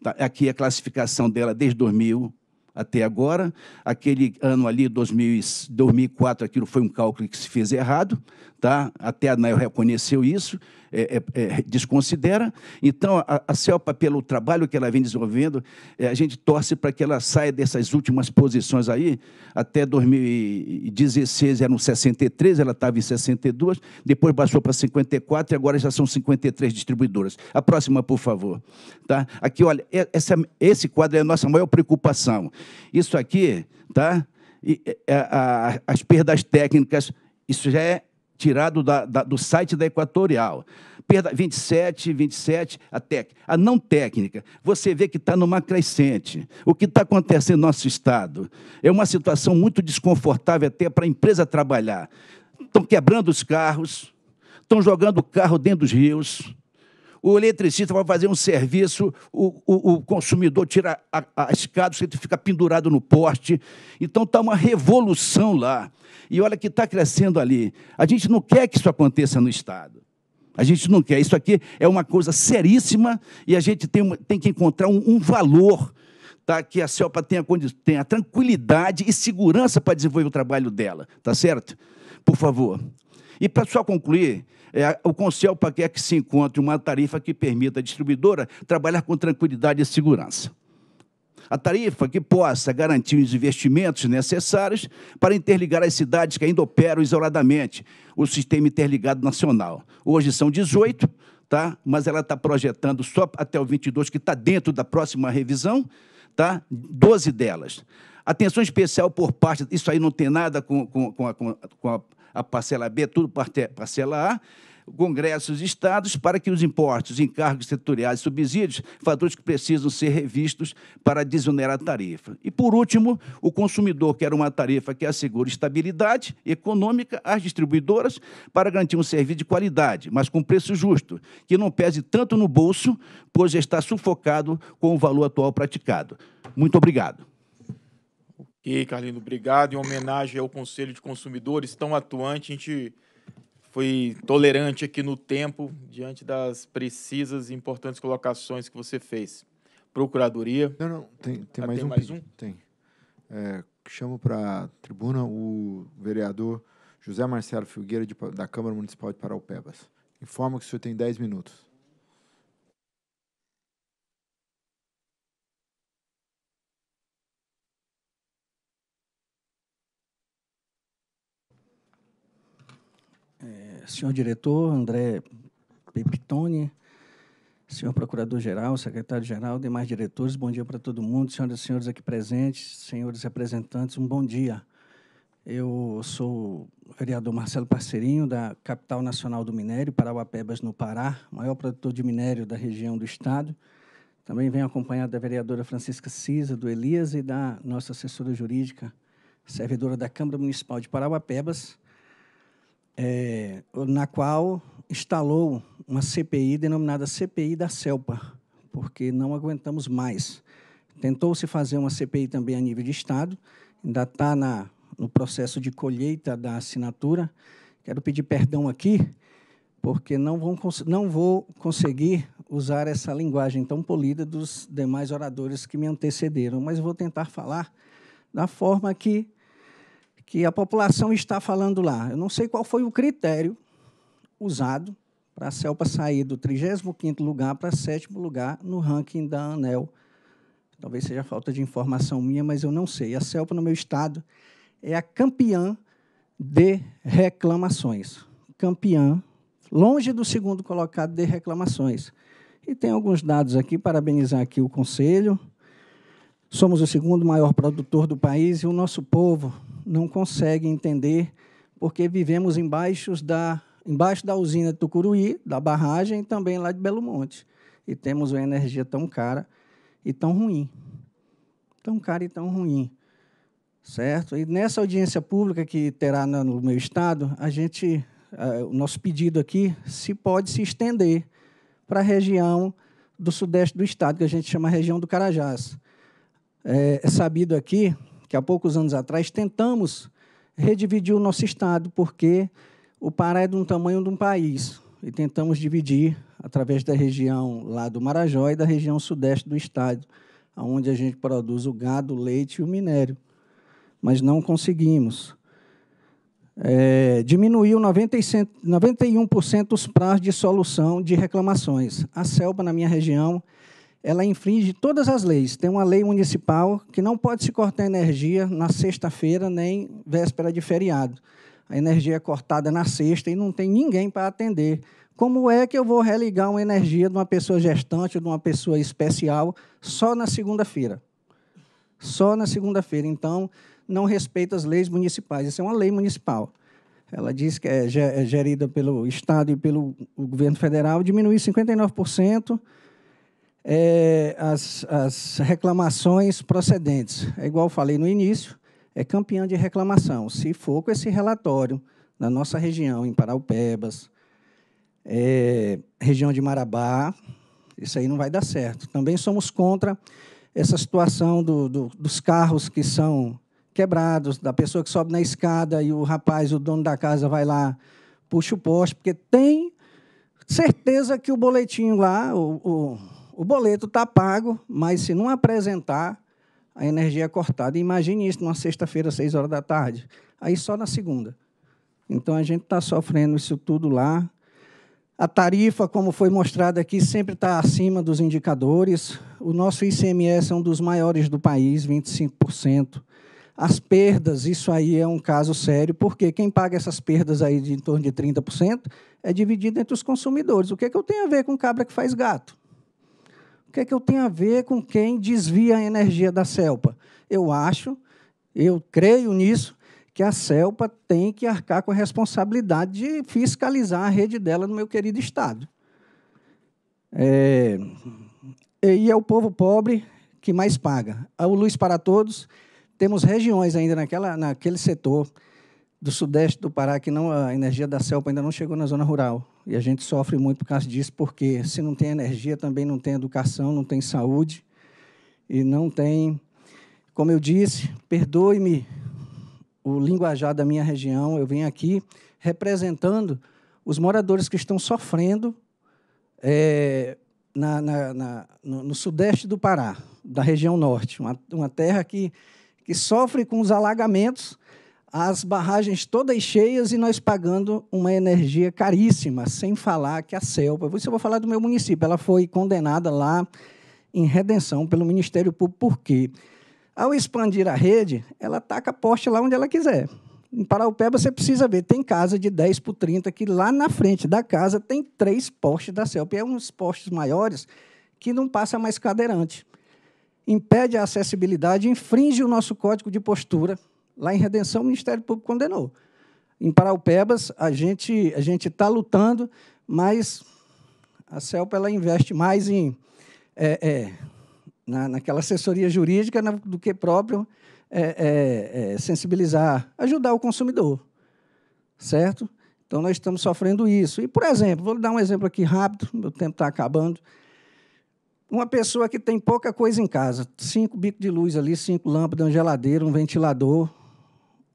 [SPEAKER 4] Tá, aqui é a classificação dela desde 2000, até agora. Aquele ano ali, 2000, 2004, aquilo foi um cálculo que se fez errado, tá? Até a ANAEL reconheceu isso. É, é, é, desconsidera. Então, a, a CELPA, pelo trabalho que ela vem desenvolvendo, é, a gente torce para que ela saia dessas últimas posições aí. Até 2016 eram 63, ela estava em 62, depois baixou para 54 e agora já são 53 distribuidoras. A próxima, por favor. Tá? Aqui, olha, é, essa, esse quadro é a nossa maior preocupação. Isso aqui, tá? E, a, a, as perdas técnicas, isso já é tirado da, da, do site da Equatorial. Perda, 27, 27, a, tec, a não técnica. Você vê que está numa crescente. O que está acontecendo no nosso Estado? É uma situação muito desconfortável até para a empresa trabalhar. Estão quebrando os carros, estão jogando o carro dentro dos rios. O eletricista vai fazer um serviço, o, o, o consumidor tira a, a escada, você fica pendurado no poste. Então está uma revolução lá e olha que está crescendo ali. A gente não quer que isso aconteça no Estado. A gente não quer. Isso aqui é uma coisa seríssima e a gente tem, tem que encontrar um, um valor tá? que a CELPA tenha, tenha tranquilidade e segurança para desenvolver o trabalho dela. Tá certo? Por favor. E para só concluir, é, o Conselho quer que se encontre uma tarifa que permita à distribuidora trabalhar com tranquilidade e segurança a tarifa que possa garantir os investimentos necessários para interligar as cidades que ainda operam isoladamente o sistema interligado nacional. Hoje são 18, tá? mas ela está projetando só até o 22, que está dentro da próxima revisão, tá? 12 delas. Atenção especial por parte, isso aí não tem nada com, com, com, a, com a, a, parcela B, tudo parte, parcela A congressos e estados para que os impostos, encargos setoriais e subsídios, fatores que precisam ser revistos para desonerar a tarifa. E, por último, o consumidor quer uma tarifa que assegure estabilidade econômica às distribuidoras para garantir um serviço de qualidade, mas com preço justo, que não pese tanto no bolso, pois está sufocado com o valor atual praticado. Muito obrigado.
[SPEAKER 1] Ok, Carlinhos, obrigado. Em homenagem ao Conselho de Consumidores tão atuante, a gente fui tolerante aqui no tempo diante das precisas e importantes colocações que você fez. Procuradoria. Não, não, tem, tem ah, mais, tem um, mais um.
[SPEAKER 3] Tem. É, chamo para a tribuna o vereador José Marcelo Filgueira, de, da Câmara Municipal de Paraupebas. Informa que o senhor tem 10 minutos.
[SPEAKER 16] senhor diretor André Pepitone, senhor procurador-geral, secretário-geral, demais diretores, bom dia para todo mundo, senhoras e senhores aqui presentes, senhores representantes, um bom dia. Eu sou o vereador Marcelo Parceirinho, da capital nacional do minério, Parauapebas, no Pará, maior produtor de minério da região do Estado. Também venho acompanhado da vereadora Francisca Cisa, do Elias, e da nossa assessora jurídica, servidora da Câmara Municipal de Parauapebas, é, na qual instalou uma CPI denominada CPI da CELPA, porque não aguentamos mais. Tentou-se fazer uma CPI também a nível de Estado, ainda está no processo de colheita da assinatura. Quero pedir perdão aqui, porque não, vão, não vou conseguir usar essa linguagem tão polida dos demais oradores que me antecederam, mas vou tentar falar da forma que que a população está falando lá. Eu não sei qual foi o critério usado para a CELPA sair do 35º lugar para sétimo lugar no ranking da ANEL. Talvez seja falta de informação minha, mas eu não sei. A CELPA, no meu estado, é a campeã de reclamações. Campeã, longe do segundo colocado de reclamações. E tem alguns dados aqui, parabenizar aqui o Conselho. Somos o segundo maior produtor do país e o nosso povo, não consegue entender, porque vivemos embaixo da, embaixo da usina de Tucuruí, da barragem, e também lá de Belo Monte. E temos uma energia tão cara e tão ruim. Tão cara e tão ruim. Certo? E nessa audiência pública que terá no meu estado, a gente, o nosso pedido aqui se pode se estender para a região do sudeste do estado, que a gente chama região do Carajás. é, é sabido aqui que há poucos anos atrás tentamos redividir o nosso Estado, porque o Pará é de um tamanho de um país, e tentamos dividir através da região lá do Marajó e da região sudeste do Estado, onde a gente produz o gado, o leite e o minério. Mas não conseguimos. É, diminuiu 90, 91% os prazos de solução de reclamações. A selva na minha região ela infringe todas as leis. Tem uma lei municipal que não pode se cortar energia na sexta-feira nem véspera de feriado. A energia é cortada na sexta e não tem ninguém para atender. Como é que eu vou religar uma energia de uma pessoa gestante ou de uma pessoa especial só na segunda-feira? Só na segunda-feira. Então, não respeita as leis municipais. Isso é uma lei municipal. Ela diz que é, é gerida pelo Estado e pelo governo federal, diminuir 59% é, as, as reclamações procedentes. É igual eu falei no início, é campeã de reclamação. Se for com esse relatório na nossa região, em Paraupebas, é, região de Marabá, isso aí não vai dar certo. Também somos contra essa situação do, do, dos carros que são quebrados, da pessoa que sobe na escada e o rapaz, o dono da casa, vai lá, puxa o poste, porque tem certeza que o boletim lá, o, o o boleto está pago, mas se não apresentar, a energia é cortada. Imagine isso numa sexta-feira, seis horas da tarde. Aí só na segunda. Então a gente está sofrendo isso tudo lá. A tarifa, como foi mostrado aqui, sempre está acima dos indicadores. O nosso ICMS é um dos maiores do país, 25%. As perdas, isso aí é um caso sério, porque quem paga essas perdas aí de em torno de 30% é dividido entre os consumidores. O que, é que eu tenho a ver com cabra que faz gato? O que é que eu tenho a ver com quem desvia a energia da CELPA? Eu acho, eu creio nisso, que a CELPA tem que arcar com a responsabilidade de fiscalizar a rede dela no meu querido Estado. É, e é o povo pobre que mais paga. O Luz para Todos, temos regiões ainda naquela, naquele setor do sudeste do Pará que não a energia da selva ainda não chegou na zona rural e a gente sofre muito por causa disso porque se não tem energia também não tem educação não tem saúde e não tem como eu disse perdoe-me o linguajar da minha região eu venho aqui representando os moradores que estão sofrendo é, na, na, na, no, no, sudeste do Pará da região norte uma, uma terra que que sofre com os alagamentos as barragens todas cheias e nós pagando uma energia caríssima, sem falar que a selva. Isso eu vou falar do meu município. Ela foi condenada lá em redenção pelo Ministério Público, porque ao expandir a rede, ela taca poste lá onde ela quiser. Em Paraupeba, você precisa ver, tem casa de 10 por 30, que lá na frente da casa tem três postes da CELP. É uns postes maiores que não passa mais cadeirante. Impede a acessibilidade, infringe o nosso código de postura, Lá em Redenção, o Ministério Público condenou. Em Paraupebas, a gente a gente está lutando, mas a CELPA ela investe mais em é, é, na, naquela assessoria jurídica do que próprio é, é, é, sensibilizar, ajudar o consumidor, certo? Então nós estamos sofrendo isso. E por exemplo, vou dar um exemplo aqui rápido, meu tempo está acabando. Uma pessoa que tem pouca coisa em casa, cinco bicos de luz ali, cinco lâmpadas, uma geladeira, um ventilador,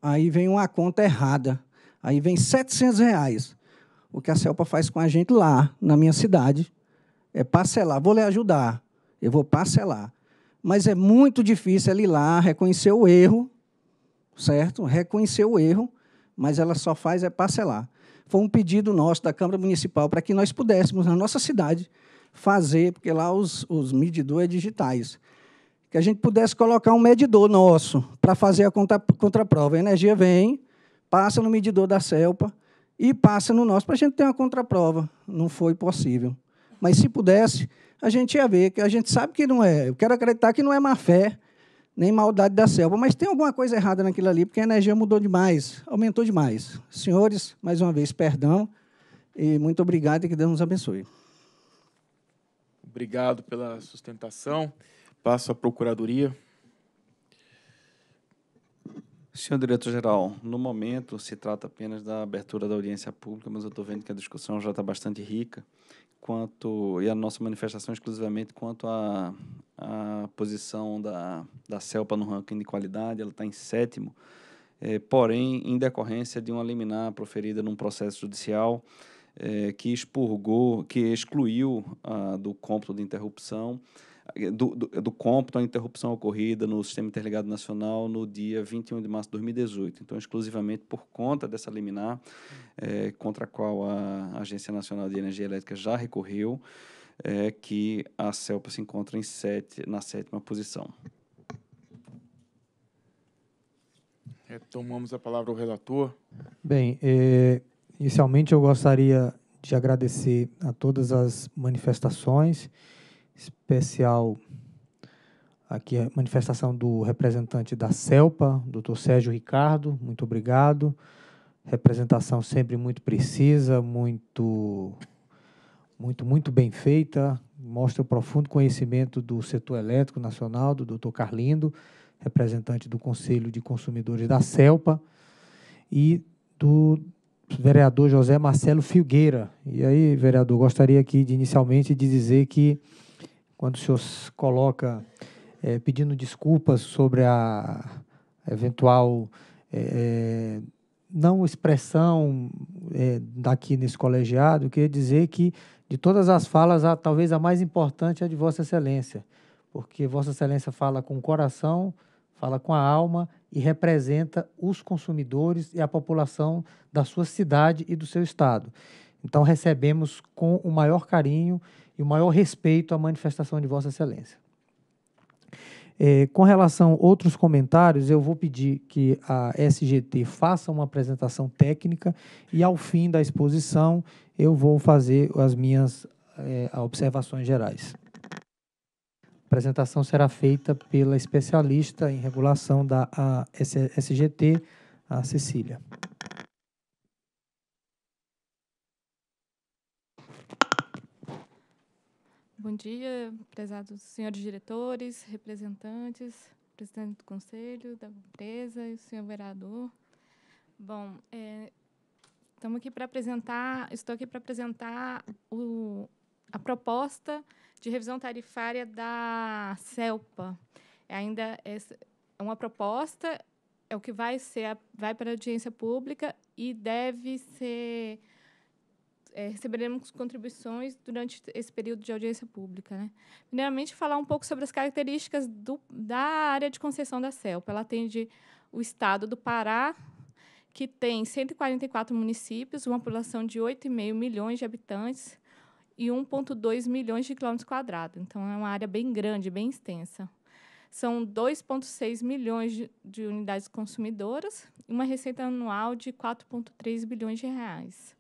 [SPEAKER 16] Aí vem uma conta errada. Aí vem 700 reais. O que a CELPA faz com a gente lá, na minha cidade, é parcelar. Vou lhe ajudar, eu vou parcelar. Mas é muito difícil ela ir lá, reconhecer o erro, certo? Reconhecer o erro, mas ela só faz é parcelar. Foi um pedido nosso da Câmara Municipal para que nós pudéssemos, na nossa cidade, fazer, porque lá os, os medidores é digitais que a gente pudesse colocar um medidor nosso para fazer a contra, contraprova. A energia vem, passa no medidor da CELPA e passa no nosso, para a gente ter uma contraprova. Não foi possível. Mas se pudesse, a gente ia ver, que a gente sabe que não é. Eu quero acreditar que não é má fé, nem maldade da selva, mas tem alguma coisa errada naquilo ali, porque a energia mudou demais, aumentou demais. Senhores, mais uma vez, perdão e muito obrigado e que Deus nos abençoe.
[SPEAKER 1] Obrigado pela
[SPEAKER 7] sustentação. Passo à Procuradoria. Senhor diretor-geral, no momento se trata apenas da abertura da audiência pública, mas eu estou vendo que a discussão já está bastante rica quanto e a nossa manifestação exclusivamente quanto à a, posição da, da CELPA no ranking de qualidade, ela está em sétimo, é, porém em decorrência de uma liminar proferida num processo judicial é, que expurgou, que excluiu a, ah, do cômputo de interrupção do, do, do cômputo interrupção ocorrida no Sistema Interligado Nacional no dia 21 de março de 2018. Então, exclusivamente por conta dessa liminar, é, contra a qual a Agência Nacional de Energia Elétrica já recorreu, é que a CELPA se encontra em sete, na sétima posição.
[SPEAKER 1] Tomamos a palavra ao relator.
[SPEAKER 5] Bem, é, inicialmente eu gostaria de agradecer a todas as manifestações especial aqui a manifestação do representante da CELPA, doutor Sérgio Ricardo, muito obrigado. Representação sempre muito precisa, muito, muito, muito bem feita, mostra o profundo conhecimento do setor elétrico nacional, do doutor Carlindo, representante do Conselho de Consumidores da CELPA, e do vereador José Marcelo Filgueira. E aí, vereador, gostaria aqui de inicialmente de dizer que quando o senhor coloca é, pedindo desculpas sobre a eventual é, não expressão é, daqui nesse colegiado, eu queria dizer que de todas as falas, a, talvez a mais importante é a de Vossa Excelência, porque Vossa Excelência fala com o coração, fala com a alma e representa os consumidores e a população da sua cidade e do seu estado. Então recebemos com o maior carinho e o maior respeito à manifestação de Vossa Excelência. É, com relação a outros comentários, eu vou pedir que a SGT faça uma apresentação técnica e, ao fim da exposição, eu vou fazer as minhas é, observações gerais. A apresentação será feita pela especialista em regulação da SGT, a Cecília.
[SPEAKER 17] Bom dia, prezados senhores diretores, representantes, presidente do conselho, da empresa e o senhor vereador. Bom, é, estamos aqui para apresentar, estou aqui para apresentar o, a proposta de revisão tarifária da CELPA. É ainda é, é uma proposta, é o que vai ser, vai para a audiência pública e deve ser é, receberemos contribuições durante esse período de audiência pública. Né? Primeiramente, falar um pouco sobre as características do, da área de concessão da CELPA. Ela atende o estado do Pará, que tem 144 municípios, uma população de 8,5 milhões de habitantes e 1,2 milhões de quilômetros quadrados. Então, é uma área bem grande, bem extensa. São 2,6 milhões de, de unidades consumidoras e uma receita anual de 4,3 bilhões de reais.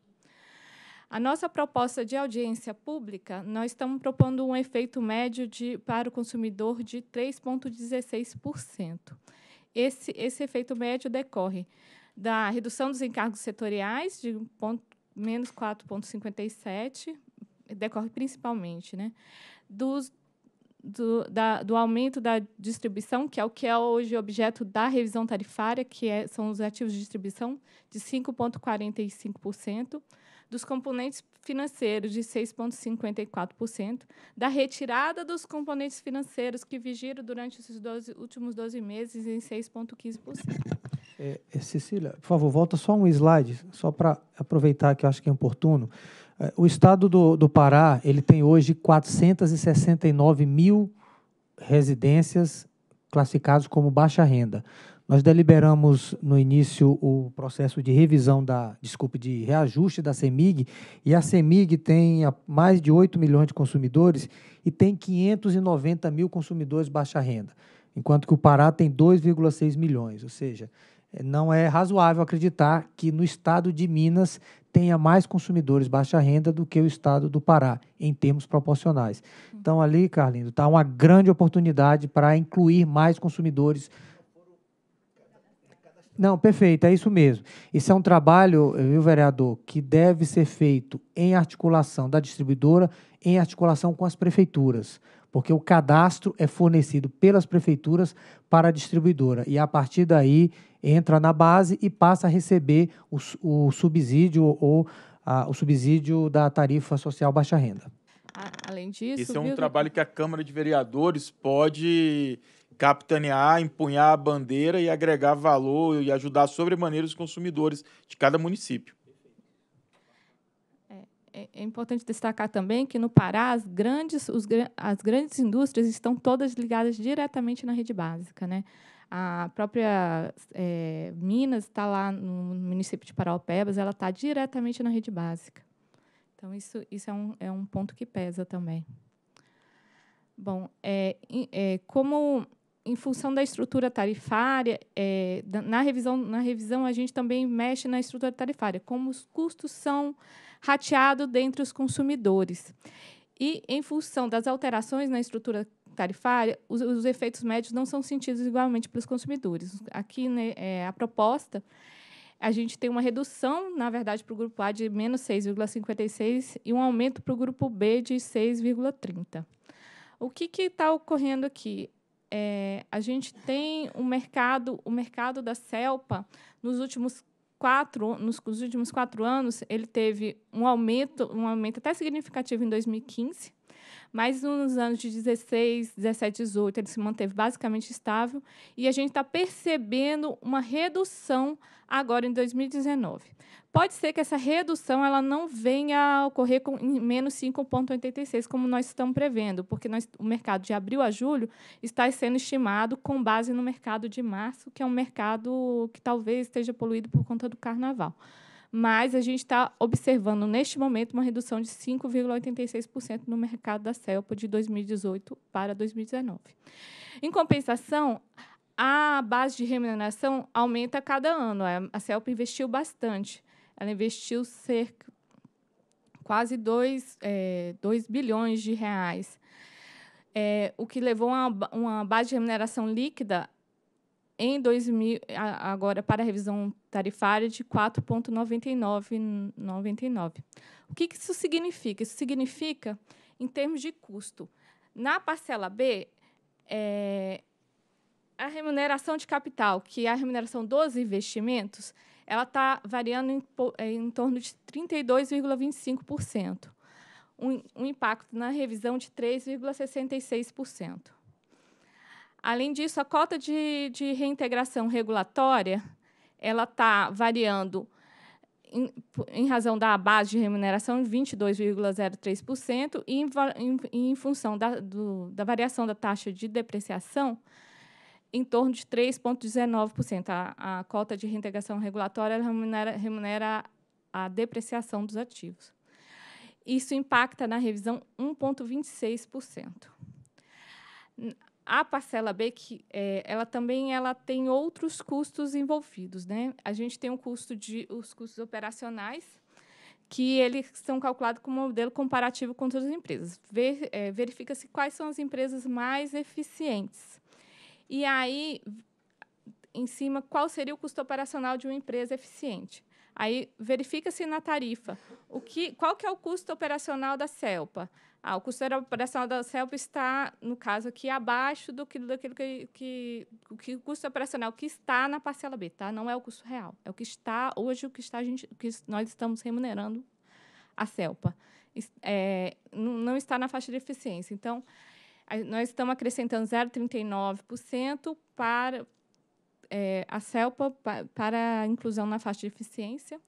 [SPEAKER 17] A nossa proposta de audiência pública, nós estamos propondo um efeito médio de, para o consumidor de 3,16%. Esse, esse efeito médio decorre da redução dos encargos setoriais de ponto, menos 4,57%, decorre principalmente né, dos, do, da, do aumento da distribuição, que é o que é hoje objeto da revisão tarifária, que é, são os ativos de distribuição, de 5,45% dos componentes financeiros de 6,54%, da retirada dos componentes financeiros que vigiram durante esses 12, últimos 12 meses em 6,15%.
[SPEAKER 5] É, é, Cecília, por favor, volta só um slide, só para aproveitar que eu acho que é oportuno. É, o estado do, do Pará, ele tem hoje 469 mil residências classificadas como baixa renda. Nós deliberamos no início o processo de revisão da, desculpe, de reajuste da CEMIG, e a CEMIG tem mais de 8 milhões de consumidores e tem 590 mil consumidores baixa renda, enquanto que o Pará tem 2,6 milhões, ou seja, é, não é razoável acreditar que no estado de Minas tenha mais consumidores baixa renda do que o estado do Pará, em termos proporcionais. Então, ali, Carlinho, está uma grande oportunidade para incluir mais consumidores baixa não, perfeito, é isso mesmo. Isso é um trabalho, viu, vereador, que deve ser feito em articulação da distribuidora, em articulação com as prefeituras, porque o cadastro é fornecido pelas prefeituras para a distribuidora e a partir daí entra na base e passa a receber o, o subsídio ou a, o subsídio da tarifa social baixa renda.
[SPEAKER 17] Além disso,
[SPEAKER 1] isso é um viu, trabalho que a Câmara de Vereadores pode capitanear, empunhar a bandeira e agregar valor e ajudar sobremaneira os consumidores de cada município.
[SPEAKER 17] É, é, é, importante destacar também que no Pará as grandes, os, as grandes indústrias estão todas ligadas diretamente na rede básica, né? A própria é, Minas está lá no município de Paraupebas, ela está diretamente na rede básica. Então isso, isso é, um, é um ponto que pesa também. Bom, é, é, como em função da estrutura tarifária, é, na, revisão, na revisão a gente também mexe na estrutura tarifária, como os custos são rateados dentre os consumidores. E, em função das alterações na estrutura tarifária, os, os efeitos médios não são sentidos igualmente pelos consumidores. Aqui, né, é, a proposta, a gente tem uma redução, na verdade, para o grupo A de menos 6,56 e um aumento para o grupo B de 6,30. O que está ocorrendo aqui? é, a gente tem um mercado, o mercado da Celpa, nos últimos quatro, nos, nos últimos quatro anos, ele teve um aumento, um aumento até significativo em 2015, mas nos anos de 16, 17, 18, ele se manteve basicamente estável e a gente está percebendo uma redução agora em 2019. Pode ser que essa redução ela não venha a ocorrer com menos 5,86, como nós estamos prevendo, porque nós, o mercado de abril a julho está sendo estimado com base no mercado de março, que é um mercado que talvez esteja poluído por conta do carnaval. Mas a gente está observando, neste momento, uma redução de 5,86% no mercado da CELPA de 2018 para 2019. Em compensação, a base de remuneração aumenta cada ano. A CELPA investiu bastante ela investiu cerca quase 2 é, dois bilhões de reais, é, o que levou a uma, base de remuneração líquida em 2000, agora para a revisão tarifária de 4,9999. O que, que isso significa? Isso significa, em termos de custo, na parcela B, é, a remuneração de capital, que é a remuneração dos investimentos, ela está variando em, é, em, torno de 32,25%, um, um impacto na revisão de 3,66%. Além disso, a cota de, de reintegração regulatória ela está variando em, em, razão da base de remuneração em 22,03% e em, em, em função da, do, da variação da taxa de depreciação em torno de 3,19%. A, a cota de reintegração regulatória remunera, remunera a depreciação dos ativos. Isso impacta na revisão 1,26%. A parcela B, que, é, ela também ela tem outros custos envolvidos. Né? A gente tem um custo de, os custos operacionais, que eles são calculados como modelo comparativo com outras empresas. Ver, é, Verifica-se quais são as empresas mais eficientes. E aí, em cima, qual seria o custo operacional de uma empresa eficiente? Aí verifica-se na tarifa o que, qual que é o custo operacional da CELPA. Ah, o custo operacional da CELPA está, no caso aqui, abaixo do que, daquilo que, que, que o custo operacional que está na parcela B, tá? Não é o custo real, é o que está hoje, o que está a gente, que nós estamos remunerando a CELPA. É, não está na faixa de eficiência. Então, nós estamos acrescentando 0,39% para é, a CELPA para a inclusão na faixa de eficiência.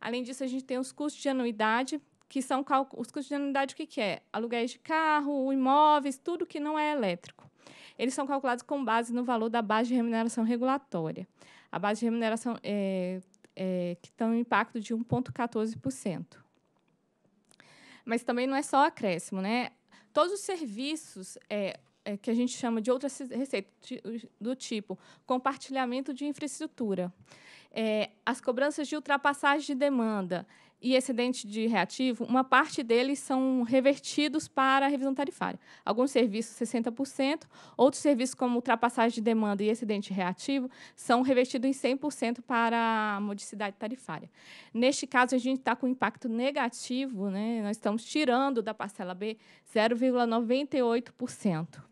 [SPEAKER 17] Além disso, a gente tem os custos de anuidade, que são os custos de anuidade, o que, que é? Aluguéis de carro, imóveis, tudo que não é elétrico. Eles são calculados com base no valor da base de remuneração regulatória. A base de remuneração é, é, que tem um impacto de 1,14%. Mas também não é só acréscimo, né? todos os serviços é, é, que a gente chama de outra receita do tipo compartilhamento de infraestrutura, é, as cobranças de ultrapassagem de demanda, e excedente de reativo, uma parte deles são revertidos para a revisão tarifária. Alguns serviços, 60%, outros serviços, como ultrapassagem de demanda e excedente reativo, são revertidos em 100% para a modicidade tarifária. Neste caso, a gente está com impacto negativo, né? nós estamos tirando da parcela B 0,98%.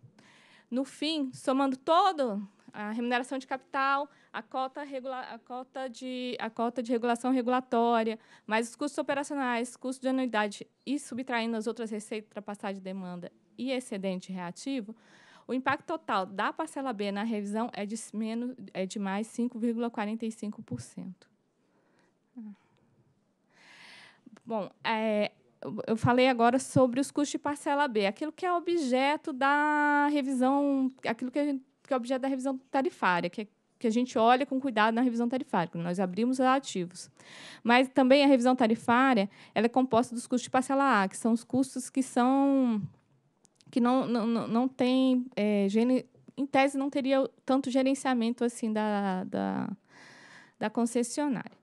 [SPEAKER 17] No fim, somando todo a remuneração de capital, a cota, regula a cota, de, a cota de regulação regulatória, mais os custos operacionais, custos de anuidade e subtraindo as outras receitas, passar de demanda e excedente reativo, o impacto total da parcela B na revisão é de, menos, é de mais 5,45%. Bom, é, eu falei agora sobre os custos de parcela B, aquilo que é objeto da revisão, aquilo que a gente que é objeto da revisão tarifária, que é que a gente olha com cuidado na revisão tarifária, nós abrimos ativos. Mas também a revisão tarifária ela é composta dos custos de parcela A, que são os custos que são que não, não, não tem é, em tese não teria tanto gerenciamento assim da, da, da concessionária.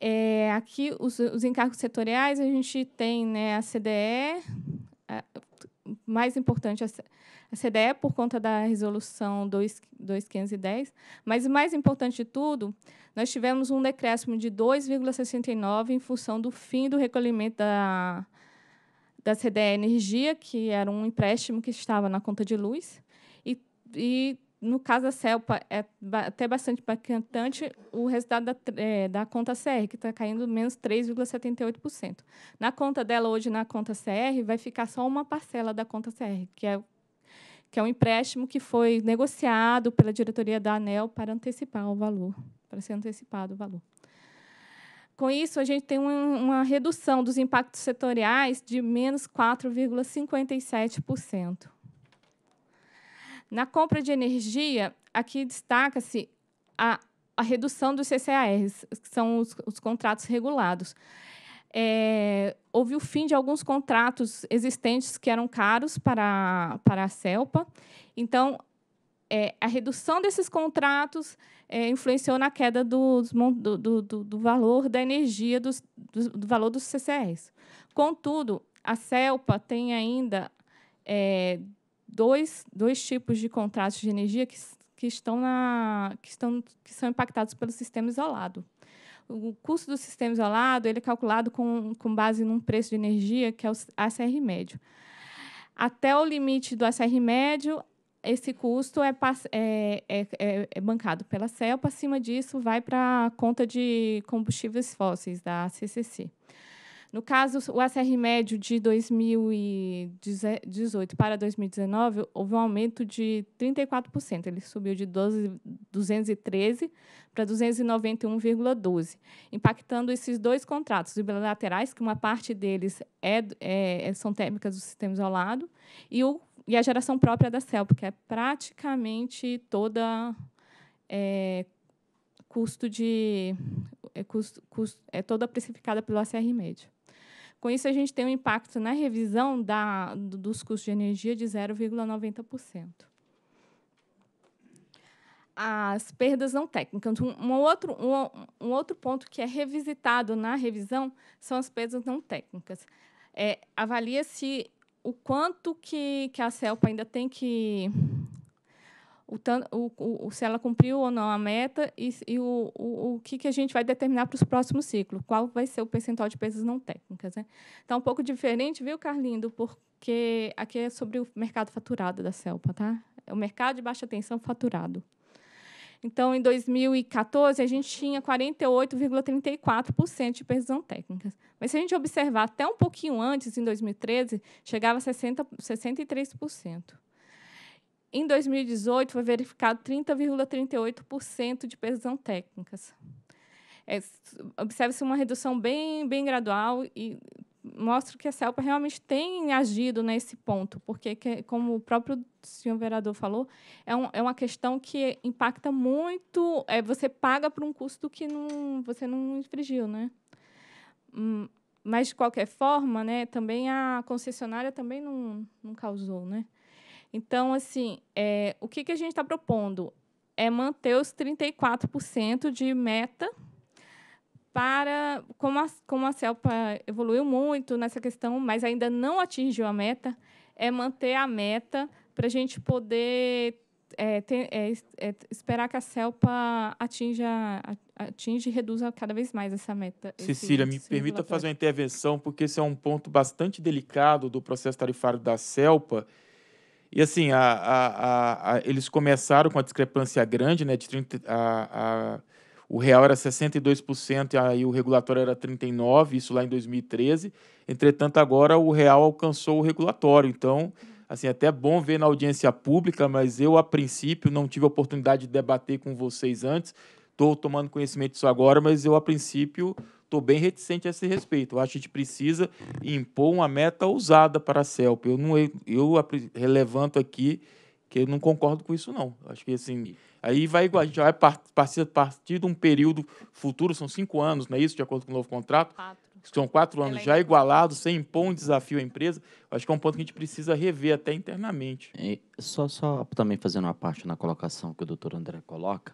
[SPEAKER 17] É, aqui os, os encargos setoriais a gente tem né, a CDE, mais importante a CDE por conta da resolução 2510, mas mais importante de tudo, nós tivemos um decréscimo de 2,69 em função do fim do recolhimento da da CDE Energia, que era um empréstimo que estava na conta de luz, e, e no caso da CELPA, é até bastante impactante o resultado da, é, da conta CR, que está caindo menos 3,78%. Na conta dela, hoje, na conta CR, vai ficar só uma parcela da conta CR, que é, que é um empréstimo que foi negociado pela diretoria da ANEL para antecipar o valor, para ser antecipado o valor. Com isso, a gente tem um, uma redução dos impactos setoriais de menos 4,57%. Na compra de energia, aqui destaca-se a, a, redução dos CCARs, que são os, os contratos regulados. É, houve o fim de alguns contratos existentes que eram caros para, para a CELPA. Então, é, a redução desses contratos é, influenciou na queda do, do, do, do valor da energia, dos, do, valor dos CCRs. Contudo, a CELPA tem ainda é, dois, dois tipos de contratos de energia que, que, estão na, que, estão, que são impactados pelo sistema isolado. O custo do sistema isolado ele é calculado com, com base num preço de energia que é o ACR médio. Até o limite do ACR médio, esse custo é, é, é, é, é bancado pela CELPA, acima disso vai para a conta de combustíveis fósseis da CCC. No caso, o ACR médio de 2018 para 2019, houve um aumento de 34%. Ele subiu de 12, 213 para 291,12, impactando esses dois contratos bilaterais, que uma parte deles é, é, é são térmicas do sistema isolado, e, o, e, a geração própria da CELP, que é praticamente toda é, custo de é, custo, custo, é toda precificada pelo ACR médio. Com isso, a gente tem um impacto na revisão da, dos custos de energia de 0,90%. As perdas não técnicas. Então, um outro, um, um outro ponto que é revisitado na revisão são as perdas não técnicas. É, Avalia-se o quanto que, que a CELPA ainda tem que o, o, o, se ela cumpriu ou não a meta e, e o, o, que, que a gente vai determinar para os próximos ciclos, qual vai ser o percentual de pesas não técnicas. Né? Está um pouco diferente, viu, Carlindo, porque aqui é sobre o mercado faturado da CELPA, tá? É o mercado de baixa tensão faturado. Então, em 2014, a gente tinha 48,34% de perdas não técnicas. Mas, se a gente observar até um pouquinho antes, em 2013, chegava a 60, 63%. Em 2018, foi verificado 30,38% de perdas técnicas. É, Observa-se uma redução bem, bem gradual e mostra que a CELPA realmente tem agido nesse ponto, porque, que, como o próprio senhor vereador falou, é, um, é uma questão que impacta muito. É, você paga por um custo que não, você não infringiu, né? Hum, mas de qualquer forma, né? Também a concessionária também não, não causou, né? Então, assim, é, o que, que a gente está propondo? É manter os 34% de meta para, como a, como a CELPA evoluiu muito nessa questão, mas ainda não atingiu a meta, é manter a meta para a gente poder é, ter, é, é, esperar que a CELPA atinja, atinja e reduza cada vez mais essa meta. Cecília, me permita fazer
[SPEAKER 1] uma intervenção, porque esse é um ponto bastante delicado do processo tarifário da CELPA, e assim, a, a, a, eles começaram com a discrepância grande, né? De 30, a, o real era 62% e aí o regulatório era 39%, isso lá em 2013. Entretanto, agora o real alcançou o regulatório. Então, assim, é até bom ver na audiência pública, mas eu, a princípio, não tive a oportunidade de debater com vocês antes. Estou tomando conhecimento disso agora, mas eu, a princípio, estou bem reticente a esse respeito. Eu acho que a gente precisa impor uma meta ousada para a CELP. Eu, não, eu, relevanto aqui que eu não concordo com isso, não. Acho que assim. Aí vai igual, a gente vai partir, partir de um período futuro, são cinco anos, não é isso? De acordo com o novo contrato? Quatro. São quatro anos é já igualados, sem impor um desafio à empresa. Acho que é um ponto que a gente precisa rever até internamente. E
[SPEAKER 2] só, só também fazendo uma parte na colocação que o doutor André coloca,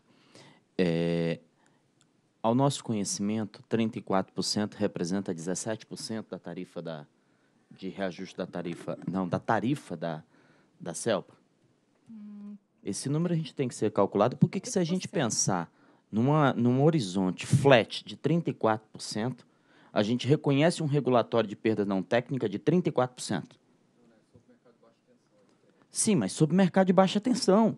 [SPEAKER 2] é, ao nosso conhecimento, 34% representa 17% da tarifa da, de reajuste da tarifa, não, da tarifa da, da CELPA. Esse número a gente tem que ser calculado, porque que se a gente pensar numa, num horizonte flat de 34%, a gente reconhece um regulatório de perda não técnica de 34%. Sim, mas sobre mercado de baixa tensão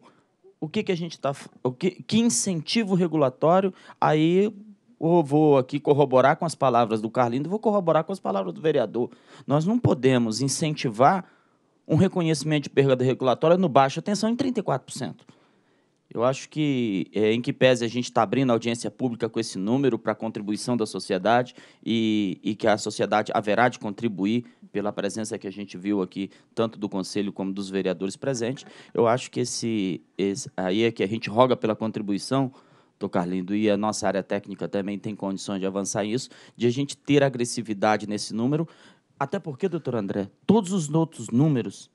[SPEAKER 2] o que, que a gente está. Que, que incentivo regulatório? Aí eu vou aqui corroborar com as palavras do Carlindo, vou corroborar com as palavras do vereador. Nós não podemos incentivar um reconhecimento de perda regulatória no baixo atenção em 34%. Eu acho que, é, em que pese a gente está abrindo audiência pública com esse número para a contribuição da sociedade e, e, que a sociedade haverá de contribuir pela presença que a gente viu aqui, tanto do Conselho como dos vereadores presentes, eu acho que esse, esse aí é que a gente roga pela contribuição, doutor Carlindo, e a nossa área técnica também tem condições de avançar isso, de a gente ter agressividade nesse número, até porque, doutor André, todos os outros números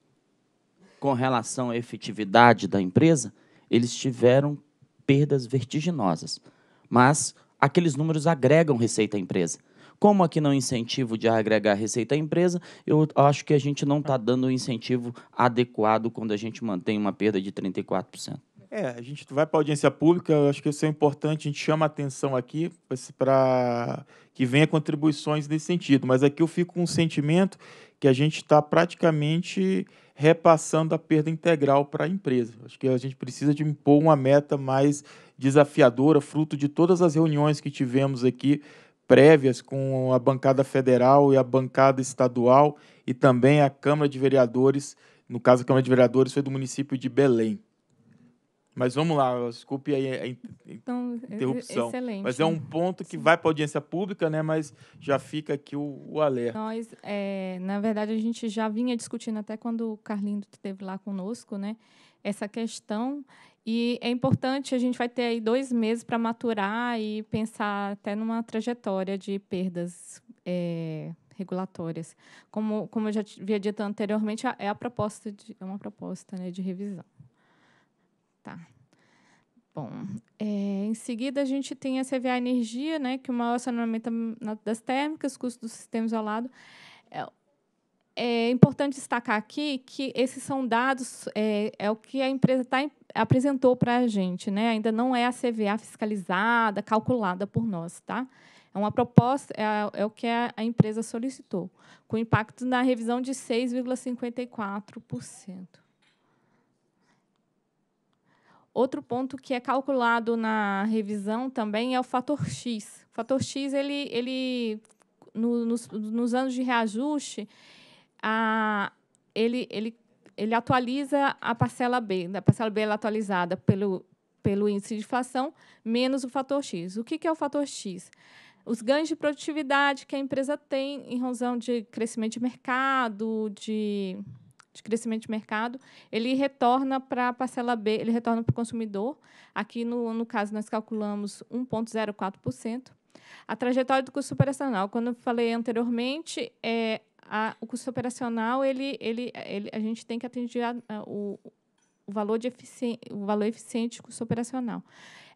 [SPEAKER 2] com relação à efetividade da empresa eles tiveram perdas vertiginosas. Mas aqueles números agregam receita à empresa. Como aqui não incentivo de agregar receita à empresa, eu acho que a gente não está dando o um incentivo adequado quando a gente mantém uma perda de 34%.
[SPEAKER 1] É, a gente vai para a audiência pública, eu acho que isso é importante, a gente chama a atenção aqui para que venha contribuições nesse sentido. Mas aqui eu fico com um sentimento que a gente está praticamente repassando a perda integral para a empresa. Acho que a gente precisa de impor uma meta mais desafiadora, fruto de todas as reuniões que tivemos aqui prévias com a bancada federal e a bancada estadual e também a Câmara de Vereadores, no caso a Câmara de Vereadores foi do município de Belém. Mas vamos lá, desculpe aí a
[SPEAKER 5] então, interrupção.
[SPEAKER 1] Excelente. Mas é um ponto que Sim. vai para a audiência pública, né? Mas já fica aqui o, o alerta.
[SPEAKER 17] Nós, é, na verdade, a gente já vinha discutindo até quando o Carlindo esteve lá conosco, né? Essa questão. E é importante, a gente vai ter aí dois meses para maturar e pensar até numa trajetória de perdas. É, regulatórias, como como eu já havia dito anteriormente, é a proposta de é uma proposta né, de revisão. Tá. Bom, é, em seguida a gente tem a CVA Energia, né, que o maior saneamento das térmicas, custo do sistema isolado. É, é importante destacar aqui que esses são dados, é, é o que a empresa tá, apresentou para a gente, né? ainda não é a CVA fiscalizada, calculada por nós. Tá? É uma proposta, é, é o que a, a empresa solicitou, com impacto na revisão de 6,54%. Outro ponto que é calculado na revisão também é o fator X. O fator X, ele, ele no, nos, nos, anos de reajuste, a, ele, ele, ele atualiza a parcela B. A parcela B é atualizada pelo, pelo índice de inflação menos o fator X. O que, que é o fator X? os ganhos de produtividade que a empresa tem em razão de crescimento de mercado, de de crescimento de mercado, ele retorna para a parcela B, ele retorna para o consumidor. Aqui, no, no caso, nós calculamos 1,04%. A trajetória do custo operacional, quando eu falei anteriormente, é, a, o custo operacional, ele, ele, ele, a gente tem que atender a, a, o, o valor, de eficiente, o valor eficiente de custo operacional.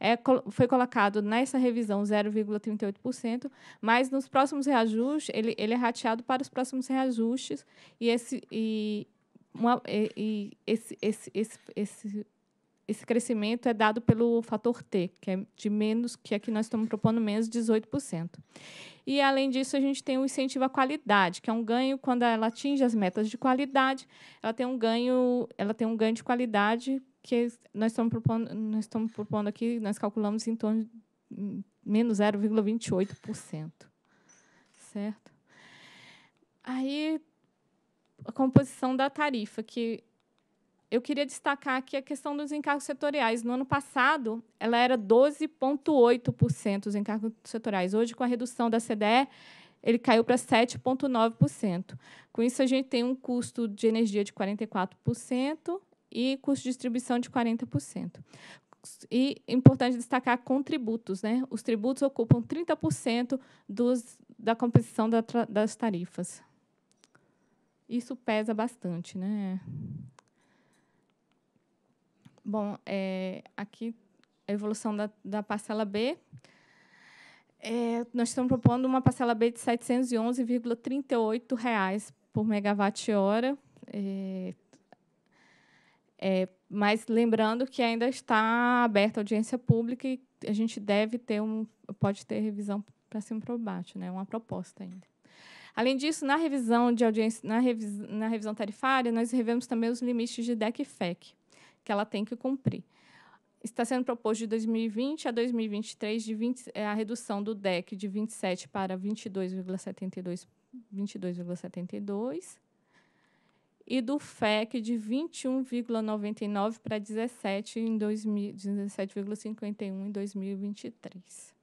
[SPEAKER 17] É, foi colocado nessa revisão 0,38%, mas nos próximos reajustes, ele, ele é rateado para os próximos reajustes, e, esse, e, uma, e, esse, esse, esse, esse, esse crescimento é dado pelo fator T, que é de menos, que aqui é nós estamos propondo menos 18%. E, além disso, a gente tem o um incentivo à qualidade, que é um ganho, quando ela atinge as metas de qualidade, ela tem um ganho, ela tem um ganho de qualidade que nós estamos propondo, nós estamos propondo aqui, nós calculamos em torno de menos 0,28%. Certo? Aí a composição da tarifa, que eu queria destacar aqui a questão dos encargos setoriais. No ano passado, ela era 12,8% encargos setoriais. Hoje, com a redução da CDE, ele caiu para 7,9%. Com isso, a gente tem um custo de energia de 44% e custo de distribuição de 40%. E é importante destacar contributos. Né? Os tributos ocupam 30% dos, da composição da, das tarifas isso pesa bastante, né? Bom, é, aqui a evolução da, da parcela B. É, nós estamos propondo uma parcela B de R$ 711,38 por megawatt-hora. É, é, mas lembrando que ainda está aberta a audiência pública e a gente deve ter um, pode ter revisão para cima e para baixo, né? uma proposta ainda. Além disso, na revisão de audiência, na, revis, na revisão tarifária, nós revemos também os limites de DEC e FEC, que ela tem que cumprir. Está sendo proposto de 2020 a 2023 de 20, é, a redução do DEC de 27 para 22,72 22,72 e do FEC de 21,99 para 17 em 2017,51 em 2023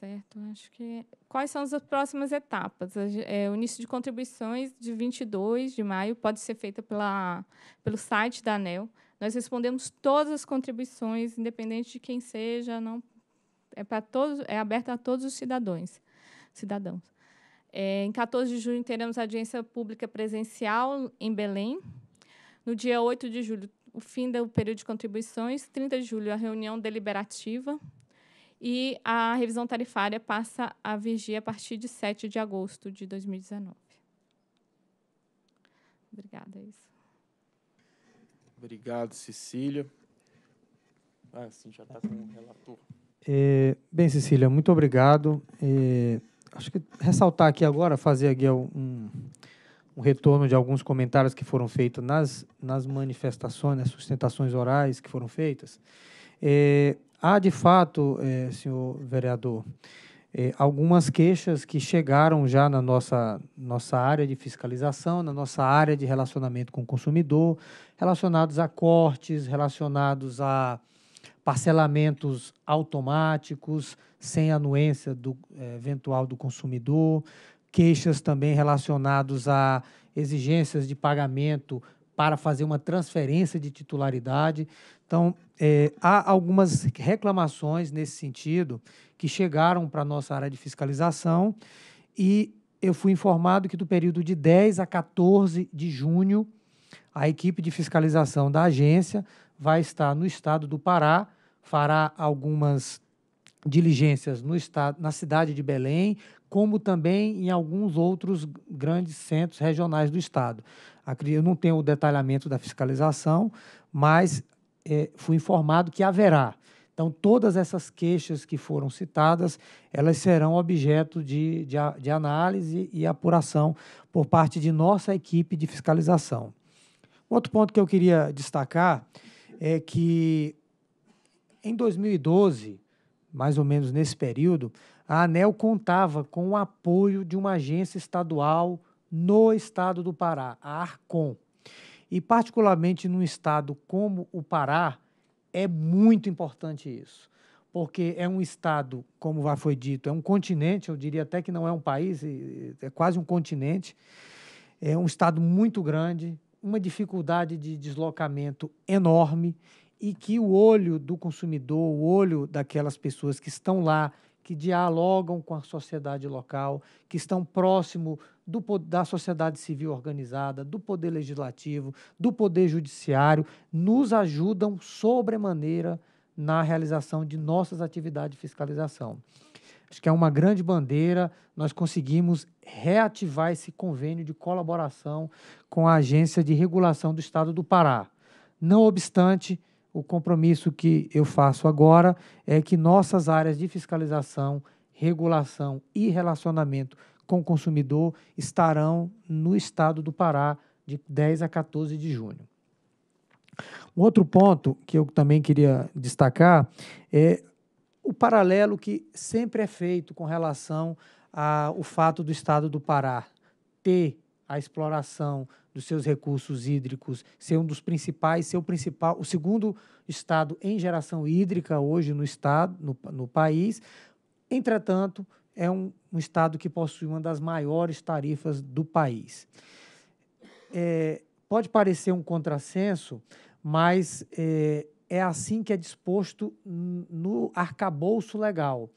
[SPEAKER 17] certo. Acho que. Quais são as próximas etapas? É, o início de contribuições de 22 de maio pode ser feita pela, pelo site da ANEL. Nós respondemos todas as contribuições, independente de quem seja, não é para todos, é aberta a todos os cidadãos. Cidadãos. É, em 14 de junho teremos a audiência pública presencial em Belém. No dia 8 de julho, o fim do período de contribuições. 30 de julho, a reunião deliberativa e a revisão tarifária passa a vigir a partir de 7 de agosto de 2019. Obrigada, isso.
[SPEAKER 1] Obrigado, Cecília. Ah, sim, já está com o relator.
[SPEAKER 5] É, bem, Cecília, muito obrigado. É, acho que ressaltar aqui agora, fazer aqui um, um retorno de alguns comentários que foram feitos nas, nas manifestações, nas sustentações orais que foram feitas. É, Há, de fato, eh, senhor vereador, eh, algumas queixas que chegaram já na nossa, nossa área de fiscalização, na nossa área de relacionamento com o consumidor, relacionados a cortes, relacionados a parcelamentos automáticos, sem anuência do, eh, eventual do consumidor, queixas também relacionadas a exigências de pagamento para fazer uma transferência de titularidade. Então, é, há algumas reclamações nesse sentido que chegaram para a nossa área de fiscalização e eu fui informado que do período de 10 a 14 de junho, a equipe de fiscalização da agência vai estar no estado do Pará, fará algumas diligências no estado, na cidade de Belém, como também em alguns outros grandes centros regionais do estado. Eu não tenho o detalhamento da fiscalização, mas é, fui informado que haverá. Então, todas essas queixas que foram citadas, elas serão objeto de, de, de análise e apuração por parte de nossa equipe de fiscalização. Outro ponto que eu queria destacar é que em 2012, mais ou menos nesse período, a ANEL contava com o apoio de uma agência estadual no estado do Pará, a ARCOM. E, particularmente, num estado como o Pará, é muito importante isso. Porque é um estado, como já foi dito, é um continente, eu diria até que não é um país, é quase um continente. É um estado muito grande, uma dificuldade de deslocamento enorme e que o olho do consumidor, o olho daquelas pessoas que estão lá que dialogam com a sociedade local, que estão próximo do, da sociedade civil organizada, do poder legislativo, do poder judiciário, nos ajudam sobremaneira na realização de nossas atividades de fiscalização. Acho que é uma grande bandeira, nós conseguimos reativar esse convênio de colaboração com a Agência de Regulação do Estado do Pará. Não obstante, o compromisso que eu faço agora é que nossas áreas de fiscalização, regulação e relacionamento com o consumidor estarão no estado do Pará de 10 a 14 de junho. Um outro ponto que eu também queria destacar é o paralelo que sempre é feito com relação ao fato do estado do Pará ter a exploração dos seus recursos hídricos, ser um dos principais, ser o principal, o segundo estado em geração hídrica hoje no estado, no, no país. Entretanto, é um, um, estado que possui uma das maiores tarifas do país. É, pode parecer um contrassenso, mas é, é assim que é disposto no arcabouço legal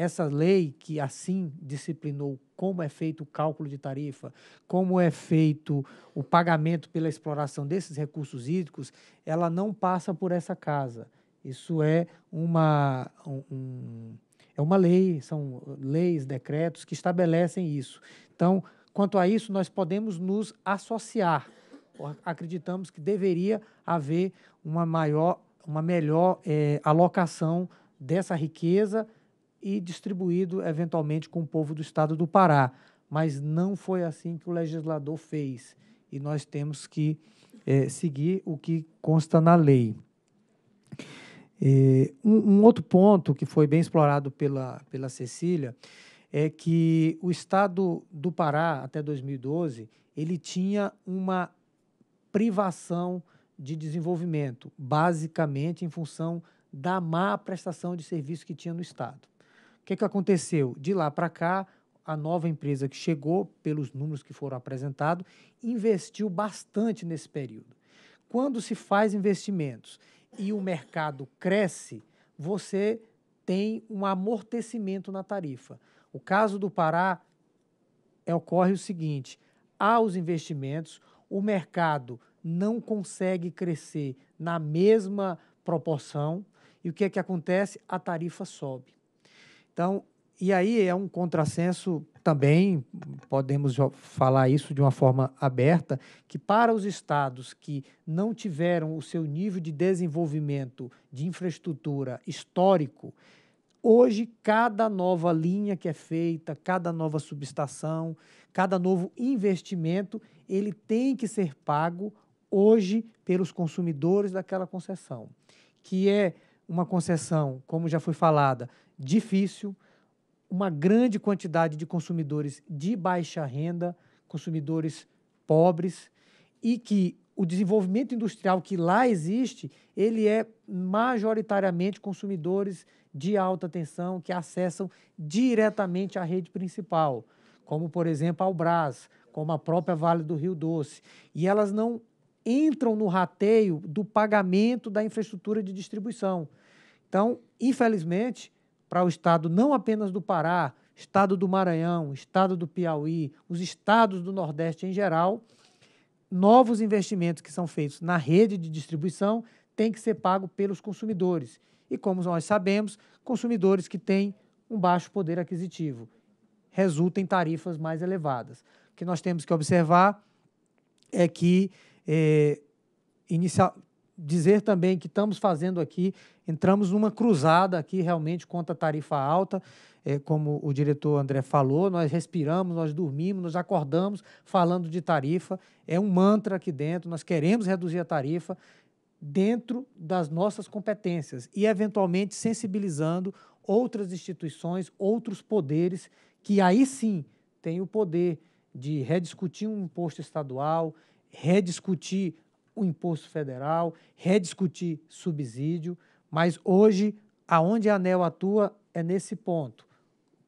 [SPEAKER 5] essa lei que assim disciplinou como é feito o cálculo de tarifa, como é feito o pagamento pela exploração desses recursos hídricos, ela não passa por essa casa. Isso é uma, um, é uma lei, são leis, decretos que estabelecem isso. Então, quanto a isso, nós podemos nos associar. Acreditamos que deveria haver uma maior, uma melhor é, alocação dessa riqueza e distribuído eventualmente com o povo do estado do Pará. Mas não foi assim que o legislador fez. E nós temos que é, seguir o que consta na lei. É, um, um, outro ponto que foi bem explorado pela, pela Cecília é que o estado do Pará, até 2012, ele tinha uma privação de desenvolvimento, basicamente em função da má prestação de serviço que tinha no Estado. O que, que aconteceu? De lá para cá, a nova empresa que chegou, pelos números que foram apresentados, investiu bastante nesse período. Quando se faz investimentos e o mercado cresce, você tem um amortecimento na tarifa. O caso do Pará é, ocorre o seguinte: há os investimentos, o mercado não consegue crescer na mesma proporção, e o que é que acontece? A tarifa sobe. Então, e aí é um contrassenso também, podemos falar isso de uma forma aberta, que para os estados que não tiveram o seu nível de desenvolvimento de infraestrutura histórico, hoje cada nova linha que é feita, cada nova subestação, cada novo investimento, ele tem que ser pago hoje pelos consumidores daquela concessão, que é uma concessão, como já foi falada, difícil, uma grande quantidade de consumidores de baixa renda, consumidores pobres, e que o desenvolvimento industrial que lá existe, ele é majoritariamente consumidores de alta tensão que acessam diretamente a rede principal, como por exemplo a Albras, como a própria Vale do Rio Doce, e elas não entram no rateio do pagamento da infraestrutura de distribuição. Então, infelizmente, para o estado não apenas do Pará, estado do Maranhão, estado do Piauí, os estados do Nordeste em geral, novos investimentos que são feitos na rede de distribuição têm que ser pago pelos consumidores. E como nós sabemos, consumidores que têm um baixo poder aquisitivo resultam em tarifas mais elevadas. O que nós temos que observar é que eh, inicial, dizer também que estamos fazendo aqui, entramos numa cruzada aqui realmente contra a tarifa alta, é, como o diretor André falou, nós respiramos, nós dormimos, nós acordamos falando de tarifa, é um mantra aqui dentro, nós queremos reduzir a tarifa dentro das nossas competências e eventualmente sensibilizando outras instituições, outros poderes que aí sim têm o poder de rediscutir um imposto estadual, rediscutir o imposto federal, rediscutir subsídio, mas hoje, aonde a ANEL atua é nesse ponto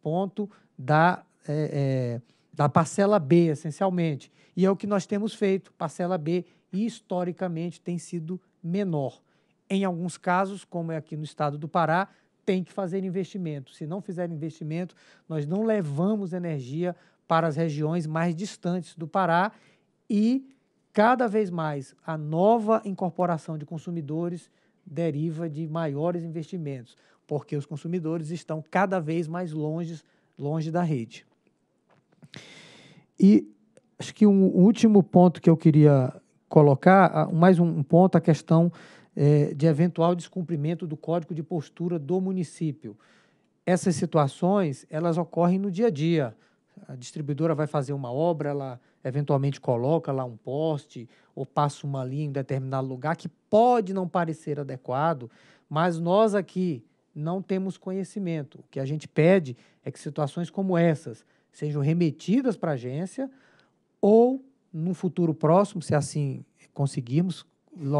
[SPEAKER 5] ponto da, é, é, da parcela B, essencialmente. E é o que nós temos feito. Parcela B, historicamente, tem sido menor. Em alguns casos, como é aqui no estado do Pará, tem que fazer investimento. Se não fizer investimento, nós não levamos energia para as regiões mais distantes do Pará e cada vez mais a nova incorporação de consumidores deriva de maiores investimentos, porque os consumidores estão cada vez mais longe, longe da rede. E acho que um último ponto que eu queria colocar, mais um ponto, a questão é, de eventual descumprimento do código de postura do município. Essas situações, elas ocorrem no dia a dia a distribuidora vai fazer uma obra, ela eventualmente coloca lá um poste ou passa uma linha em determinado lugar que pode não parecer adequado, mas nós aqui não temos conhecimento. O que a gente pede é que situações como essas sejam remetidas para a agência ou, num futuro próximo, se assim conseguirmos,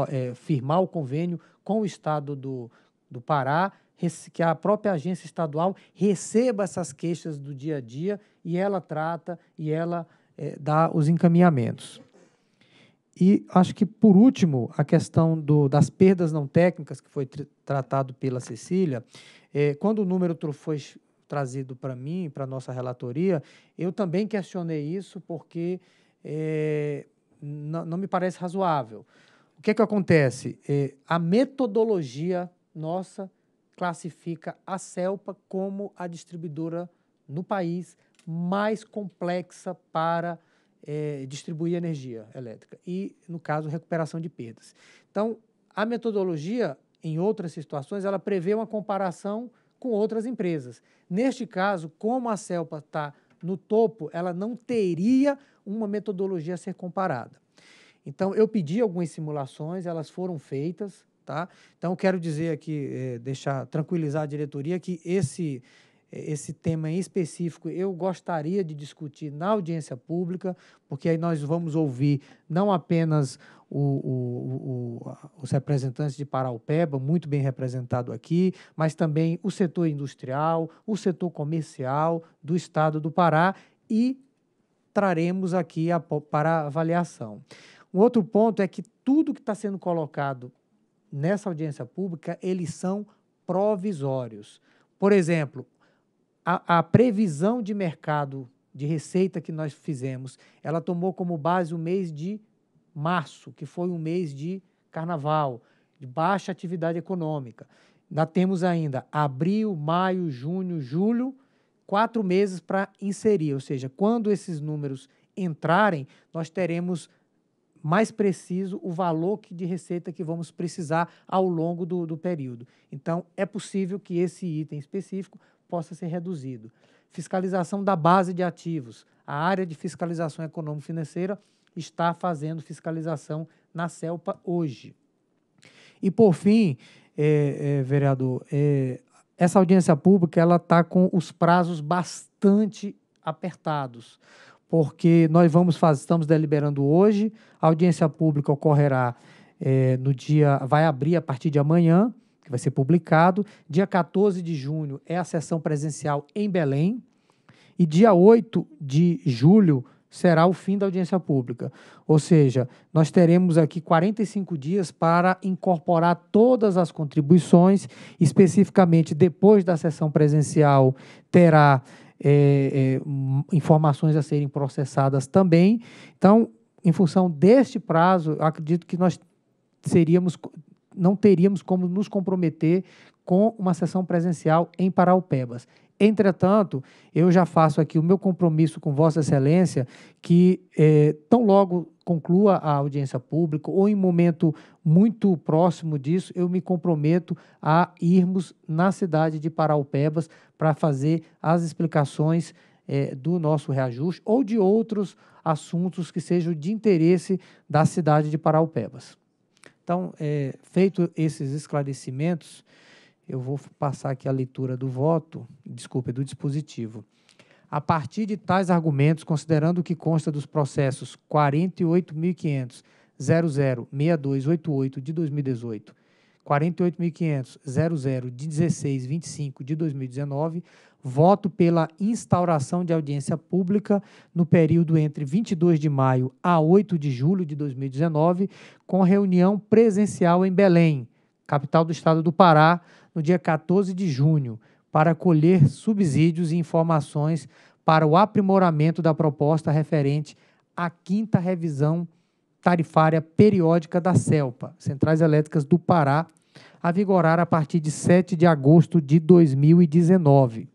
[SPEAKER 5] é, firmar o convênio com o Estado do, do Pará, que a própria agência estadual receba essas queixas do dia a dia e ela trata e ela é, dá os encaminhamentos. E acho que, por último, a questão do, das perdas não técnicas, que foi tratado pela Cecília, é, quando o número foi trazido para mim, para a nossa relatoria, eu também questionei isso porque é, não me parece razoável. O que, é que acontece? É, a metodologia nossa classifica a CELPA como a distribuidora no país mais complexa para é, distribuir energia elétrica e, no caso, recuperação de perdas. Então, a metodologia, em outras situações, ela prevê uma comparação com outras empresas. Neste caso, como a CELPA está no topo, ela não teria uma metodologia a ser comparada. Então, eu pedi algumas simulações, elas foram feitas, tá? Então, quero dizer aqui, é, deixar tranquilizar a diretoria que esse é, esse tema em específico eu gostaria de discutir na audiência pública, porque aí nós vamos ouvir não apenas o, o, o, os representantes de Paraupeba, muito bem representado aqui, mas também o setor industrial, o setor comercial do estado do Pará e traremos aqui a, para avaliação. Um outro ponto é que tudo que está sendo colocado nessa audiência pública, eles são provisórios. Por exemplo, a, a previsão de mercado de receita que nós fizemos, ela tomou como base o mês de março, que foi um mês de carnaval, de baixa atividade econômica. Ainda temos ainda abril, maio, junho, julho, quatro meses para inserir, ou seja, quando esses números entrarem, nós teremos mais preciso o valor que, de receita que vamos precisar ao longo do, do período. Então, é possível que esse item específico possa ser reduzido. Fiscalização da base de ativos. A área de fiscalização econômico-financeira está fazendo fiscalização na CELPA hoje. E, por fim, é, é, vereador, é, essa audiência pública ela está com os prazos bastante apertados, porque nós vamos fazer, estamos deliberando hoje, a audiência pública ocorrerá é, no dia, vai abrir a partir de amanhã, vai ser publicado. Dia 14 de junho é a sessão presencial em Belém. E dia 8 de julho será o fim da audiência pública. Ou seja, nós teremos aqui 45 dias para incorporar todas as contribuições, especificamente depois da sessão presencial, terá. É, é, informações a serem processadas também. Então, em função deste prazo, acredito que nós seríamos não teríamos como nos comprometer com uma sessão presencial em Paraupebas. Entretanto, eu já faço aqui o meu compromisso com Vossa Excelência que eh, tão logo conclua a audiência pública ou em momento muito próximo disso, eu me comprometo a irmos na cidade de Paraupebas para fazer as explicações eh, do nosso reajuste ou de outros assuntos que sejam de interesse da cidade de Paraupebas. Então, é, feito esses esclarecimentos, eu vou passar aqui a leitura do voto, desculpe, do dispositivo. A partir de tais argumentos, considerando o que consta dos processos 48.500.006.288 de 2018, 48.500 de 1625 de 2019, voto pela instauração de audiência pública no período entre 22 de maio a 8 de julho de 2019, com reunião presencial em Belém, capital do estado do Pará, no dia 14 de junho, para colher subsídios e informações para o aprimoramento da proposta referente à quinta revisão tarifária periódica da CELPA, Centrais Elétricas do Pará, a vigorar a partir de 7 de agosto de 2019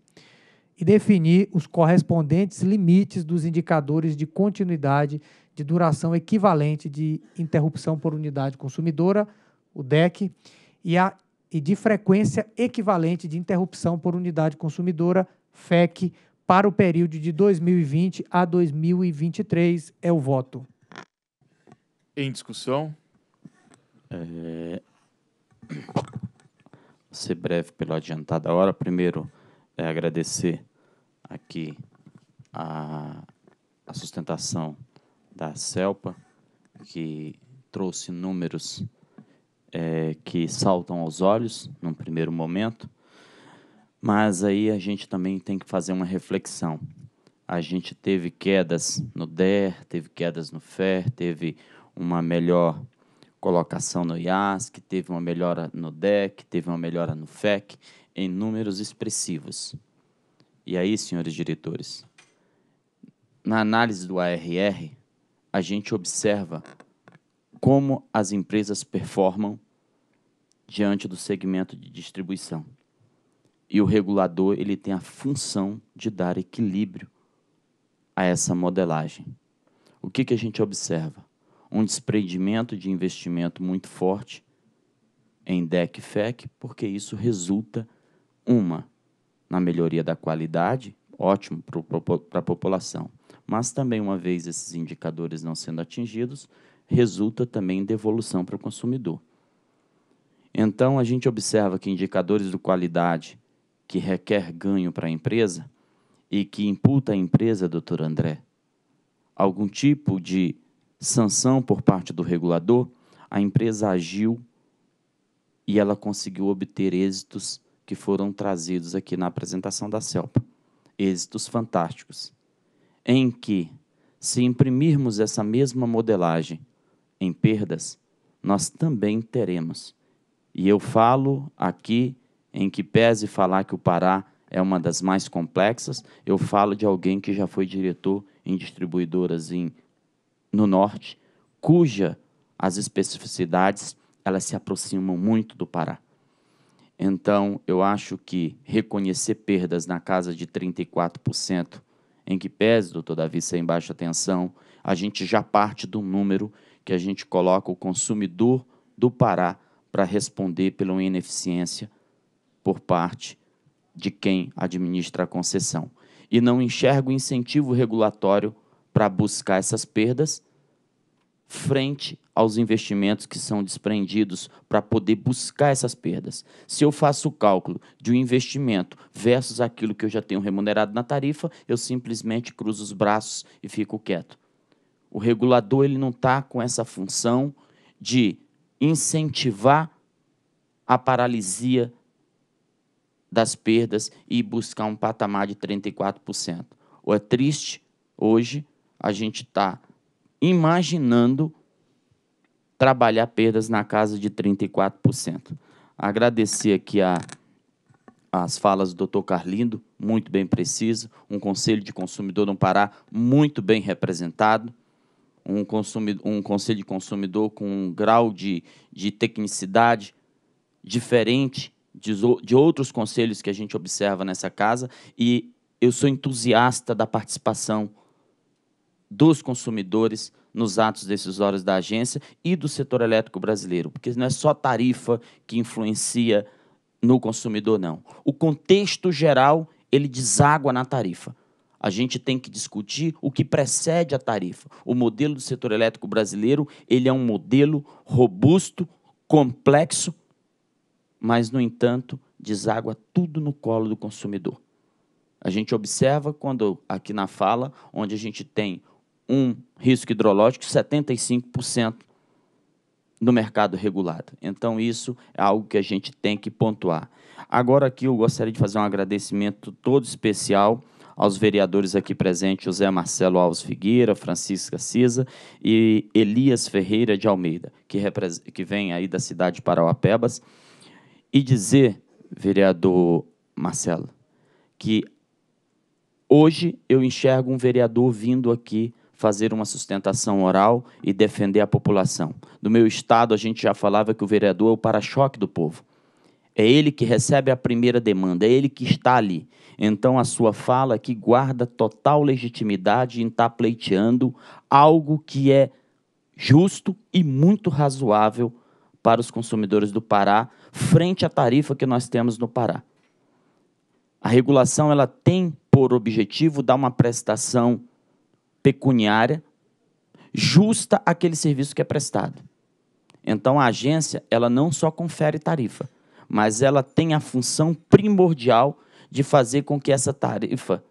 [SPEAKER 5] e definir os correspondentes limites dos indicadores de continuidade de duração equivalente de interrupção por unidade consumidora, o DEC, e, a, e de frequência equivalente de interrupção por unidade consumidora, FEC, para o período de 2020 a 2023. É o voto.
[SPEAKER 2] Em discussão? É... Vou ser breve pela adiantada hora. Primeiro, é agradecer aqui a, a sustentação da CELPA, que trouxe números é, que saltam aos olhos num primeiro momento, mas aí a gente também tem que fazer uma reflexão. A gente teve quedas no DER, teve quedas no FER, teve uma melhor colocação no IASC, teve uma melhora no DEC, teve uma melhora no FEC em números expressivos. E aí, senhores diretores, na análise do ARR, a gente observa como as empresas performam diante do segmento de distribuição. E o regulador ele tem a função de dar equilíbrio a essa modelagem. O que, que a gente observa? Um desprendimento de investimento muito forte em DEC FEC, porque isso resulta uma, na melhoria da qualidade, ótimo para a população, mas também, uma vez esses indicadores não sendo atingidos, resulta também em devolução para o consumidor. Então, a gente observa que indicadores de qualidade que requer ganho para a empresa e que imputa à empresa, doutor André, algum tipo de sanção por parte do regulador, a empresa agiu e ela conseguiu obter êxitos que foram trazidos aqui na apresentação da CELPA, Êxitos Fantásticos, em que, se imprimirmos essa mesma modelagem em perdas, nós também teremos. E eu falo aqui, em que pese falar que o Pará é uma das mais complexas, eu falo de alguém que já foi diretor em distribuidoras em, no Norte, cuja as especificidades elas se aproximam muito do Pará. Então, eu acho que reconhecer perdas na casa de 34%, em que pese, doutor Davi, ser em baixa tensão, a gente já parte do número que a gente coloca o consumidor do Pará para responder pela ineficiência por parte de quem administra a concessão. E não enxerga o incentivo regulatório para buscar essas perdas frente aos investimentos que são desprendidos para poder buscar essas perdas. Se eu faço o cálculo de um investimento versus aquilo que eu já tenho remunerado na tarifa, eu simplesmente cruzo os braços e fico quieto. O regulador ele não está com essa função de incentivar a paralisia das perdas e buscar um patamar de 34%. Ou é triste hoje a gente tá imaginando trabalhar perdas na casa de 34%. Agradecer aqui a, as falas do Dr. Carlindo, muito bem preciso, um conselho de consumidor no Pará muito bem representado, um, um conselho de consumidor com um grau de, de tecnicidade diferente de, de outros conselhos que a gente observa nessa casa e eu sou entusiasta da participação dos consumidores nos atos decisórios da agência e do setor elétrico brasileiro, porque não é só tarifa que influencia no consumidor, não. O contexto geral, ele deságua na tarifa. A gente tem que discutir o que precede a tarifa. O modelo do setor elétrico brasileiro, ele é um modelo robusto, complexo, mas, no entanto, deságua tudo no colo do consumidor. A gente observa quando, aqui na fala, onde a gente tem um risco hidrológico 75% no mercado regulado. Então, isso é algo que a gente tem que pontuar. Agora, aqui eu gostaria de fazer um agradecimento todo especial aos vereadores aqui presentes, José Marcelo Alves Figueira, Francisca Cisa e Elias Ferreira de Almeida, que, que vem aí da cidade de Parauapebas, e dizer, vereador Marcelo, que hoje eu enxergo um vereador vindo aqui fazer uma sustentação oral e defender a população. No meu estado, a gente já falava que o vereador é o para-choque do povo. É ele que recebe a primeira demanda, é ele que está ali. Então, a sua fala que guarda total legitimidade em estar tá pleiteando algo que é justo e muito razoável para os consumidores do Pará, frente à tarifa que nós temos no Pará. A regulação ela tem por objetivo dar uma prestação pecuniária justa àquele serviço que é prestado. Então a agência, ela não só confere tarifa, mas ela tem a função primordial de fazer com que essa tarifa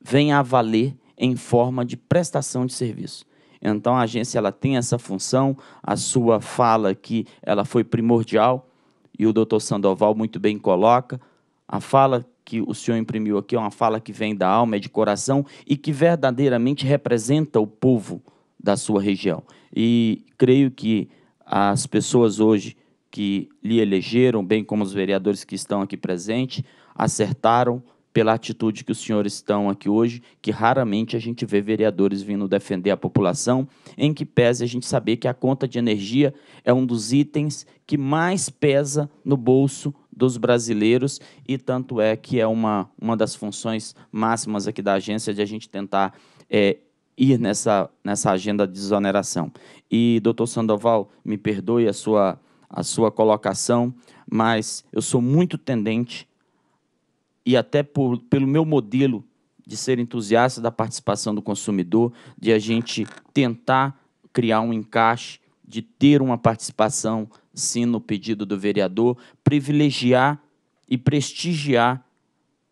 [SPEAKER 2] venha a valer em forma de prestação de serviço. Então a agência ela tem essa função, a sua fala que ela foi primordial e o doutor Sandoval muito bem coloca, a fala que o senhor imprimiu aqui, é uma fala que vem da alma, é de coração e que verdadeiramente representa o povo da sua região. E creio que as pessoas hoje que lhe elegeram, bem como os vereadores que estão aqui presentes, acertaram pela atitude que os senhores estão aqui hoje, que raramente a gente vê vereadores vindo defender a população, em que pese a gente saber que a conta de energia é um dos itens que mais pesa no bolso dos brasileiros e tanto é que é uma, uma das funções máximas aqui da agência de a gente tentar é, ir nessa, nessa agenda de desoneração. E, doutor Sandoval, me perdoe a sua, a sua colocação, mas eu sou muito tendente, e até por, pelo meu modelo de ser entusiasta da participação do consumidor, de a gente tentar criar um encaixe, de ter uma participação sim no pedido do vereador, privilegiar e prestigiar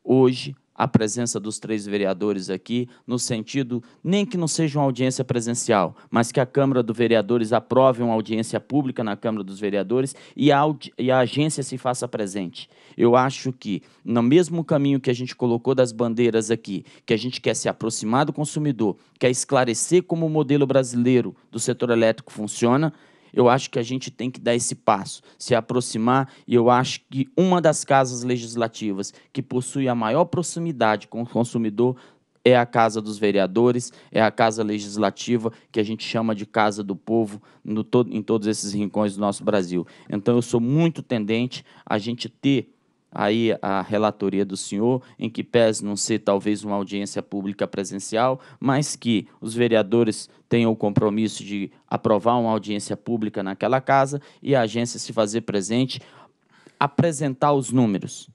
[SPEAKER 2] hoje a presença dos três vereadores aqui, no sentido, nem que não seja uma audiência presencial, mas que a Câmara dos Vereadores aprove uma audiência pública na Câmara dos Vereadores e a, e a agência se faça presente. Eu acho que, no mesmo caminho que a gente colocou das bandeiras aqui, que a gente quer se aproximar do consumidor, quer esclarecer como o modelo brasileiro do setor elétrico funciona, eu acho que a gente tem que dar esse passo, se aproximar, e eu acho que uma das casas legislativas que possui a maior proximidade com o consumidor é a casa dos vereadores, é a casa legislativa, que a gente chama de casa do povo no to em todos esses rincões do nosso Brasil. Então, eu sou muito tendente a gente ter aí a relatoria do senhor, em que pese não ser talvez uma audiência pública presencial, mas que os vereadores tenham o compromisso de aprovar uma audiência pública naquela casa e a agência se fazer presente, apresentar os números,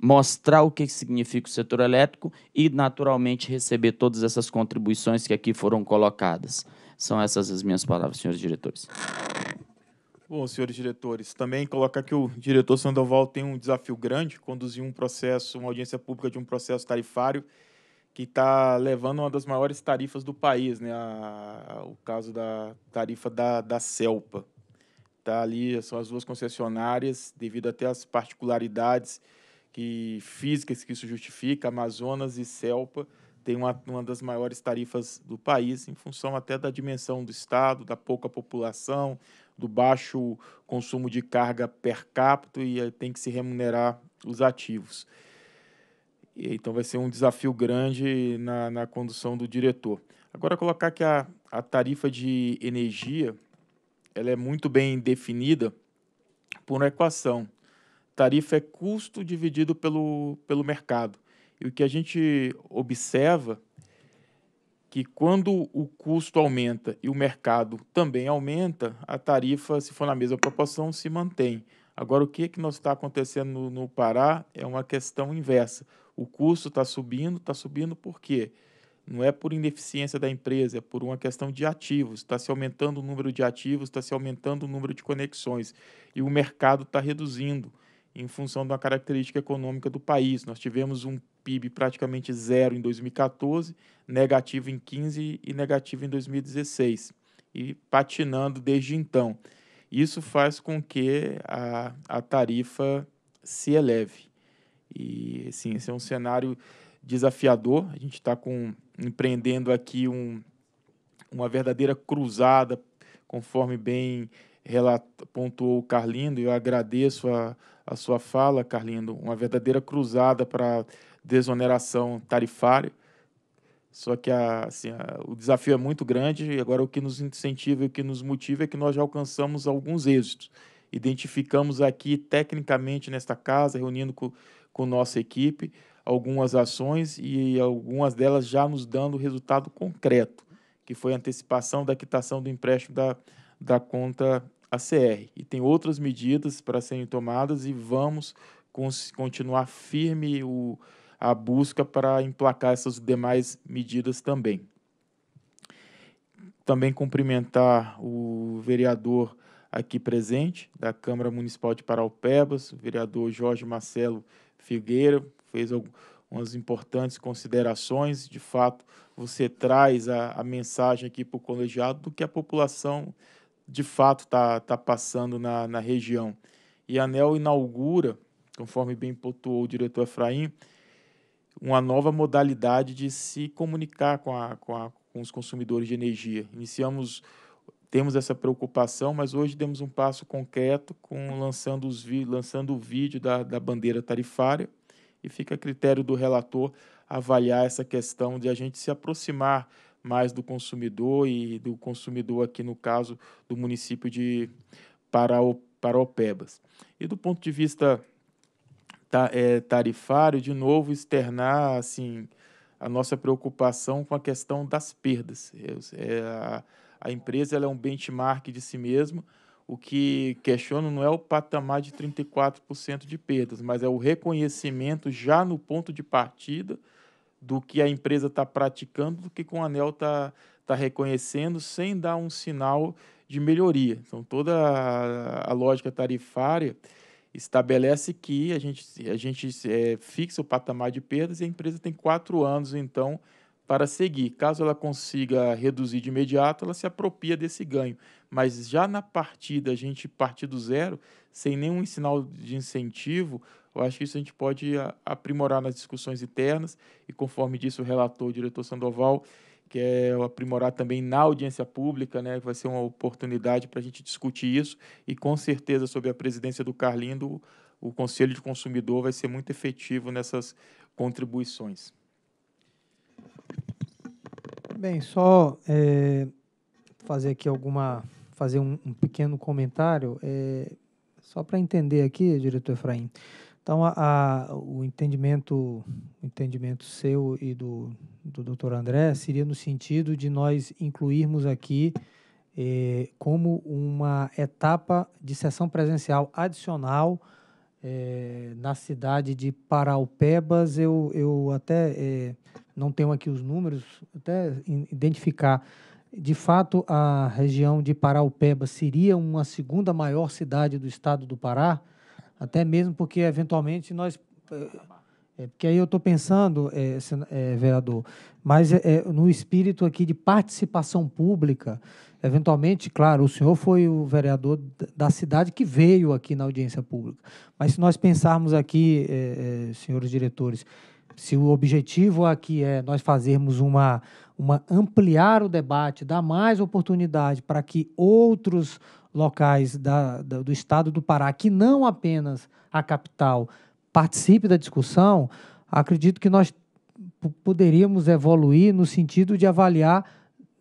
[SPEAKER 2] mostrar o que significa o setor elétrico e, naturalmente, receber todas essas contribuições que aqui foram colocadas. São essas as minhas palavras, senhores diretores.
[SPEAKER 1] Bom, senhores diretores, também colocar que o diretor Sandoval tem um desafio grande, conduzir um processo, uma audiência pública de um processo tarifário que está levando uma das maiores tarifas do país, né? A, a, o caso da tarifa da, da CELPA. está ali, são as duas concessionárias, devido até às particularidades que, físicas que isso justifica, Amazonas e CELPA, tem uma, uma das maiores tarifas do país, em função até da dimensão do Estado, da pouca população, do baixo consumo de carga per capita e tem que se remunerar os ativos. Então vai ser um desafio grande na, na condução do diretor. Agora colocar que a, a tarifa de energia ela é muito bem definida por uma equação. Tarifa é custo dividido pelo, pelo mercado. E o que a gente observa que quando o custo aumenta e o mercado também aumenta, a tarifa, se for na mesma proporção, se mantém. Agora, o que, que nós está acontecendo no, no, Pará é uma questão inversa. O custo está subindo, está subindo por quê? Não é por ineficiência da empresa, é por uma questão de ativos. Está se aumentando o número de ativos, está se aumentando o número de conexões. E o mercado está reduzindo em função da característica econômica do país. Nós tivemos um PIB praticamente zero em 2014, negativo em 15 e negativo em 2016, e patinando desde então. Isso faz com que a, a tarifa se eleve. E, sim, esse é um cenário desafiador. A gente está empreendendo aqui um, uma verdadeira cruzada, conforme bem relato, pontuou o Carlindo, e eu agradeço a, a sua fala, Carlindo, uma verdadeira cruzada para desoneração tarifária. Só que a, assim, a, o desafio é muito grande e agora o que nos incentiva e o que nos motiva é que nós já alcançamos alguns êxitos. Identificamos aqui, tecnicamente, nesta casa, reunindo com, com nossa equipe, algumas ações e algumas delas já nos dando resultado concreto, que foi a antecipação da quitação do empréstimo da, da conta ACR. E tem outras medidas para serem tomadas e vamos continuar firme o a busca para emplacar essas demais medidas também. Também cumprimentar o vereador aqui presente da Câmara Municipal de Paraupebas, o vereador Jorge Marcelo Figueira, fez algumas importantes considerações. De fato, você traz a, a mensagem aqui para o colegiado do que a população de fato está tá passando na, na região. E a ANEL inaugura, conforme bem pontuou o diretor Efraim, uma nova modalidade de se comunicar com, a, com, a, com os consumidores de energia. Iniciamos, temos essa preocupação, mas hoje demos um passo concreto com lançando, os lançando o vídeo da, da bandeira tarifária e fica a critério do relator avaliar essa questão de a gente se aproximar mais do consumidor e do consumidor aqui no caso do município de Paraopebas. E do ponto de vista é, tarifário, de novo, externar assim, a nossa preocupação com a questão das perdas. É, é a, a empresa é um benchmark de si mesma. O que questiono não é o patamar de 34% de perdas, mas é o reconhecimento já no ponto de partida do que a empresa está praticando, do que com o anel está tá reconhecendo, sem dar um sinal de melhoria. Então, toda a, a lógica tarifária estabelece que a gente, a gente é, fixa o patamar de perdas e a empresa tem quatro anos, então, para seguir. Caso ela consiga reduzir de imediato, ela se apropria desse ganho. Mas já na partida, a gente partir do zero, sem nenhum sinal de incentivo, eu acho que isso a gente pode aprimorar nas discussões internas e, conforme disse o relator, o diretor Sandoval, quer é aprimorar também na audiência pública, né? Vai ser uma oportunidade para a gente discutir isso e com certeza sob a presidência do Carlindo, o Conselho de Consumidor vai ser muito efetivo nessas contribuições.
[SPEAKER 5] Bem, só é, fazer aqui alguma, fazer um, um pequeno comentário, é, só para entender aqui, diretor Efraim. Então, a, a, o entendimento entendimento seu e do, do Dr. André seria no sentido de nós incluirmos aqui eh, como uma etapa de sessão presencial adicional eh, na cidade de Paraupebas. Eu, eu até eh, não tenho aqui os números, até identificar. De fato, a região de Paraupebas seria uma segunda maior cidade do estado do Pará, até mesmo porque, eventualmente, nós... É, porque aí eu estou pensando, é, é, vereador, mas no espírito aqui de participação pública, eventualmente, claro, o senhor foi o vereador da cidade que veio aqui na audiência pública. Mas se nós pensarmos aqui, senhores diretores, se o objetivo aqui é nós fazermos uma, uma ampliar o debate, dar mais oportunidade para que outros locais da, da, do estado do Pará, que não apenas a capital, participe da discussão, acredito que nós poderíamos evoluir no sentido de avaliar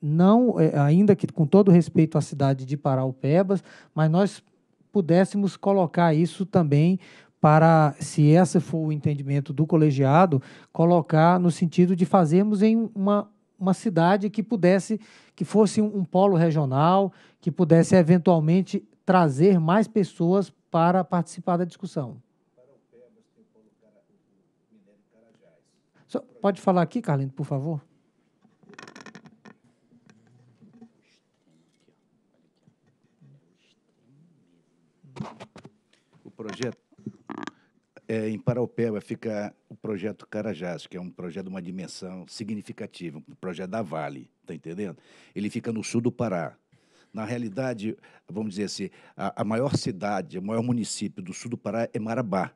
[SPEAKER 5] não é, ainda que com todo respeito à cidade de Paraupebas, mas nós pudéssemos colocar isso também para, se esse for o entendimento do colegiado, colocar no sentido de fazermos em uma uma cidade que pudesse, que fosse um, um polo regional, que pudesse eventualmente trazer mais pessoas para participar da discussão. pode falar aqui, Carlinhos, por favor?
[SPEAKER 4] O projeto é, em Paraupeba fica o projeto Carajás, que é um projeto de uma dimensão significativa, um projeto da Vale, tá entendendo? Ele fica no sul do Pará. Na realidade, vamos dizer assim, a, a maior cidade, o maior município do sul do Pará é Marabá.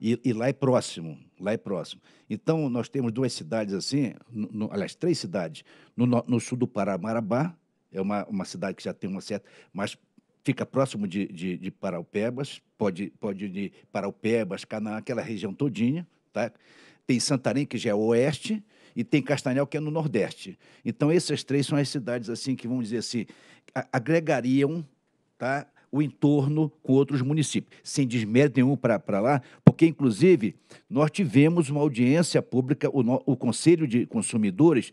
[SPEAKER 4] E, e, lá é próximo, lá é próximo. Então, nós temos duas cidades assim, no, no, aliás, três cidades. No, no, sul do Pará, Marabá, é uma, uma cidade que já tem uma certa... Mas fica próximo de, de, de Paraupebas, pode, pode ir de Paraupebas, Canaã, aquela região todinha, tá? Tem Santarém, que já é oeste, e tem Castanhal, que é no nordeste. Então, essas três são as cidades, assim, que, vamos dizer assim, agregariam, tá? o entorno com outros municípios, sem desmérito nenhum para lá, porque, inclusive, nós tivemos uma audiência pública, o, o Conselho de Consumidores,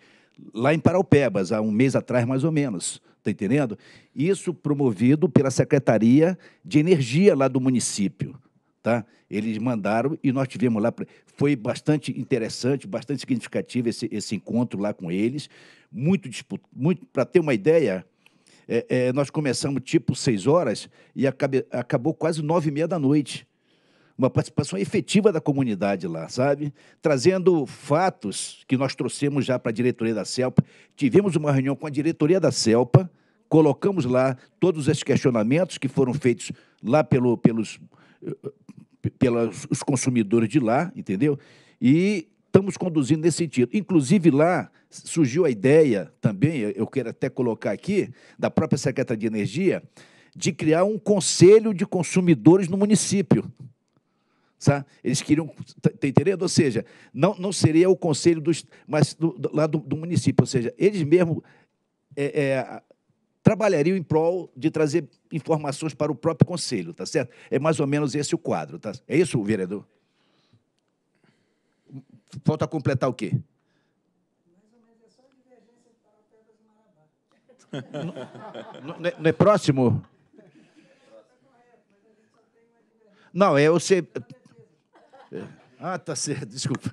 [SPEAKER 4] lá em Paraupebas, há um mês atrás, mais ou menos, Está entendendo? Isso promovido pela Secretaria de Energia lá do município. Tá? Eles mandaram e nós tivemos lá. Foi bastante interessante, bastante significativo esse, esse encontro lá com eles. Muito disputado. Muito, Para ter uma ideia, é, é, nós começamos tipo seis horas e acabe, acabou quase nove e meia da noite uma participação efetiva da comunidade lá, sabe? Trazendo fatos que nós trouxemos já para a diretoria da CELPA. Tivemos uma reunião com a diretoria da CELPA, colocamos lá todos esses questionamentos que foram feitos lá pelo, pelos, eh, eh, pelos os consumidores de lá, entendeu? E estamos conduzindo nesse sentido. Inclusive, lá surgiu a ideia também, eu quero até colocar aqui, da própria Secretaria de Energia, de criar um conselho de consumidores no município. Sabe? Eles queriam, tem tá, tá entendendo? Ou seja, não, não seria o conselho dos, mas do, do, lá do, do município, ou seja, eles mesmos é, é, trabalhariam em prol de trazer informações para o próprio conselho, tá certo? É mais ou menos esse o quadro, tá? É isso, vereador? Falta completar o quê? não, não, é, não é próximo? Não, é você
[SPEAKER 2] ah, tá certo, desculpa.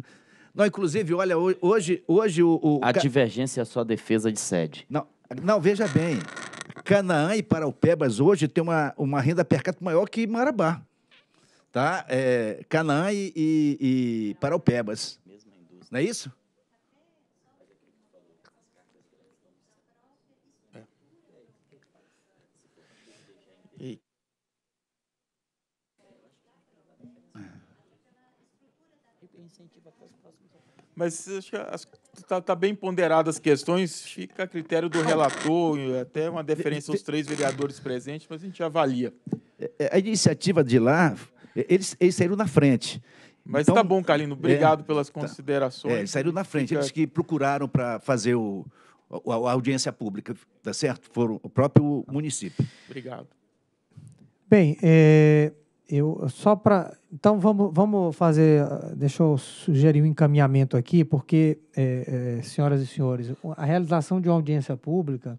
[SPEAKER 2] Não, inclusive, olha, hoje, hoje o, o... A divergência é só defesa de sede.
[SPEAKER 4] Não, não, veja bem. Canaã e Paraupebas hoje tem uma, uma renda per capita maior que Marabá. Tá? É, Canaã e, e, e Paraupebas.
[SPEAKER 2] Não é isso?
[SPEAKER 1] Mas acho que as, tá, tá, bem ponderadas as questões, fica a critério do relator, até uma deferência aos três vereadores presentes, mas a gente avalia.
[SPEAKER 4] É, é, a iniciativa de lá, eles, eles saíram na frente. Mas então, tá bom, Carlino, obrigado é, pelas tá. considerações. Tá. É, saíram na frente, fica... eles que procuraram para fazer o, a, a audiência pública, tá certo? Foram o próprio município. Obrigado.
[SPEAKER 5] Bem, é, eu só para então vamos, vamos fazer ah, deixa eu sugerir um encaminhamento aqui porque é, é, senhoras e senhores a realização de uma audiência pública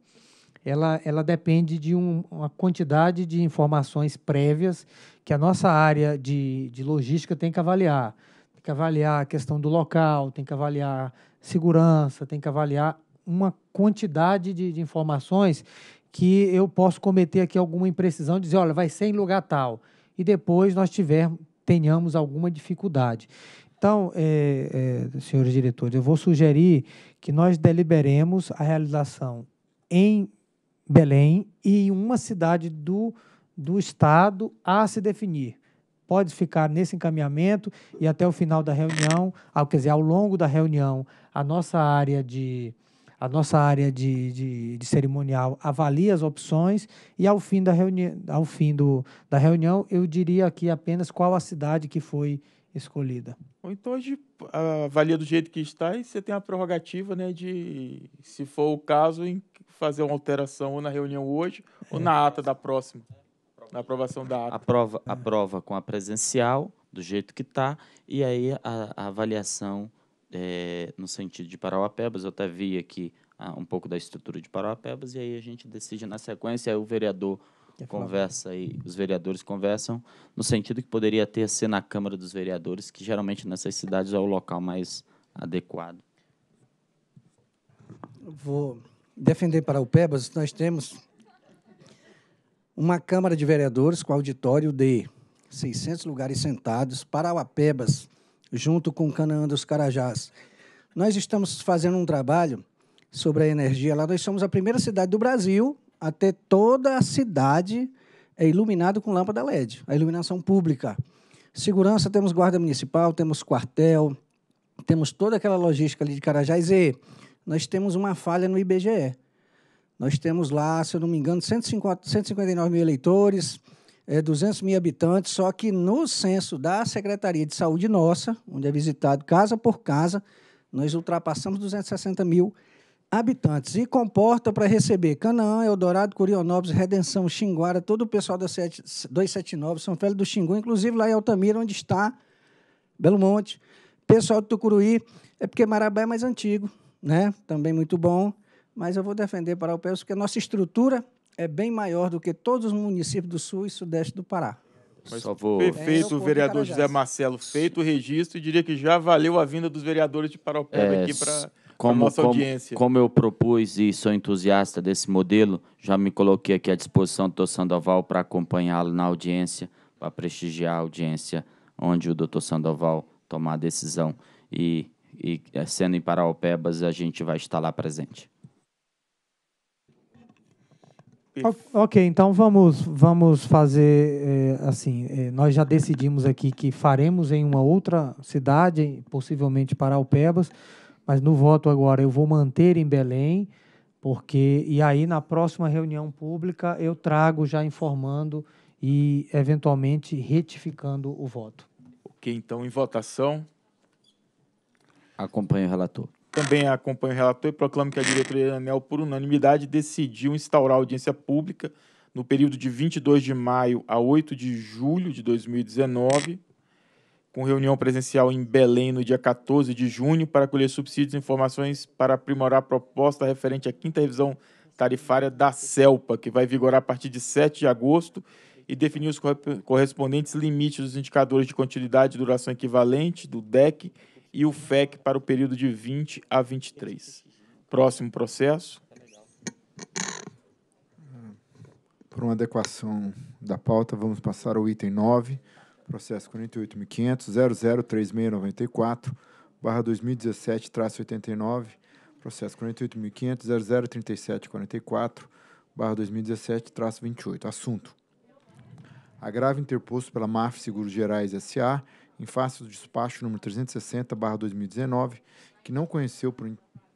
[SPEAKER 5] ela, ela depende de um, uma quantidade de informações prévias que a nossa área de, de logística tem que avaliar tem que avaliar a questão do local tem que avaliar segurança tem que avaliar uma quantidade de, de informações que eu posso cometer aqui alguma imprecisão dizer olha vai ser em lugar tal e depois nós tivermos, tenhamos alguma dificuldade. Então, é, é, senhores diretores, eu vou sugerir que nós deliberemos a realização em Belém e em uma cidade do, do Estado a se definir. Pode ficar nesse encaminhamento e até o final da reunião, ao, quer dizer, ao longo da reunião, a nossa área de, a nossa área de, de, de, cerimonial avalia as opções e ao fim, da, reuni ao fim do, da reunião eu diria aqui apenas qual a cidade que foi escolhida.
[SPEAKER 1] Então hoje avalia do jeito que está e você tem a prerrogativa né, de, se for o caso, em fazer uma alteração ou na reunião hoje ou é. na ata da próxima, na aprovação da ata.
[SPEAKER 2] Aprova, aprova com a presencial, do jeito que está, e aí a, a avaliação é, no sentido de Parauapebas, eu até vi aqui ah, um pouco da estrutura de Parauapebas, e aí a gente decide na sequência, aí o vereador conversa e os vereadores conversam no sentido que poderia ter ser na Câmara dos Vereadores, que geralmente nessas cidades é o local mais adequado.
[SPEAKER 16] Vou defender Paraupebas, nós temos uma Câmara de Vereadores com auditório de 600 lugares sentados, Parauapebas, junto com Canaã dos Carajás. Nós estamos fazendo um trabalho sobre a energia lá. Nós somos a primeira cidade do Brasil a ter toda a cidade é com lâmpada LED, a iluminação pública. Segurança, temos guarda municipal, temos quartel, temos toda aquela logística ali de Carajás e nós temos uma falha no IBGE. Nós temos lá, se eu não me engano, 159 mil eleitores, é, 200 mil habitantes, só que no censo da Secretaria de Saúde nossa, onde é visitado casa por casa, nós ultrapassamos 260 mil habitantes e comporta para receber Canaã, Eldorado, Curionópolis, Redenção, Xinguara, todo o pessoal da 7, 279, São Félix do Xingu, inclusive lá em Altamira, onde está Belo Monte, pessoal do Tucuruí, é porque Marabá é mais antigo, né? também muito bom, mas eu vou defender para o porque a nossa estrutura é bem maior do que todos os municípios do sul e sudeste do Pará.
[SPEAKER 2] Mas vou...
[SPEAKER 1] Perfeito, é, vereador José Marcelo. Feito o registro e diria que já valeu a vinda dos vereadores de Paraupeba é, aqui para a nossa como, audiência.
[SPEAKER 2] Como eu propus e sou entusiasta desse modelo, já me coloquei aqui à disposição do doutor Sandoval para acompanhá-lo na audiência, para prestigiar a audiência onde o doutor Sandoval tomar a decisão. E, e é, sendo em Paraupebas, a gente vai estar lá presente.
[SPEAKER 5] Ok, então vamos, vamos fazer é, assim. É, nós já decidimos aqui que faremos em uma outra cidade, possivelmente para Alpebas, mas no voto agora eu vou manter em Belém, porque e aí na próxima reunião pública eu trago já informando e eventualmente retificando o voto.
[SPEAKER 1] Ok, então em votação.
[SPEAKER 2] Acompanhe o relator
[SPEAKER 1] também acompanho o relator e proclamo que a diretoria ANEL, por unanimidade, decidiu instaurar audiência pública no período de 22 de maio a 8 de julho de 2019, com reunião presencial em Belém no dia 14 de junho, para colher subsídios e informações para aprimorar a proposta referente à quinta revisão tarifária da CELPA, que vai vigorar a partir de 7 de agosto e definir os correspondentes limites dos indicadores de continuidade e duração equivalente do DEC e o FEC para o período de 20 a 23. Próximo processo.
[SPEAKER 3] Por uma adequação da pauta, vamos passar ao item 9, processo 48.500.003694, barra 2017, traço 89, processo 48.500.003744, barra 2017, traço 28. Assunto. Agravo interposto pela MAF Seguros Gerais S.A., em face do despacho número 360/2019, que não conheceu por,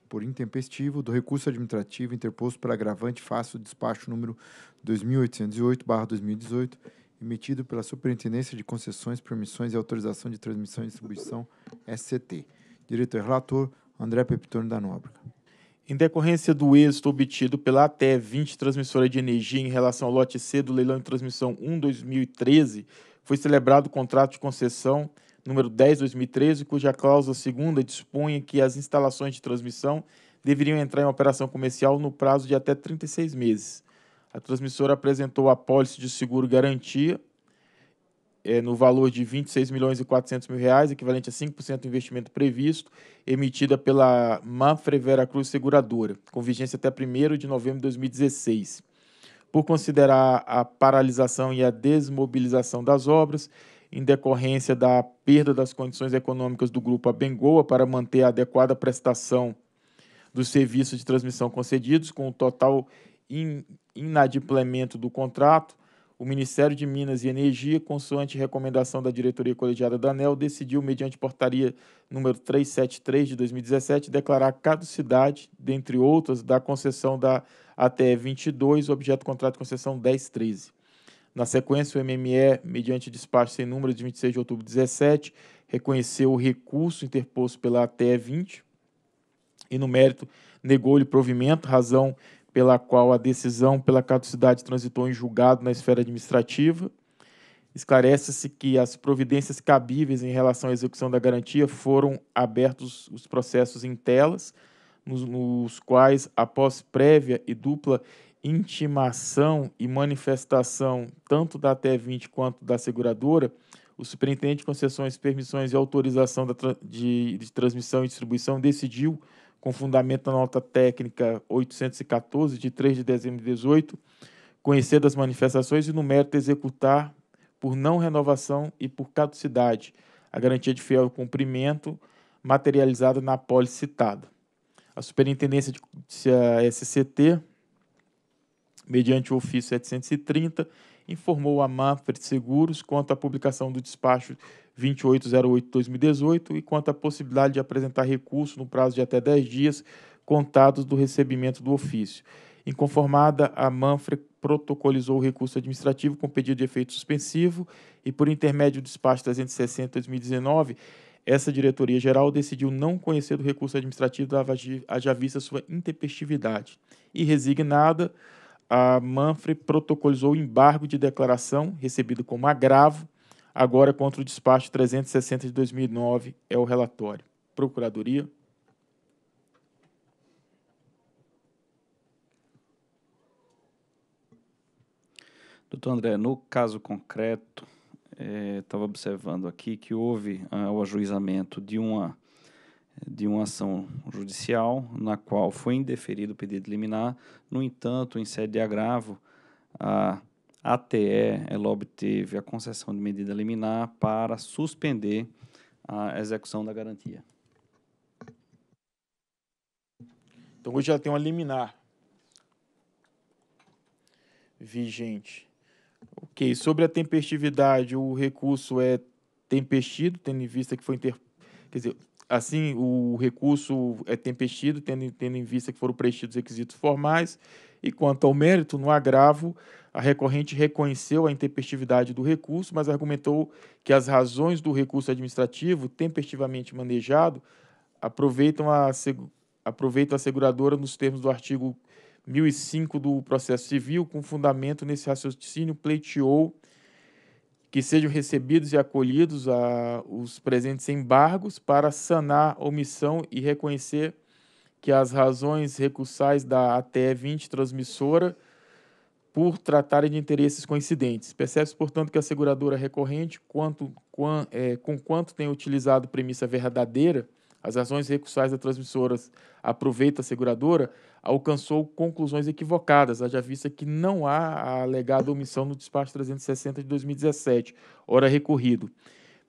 [SPEAKER 3] por intempestivo do recurso administrativo interposto para agravante face do despacho número 2808/2018, emitido pela Superintendência de Concessões, Permissões e Autorização de Transmissão e Distribuição, SCT. Diretor relator André Pepitone da Nóbrega. Em decorrência do êxito obtido pela
[SPEAKER 1] ATE 20 transmissora de energia em relação ao lote C do leilão de transmissão 1 2013, foi celebrado o contrato de concessão número 10/2013, cuja cláusula segunda dispunha que as instalações de transmissão deveriam entrar em operação comercial no prazo de até 36 meses. A transmissora apresentou a pólice de seguro garantia é, no valor de 26 milhões e 400 mil reais, equivalente a 5% do investimento previsto, emitida pela Manfre Veracruz Seguradora, com vigência até 1 de novembro de 2016 por considerar a paralisação e a desmobilização das obras em decorrência da perda das condições econômicas do grupo Abengoa para manter a adequada prestação dos serviços de transmissão concedidos, com o total inadimplemento do contrato, o Ministério de Minas e Energia, consoante recomendação da diretoria colegiada da ANEL, decidiu, mediante portaria número 373 de 2017, declarar caducidade, dentre outras, da concessão da até 22, objeto contrato de concessão 1013. Na sequência, o MME, mediante despacho sem número de 26 de outubro de 2017, reconheceu o recurso interposto pela ATE 20 e, no mérito, negou-lhe provimento, razão pela qual a decisão pela caducidade transitou em julgado na esfera administrativa. Esclarece-se que as providências cabíveis em relação à execução da garantia foram abertos os processos em telas, nos, nos quais, após prévia e dupla intimação e manifestação tanto da TE20 quanto da seguradora, o superintendente de concessões, permissões e autorização da de, de, transmissão e distribuição decidiu, com fundamento na nota técnica 814, de 3 de dezembro de 2018, conhecer das manifestações e, no mérito, executar por não renovação e por caducidade a garantia de fiel cumprimento materializada na apólice citada a Superintendência de SCT, mediante o ofício 730, informou a Manfred Seguros quanto à publicação do despacho 2808-2018 e quanto à possibilidade de apresentar recurso no prazo de até 10 dias contados do recebimento do ofício. Inconformada, a Manfred protocolizou o recurso administrativo com pedido de efeito suspensivo e, por intermédio do despacho 360-2019, essa diretoria geral decidiu não conhecer do recurso administrativo, haja vista sua intempestividade. E resignada, a Manfre protocolizou o embargo de declaração, recebido como agravo, agora contra o despacho 360 de 2009, é o relatório. Procuradoria.
[SPEAKER 7] Doutor André, no caso concreto, estava eh, é, observando aqui que houve ah, o ajuizamento de uma, de uma ação judicial na qual foi indeferido o pedido liminar, no entanto, em sede de agravo, a ATE ela obteve a concessão de medida liminar para suspender a execução da garantia. Então, hoje ela tem uma liminar
[SPEAKER 1] vigente Ok, sobre a tempestividade, o recurso é tempestido, tendo em vista que foi inter... Quer dizer, assim, o recurso é tempestido, tendo, tendo em vista que foram preenchidos requisitos formais. E quanto ao mérito, no agravo, a recorrente reconheceu a intempestividade do recurso, mas argumentou que as razões do recurso administrativo tempestivamente manejado aproveitam a, aproveitam a seguradora nos termos do artigo 1005 do processo civil, com fundamento nesse raciocínio, pleiteou que sejam recebidos e acolhidos a, ah, os presentes embargos para sanar omissão e reconhecer que as razões recursais da ATE 20 transmissora por tratarem de interesses coincidentes. Percebe-se, portanto, que a seguradora recorrente, quanto, com, é, com quanto tem utilizado premissa verdadeira, as razões recursais da transmissora aproveita a seguradora, alcançou conclusões equivocadas, haja vista que não há a alegada omissão no despacho 360 de 2017, hora recorrido,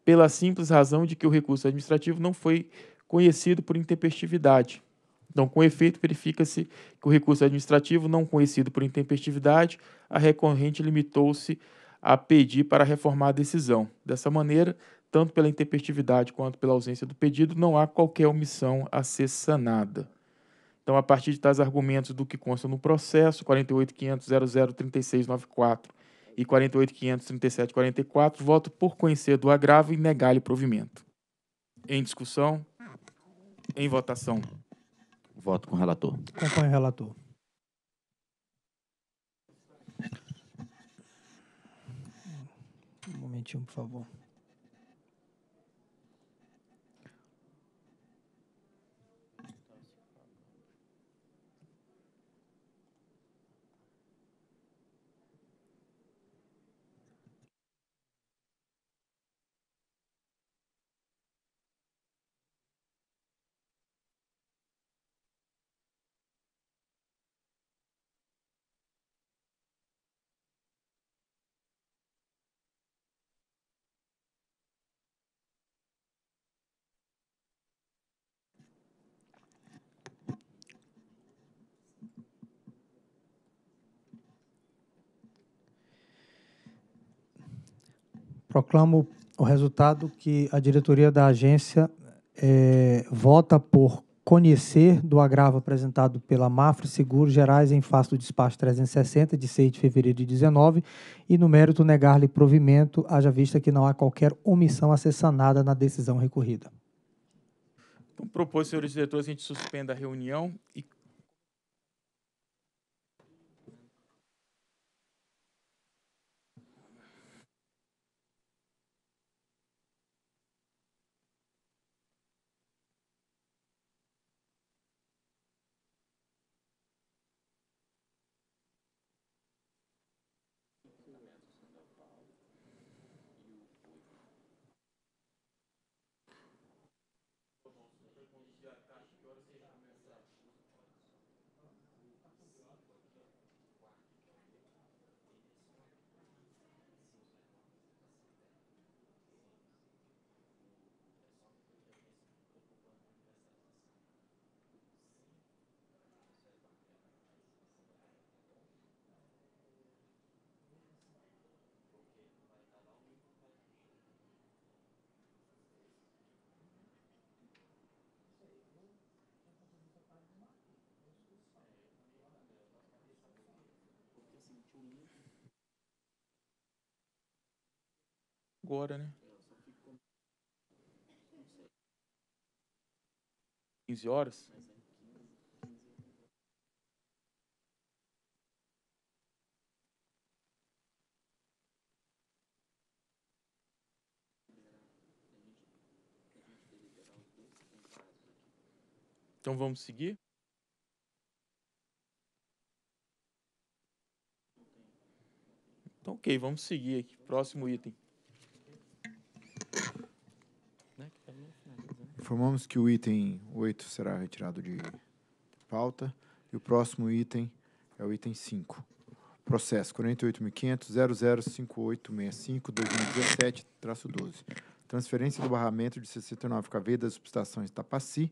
[SPEAKER 1] pela simples razão de que o recurso administrativo não foi conhecido por intempestividade. Então, com efeito, verifica-se que o recurso administrativo não conhecido por intempestividade, a recorrente limitou-se a pedir para reformar a decisão. Dessa maneira, tanto pela intempestividade quanto pela ausência do pedido, não há qualquer omissão a ser sanada. Então, a partir de tais argumentos do que consta no processo 48.500.003694 e 48.500.3744, voto por conhecer do agravo e negar-lhe provimento. Em discussão? Em votação.
[SPEAKER 2] Voto com o relator. Acompanhe
[SPEAKER 5] o relator. Um momentinho, por favor. proclamo o resultado que a diretoria da agência é, vota por conhecer do agravo apresentado pela Mafra Seguros Gerais em face do despacho 360 de 6 de fevereiro de 19 e no mérito negar-lhe provimento, haja vista que não há qualquer omissão a ser sanada na decisão recorrida.
[SPEAKER 1] Então, propôs, senhores diretores, que a gente suspenda a reunião e agora, né? 15 horas? Então vamos seguir? Então, ok, vamos seguir aqui. Próximo item.
[SPEAKER 3] Informamos que o item 8 será retirado de pauta e o próximo item é o item 5. Processo 485000058652017 12 Transferência do barramento de 69 kV das subestações Tapaci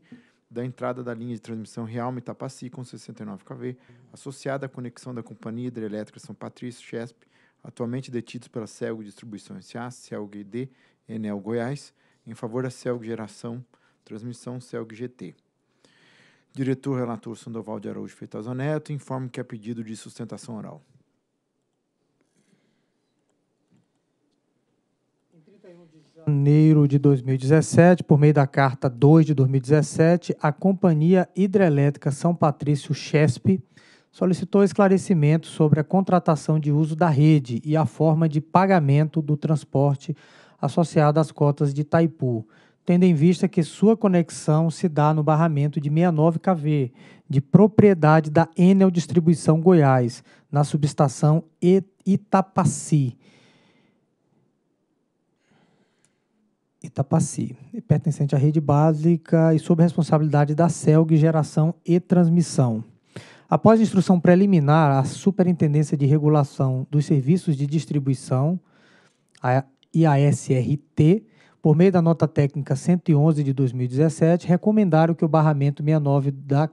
[SPEAKER 3] da entrada da linha de transmissão Realme Tapaci com 69 kV, associada à conexão da Companhia Hidrelétrica São Patrício, CHESP, atualmente detidos pela CELG Distribuição S.A., CELG-D, Enel Goiás, em favor da CELG Geração Transmissão CELG GT. Diretor relator Sandoval de Araújo Feitosa Neto informa que é pedido de sustentação oral.
[SPEAKER 5] Em 31 de janeiro de 2017, por meio da carta 2 de 2017, a Companhia Hidrelétrica São Patrício Chesp solicitou esclarecimento sobre a contratação de uso da rede e a forma de pagamento do transporte associado às cotas de Taipu tendo em vista que sua conexão se dá no barramento de 69 kV, de propriedade da Enel Distribuição Goiás, na subestação Itapaci. Itapaci, pertencente à rede básica e sob responsabilidade da CELG Geração e Transmissão. Após instrução preliminar, a Superintendência de Regulação dos Serviços de Distribuição, a IASRT, por meio da nota técnica 111 de 2017, recomendaram que o barramento 69 da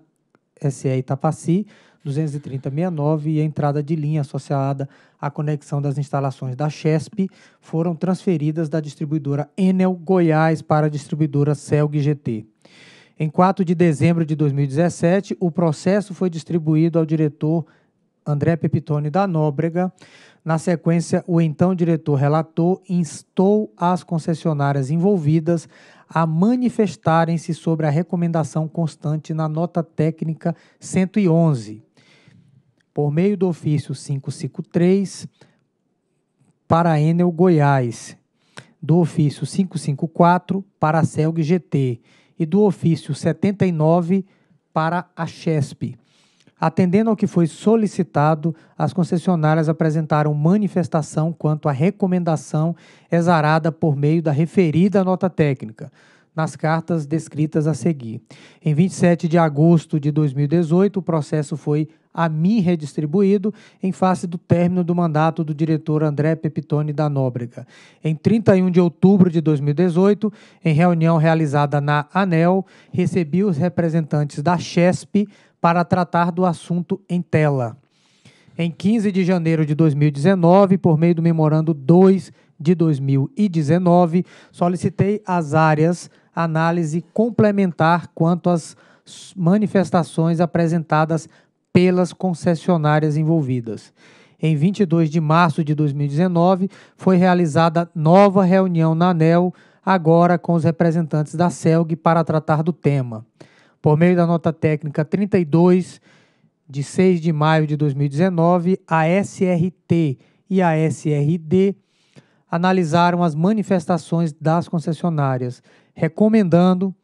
[SPEAKER 5] SE Itapaci, 23069 e a entrada de linha associada à conexão das instalações da Chesp foram transferidas da distribuidora Enel Goiás para a distribuidora Celg GT. Em 4 de dezembro de 2017, o processo foi distribuído ao diretor André Pepitone da Nóbrega na sequência, o então diretor relator instou as concessionárias envolvidas a manifestarem-se sobre a recomendação constante na nota técnica 111. Por meio do ofício 553 para a Enel Goiás, do ofício 554 para a Celg GT e do ofício 79 para a Chesp. Atendendo ao que foi solicitado, as concessionárias apresentaram manifestação quanto à recomendação exarada por meio da referida nota técnica, nas cartas descritas a seguir. Em 27 de agosto de 2018, o processo foi a mim redistribuído em face do término do mandato do diretor André Pepitone da Nóbrega. Em 31 de outubro de 2018, em reunião realizada na ANEL, recebi os representantes da CHESP para tratar do assunto em tela. Em 15 de janeiro de 2019, por meio do Memorando 2 de 2019, solicitei às áreas análise complementar quanto às manifestações apresentadas pelas concessionárias envolvidas. Em 22 de março de 2019, foi realizada nova reunião na ANEL, agora com os representantes da CELG, para tratar do tema por meio da nota técnica 32 de 6 de maio de 2019, a SRT e a SRD analisaram as manifestações das concessionárias, recomendando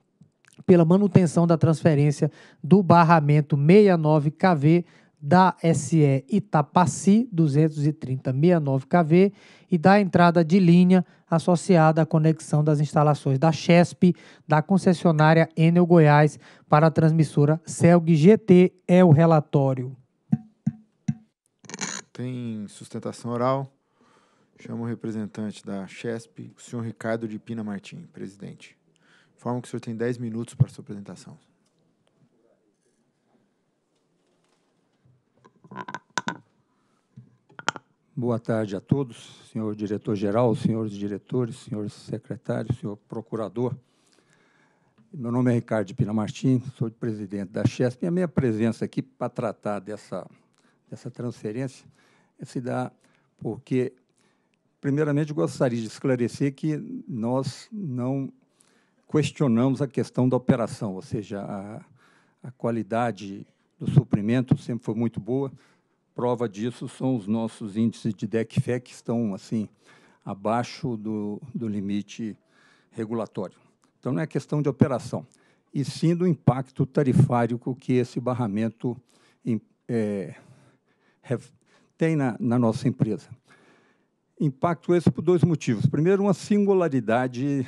[SPEAKER 5] pela manutenção da transferência do barramento 69KV da SE Itapaci 230 69KV e da entrada de linha associada à conexão das instalações da CHESP, da concessionária Enel Goiás, para a transmissora CELG GT, é o relatório.
[SPEAKER 3] Tem sustentação oral. Chamo o representante da CHESP, o senhor Ricardo de Pina Martim, presidente. Informo que o senhor tem 10 minutos para a sua apresentação.
[SPEAKER 9] Boa tarde a todos, senhor diretor-geral, senhores diretores, senhores secretários, senhor procurador. Meu nome é Ricardo Pina Martins, sou presidente da Chesp. E a minha presença aqui para tratar dessa, dessa transferência é se dá porque, primeiramente, gostaria de esclarecer que nós não questionamos a questão da operação, ou seja, a, a qualidade do suprimento sempre foi muito boa prova disso são os nossos índices de DECFE, que estão assim abaixo do, do limite regulatório. Então, não é questão de operação, e sim do impacto tarifário que esse barramento é, tem na, na nossa empresa. Impacto esse por dois motivos. Primeiro, uma singularidade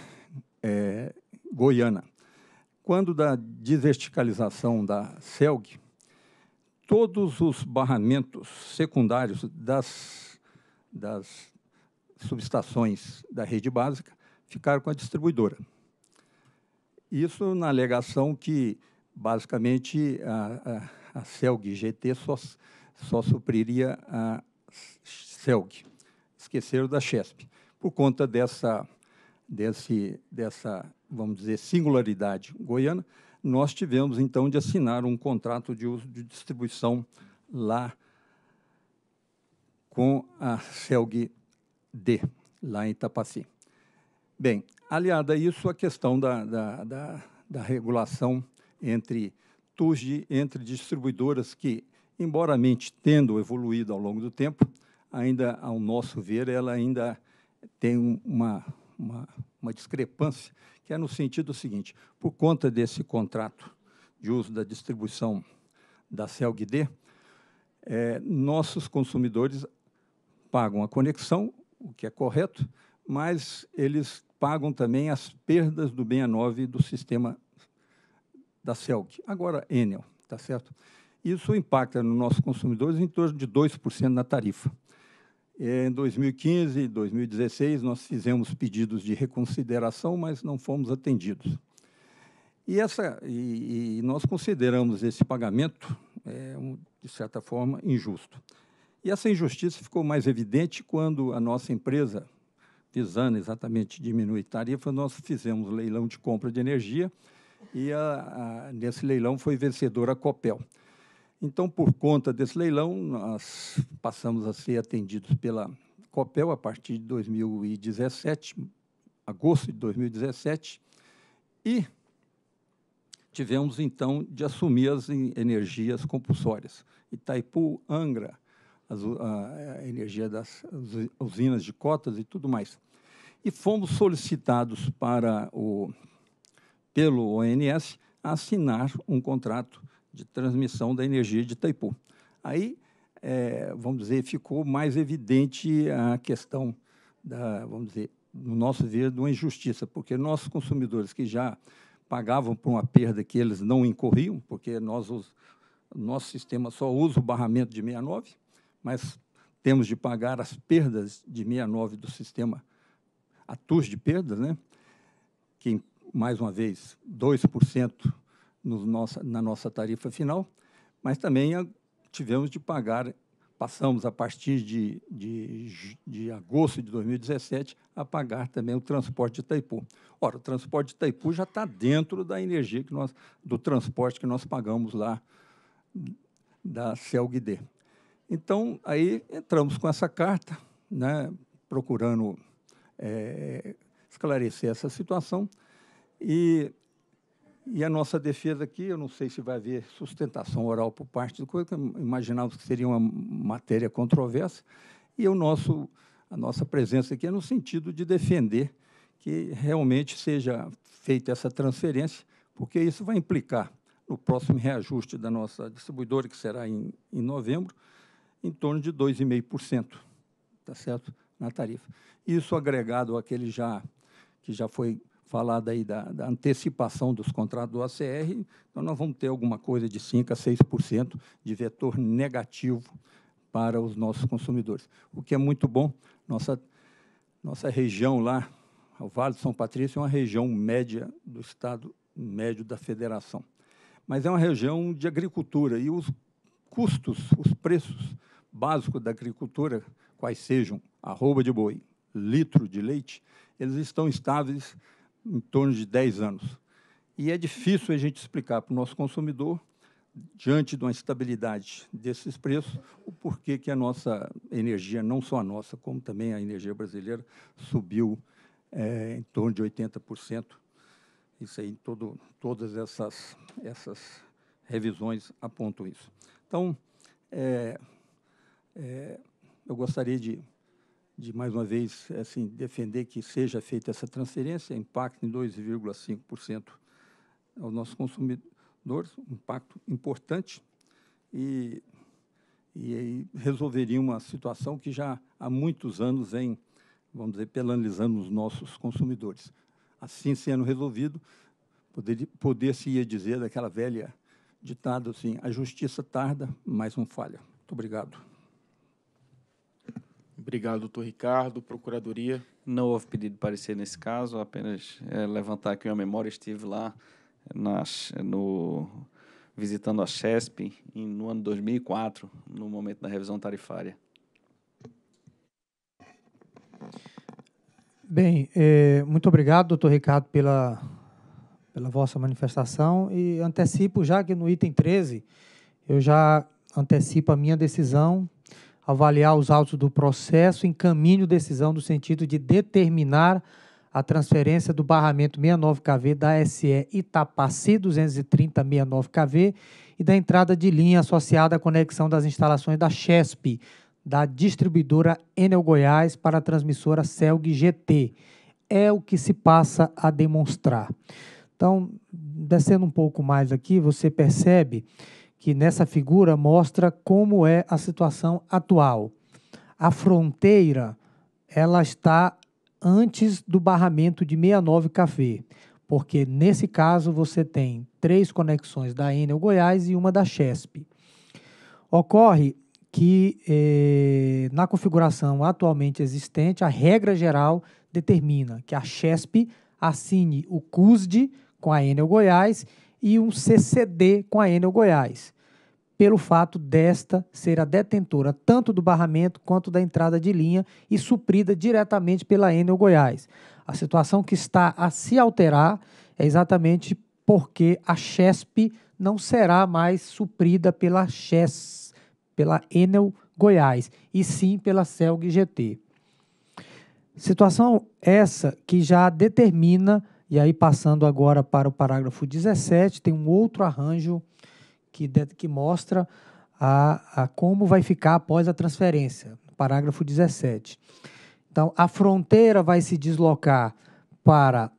[SPEAKER 9] é, goiana. Quando da desverticalização da CELG, todos os barramentos secundários das, das subestações da rede básica ficaram com a distribuidora. Isso na alegação que, basicamente, a, a, a CELG GT só, só supriria a CELG. Esqueceram da CHESP. Por conta dessa, desse, dessa, vamos dizer, singularidade goiana, nós tivemos então de assinar um contrato de uso de distribuição lá com a CELG D, lá em Itapaci. Bem, aliada a isso, a questão da, da, da, da regulação entre TUSD, entre distribuidoras que, embora a mente tendo evoluído ao longo do tempo, ainda, ao nosso ver, ela ainda tem uma, uma, uma discrepância que é no sentido seguinte: por conta desse contrato de uso da distribuição da CELG-D, é, nossos consumidores pagam a conexão, o que é correto, mas eles pagam também as perdas do bem a 9 do sistema da CELG, agora Enel, tá certo? Isso impacta nos nossos consumidores em torno de 2% na tarifa. Eh, em 2015 e 2016, nós fizemos pedidos de reconsideração, mas não fomos atendidos. E, essa, e, e nós consideramos esse pagamento, é, um, de certa forma, injusto. E essa injustiça ficou mais evidente quando a nossa empresa, visando exatamente diminuir tarifa, nós fizemos leilão de compra de energia e a, a, nesse leilão foi vencedora a Copel. Então, por conta desse leilão, nós passamos a ser atendidos pela COPEL a partir de 2017, agosto de 2017, e tivemos, então, de assumir as energias compulsórias. Itaipu, Angra, as, a, a, energia das usinas de cotas e tudo mais. E fomos solicitados para o, pelo ONS a assinar um contrato de transmissão da energia de Itaipu. Aí, é, vamos dizer, ficou mais evidente a questão da, vamos dizer, no nosso ver, de uma injustiça, porque nossos consumidores que já pagavam por uma perda que eles não incorriam, porque nós, os, nosso sistema só usa o barramento de 69, mas temos de pagar as perdas de 69 do sistema, a TUS de perdas, né? que, mais uma vez, 2% no na nossa tarifa final, mas também a, tivemos de pagar, passamos a partir de, de, de agosto de 2017 a pagar também o transporte de Itaipu. Ora, o transporte de Itaipu já está dentro da energia que nós, do transporte que nós pagamos lá da CELGD. Então, aí entramos com essa carta, né, procurando é, esclarecer essa situação, e e a nossa defesa aqui, eu não sei se vai haver sustentação oral por parte do coisa, imaginávamos que seria uma matéria controversa, e o nosso, a nossa presença aqui é no sentido de defender que realmente seja feita essa transferência, porque isso vai implicar no próximo reajuste da nossa distribuidora, que será em, em novembro, em torno de 2,5%, tá certo? Na tarifa. Isso agregado àquele já que já foi falar daí da, da, antecipação dos contratos do ACR, então nós vamos ter alguma coisa de 5% a 6% de vetor negativo para os nossos consumidores, o que é muito bom. Nossa, nossa região lá, o Vale de São Patrício, é uma região média do Estado médio da federação. Mas é uma região de agricultura e os custos, os preços básicos da agricultura, quais sejam arroba de boi, litro de leite, eles estão estáveis em torno de 10 anos. E é difícil a gente explicar para o nosso consumidor, diante de uma estabilidade desses preços, o porquê que a nossa energia, não só a nossa, como também a energia brasileira, subiu é, em torno de 80%. Isso aí, todo, todas essas, essas revisões apontam isso. Então, é, é, eu gostaria de de mais uma vez assim defender que seja feita essa transferência, impacto em 2,5% aos nossos consumidores, um impacto importante e e aí resolveria uma situação que já há muitos anos vem, vamos dizer, penalizando os nossos consumidores. Assim sendo resolvido, poder, poder se ia dizer daquela velha ditado assim, a justiça tarda, mas não falha. Muito obrigado. Obrigado, doutor Ricardo, Procuradoria. Não houve pedido de parecer
[SPEAKER 7] nesse caso, apenas é, levantar aqui uma memória. Estive lá eh, nas, eh, no, visitando a CESP em, no ano 2004, no momento da revisão tarifária.
[SPEAKER 5] Bem, é, muito obrigado, doutor Ricardo, pela, pela vossa manifestação e antecipo já que no item 13 eu já antecipo a minha decisão avaliar os autos do processo, encaminho decisão no sentido de determinar a transferência do barramento 69KV da SE Itapaci 230-69KV e da entrada de linha associada à conexão das instalações da CHESP, da distribuidora Enel Goiás para a transmissora CELG GT. É o que se passa a demonstrar. Então, descendo um pouco mais aqui, você percebe que nessa figura mostra como é a situação atual. A fronteira ela está antes do barramento de 69 Café, porque nesse caso você tem três conexões da Enel Goiás e uma da Chesp. Ocorre que eh, na configuração atualmente existente, a regra geral determina que a Chesp assine o CUSD com a Enel Goiás e um CCD com a Enel Goiás, pelo fato desta ser a detentora tanto do barramento quanto da entrada de linha e suprida diretamente pela Enel Goiás. A situação que está a se alterar é exatamente porque a CHESP não será mais suprida pela CHES, pela Enel Goiás, e sim pela CELG GT. Situação essa que já determina e aí, passando agora para o parágrafo 17, tem um outro arranjo que, que mostra a, a como vai ficar após a transferência. Parágrafo 17. Então, a fronteira vai se deslocar para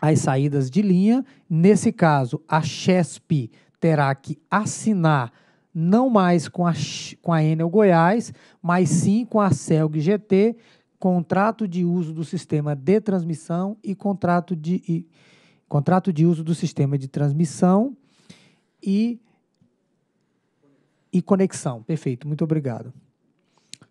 [SPEAKER 5] as saídas de linha. Nesse caso, a CHESP terá que assinar não mais com a, com a Enel Goiás, mas sim com a CELG GT, contrato de uso do sistema de transmissão e contrato de, e, contrato de uso do sistema de transmissão e, e conexão. Perfeito, muito obrigado.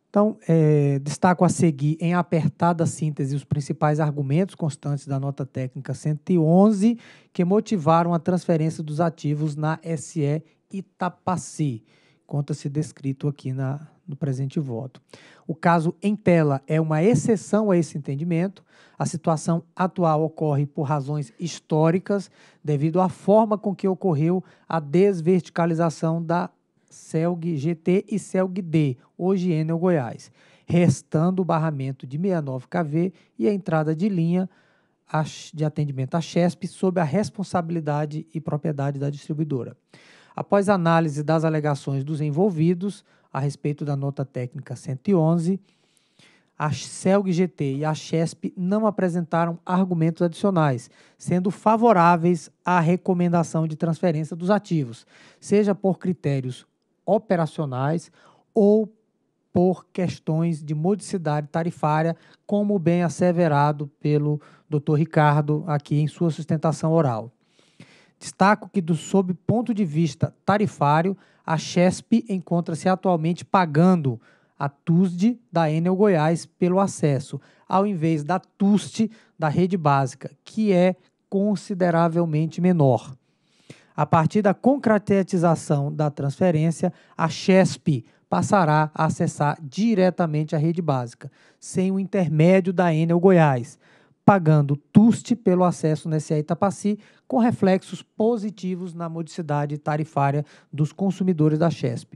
[SPEAKER 5] Então, é, destaco a seguir, em apertada síntese, os principais argumentos constantes da nota técnica 111 que motivaram a transferência dos ativos na SE Itapaci conta-se descrito aqui na, no presente voto. O caso em tela é uma exceção a esse entendimento. A situação atual ocorre por razões históricas, devido à forma com que ocorreu a desverticalização da CELG GT e CELG D, hoje Enel Goiás, restando o barramento de 69 kV e a entrada de linha de atendimento à CHESP sob a responsabilidade e propriedade da distribuidora. Após análise das alegações dos envolvidos a respeito da nota técnica 111, a CELG GT e a CHESP não apresentaram argumentos adicionais, sendo favoráveis à recomendação de transferência dos ativos, seja por critérios operacionais ou por questões de modicidade tarifária, como bem asseverado pelo Dr. Ricardo aqui em sua sustentação oral. Destaco que, do sob ponto de vista tarifário, a Chesp encontra-se atualmente pagando a TUSD da Enel Goiás pelo acesso, ao invés da TUST da rede básica, que é consideravelmente menor. A partir da concretização da transferência, a Chesp passará a acessar diretamente a rede básica, sem o intermédio da Enel Goiás, pagando TUST pelo acesso nesse Itapaci, com reflexos positivos na modicidade tarifária dos consumidores da Chesp.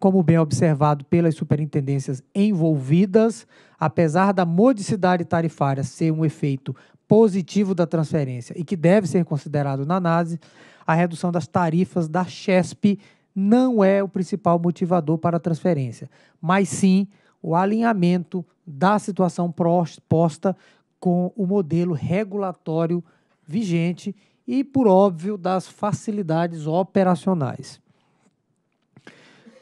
[SPEAKER 5] Como bem observado pelas superintendências envolvidas, apesar da modicidade tarifária ser um efeito positivo da transferência e que deve ser considerado na análise, a redução das tarifas da Chesp não é o principal motivador para a transferência, mas sim o alinhamento da situação proposta com o modelo regulatório vigente e, por óbvio, das facilidades operacionais.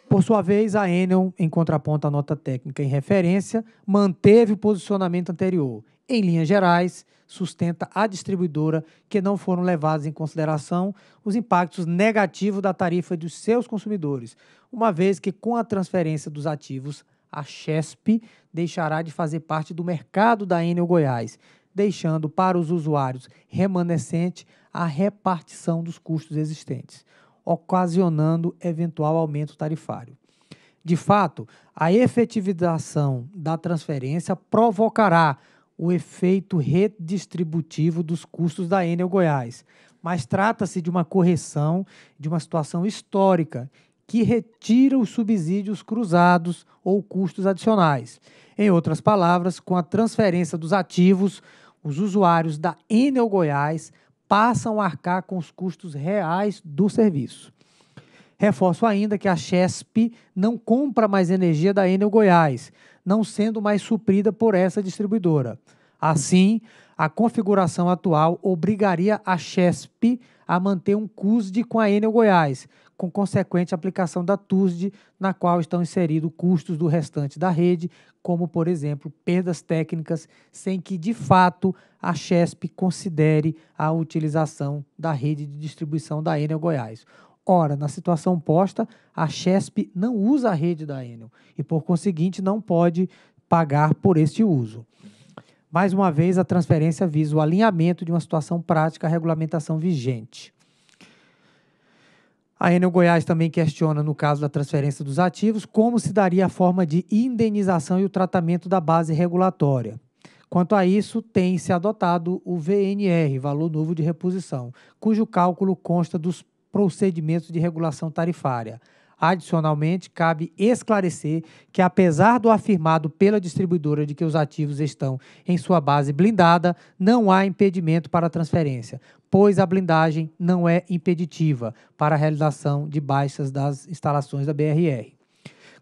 [SPEAKER 5] Por sua vez, a Enel, em contraponto à nota técnica em referência, manteve o posicionamento anterior. Em linhas gerais, sustenta a distribuidora que não foram levados em consideração os impactos negativos da tarifa dos seus consumidores, uma vez que, com a transferência dos ativos, a Chesp deixará de fazer parte do mercado da Enel Goiás, deixando para os usuários remanescente a repartição dos custos existentes, ocasionando eventual aumento tarifário. De fato, a efetivização da transferência provocará o efeito redistributivo dos custos da Enel Goiás, mas trata-se de uma correção de uma situação histórica que retira os subsídios cruzados ou custos adicionais. Em outras palavras, com a transferência dos ativos, os usuários da Enel Goiás passam a arcar com os custos reais do serviço. Reforço ainda que a CHESP não compra mais energia da Enel Goiás, não sendo mais suprida por essa distribuidora. Assim, a configuração atual obrigaria a CHESP a manter um CUSD com a Enel Goiás, com consequente aplicação da TUSD, na qual estão inseridos custos do restante da rede, como, por exemplo, perdas técnicas, sem que, de fato, a CHESP considere a utilização da rede de distribuição da Enel Goiás. Ora, na situação posta, a CHESP não usa a rede da Enel e, por conseguinte, não pode pagar por este uso. Mais uma vez, a transferência visa o alinhamento de uma situação prática à regulamentação vigente. A Enel Goiás também questiona, no caso da transferência dos ativos, como se daria a forma de indenização e o tratamento da base regulatória. Quanto a isso, tem se adotado o VNR, Valor Novo de Reposição, cujo cálculo consta dos procedimentos de regulação tarifária. Adicionalmente, cabe esclarecer que, apesar do afirmado pela distribuidora de que os ativos estão em sua base blindada, não há impedimento para a transferência, pois a blindagem não é impeditiva para a realização de baixas das instalações da BRR.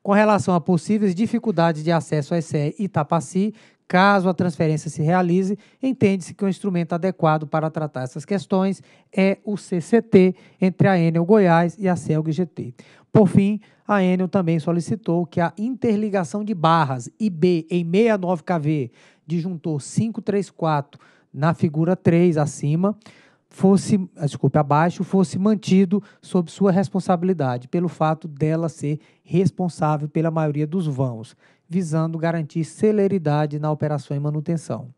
[SPEAKER 5] Com relação a possíveis dificuldades de acesso à SE Itapaci, caso a transferência se realize, entende-se que o instrumento adequado para tratar essas questões é o CCT entre a Enel Goiás e a CELG GT. Por fim, a Enel também solicitou que a interligação de barras IB em 69KV, disjuntor 534 na figura 3 acima, fosse, ah, desculpe, abaixo, fosse mantido sob sua responsabilidade, pelo fato dela ser responsável pela maioria dos vãos, visando garantir celeridade na operação e manutenção.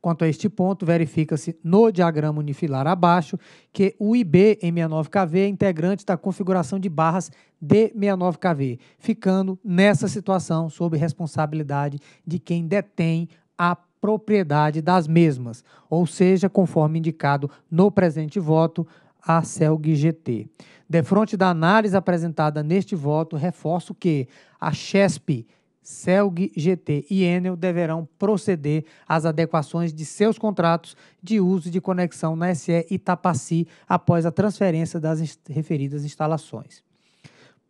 [SPEAKER 5] Quanto a este ponto, verifica-se no diagrama unifilar abaixo que o IB-69KV em é integrante da configuração de barras D69KV, ficando nessa situação sob responsabilidade de quem detém a propriedade das mesmas, ou seja, conforme indicado no presente voto, a CELG GT. frente da análise apresentada neste voto, reforço que a CHESP CELG, GT e Enel deverão proceder às adequações de seus contratos de uso de conexão na SE Itapaci após a transferência das referidas instalações.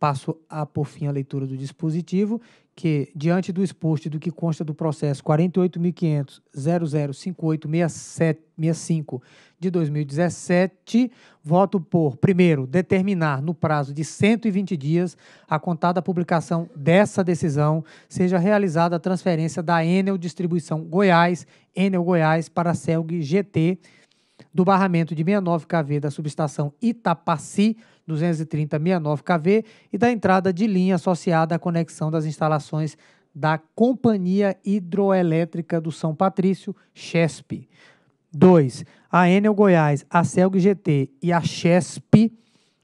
[SPEAKER 5] Passo a, por fim, a leitura do dispositivo, que, diante do exposto do que consta do processo 48.500.005865 de 2017, voto por, primeiro, determinar no prazo de 120 dias, a contar da publicação dessa decisão, seja realizada a transferência da Enel Distribuição Goiás, Enel Goiás, para a CELG GT, do barramento de 69KV da subestação Itapaci, 230-69KV, e da entrada de linha associada à conexão das instalações da Companhia Hidroelétrica do São Patrício, CHESP. 2. A Enel Goiás, a Celg GT e a CHESP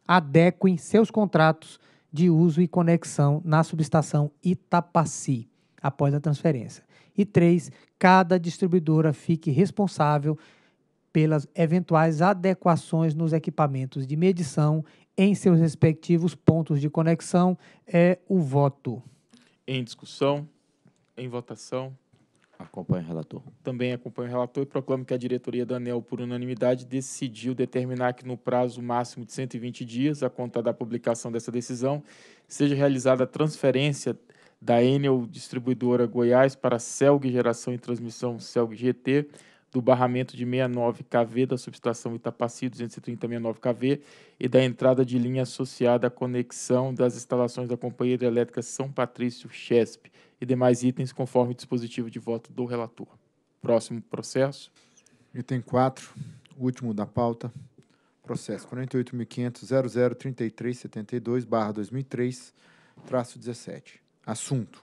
[SPEAKER 5] adequem seus contratos de uso e conexão na subestação Itapaci, após a transferência. E 3. Cada distribuidora fique responsável pelas eventuais adequações nos equipamentos de medição em seus respectivos pontos de conexão é o voto.
[SPEAKER 1] Em discussão, em votação.
[SPEAKER 13] Acompanho o relator.
[SPEAKER 1] Também acompanho o relator e proclamo que a diretoria da ANEL, por unanimidade, decidiu determinar que, no prazo máximo de 120 dias, a conta da publicação dessa decisão, seja realizada a transferência da Enel Distribuidora Goiás para a CELG Geração e Transmissão CELG GT do barramento de 69 kV da subestação Itapaci 23069 kV e da entrada de linha associada à conexão das instalações da Companhia Hidrelétrica São Patrício Chesp e demais itens conforme dispositivo de voto do relator. Próximo
[SPEAKER 3] processo. Item 4, último da pauta. Processo 48.500.003372/2003, 17. Assunto: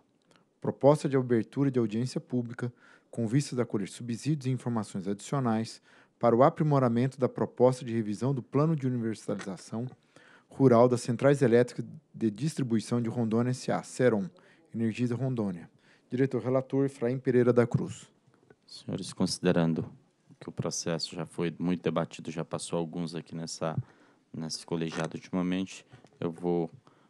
[SPEAKER 3] Proposta de abertura de audiência pública com vista a colher subsídios e informações adicionais para o aprimoramento da proposta de revisão do Plano de Universalização Rural das Centrais Elétricas de Distribuição de Rondônia S.A., CERON, Energisa Rondônia. Diretor-relator Efraim Pereira da Cruz.
[SPEAKER 2] Senhores, considerando que o processo já foi muito debatido, já passou alguns aqui nessa, nesse colegiado ultimamente, eu vou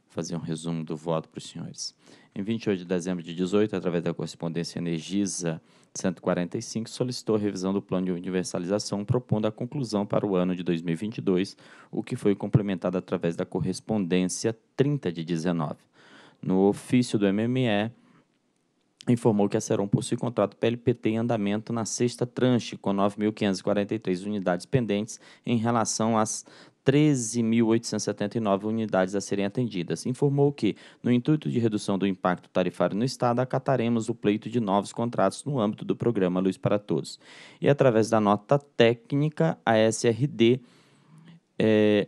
[SPEAKER 2] fazer um resumo do voto para os senhores. Em 28 de dezembro de 18, através da correspondência Energisa 145 solicitou a revisão do plano de universalização, propondo a conclusão para o ano de 2022, o que foi complementado através da correspondência 30 de 19. No ofício do MME, informou que a Seron possui contrato PLPT em andamento na sexta tranche, com 9.543 unidades pendentes em relação às 13.879 unidades a serem atendidas, informou que, no intuito de redução do impacto tarifário no Estado, acataremos o pleito de novos contratos no âmbito do programa Luz para Todos. E através da nota técnica, a SRD. É,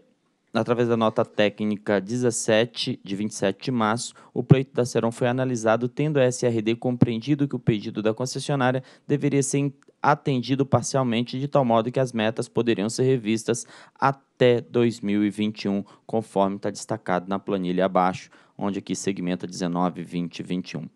[SPEAKER 2] através da nota técnica 17 de 27 de março, o pleito da Seron foi analisado, tendo a SRD compreendido que o pedido da concessionária deveria ser atendido parcialmente, de tal modo que as metas poderiam ser revistas até 2021, conforme está destacado na planilha abaixo, onde aqui segmenta 19, 20 e 21.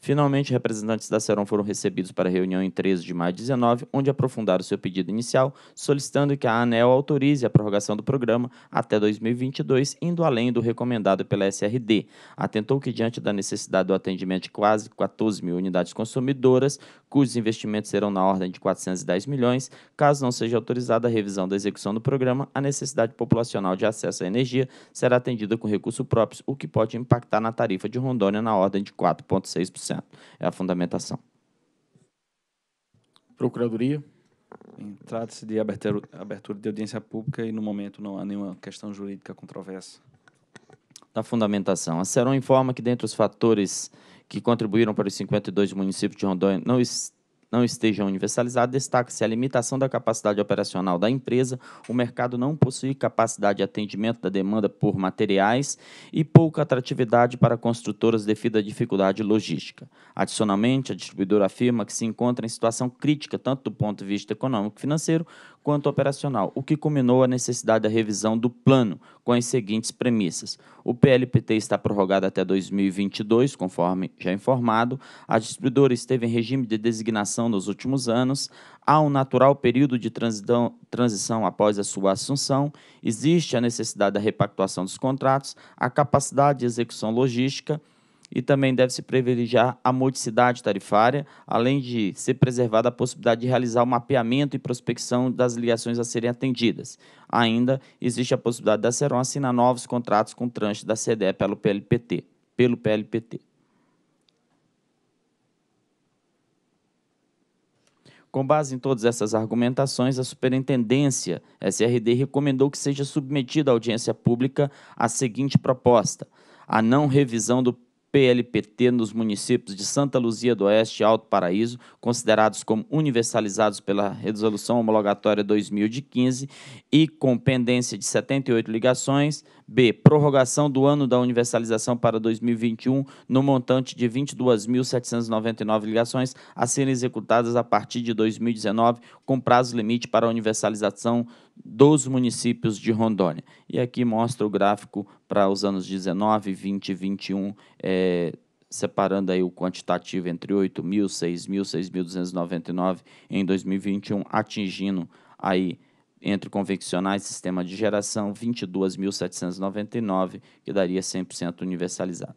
[SPEAKER 2] Finalmente, representantes da Seron foram recebidos para a reunião em 13 de maio de 19, onde aprofundaram seu pedido inicial, solicitando que a ANEL autorize a prorrogação do programa até 2022, indo além do recomendado pela SRD. Atentou que, diante da necessidade do atendimento de quase 14 mil unidades consumidoras, cujos investimentos serão na ordem de 410 milhões, caso não seja autorizada a revisão da execução do programa, a necessidade populacional de acesso à energia será atendida com recursos próprios, o que pode impactar na tarifa de Rondônia na ordem de 4,6%. 100%. É a fundamentação.
[SPEAKER 7] Procuradoria? Trata-se de abertura, abertura de audiência pública e, no momento, não há nenhuma questão jurídica controversa.
[SPEAKER 2] Da fundamentação. A Seron informa que, dentre os fatores que contribuíram para os 52 municípios de Rondônia não, não esteja universalizado destaca-se a limitação da capacidade operacional da empresa, o mercado não possui capacidade de atendimento da demanda por materiais e pouca atratividade para construtoras devido à dificuldade logística. Adicionalmente, a distribuidora afirma que se encontra em situação crítica, tanto do ponto de vista econômico e financeiro, quanto operacional, o que culminou a necessidade da revisão do plano com as seguintes premissas. O PLPT está prorrogado até 2022, conforme já informado. A distribuidora esteve em regime de designação nos últimos anos. Há um natural período de transição após a sua assunção. Existe a necessidade da repactuação dos contratos, a capacidade de execução logística e também deve-se privilegiar a modicidade tarifária, além de ser preservada a possibilidade de realizar o mapeamento e prospecção das ligações a serem atendidas. Ainda existe a possibilidade da Seron assinar novos contratos com tranche da CDE pelo PLPT. Pelo PLPT. Com base em todas essas argumentações, a Superintendência SRD recomendou que seja submetida à audiência pública a seguinte proposta: a não revisão do PLPT nos municípios de Santa Luzia do Oeste e Alto Paraíso, considerados como universalizados pela Resolução Homologatória 2015 e com pendência de 78 ligações. B. Prorrogação do ano da universalização para 2021 no montante de 22.799 ligações a serem executadas a partir de 2019, com prazo limite para a universalização dos municípios de Rondônia. E aqui mostra o gráfico para os anos 19, 20 e 21, é, eh, separando aí o quantitativo entre 8 mil, 6 mil, 6.299 em 2021, atingindo aí entre convencionais e sistema de geração 22.799, que daria 100% universalizado.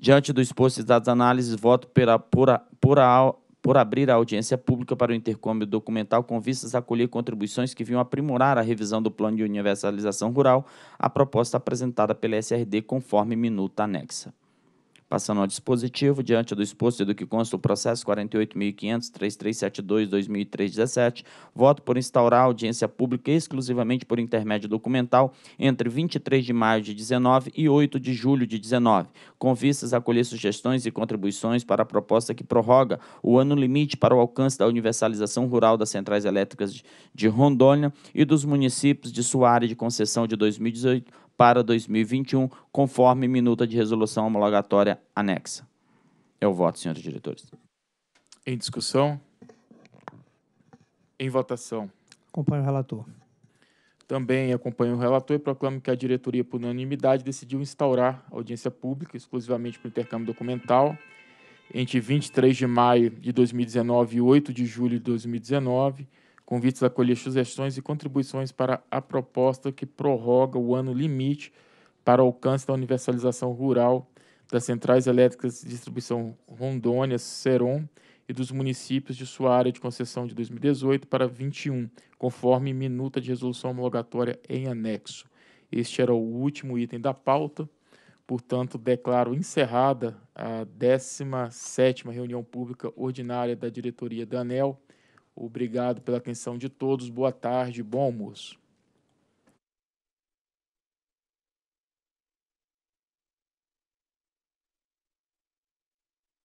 [SPEAKER 2] Diante do exposto e dados análises, voto pela, por, a, por a, por abrir a audiência pública para o intercâmbio documental com vistas a colher contribuições que vinham aprimorar a revisão do Plano de Universalização Rural, a proposta apresentada pela SRD conforme minuta anexa. Passando ao dispositivo, diante do exposto e do que consta o processo 48.500.3372.2003-17, voto por instaurar audiência pública exclusivamente por intermédio documental entre 23 de maio de 19 e 8 de julho de 19, com vistas a acolher sugestões e contribuições para a proposta que prorroga o ano limite para o alcance da universalização rural das centrais elétricas de Rondônia e dos municípios de sua área de concessão de 2018 para 2021, conforme minuta de resolução homologatória anexa. É o voto, senhores diretores. Em discussão?
[SPEAKER 1] Em votação.
[SPEAKER 5] Acompanho o relator.
[SPEAKER 1] Também acompanho o relator e proclamo que a diretoria, por unanimidade, decidiu instaurar audiência pública exclusivamente para o intercâmbio documental entre 23 de maio de 2019 e 8 de julho de 2019 com vistas a colher sugestões e contribuições para a proposta que prorroga o ano limite para o alcance da universalização rural das centrais elétricas de distribuição Rondônia, Seron e dos municípios de sua área de concessão de 2018 para 21, conforme minuta de resolução homologatória em anexo. Este era o último item da pauta. Portanto, declaro encerrada a 17ª reunião pública ordinária da diretoria da ANEL Obrigado pela atenção de todos. Boa tarde, bom almoço.